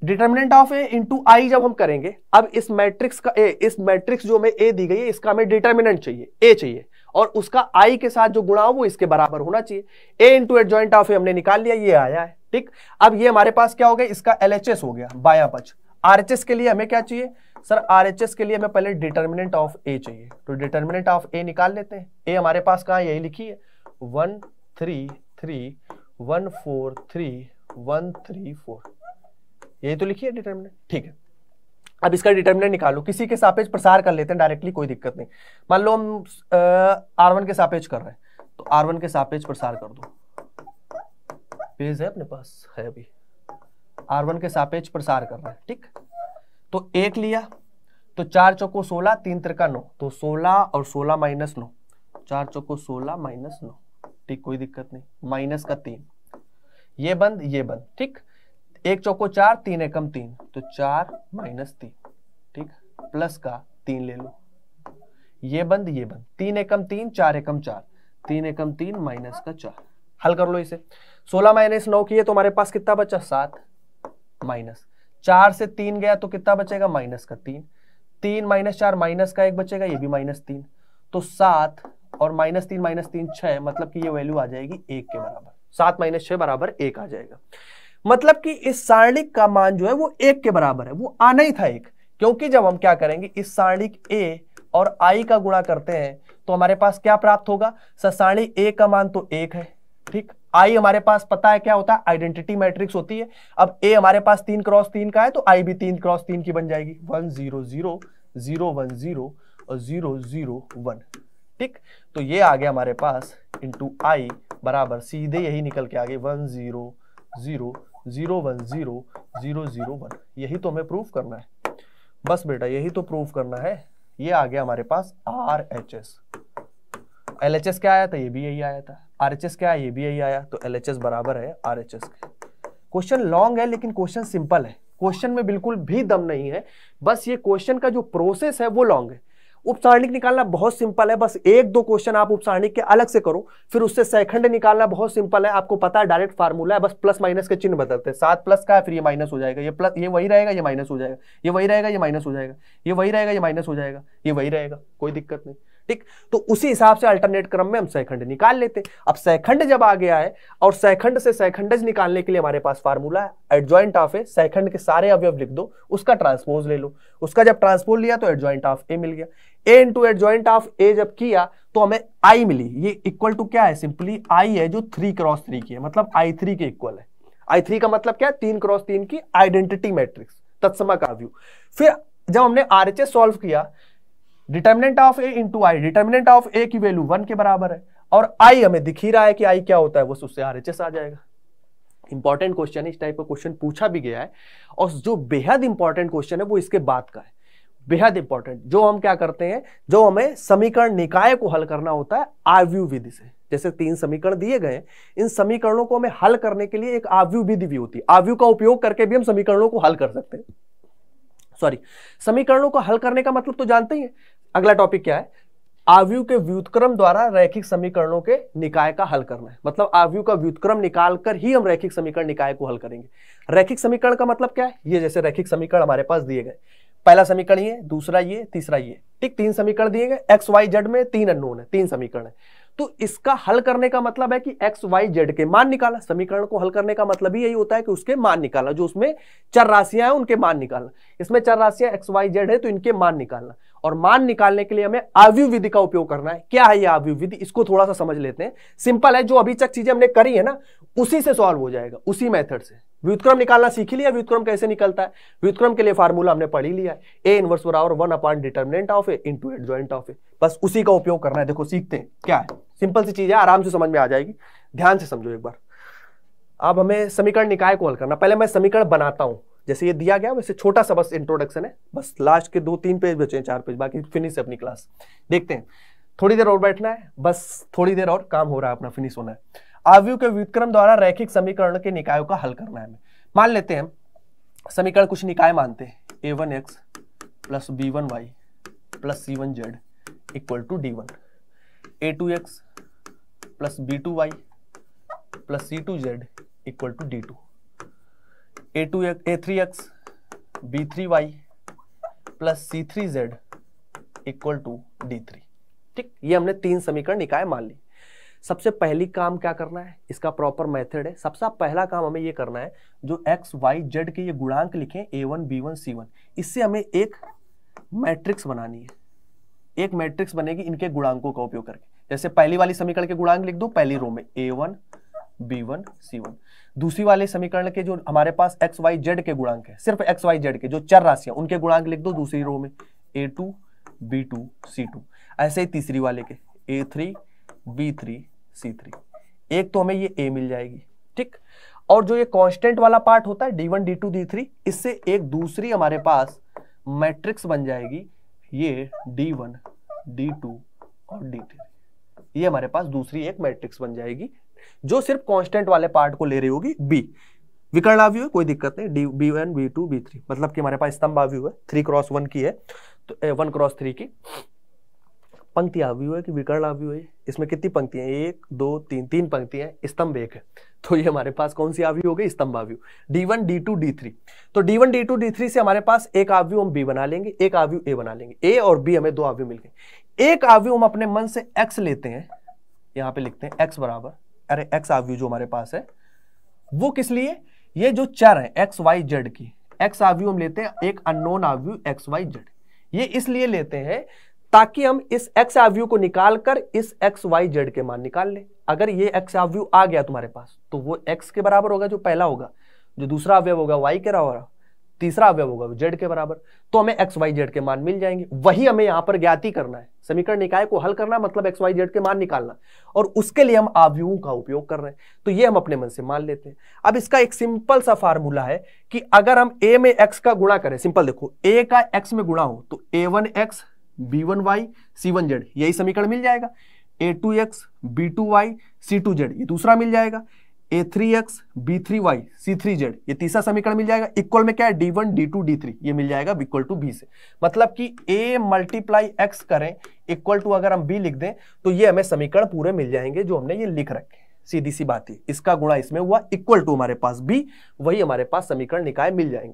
determinant of A into I जब हम करेंगे अब इस मैट्रिक्स का ए इस मैट्रिक्स जो हमें ए दी गई है इसका हमें डिटर्मिनेंट चाहिए ए चाहिए और उसका आई के साथ जो गुणा हो वो इसके बराबर होना चाहिए A into adjoint of A हमने निकाल लिया ये आया है ठीक अब ये हमारे पास क्या हो गया इसका एल हो गया बाया पच आरएचएस के लिए हमें क्या चाहिए सर आरएचएस के लिए हमें पहले डिटर्मिनेंट ऑफ ए चाहिए तो डिटर्मिनेंट ऑफ ए निकाल लेते हैं ए हमारे पास कहा यही लिखी है one three three one four three one three four यही तो लिखी है डिटर्मिनेंट ठीक है अब इसका डिटर्मिनेंट निकालो किसी के सापेक्ष प्रसार कर लेते हैं डायरेक्टली कोई दिक्कत नहीं मान लो हम आर वन के सापेक्ष कर रहे हैं तो आर वन के सापेक्ष प्रसार कर दो पेज है अपने पास है अभी आर वन के सापेक्ष प्रसार कर रहे हैं ठीक तो एक लिया तो चार चौको सोलह तीन त्रिका नौ तो सोलह और सोलह माइनस नौ चार चौको सोलह माइनस नौ ठीक कोई दिक्कत नहीं माइनस का तीन ये बंद ये बंद ठीक एक चौको चार तीन एकम तीन तो चार माइनस तीन ठीक प्लस का तीन ले लो ये बंद ये बंद तीन एकम तीन चार एकम चार तीन एकम तीन माइनस का चार हल कर लो इसे सोलह माइनस नौ किए तो हमारे पास कितना बचा सात माइनस चार से तीन गया तो कितना बचेगा माइनस का तीन तीन माइनस चार माइनस का एक बचेगा ये भी माइनस तीन तो सात और माइनस तीन माइनस तीन छह मतलब कि ये वैल्यू आ जाएगी एक के बराबर सात माइनस छह बराबर एक आ जाएगा मतलब कि इस सारणिक का मान जो है वो एक के बराबर है वो आना ही था एक क्योंकि जब हम क्या करेंगे इस सारणिक ए और आई का गुणा करते हैं तो हमारे पास क्या प्राप्त होगा सारणिक ए का मान तो एक है ठीक आई हमारे पास पता है क्या होता है आइडेंटिटी मैट्रिक्स होती है अब ए हमारे पास तीन क्रॉस तीन का है तो आई भी तीन क्रॉस तीन की बन जाएगी one zero zero zero one zero और जीरो जीरो वन ठीक तो ये आ गया हमारे पास इंटू आई बराबर सीधे यही निकल के आ one zero zero zero one zero zero zero one यही तो हमें प्रूफ करना है बस बेटा यही तो प्रूफ करना है ये आ गया हमारे पास R H S L H S क्या आया था ये भी यही आया था आर एच एस क्या आया ये भी यही आया तो एल एच एस बराबर है R H S question long है लेकिन क्वेश्चन सिंपल है क्वेश्चन में बिल्कुल भी दम नहीं है बस ये क्वेश्चन का जो प्रोसेस है वो लॉन्ग है उपसारणिक निकालना बहुत सिंपल है बस एक दो क्वेश्चन आप उपसारणिक के अलग से करो फिर उससे सैखंड निकालना बहुत सिंपल है आपको पता है डायरेक्ट फार्मूला है बस प्लस माइनस के चिन्ह बदलते हैं सात प्लस का है फिर ये माइनस हो जाएगा ये प्लस ये वही रहेगा ये माइनस हो जाएगा ये वही रहेगा ये माइनस हो जाएगा ये वही रहेगा ये माइनस हो जाएगा ये वही रहेगा कोई दिक्कत नहीं ठीक तो उसी हिसाब से अल्टरनेट क्रम में हम सेखंड निकाल लेते हैं अब सैखंड जब आ गया है और सेखंड से सैखंड निकालने के लिए हमारे पास फार्मूला है एडजॉइंट ऑफ ए सेखंड के सारे अवयव लिख दो उसका ट्रांसपोज ले लो उसका जब ट्रांसपोज लिया तो एडजॉइंट ऑफ ए मिल गया A into adjoint of A जब किया तो हमें आई मिली ये इक्वल टू क्या है सिंपली आई है जो थ्री क्रॉस थ्री की है मतलब आई थ्री के इक्वल है आई थ्री का मतलब क्या है तीन क्रॉस तीन की आइडेंटिटी मैट्रिक्स तत्समा का व्यू फिर जब हमने आर एच एस सॉल्व किया determinant of A into I determinant of A की वैल्यू वन के बराबर है और आई हमें दिख ही रहा है कि आई क्या होता है बस उससे आर एच एस आ जाएगा इंपॉर्टेंट क्वेश्चन इस टाइप का क्वेश्चन पूछा भी गया है और जो बेहद इंपॉर्टेंट क्वेश्चन है वो इसके बाद का है बेहद इंपॉर्टेंट जो हम क्या करते हैं जो हमें समीकरण निकाय को हल करना होता है आव्यू विधि से जैसे तीन समीकरण दिए गए इन समीकरणों को हमें हल करने के लिए एक आव्यू विधि भी होती है आव्यू का उपयोग करके भी हम समीकरणों को हल कर सकते हैं सॉरी समीकरणों को हल करने का मतलब तो जानते ही है अगला टॉपिक क्या है आवयु के व्युतक्रम द्वारा रैखिक समीकरणों के निकाय का हल करना है मतलब आवयु का व्युतक्रम निकालकर ही हम रैखिक समीकरण निकाय को हल करेंगे रैखिक समीकरण का मतलब क्या है ये जैसे रैखिक समीकरण हमारे पास दिए गए पहला समीकरण ये दूसरा ये तीसरा ये ठीक तीन समीकरण दिए गए एक्स वाई जेड में तीन अनोन है तीन समीकरण है तो इसका हल करने का मतलब है कि एक्स वाई जेड के मान निकाला समीकरण को हल करने का मतलब ही यही होता है कि उसके मान निकालना जो उसमें चर राशियां हैं उनके मान निकालना इसमें चर राशियां एक्स वाई जेड है तो इनके मान निकालना और मान निकालने के लिए हमें आवयु विधि का उपयोग करना है क्या है ये आवयु विधि इसको थोड़ा सा समझ लेते हैं सिंपल है जो अभी तक चीजें हमने करी है ना उसी से सॉल्व हो जाएगा उसी मेथड से व्युतक्रम निकालना सीख लिया व्युतक्रम कैसे निकलता है व्युतक्रम के लिए फार्मूला हमने पढ़ ही लिया है ए इनवर्स बराबर one upon determinant of A into adjoint of A बस उसी का उपयोग करना है देखो सीखते हैं क्या है सिंपल सी चीज है आराम से समझ में आ जाएगी ध्यान से समझो एक बार अब हमें समीकरण निकाय को हल करना पहले मैं समीकरण बनाता हूँ जैसे ये दिया गया वैसे छोटा सा बस इंट्रोडक्शन है बस लास्ट के दो तीन पेज बचे हैं चार पेज बाकी फिनिश अपनी क्लास देखते हैं थोड़ी देर और बैठना है बस थोड़ी देर और काम हो रहा है अपना फिनिश होना है आवयु के व्युतक्रम द्वारा रैखिक समीकरण के निकायों का हल करना है मान लेते हैं समीकरण कुछ निकाय मानते हैं a one x plus b one y plus C one z equal to d one A two x plus b two Y plus C two z equal to d two A two A three x b three Y plus C three z equal to d three ठीक ये हमने तीन समीकरण निकाय मान ली सबसे पहली काम क्या करना है इसका प्रॉपर मेथड है सबसे पहला काम हमें ये करना है जो एक्स वाई जेड के ये गुणांक लिखे a one b one c one इससे हमें एक मैट्रिक्स बनानी है एक मैट्रिक्स बनेगी इनके गुणांकों का उपयोग करके जैसे पहली वाली समीकरण के गुणांक लिख दो पहली रो में a one b one c one दूसरी वाले समीकरण के जो हमारे पास एक्स वाई जेड के गुणांक है सिर्फ एक्स वाई जेड के जो चर राशियां उनके गुणांक लिख दो दूसरी रो में a two B two C two ऐसे ही तीसरी वाले के a three b three C three एक तो हमें ये ए मिल जाएगी ठीक और जो ये कांस्टेंट वाला पार्ट होता है d one d two d three इससे एक दूसरी हमारे पास मैट्रिक्स बन जाएगी ये डी वन डी टू और डी थ्री ये हमारे पास दूसरी एक मैट्रिक्स बन जाएगी जो सिर्फ कांस्टेंट वाले पार्ट को ले रही होगी बी विकर्ण आव्यू है कोई दिक्कत नहीं d b one b two b three मतलब कि हमारे पास स्तंभ आव्यू है थ्री क्रॉस वन की है तो वन क्रॉस थ्री की पंक्ति आवी हुई है कि विकर्ण आवी हुई है इसमें कितनी पंक्तियां एक दो तीन तीन पंक्तियां स्तंभ एक है तो ये हमारे पास कौन सी आवी हो गई स्तंभ आवयु d one d two d three तो d one d two d three से हमारे पास एक आवयु हम बी बना लेंगे एक आवयु ए बना लेंगे ए और बी हमें दो आवयु मिल गए एक आवयु हम अपने मन से एक्स लेते हैं यहां पर लिखते हैं एक्स बराबर अरे एक्स आवयु जो हमारे पास है वो किस लिए ये जो चर है एक्स वाई जेड की एक्स आवयु हम लेते हैं एक अननोन आवयु एक्स वाई जेड ये इसलिए लेते हैं ताकि हम इस एक्स आवयू को निकालकर इस एक्स वाई जेड के मान निकाल ले अगर ये एक्स आवयू आ गया तुम्हारे पास तो वो एक्स के बराबर होगा जो पहला होगा जो दूसरा अवयव होगा वाई के बराबर तीसरा अवयव होगा जेड के बराबर तो हमें एक्स वाई जेड के मान मिल जाएंगे वही हमें यहां पर ज्ञाति करना है समीकरण निकाय को हल करना मतलब एक्स वाई जेड के मान निकालना और उसके लिए हम आव्यूहों का उपयोग कर रहे हैं तो ये हम अपने मन से मान लेते हैं अब इसका एक सिंपल सा फार्मूला है कि अगर हम ए में एक्स का गुणा करें सिंपल देखो ए का एक्स में गुणा हो तो a one x b one y c one z यही समीकरण मिल जाएगा ए two x b two y c two Z ये दूसरा मिल जाएगा a three x b three y c three z ये तीसरा समीकरण मिल जाएगा इक्वल में क्या है d one d two d three ये मिल जाएगा इक्वल टू बी से मतलब कि ए मल्टीप्लाई एक्स करें इक्वल टू अगर हम बी लिख दें तो ये हमें समीकरण पूरे मिल जाएंगे जो हमने ये लिख रखे सीधी सी बात है इसका गुणा इसमें हुआ इक्वल टू हमारे पास बी वही हमारे पास समीकरण निकाय मिल जाएंगे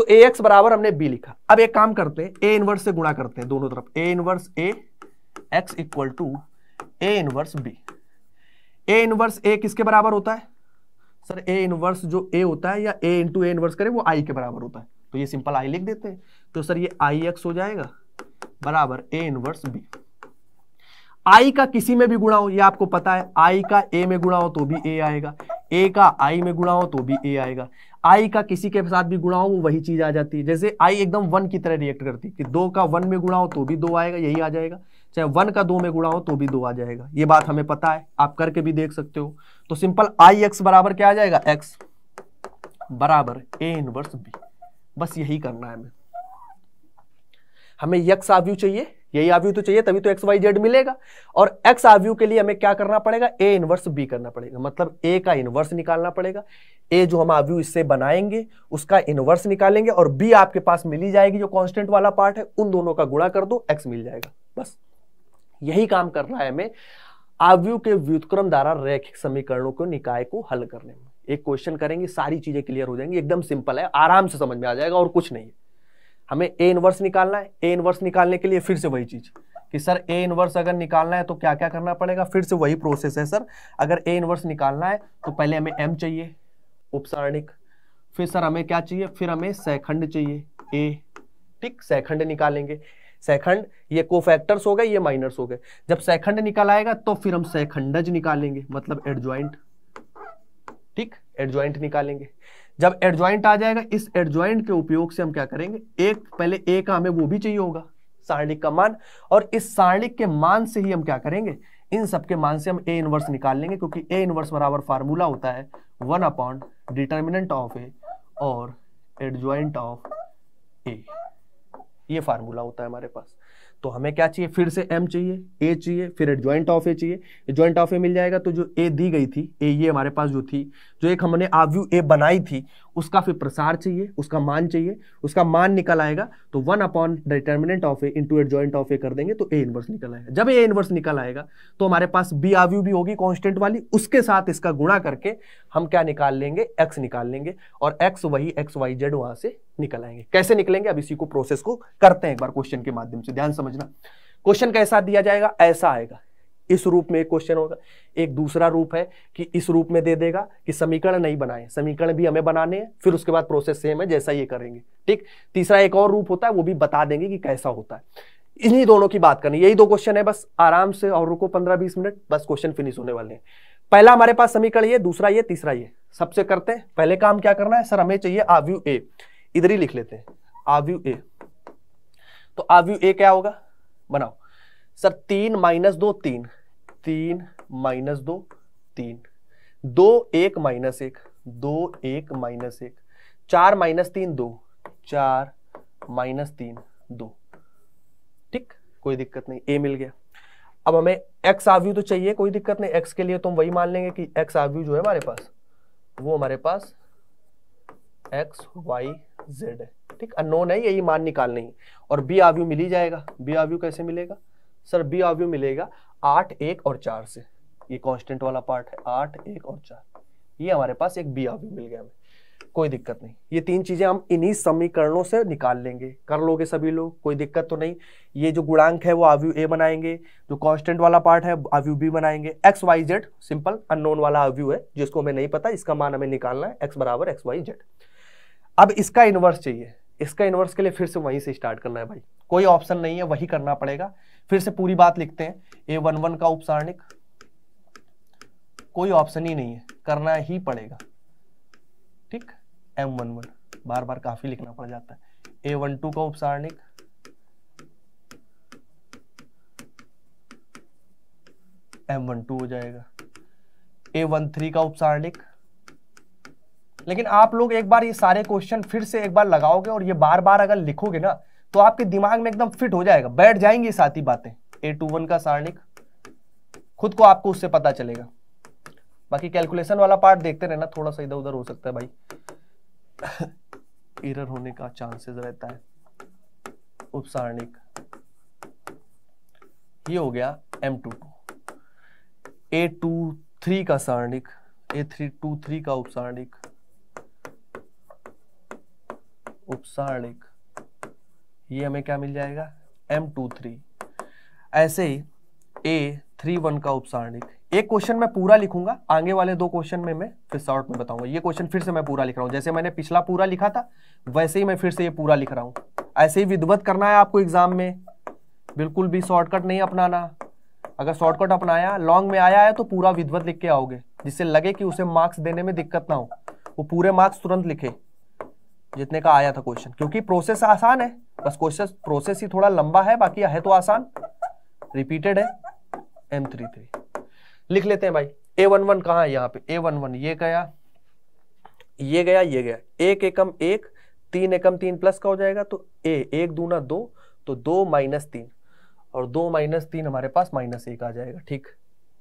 तो ए एक्स बराबर हमने बी लिखा अब एक काम करते हैं ए इनवर्स से गुणा करते हैं दोनों तरफ A inverse A x equal to A inverse B A inverse A किसके बराबर होता है सर ए इनवर्स जो ए होता है या ए इंटू ए इनवर्स करें वो आई के बराबर होता है तो ये सिंपल आई लिख देते हैं तो सर ये आई एक्स हो जाएगा बराबर ए इनवर्स बी आई का किसी में भी गुणा हो ये आपको पता है आई का ए में गुणा हो तो भी ए आएगा ए का आई में गुणा हो तो भी ए आएगा आई का किसी के साथ भी गुणा हो वो वही चीज़ आ जाती है जैसे आई एकदम वन की तरह रिएक्ट करती है कि दो का वन में गुणा हो तो भी दो आएगा यही आ जाएगा चाहे वन का दो में गुणा हो तो भी दो आ जाएगा ये बात हमें पता है आप करके भी देख सकते हो तो सिंपल आई एक्स बराबर क्या आ जाएगा एक्स बराबर ए इनवर्स बी बस यही करना है हमें हमें यक्स आव्यू चाहिए यही आवयू तो चाहिए तभी तो एक्स वाई जेड मिलेगा और एक्स आवयू के लिए हमें क्या करना पड़ेगा ए इनवर्स बी करना पड़ेगा मतलब ए का इनवर्स निकालना पड़ेगा ए जो हम आवयू इससे बनाएंगे उसका इनवर्स निकालेंगे और बी आपके पास मिली जाएगी जो कॉन्स्टेंट वाला पार्ट है उन दोनों का गुणा कर दो एक्स मिल जाएगा बस यही काम करना है हमें आवयू के व्युतक्रम द्वारा रैखिक समीकरणों को निकाय को हल करने में एक क्वेश्चन करेंगे सारी चीजें क्लियर हो जाएंगी एकदम सिंपल है आराम से समझ में आ जाएगा और कुछ नहीं है हमें ए इनवर्स निकालना है ए इनवर्स निकालने के लिए फिर से वही चीज़ कि सर ए इनवर्स अगर निकालना है तो क्या क्या करना पड़ेगा फिर से वही प्रोसेस है सर अगर ए इनवर्स निकालना है तो पहले हमें एम चाहिए उपसारणिक फिर सर हमें क्या चाहिए फिर हमें सैखंड चाहिए ए ठीक सैखंड निकालेंगे सेखंड ये को फैक्टर्स हो गए ये माइनर्स हो गए जब सेखंड निकाल आएगा तो फिर हम सेखंडज निकालेंगे मतलब एडजॉइंट ठीक एडजॉइंट निकालेंगे जब एडजॉइंट आ जाएगा इस एडजॉइंट के उपयोग से हम क्या करेंगे एक पहले ए का हमें वो भी चाहिए होगा सारणिक का मान और इस सारणिक के मान से ही हम क्या करेंगे इन सबके मान से हम ए इनवर्स निकाल लेंगे क्योंकि ए इनवर्स बराबर फार्मूला होता है one upon determinant of A और एडजॉइंट ऑफ ए ये फार्मूला होता है हमारे पास तो हमें क्या चाहिए फिर से एम चाहिए ए चाहिए फिर एडजॉइंट ऑफ ए चाहिए एडजॉइंट ऑफ ए मिल जाएगा तो जो ए दी गई थी ए ये हमारे पास जो थी जो एक हमने आव्यू ए बनाई थी उसका फिर प्रसार चाहिए उसका मान चाहिए उसका मान निकल आएगा तो one upon determinant of A into joint of A कर देंगे तो ए इनवर्स निकल आएगा जब ए इनवर्स निकल आएगा तो हमारे पास बी आव्यू भी होगी कॉन्स्टेंट वाली उसके साथ इसका गुणा करके हम क्या निकाल लेंगे एक्स निकाल लेंगे और एक्स वही एक्स वाई जेड वहां से निकल आएंगे कैसे निकलेंगे अब इसी को प्रोसेस को करते हैं एक बार क्वेश्चन के माध्यम से ध्यान समझना क्वेश्चन कैसा दिया जाएगा ऐसा आएगा इस रूप में एक क्वेश्चन होगा एक दूसरा रूप है कि इस रूप में दे देगा कि समीकरण नहीं बनाए समीकरण भी हमें बनाने हैं फिर उसके बाद प्रोसेस सेम है जैसा ये करेंगे ठीक तीसरा एक और रूप होता है वो भी बता देंगे कि कैसा होता है इन्हीं दोनों की बात करनी यही दो क्वेश्चन है बस आराम से और रुको पंद्रह बीस मिनट बस क्वेश्चन फिनिश होने वाले हैं पहला हमारे पास समीकरण ये दूसरा ये तीसरा ये सबसे करते हैं पहले काम क्या करना है सर हमें चाहिए आव्यू ए इधर ही लिख लेते हैं आव्यू ए तो आव्यू ए क्या होगा बनाओ सर तीन माइनस दो तीन तीन माइनस दो तीन दो एक माइनस एक दो एक माइनस एक चार माइनस तीन दो चार माइनस तीन दो ठीक कोई दिक्कत नहीं ए मिल गया अब हमें एक्स आव्यू तो चाहिए कोई दिक्कत नहीं एक्स के लिए तो हम वही मान लेंगे कि एक्स आव्यू जो है हमारे पास वो हमारे पास एक्स वाई जेड है ठीक अनोन है यही मान निकालनी है और बी आव्यू मिल ही जाएगा बी आव्यू कैसे मिलेगा सर बी आव्यू मिलेगा आठ एक और चार से ये कांस्टेंट वाला पार्ट है आठ एक और चार ये हमारे पास एक बी आवी मिल गया हमें कोई दिक्कत नहीं ये तीन चीजें हम इन्हीं समीकरणों से निकाल लेंगे कर लोगे सभी लोग कोई दिक्कत तो नहीं ये जो गुणांक है वो आव्यू ए बनाएंगे जो कांस्टेंट वाला पार्ट है आव्यू बी बनाएंगे x Y z simple unknown वाला आव्यू है जिसको हमें नहीं पता इसका मान हमें निकालना है एक्स बराबर एक्स वाई जेड अब इसका इन्वर्स चाहिए इसका इन्वर्स के लिए फिर से वहीं से स्टार्ट करना है भाई कोई ऑप्शन नहीं है वही करना पड़ेगा फिर से पूरी बात लिखते हैं ए वन वन का उपसारणिक कोई ऑप्शन ही नहीं है करना ही पड़ेगा ठीक एम वन वन बार बार काफी लिखना पड़ जाता है ए वन टू का उपसारणिक एम वन टू हो जाएगा ए वन थ्री का उपसारणिक लेकिन आप लोग एक बार ये सारे क्वेश्चन फिर से एक बार लगाओगे और ये बार बार अगर लिखोगे ना तो आपके दिमाग में एकदम फिट हो जाएगा बैठ जाएंगी साथ ही बातें ए टू वन का सारणिक खुद को आपको उससे पता चलेगा बाकी कैलकुलेशन वाला पार्ट देखते रहना थोड़ा सा इधर उधर हो सकता है भाई एरर (coughs) होने का चांसेस रहता है उपसारणिक ये हो गया एम टू टू ए टू थ्री का सारणिक ए थ्री टू थ्री का उपसारणिक उपसारणिक ये हमें क्या मिल जाएगा एम टू थ्री ऐसे ही ए थ्री वन का उपसारणिक एक क्वेश्चन मैं पूरा लिखूंगा आगे वाले दो क्वेश्चन में मैं फिर शॉर्ट में बताऊंगा ये क्वेश्चन फिर से मैं पूरा लिख रहा हूँ जैसे मैंने पिछला पूरा लिखा था वैसे ही मैं फिर से ये पूरा लिख रहा हूँ ऐसे ही विधवत करना है आपको एग्जाम में बिल्कुल भी शॉर्टकट नहीं अपनाना अगर शॉर्टकट अपनाया लॉन्ग में आया है तो पूरा विधवत लिख के आओगे जिससे लगे कि उसे मार्क्स देने में दिक्कत ना हो वो पूरे मार्क्स तुरंत लिखे जितने का आया था क्वेश्चन क्योंकि प्रोसेस आसान है बस क्वेश्चन प्रोसेस ही थोड़ा लंबा है बाकी है तो आसान रिपीटेड है एम थ्री थ्री लिख लेते हैं भाई ए वन वन कहा है यहाँ पे ए वन वन ये गया ये गया ये गया एक एकम एक तीन एकम तीन प्लस का हो जाएगा तो ए एक दूना दो तो दो माइनस तीन और दो माइनस तीन हमारे पास माइनस एक आ जाएगा ठीक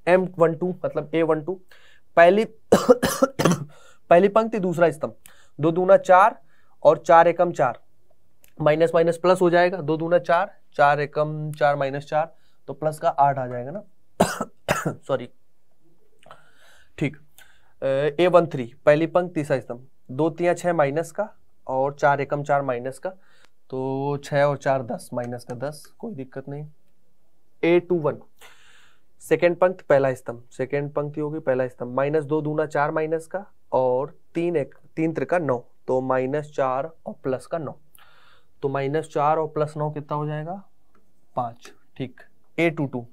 एम वन टू मतलब ए वन टू पहली (coughs) पहली पंक्ति दूसरा स्तंभ दो दूना चार और चार एकम चार माइनस माइनस प्लस हो जाएगा दो दूना चार चार एकम चार माइनस चार तो प्लस का आठ आ जाएगा ना सॉरी (coughs) ठीक ए वन थ्री पहली पंक्ति तीसरा स्तंभ दो तिया छः माइनस का और चार एकम चार माइनस का तो छः और चार दस माइनस का दस कोई दिक्कत नहीं ए टू वन सेकेंड पंक्त पहला स्तंभ सेकेंड पंक्ति होगी पहला स्तंभ माइनस दो दूना चार माइनस का और तीन एक तीन त्रिका नौ तो माइनस चार और प्लस का नौ तो माइनस चार और प्लस नौ कितना हो जाएगा पांच ठीक ए टू टू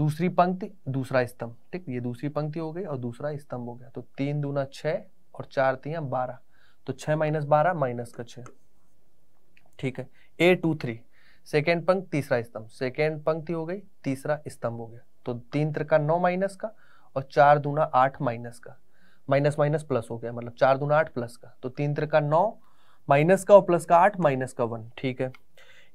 दूसरी पंक्ति दूसरा स्तंभ ठीक ये दूसरी पंक्ति हो गई और दूसरा स्तंभ हो गया तो तीन दूना छः और चार तीन बारह तो छः माइनस बारह माइनस का छ ठीक है ए टू थ्री सेकेंड पंक्ति तीसरा स्तंभ सेकेंड पंक्ति हो गई तीसरा स्तंभ हो गया तो तीन त्रिका नौ माइनस का और चार दूना आठ माइनस का माइनस माइनस प्लस हो गया मतलब चार दूना आठ प्लस का तो तीन तिर का नौ माइनस का और प्लस का आठ माइनस का वन ठीक है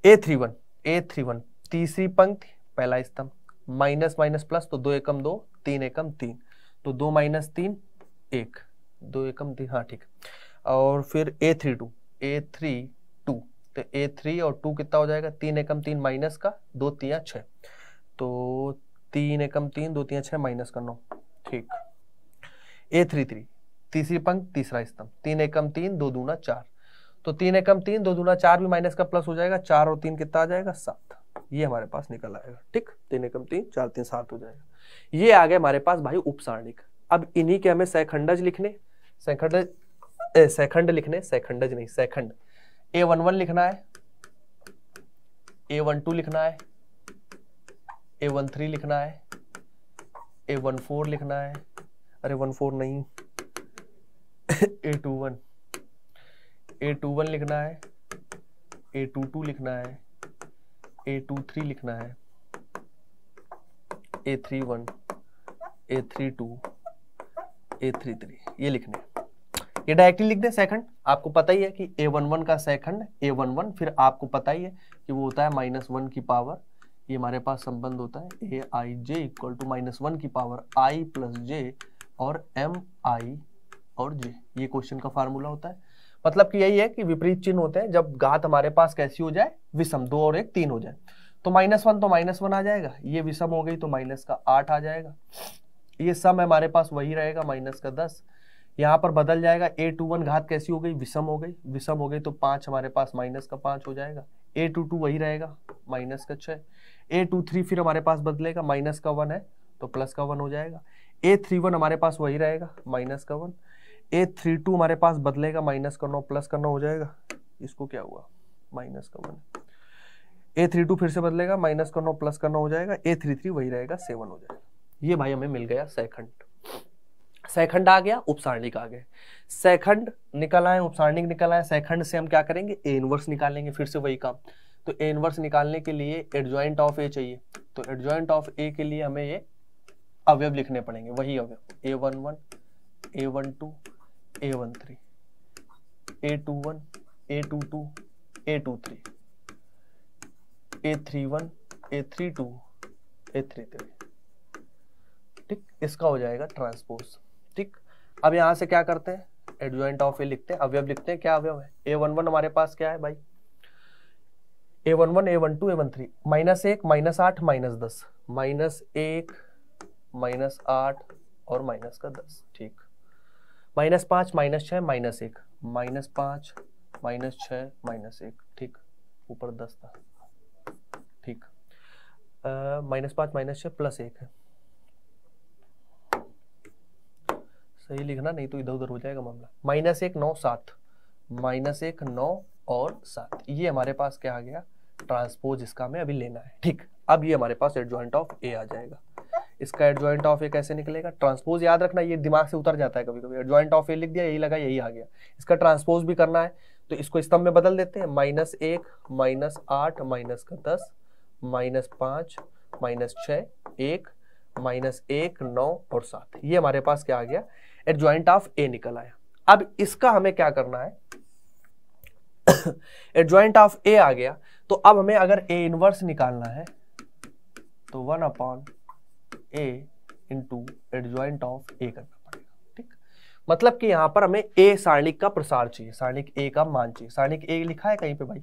ए थ्री वन ए थ्री वन तीसरी पंक्ति पहला स्तंभ माइनस माइनस प्लस तो दो एकम दो तीन एकम तीन तो दो माइनस तीन एक दो एकम तीन हाँ ठीक और फिर a three two A three two तो ए थ्री और टू कितना हो जाएगा तीन एकम तीन माइनस का दो तीन छः तो तीन एकम तीन दो तीन छः माइनस का नौ ठीक ए थ्री थ्री तीसरी पंख तीसरा स्तंभ तीन एकम तीन दो दूना चार तो तीन एकम तीन दो दूना चार भी माइनस का प्लस हो जाएगा चार और तीन कितना आ जाएगा सात ये हमारे पास निकल आएगा ठीक तीन एकम तीन चार तीन सात हो जाएगा ये आ गया हमारे पास भाई उपसारणिक अब इन्हीं के हमें सैखंडज लिखने सैखंड सैखंड लिखने सैखंडज नहीं सैखंड ए वन वन लिखना है ए वन टू लिखना है ए वन थ्री लिखना है ए वन फोर लिखना है अरे वन फोर नहीं a two one A two one लिखना है ए टू टू लिखना है ए टू थ्री लिखना है ए थ्री वन ए थ्री टू ए थ्री थ्री ये लिखने ये डायरेक्टली लिख दें सेकंड आपको पता ही है कि ए वन वन का सेकंड ए वन वन फिर आपको पता ही है कि वो होता है माइनस वन की पावर ये हमारे पास संबंध होता है a i j equal to minus one की पावर आई प्लस जे और एम आई और जे ये क्वेश्चन का फार्मूला होता है मतलब कि यही है कि विपरीत चिन्ह होते हैं जब घात हमारे पास कैसी हो जाए विषम दो और एक तीन हो जाए तो माइनस वन तो माइनस वन आ जाएगा ये विषम हो गई तो माइनस का आठ आ जाएगा ये सम हमारे पास वही रहेगा माइनस का दस यहाँ पर बदल जाएगा ए टू वन घात कैसी हो गई विषम हो गई विषम हो गई तो पांच हमारे पास माइनस का पांच हो जाएगा ए टू टू वही रहेगा माइनस का छः ए टू थ्री फिर हमारे पास बदलेगा माइनस का वन है तो प्लस का वन हो जाएगा ए थ्री वन हमारे पास वही रहेगा माइनस का वन ए थ्री टू हमारे पास बदलेगा माइनस का नौ प्लस का नौ हो जाएगा इसको क्या हुआ माइनस का वन ए थ्री टू फिर से बदलेगा माइनस का नौ प्लस का नौ हो जाएगा ए थ्री थ्री वही रहेगा सेवन हो जाएगा ये भाई हमें मिल गया सेखंड सेखंड आ गया उपसारणिक आ गया सेखंड निकल आए उपसारणिक निकल आए सेखंड से हम क्या करेंगे ए इनवर्स निकालेंगे फिर से वही काम तो ए इनवर्स निकालने के लिए एडजॉइंट ऑफ ए चाहिए तो एडजॉइंट ऑफ ए के लिए हमें ये अवयव लिखने पड़ेंगे वही अवयव a one one A one two A one three A two one A two two A two three A three one A three two A three three ठीक इसका हो जाएगा ट्रांसपोज ठीक अब यहां से क्या करते हैं एडजॉइंट ऑफ ए लिखते हैं अवयव लिखते हैं क्या अवयव है ए वन वन हमारे पास क्या है भाई a one one A one two A one three minus एक माइनस आठ माइनस दस माइनस एक माइनस आठ और माइनस का दस ठीक माइनस पांच माइनस छ माइनस एक माइनस पांच माइनस छ माइनस एक ठीक ऊपर दस था ठीक माइनस पांच माइनस छ प्लस एक है सही लिखना नहीं तो इधर उधर हो जाएगा मामला माइनस एक नौ सात माइनस एक नौ और सात ये हमारे पास क्या आ गया ट्रांसपोज इसका हमें अभी लेना है ठीक अब ये हमारे पास एडजॉइंट ऑफ ए आ जाएगा इसका एडजॉइंट ऑफ ए कैसे निकलेगा ट्रांसपोज याद रखना ये दिमाग से उतर जाता है कभी कभी एडजॉइंट ऑफ ए लिख दिया यही लगा यही आ गया इसका ट्रांसपोज भी करना है तो इसको स्तंभ में बदल देते हैं माइनस एक माइनस आठ माइनस का दस माइनस पाँच माइनस छ एक माइनस एक नौ और सात ये हमारे पास क्या आ गया एडजॉइंट ऑफ ए निकल आया अब इसका हमें क्या करना है एडजॉइंट ऑफ ए आ गया तो अब हमें अगर ए इनवर्स निकालना है तो one upon A into adjoint of A करना पड़ेगा ठीक मतलब कि यहां पर हमें ए सारणिक का प्रसार चाहिए सारणिक ए का मान चाहिए सारणिक ए लिखा है कहीं पे भाई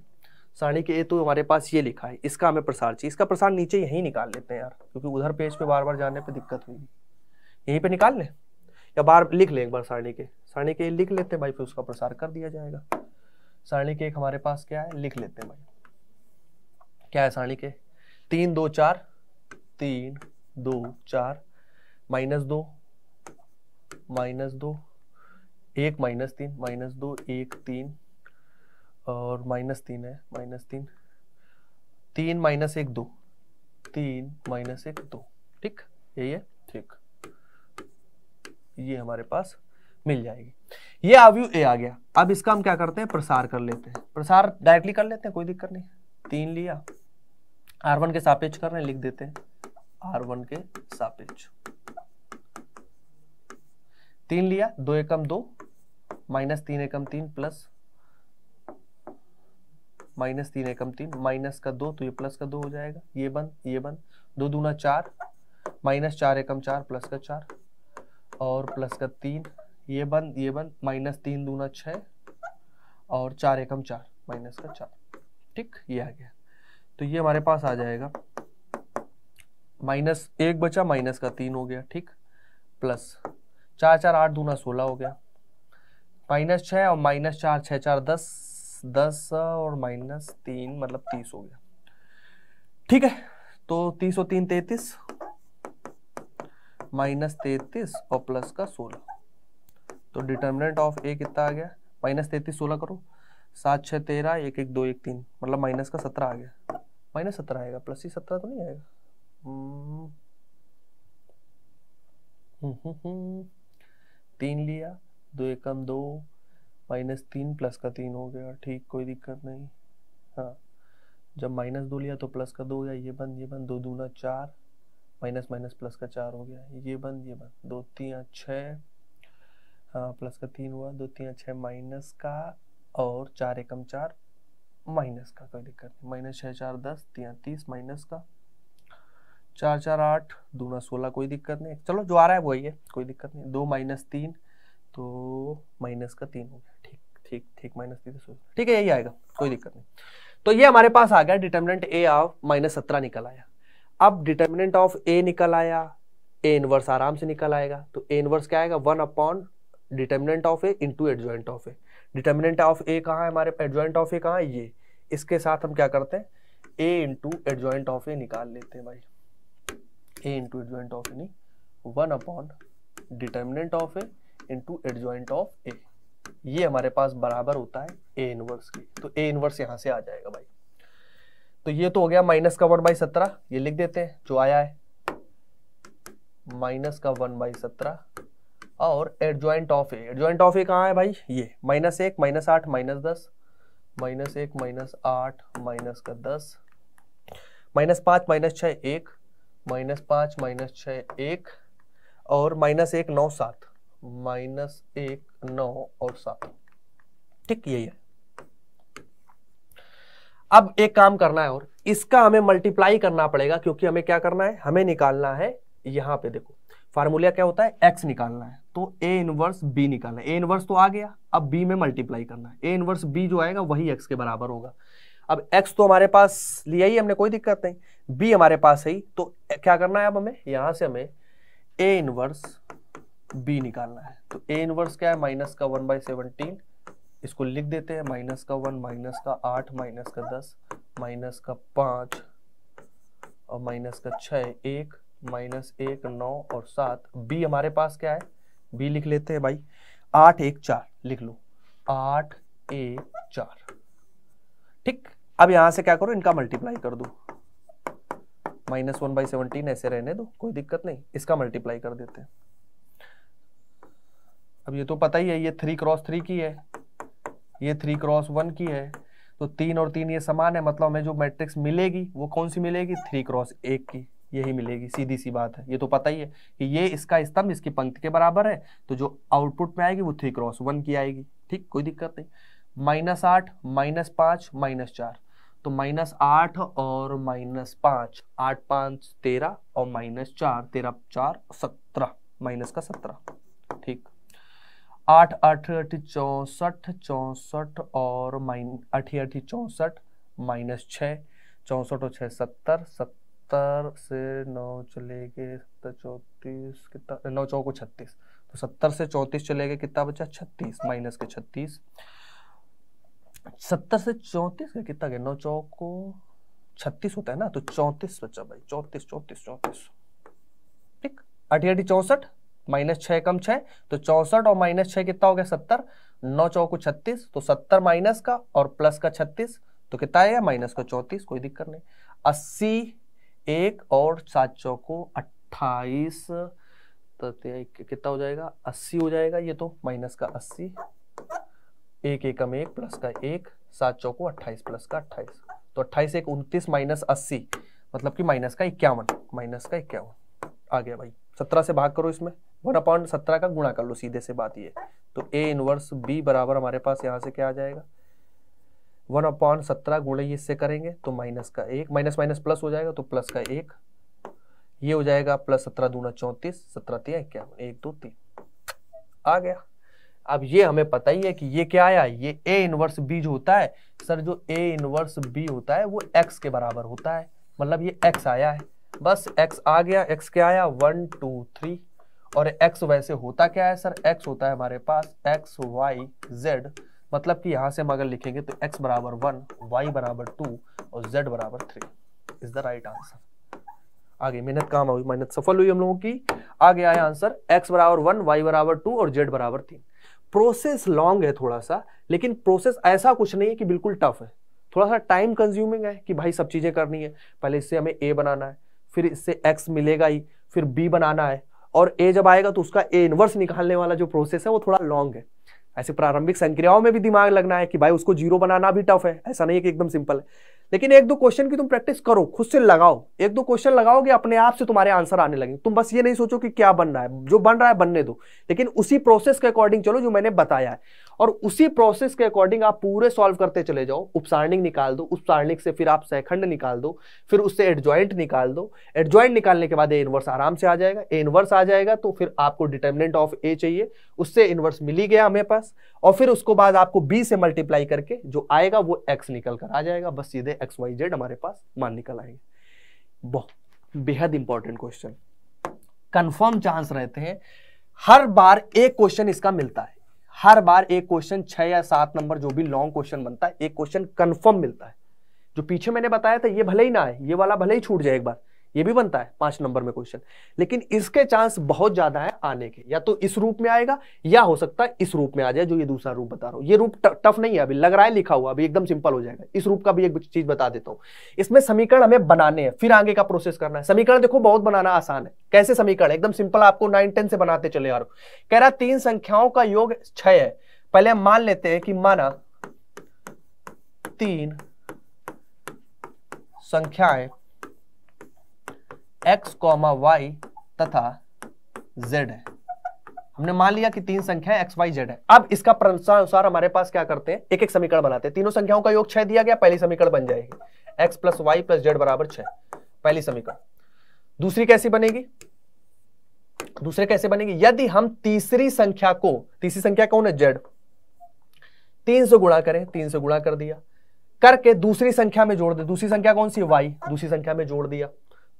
सारणिक ए तो हमारे पास ये लिखा है इसका हमें प्रसार चाहिए इसका प्रसार नीचे यहीं निकाल लेते हैं यार क्योंकि उधर पेज पे बार बार जाने पर दिक्कत होगी यहीं पर निकाल लें या बार लिख लें एक बार सारणी के सारणी के लिख लेते हैं भाई फिर उसका प्रसार कर दिया जाएगा सारणी के एक हमारे पास क्या है लिख लेते हैं भाई क्या है सारणी के तीन दो चार तीन दो चार माइनस दो माइनस दो एक माइनस तीन माइनस दो एक तीन और माइनस तीन है माइनस तीन तीन माइनस एक दो तीन माइनस एक दो ठीक यही है ठीक ये हमारे पास मिल जाएगी ये आव्यू ए आ गया अब इसका हम क्या करते हैं प्रसार कर लेते हैं प्रसार डायरेक्टली कर लेते हैं कोई दिक्कत नहीं तीन लिया आर वन के सापेक्ष कर रहे हैं लिख देते हैं आर वन के सापेक्ष तीन लिया दो एकम दो माइनस तीन एकम तीन प्लस माइनस तीन एकम तीन माइनस का दो तो ये प्लस का दो हो जाएगा ये बन ये बन दो दूना चार माइनस चार एकम चार प्लस का चार और प्लस का तीन ये बन ये बन माइनस तीन दूना छ और चार एकम चार माइनस का चार ठीक ये आ गया तो ये हमारे पास आ जाएगा माइनस एक बचा माइनस का तीन हो गया ठीक प्लस चार चार आठ दूना सोलह हो गया माइनस छः और माइनस चार छः चार दस दस और माइनस तीन मतलब तीस हो गया ठीक है तो तीस और तीन तैतीस माइनस तैतीस और प्लस का सोलह तो डिटर्मिनेंट ऑफ ए कितना आ गया माइनस तैतीस सोलह करो सात छः तेरह एक एक दो एक तीन मतलब माइनस का सत्रह आ गया माइनस सत्रह आएगा प्लस ही सत्रह तो नहीं आएगा तीन लिया दो एकम दो माइनस तीन प्लस का तीन हो गया ठीक कोई दिक्कत नहीं हाँ जब माइनस दो लिया तो प्लस का दो हो गया ये बंद ये बंद दो दूना चार माइनस माइनस प्लस का चार हो गया ये बंद ये बंद दो तीन छः हाँ प्लस का तीन हुआ दो तिया छः माइनस का और चार एकम चार माइनस का कोई दिक्कत नहीं माइनस छः चार दस तिया तीस माइनस का चार चार आठ दूना सोलह कोई दिक्कत नहीं चलो जो आ रहा है वही है कोई दिक्कत नहीं दो माइनस तीन तो माइनस का तीन हो गया ठीक ठीक ठीक माइनस तीन सोलह ठीक है यही आएगा कोई दिक्कत नहीं तो ये हमारे पास आ गया डिटर्मिनेंट ए ऑफ माइनस सत्रह निकल आया अब डिटर्मिनेंट ऑफ ए निकल आया ए इनवर्स आराम से निकल आएगा तो ए इनवर्स क्या आएगा one upon determinant of A into adjoint of A determinant of A कहाँ है हमारे एडजॉइंट ऑफ ए कहाँ है ये इसके साथ हम क्या करते हैं A into adjoint of A निकाल लेते हैं भाई A into adjoint of any one upon determinant of A into adjoint of A ये हमारे पास बराबर होता है ए इनवर्स के तो ए इनवर्स यहाँ से आ जाएगा भाई तो ये तो हो गया माइनस का वन बाई सत्रह ये लिख देते हैं जो आया है माइनस का वन बाई सत्रह और adjoint of A adjoint of A कहाँ है भाई ये माइनस एक माइनस आठ माइनस दस माइनस एक माइनस आठ माइनस का दस माइनस पाँच माइनस छः एक माइनस पांच माइनस छ एक और माइनस एक नौ सात माइनस एक नौ और सात ठीक यही है अब एक काम करना है और इसका हमें मल्टीप्लाई करना पड़ेगा क्योंकि हमें क्या करना है हमें निकालना है यहां पे देखो फार्मूला क्या होता है एक्स निकालना है तो ए इनवर्स बी निकालना है ए इनवर्स तो आ गया अब बी में मल्टीप्लाई करना है ए इनवर्स बी जो आएगा वही एक्स के बराबर होगा अब एक्स तो हमारे पास लिया ही हमने कोई दिक्कत नहीं बी हमारे पास है ही तो क्या करना है अब हमें यहां से हमें ए इनवर्स बी निकालना है तो ए इनवर्स क्या है माइनस का वन बाई सेवनटीन इसको लिख देते हैं माइनस का वन माइनस का आठ माइनस का दस माइनस का पांच और माइनस का छ एक माइनस एक नौ और सात बी हमारे पास क्या है बी लिख लेते हैं भाई आठ एक चार लिख लो आठ एक चार ठीक अब यहां से क्या करो इनका मल्टीप्लाई कर दो माइनस वन बाई सेवनटीन ऐसे रहने दो कोई दिक्कत नहीं इसका मल्टीप्लाई कर देते हैं अब ये तो पता ही है ये थ्री क्रॉस थ्री की है ये थ्री क्रॉस वन की है तो तीन और तीन ये समान है मतलब हमें जो मैट्रिक्स मिलेगी वो कौन सी मिलेगी थ्री क्रॉस एक की यही मिलेगी सीधी सी बात है ये तो पता ही है कि ये इसका स्तंभ इसकी पंक्ति के बराबर है तो जो आउटपुट में आएगी वो थ्री क्रॉस वन की आएगी ठीक कोई दिक्कत नहीं माइनस आठ माइनस पाँच माइनस चार तो माइनस आठ और माइनस पांच आठ पांच तेरह और माइनस चार तेरह चार सत्रह माइनस का सत्रह ठीक आठ आठ अठ चौसठ चौसठ और माइन अठी अठी चौसठ माइनस छः चौसठ और छः सत्तर सत्तर से नौ चले गए सत्तर चौंतीस कितना नौ चौको छत्तीस तो सत्तर से चौंतीस चले गए कितना बचा छत्तीस माइनस के छत्तीस सत्तर से चौंतीस का कितना गया नौ चौको छत्तीस होता है ना तो चौंतीस बच्चा भाई चौंतीस चौंतीस चौंतीस ठीक अठी अठी चौसठ माइनस छः कम छः तो चौंसठ और माइनस छः कितना हो गया सत्तर नौ चौको छत्तीस तो सत्तर माइनस का और प्लस का छत्तीस तो कितना आएगा माइनस का चौंतीस कोई दिक्कत नहीं अस्सी एक और सात चौको अट्ठाईस तो कितना हो जाएगा अस्सी हो जाएगा ये तो माइनस का अस्सी एक एकम एक प्लस का एक सात चौको अट्ठाईस प्लस का अट्ठाईस तो अट्ठाईस एक उन्तीस माइनस अस्सी मतलब कि माइनस का इक्यावन माइनस का इक्यावन आ गया भाई सत्रह से भाग करो इसमें वन अपॉइंट सत्रह का गुणा कर लो सीधे से बात ये तो ए इनवर्स बी बराबर हमारे पास यहाँ से क्या आ जाएगा वन अपॉइंट सत्रह गुणे इससे करेंगे तो माइनस का एक माइनस माइनस प्लस हो जाएगा तो प्लस का एक ये हो जाएगा प्लस सत्रह दूना चौंतीस सत्रह तीन इक्यावन एक दो तीन आ गया अब ये हमें पता ही है कि ये क्या आया ये ए इनवर्स बी जो होता है सर जो ए इनवर्स बी होता है वो एक्स के बराबर होता है मतलब ये एक्स आया है बस एक्स आ गया एक्स क्या आया वन टू थ्री और एक्स वैसे होता क्या है सर एक्स होता है हमारे पास एक्स वाई जेड मतलब कि यहाँ से हम अगर लिखेंगे तो एक्स बराबर वन वाई बराबर टू और जेड बराबर three is the right answer आगे मेहनत काम हुई मेहनत सफल हुई हम लोगों की आगे आया आंसर एक्स बराबर वन वाई बराबर टू और जेड बराबर तीन प्रोसेस लॉन्ग है थोड़ा सा लेकिन प्रोसेस ऐसा कुछ नहीं है कि बिल्कुल टफ है थोड़ा सा टाइम कंज्यूमिंग है कि भाई सब चीज़ें करनी है पहले इससे हमें ए बनाना है फिर इससे एक्स मिलेगा ही फिर बी बनाना है और ए जब आएगा तो उसका ए इनवर्स निकालने वाला जो प्रोसेस है वो थोड़ा लॉन्ग है ऐसे प्रारंभिक संक्रियाओं में भी दिमाग लगना है कि भाई उसको जीरो बनाना भी टफ है ऐसा नहीं है कि एकदम सिंपल है लेकिन एक दो क्वेश्चन की तुम प्रैक्टिस करो खुद से लगाओ एक दो क्वेश्चन लगाओगे अपने आप से तुम्हारे आंसर आने लगेंगे तुम बस ये नहीं सोचो कि क्या बन रहा है जो बन रहा है बनने दो लेकिन उसी प्रोसेस के अकॉर्डिंग चलो जो मैंने बताया है और उसी प्रोसेस के अकॉर्डिंग आप पूरे सॉल्व करते चले जाओ उपसारणिक निकाल दो उपसारणिक से फिर आप सैखंड निकाल दो फिर उससे एडजॉइंट निकाल दो एडजॉइंट निकालने के बाद ए इनवर्स आराम से आ जाएगा ए इनवर्स आ जाएगा तो फिर आपको डिटर्मिनेंट ऑफ ए चाहिए उससे इनवर्स मिल ही गया हमें पास और फिर उसको बाद आपको बी से मल्टीप्लाई करके जो आएगा वो एक्स निकल कर आ जाएगा बस सीधे एक्स वाई जेड हमारे पास मान निकल आएंगे बेहद इंपॉर्टेंट क्वेश्चन कंफर्म चांस रहते हैं हर बार एक क्वेश्चन इसका मिलता है हर बार एक क्वेश्चन छह या सात नंबर जो भी लॉन्ग क्वेश्चन बनता है एक क्वेश्चन कंफर्म मिलता है जो पीछे मैंने बताया था ये भले ही ना आए ये वाला भले ही छूट जाए एक बार ये भी बनता है पांच नंबर में क्वेश्चन लेकिन इसके चांस बहुत ज्यादा है आने के या तो इस रूप में आएगा या हो सकता है इस रूप में आ जाए जो ये दूसरा रूप बता रहा हूं ये रूप टफ नहीं है अभी लग रहा है लिखा हुआ अभी एकदम सिंपल हो जाएगा इस रूप का भी एक चीज बता देता हूं इसमें समीकरण हमें बनाने हैं फिर आगे का प्रोसेस करना है समीकरण देखो बहुत बनाना आसान है कैसे समीकरण एकदम सिंपल आपको नाइन टेन से बनाते चले यार कह रहा तीन संख्याओं का योग छह है पहले हम मान लेते हैं कि माना तीन संख्याएं एक्स कॉमा वाई तथा जेड है हमने मान लिया कि तीन संख्याएं एक्स वाई जेड है अब इसका अनुसार हमारे पास क्या करते हैं एक एक समीकरण बनाते हैं तीनों संख्याओं का योग छह दिया गया पहली समीकरण बन जाएगी x plus y plus z बराबर छह पहली समीकरण दूसरी कैसी बनेगी दूसरे कैसे बनेगी यदि हम तीसरी संख्या को तीसरी संख्या कौन है जेड तीन से गुणा करें तीन से गुणा कर दिया करके दूसरी संख्या में जोड़ दे दूसरी संख्या कौन सी वाई दूसरी संख्या में जोड़ दिया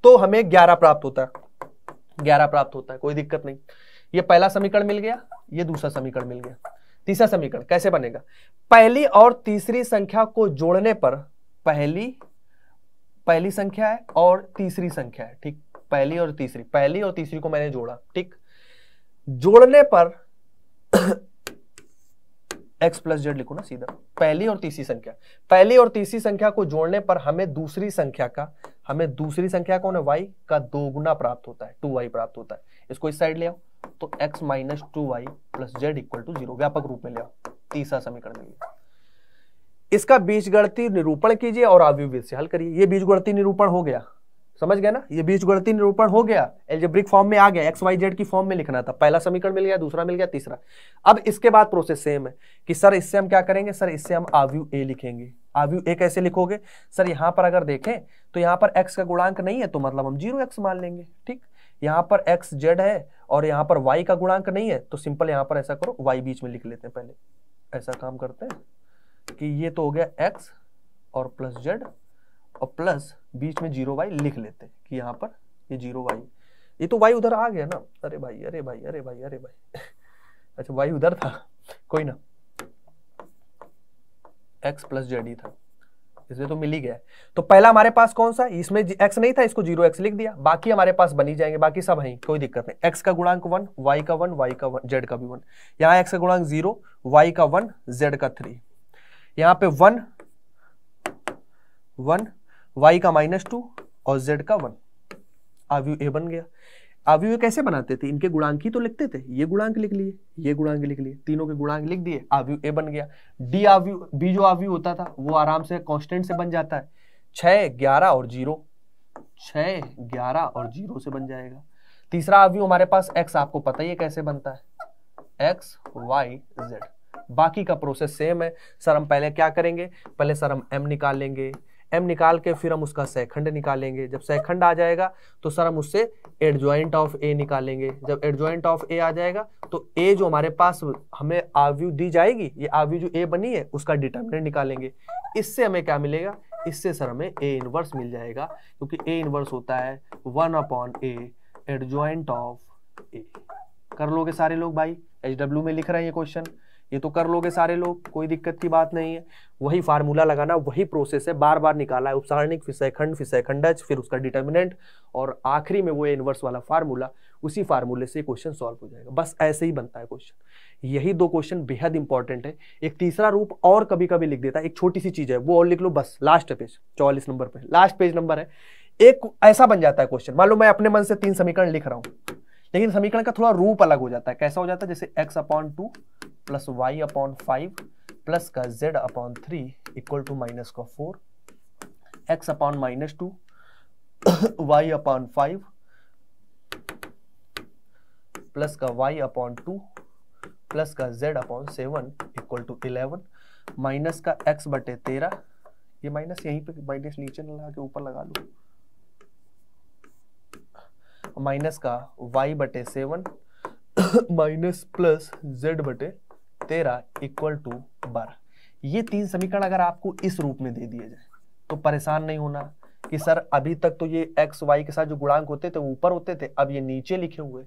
तो हमें ग्यारह प्राप्त होता है ग्यारह प्राप्त होता है कोई दिक्कत नहीं ये पहला समीकरण मिल गया ये दूसरा समीकरण मिल गया तीसरा समीकरण कैसे बनेगा पहली और तीसरी संख्या को जोड़ने पर पहली पहली संख्या है और तीसरी संख्या है ठीक पहली और तीसरी पहली और तीसरी को मैंने जोड़ा ठीक जोड़ने पर (coughs) x प्लस जेड लिखो ना सीधा पहली और तीसरी संख्या पहली और तीसरी संख्या को जोड़ने पर हमें दूसरी संख्या का हमें दूसरी संख्या कौन है वाई का दो गुना प्राप्त होता है टू वाई प्राप्त होता है इसको इस साइड ले आओ तो x minus two Y plus z equal to zero व्यापक रूप में ले आओ तीसरा समीकरण गया इसका बीजगणितीय निरूपण कीजिए और आव्यूह से हल करिए ये बीजगणितीय निरूपण हो गया समझ गया ना ये बीज गणती निरूपण हो गया एल्जेब्रिक फॉर्म में आ गया एक्स वाई जेड की फॉर्म में लिखना था पहला समीकरण मिल गया दूसरा मिल गया तीसरा अब इसके बाद प्रोसेस सेम है कि सर इससे हम क्या करेंगे सर इससे हम आव्यू ए लिखेंगे आव्यू ए कैसे लिखोगे सर यहाँ पर अगर देखें तो यहाँ पर एक्स का गुणांक नहीं है तो मतलब हम जीरो एक्स मान लेंगे ठीक यहाँ पर एक्स जेड है और यहाँ पर वाई का गुणांक नहीं है तो सिंपल यहाँ पर ऐसा करो वाई बीच में लिख लेते हैं पहले ऐसा काम करते हैं कि ये तो हो गया एक्स और प्लस जेड और प्लस बीच में जीरो वाई लिख लेते हैं कि यहाँ पर ये जीरो वाई ये तो वाई उधर आ गया ना अरे भाई अरे भाई अरे भाई अरे भाई (laughs) अच्छा वाई उधर था कोई ना एक्स प्लस जेड ही था इसलिए तो मिल ही गया तो पहला हमारे पास कौन सा इसमें एक्स नहीं था इसको जीरो एक्स लिख दिया बाकी हमारे पास बनी जाएंगे बाकी सब है कोई दिक्कत नहीं एक्स का गुणांक वन वाई का वन वाई का वन जेड का भी वन यहाँ एक्स का गुणांक जीरो वाई का वन जेड का थ्री यहाँ पे वन वन वाई का माइनस टू और जेड का वन आव्यू ए बन गया आव्यू ए कैसे बनाते थे इनके गुणांक ही तो लिखते थे ये गुणांक लिख लिए ये गुणांक लिख लिए तीनों के गुणांक लिख दिए आव्यू ए बन गया डी आव्यू बी जो आव्यू होता था वो आराम से कॉन्स्टेंट से बन जाता है छह ग्यारह और जीरो छह ग्यारह और जीरो से बन जाएगा तीसरा आव्यू हमारे पास एक्स आपको पता ही है कैसे बनता है एक्स वाई जेड बाकी का प्रोसेस सेम है सर हम पहले क्या करेंगे पहले सर हम एम निकाल लेंगे एम निकाल के फिर हम उसका सहखंड निकालेंगे जब सहखंड आ जाएगा तो सर हम उससे एडजॉइंट ऑफ ए निकालेंगे जब एडजॉइंट ऑफ ए आ जाएगा तो ए जो हमारे पास हमें आव्यू दी जाएगी ये आव्यू जो ए बनी है उसका डिटर्मिनेंट निकालेंगे इससे हमें क्या मिलेगा इससे सर हमें ए इनवर्स मिल जाएगा क्योंकि ए इनवर्स होता है one upon A adjoint of A कर लोगे सारे लोग भाई एच में लिख रहे हैं ये क्वेश्चन ये तो कर लोगे सारे लोग कोई दिक्कत की बात नहीं है वही फार्मूला लगाना वही प्रोसेस है बार बार निकाला है उपसारणिक फिसय खंड फिसय फिर उसका डिटर्मिनेंट और आखिरी में वो इनवर्स वाला फार्मूला उसी फार्मूले से क्वेश्चन सॉल्व हो जाएगा बस ऐसे ही बनता है क्वेश्चन यही दो क्वेश्चन बेहद इंपॉर्टेंट है एक तीसरा रूप और कभी कभी लिख देता है एक छोटी सी चीज है वो और लिख लो बस लास्ट पेज चौवालीस नंबर पर लास्ट पेज नंबर है एक ऐसा बन जाता है क्वेश्चन मान लो मैं अपने मन से तीन समीकरण लिख रहा हूँ लेकिन समीकरण का थोड़ा रूप अलग हो जाता है कैसा हो जाता है जैसे x upon two plus y upon five plus का z upon three equal to minus का four x upon minus two y upon five plus का वाई अपॉन टू प्लस का z upon seven equal to eleven minus का x बटे तेरह ये minus यहीं पे माइनस नीचे लगा के ऊपर लगा लो माइनस का वाई बटे सेवन (coughs) माइनस प्लस जेड बटे तेरह इक्वल टू बारह ये तीन समीकरण अगर आपको इस रूप में दे दिए जाए तो परेशान नहीं होना कि सर अभी तक तो ये एक्स वाई के साथ जो गुणांक होते थे ऊपर होते थे अब ये नीचे लिखे हुए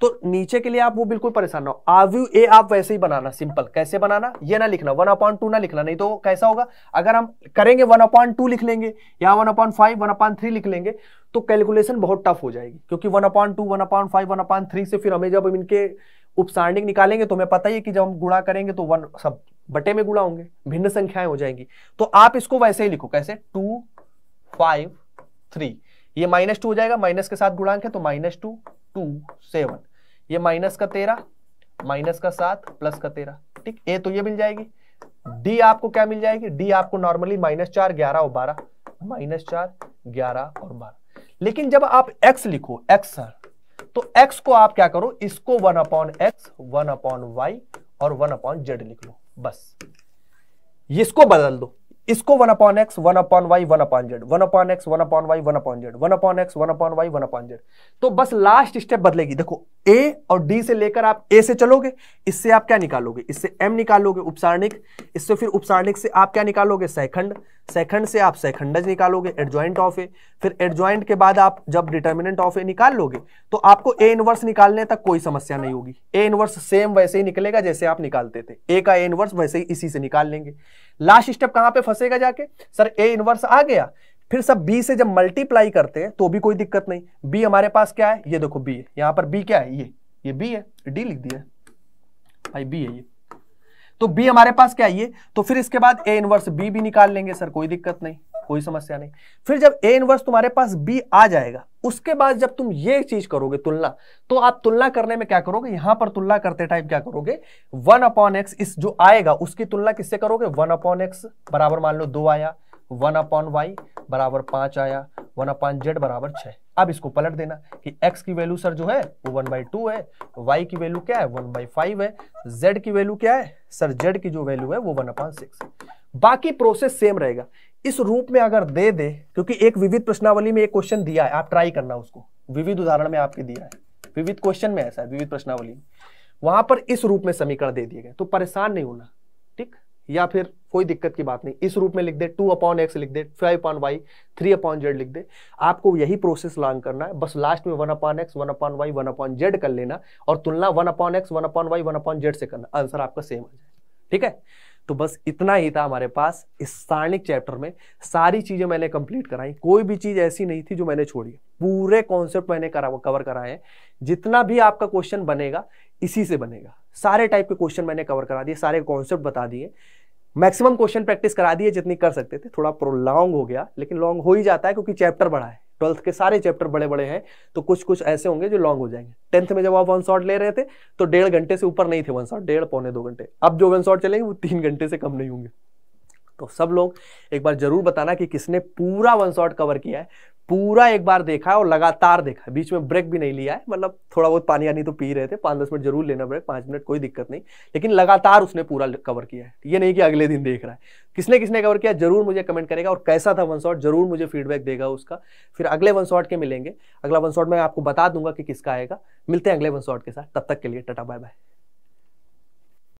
तो नीचे के लिए आप वो बिल्कुल परेशान ना हो आव्यू ए आप वैसे ही बनाना सिंपल कैसे बनाना ये ना लिखना वन अपॉइंट टू ना लिखना नहीं तो कैसा होगा अगर हम करेंगे वन अपॉइंट टू लिख लेंगे या one upon five one upon three लिख लेंगे तो कैलकुलेशन बहुत टफ हो जाएगी क्योंकि one upon two one upon five one upon three से फिर हमें जब इनके उपसारणिक निकालेंगे तो हमें पता ही है कि जब हम गुणा करेंगे तो वन सब बटे में गुणा होंगे भिन्न संख्याएं हो जाएंगी तो आप इसको वैसे ही लिखो कैसे टू फाइव थ्री ये माइनस टू हो जाएगा माइनस के साथ गुणांक है तो माइनस टू टू सेवन ये माइनस का तेरह माइनस का सात प्लस का तेरह ठीक ए तो ये मिल जाएगी डी आपको क्या मिल जाएगी डी आपको नॉर्मली माइनस चार ग्यारह और बारह माइनस चार ग्यारह और बारह लेकिन जब आप एक्स लिखो एक्स तो एक्स को आप क्या करो इसको one upon x one upon y और वन अपॉन जेड लिख लो बस इसको बदल दो इसको one upon x one upon y one upon z one upon x one upon y one upon z one upon x one upon y one upon z तो बस लास्ट स्टेप बदलेगी देखो ए और डी से लेकर आप ए से चलोगे इससे आप क्या निकालोगे इससे एम निकालोगे उपसारणिक इससे फिर उपसारणिक से आप क्या निकालोगे सेखंड सेखंड से आप सेखंडज निकालोगे एडजॉइंट ऑफ ए फिर एडजॉइंट के बाद आप जब डिटर्मिनेंट ऑफ ए निकाल लोगे तो आपको ए इनवर्स निकालने तक कोई समस्या नहीं होगी ए इनवर्स सेम वैसे ही निकलेगा जैसे आप निकालते थे ए का ए इनवर्स वैसे ही इसी से निकाल लेंगे लास्ट स्टेप कहां पे फंसेगा जाके सर ए इनवर्स आ गया फिर सब बी से जब मल्टीप्लाई करते हैं तो भी कोई दिक्कत नहीं बी हमारे पास क्या है ये देखो बी है यहां पर बी क्या है ये ये बी है डी लिख दिया भाई बी है ये तो बी हमारे पास क्या आइए तो फिर इसके बाद ए इनवर्स बी भी निकाल लेंगे सर कोई दिक्कत नहीं कोई समस्या नहीं फिर जब ए इनवर्स तुम्हारे पास बी आ जाएगा उसके बाद जब तुम ये चीज करोगे तुलना तो आप तुलना करने में क्या करोगे यहां पर तुलना करते टाइम क्या करोगे वन अपॉन एक्स इस जो आएगा उसकी तुलना किससे करोगे वन अपॉन एक्स बराबर मान लो दो आया वन अपॉन वाई बराबर पांच आया वन अपॉन जेड बराबर छह अब इसको पलट देना कि x की वैल्यू सर जो है वो वन बाई टू है y की वैल्यू क्या है वन बाई फाइव है z की वैल्यू क्या है सर z की जो वैल्यू है वो वन अपॉन सिक्स बाकी प्रोसेस सेम रहेगा इस रूप में अगर दे दे क्योंकि एक विविध प्रश्नावली में एक क्वेश्चन दिया है आप ट्राई करना उसको विविध उदाहरण में आपके दिया है विविध क्वेश्चन में ऐसा है विविध प्रश्नावली वहां पर इस रूप में समीकरण दे दिए गए तो परेशान नहीं होना ठीक या फिर कोई दिक्कत की बात नहीं इस रूप में लिख दे टू अपॉन एक्स लिख दे five upon y three upon z लिख दे आपको यही प्रोसेस लॉन्ग करना है बस लास्ट में one upon x one upon y one upon z कर लेना और तुलना one upon x one upon y one upon z से करना आंसर आपका सेम आ जाए ठीक है तो बस इतना ही था हमारे पास इस सारणिक चैप्टर में सारी चीज़ें मैंने कंप्लीट कराई कोई भी चीज़ ऐसी नहीं थी जो मैंने छोड़ी पूरे कॉन्सेप्ट मैंने करा कवर कराए जितना भी आपका क्वेश्चन बनेगा इसी से बनेगा सारे टाइप के क्वेश्चन मैंने कवर करा दिए सारे कॉन्सेप्ट बता दिए मैक्सिमम क्वेश्चन प्रैक्टिस करा दिए जितनी कर सकते थे थोड़ा प्रोलॉन्ग हो गया लेकिन लॉन्ग हो ही जाता है क्योंकि चैप्टर बड़ा है ट्वेल्थ के सारे चैप्टर बड़े बड़े हैं तो कुछ कुछ ऐसे होंगे जो लॉन्ग हो जाएंगे टेंथ में जब आप वन शॉट ले रहे थे तो डेढ़ घंटे से ऊपर नहीं थे वन शॉट डेढ़ पौने दो घंटे अब जो वन शॉट चलेंगे वो तीन घंटे से कम नहीं होंगे तो सब लोग एक बार जरूर बताना कि किसने पूरा वन शॉट कवर किया है पूरा एक बार देखा है और लगातार देखा है बीच में ब्रेक भी नहीं लिया है मतलब थोड़ा बहुत पानी यानी तो पी रहे थे पांच दस मिनट जरूर लेना ब्रेक पांच मिनट कोई दिक्कत नहीं लेकिन लगातार उसने पूरा कवर किया है ये नहीं कि अगले दिन देख रहा है किसने किसने कवर किया जरूर मुझे कमेंट करेगा और कैसा था वन शॉट जरूर मुझे फीडबैक देगा उसका फिर अगले वन शॉट के मिलेंगे अगला वन शॉट मैं आपको बता दूंगा कि किसका आएगा मिलते हैं अगले वन शॉट के साथ तब तक के लिए टाटा बाय बाय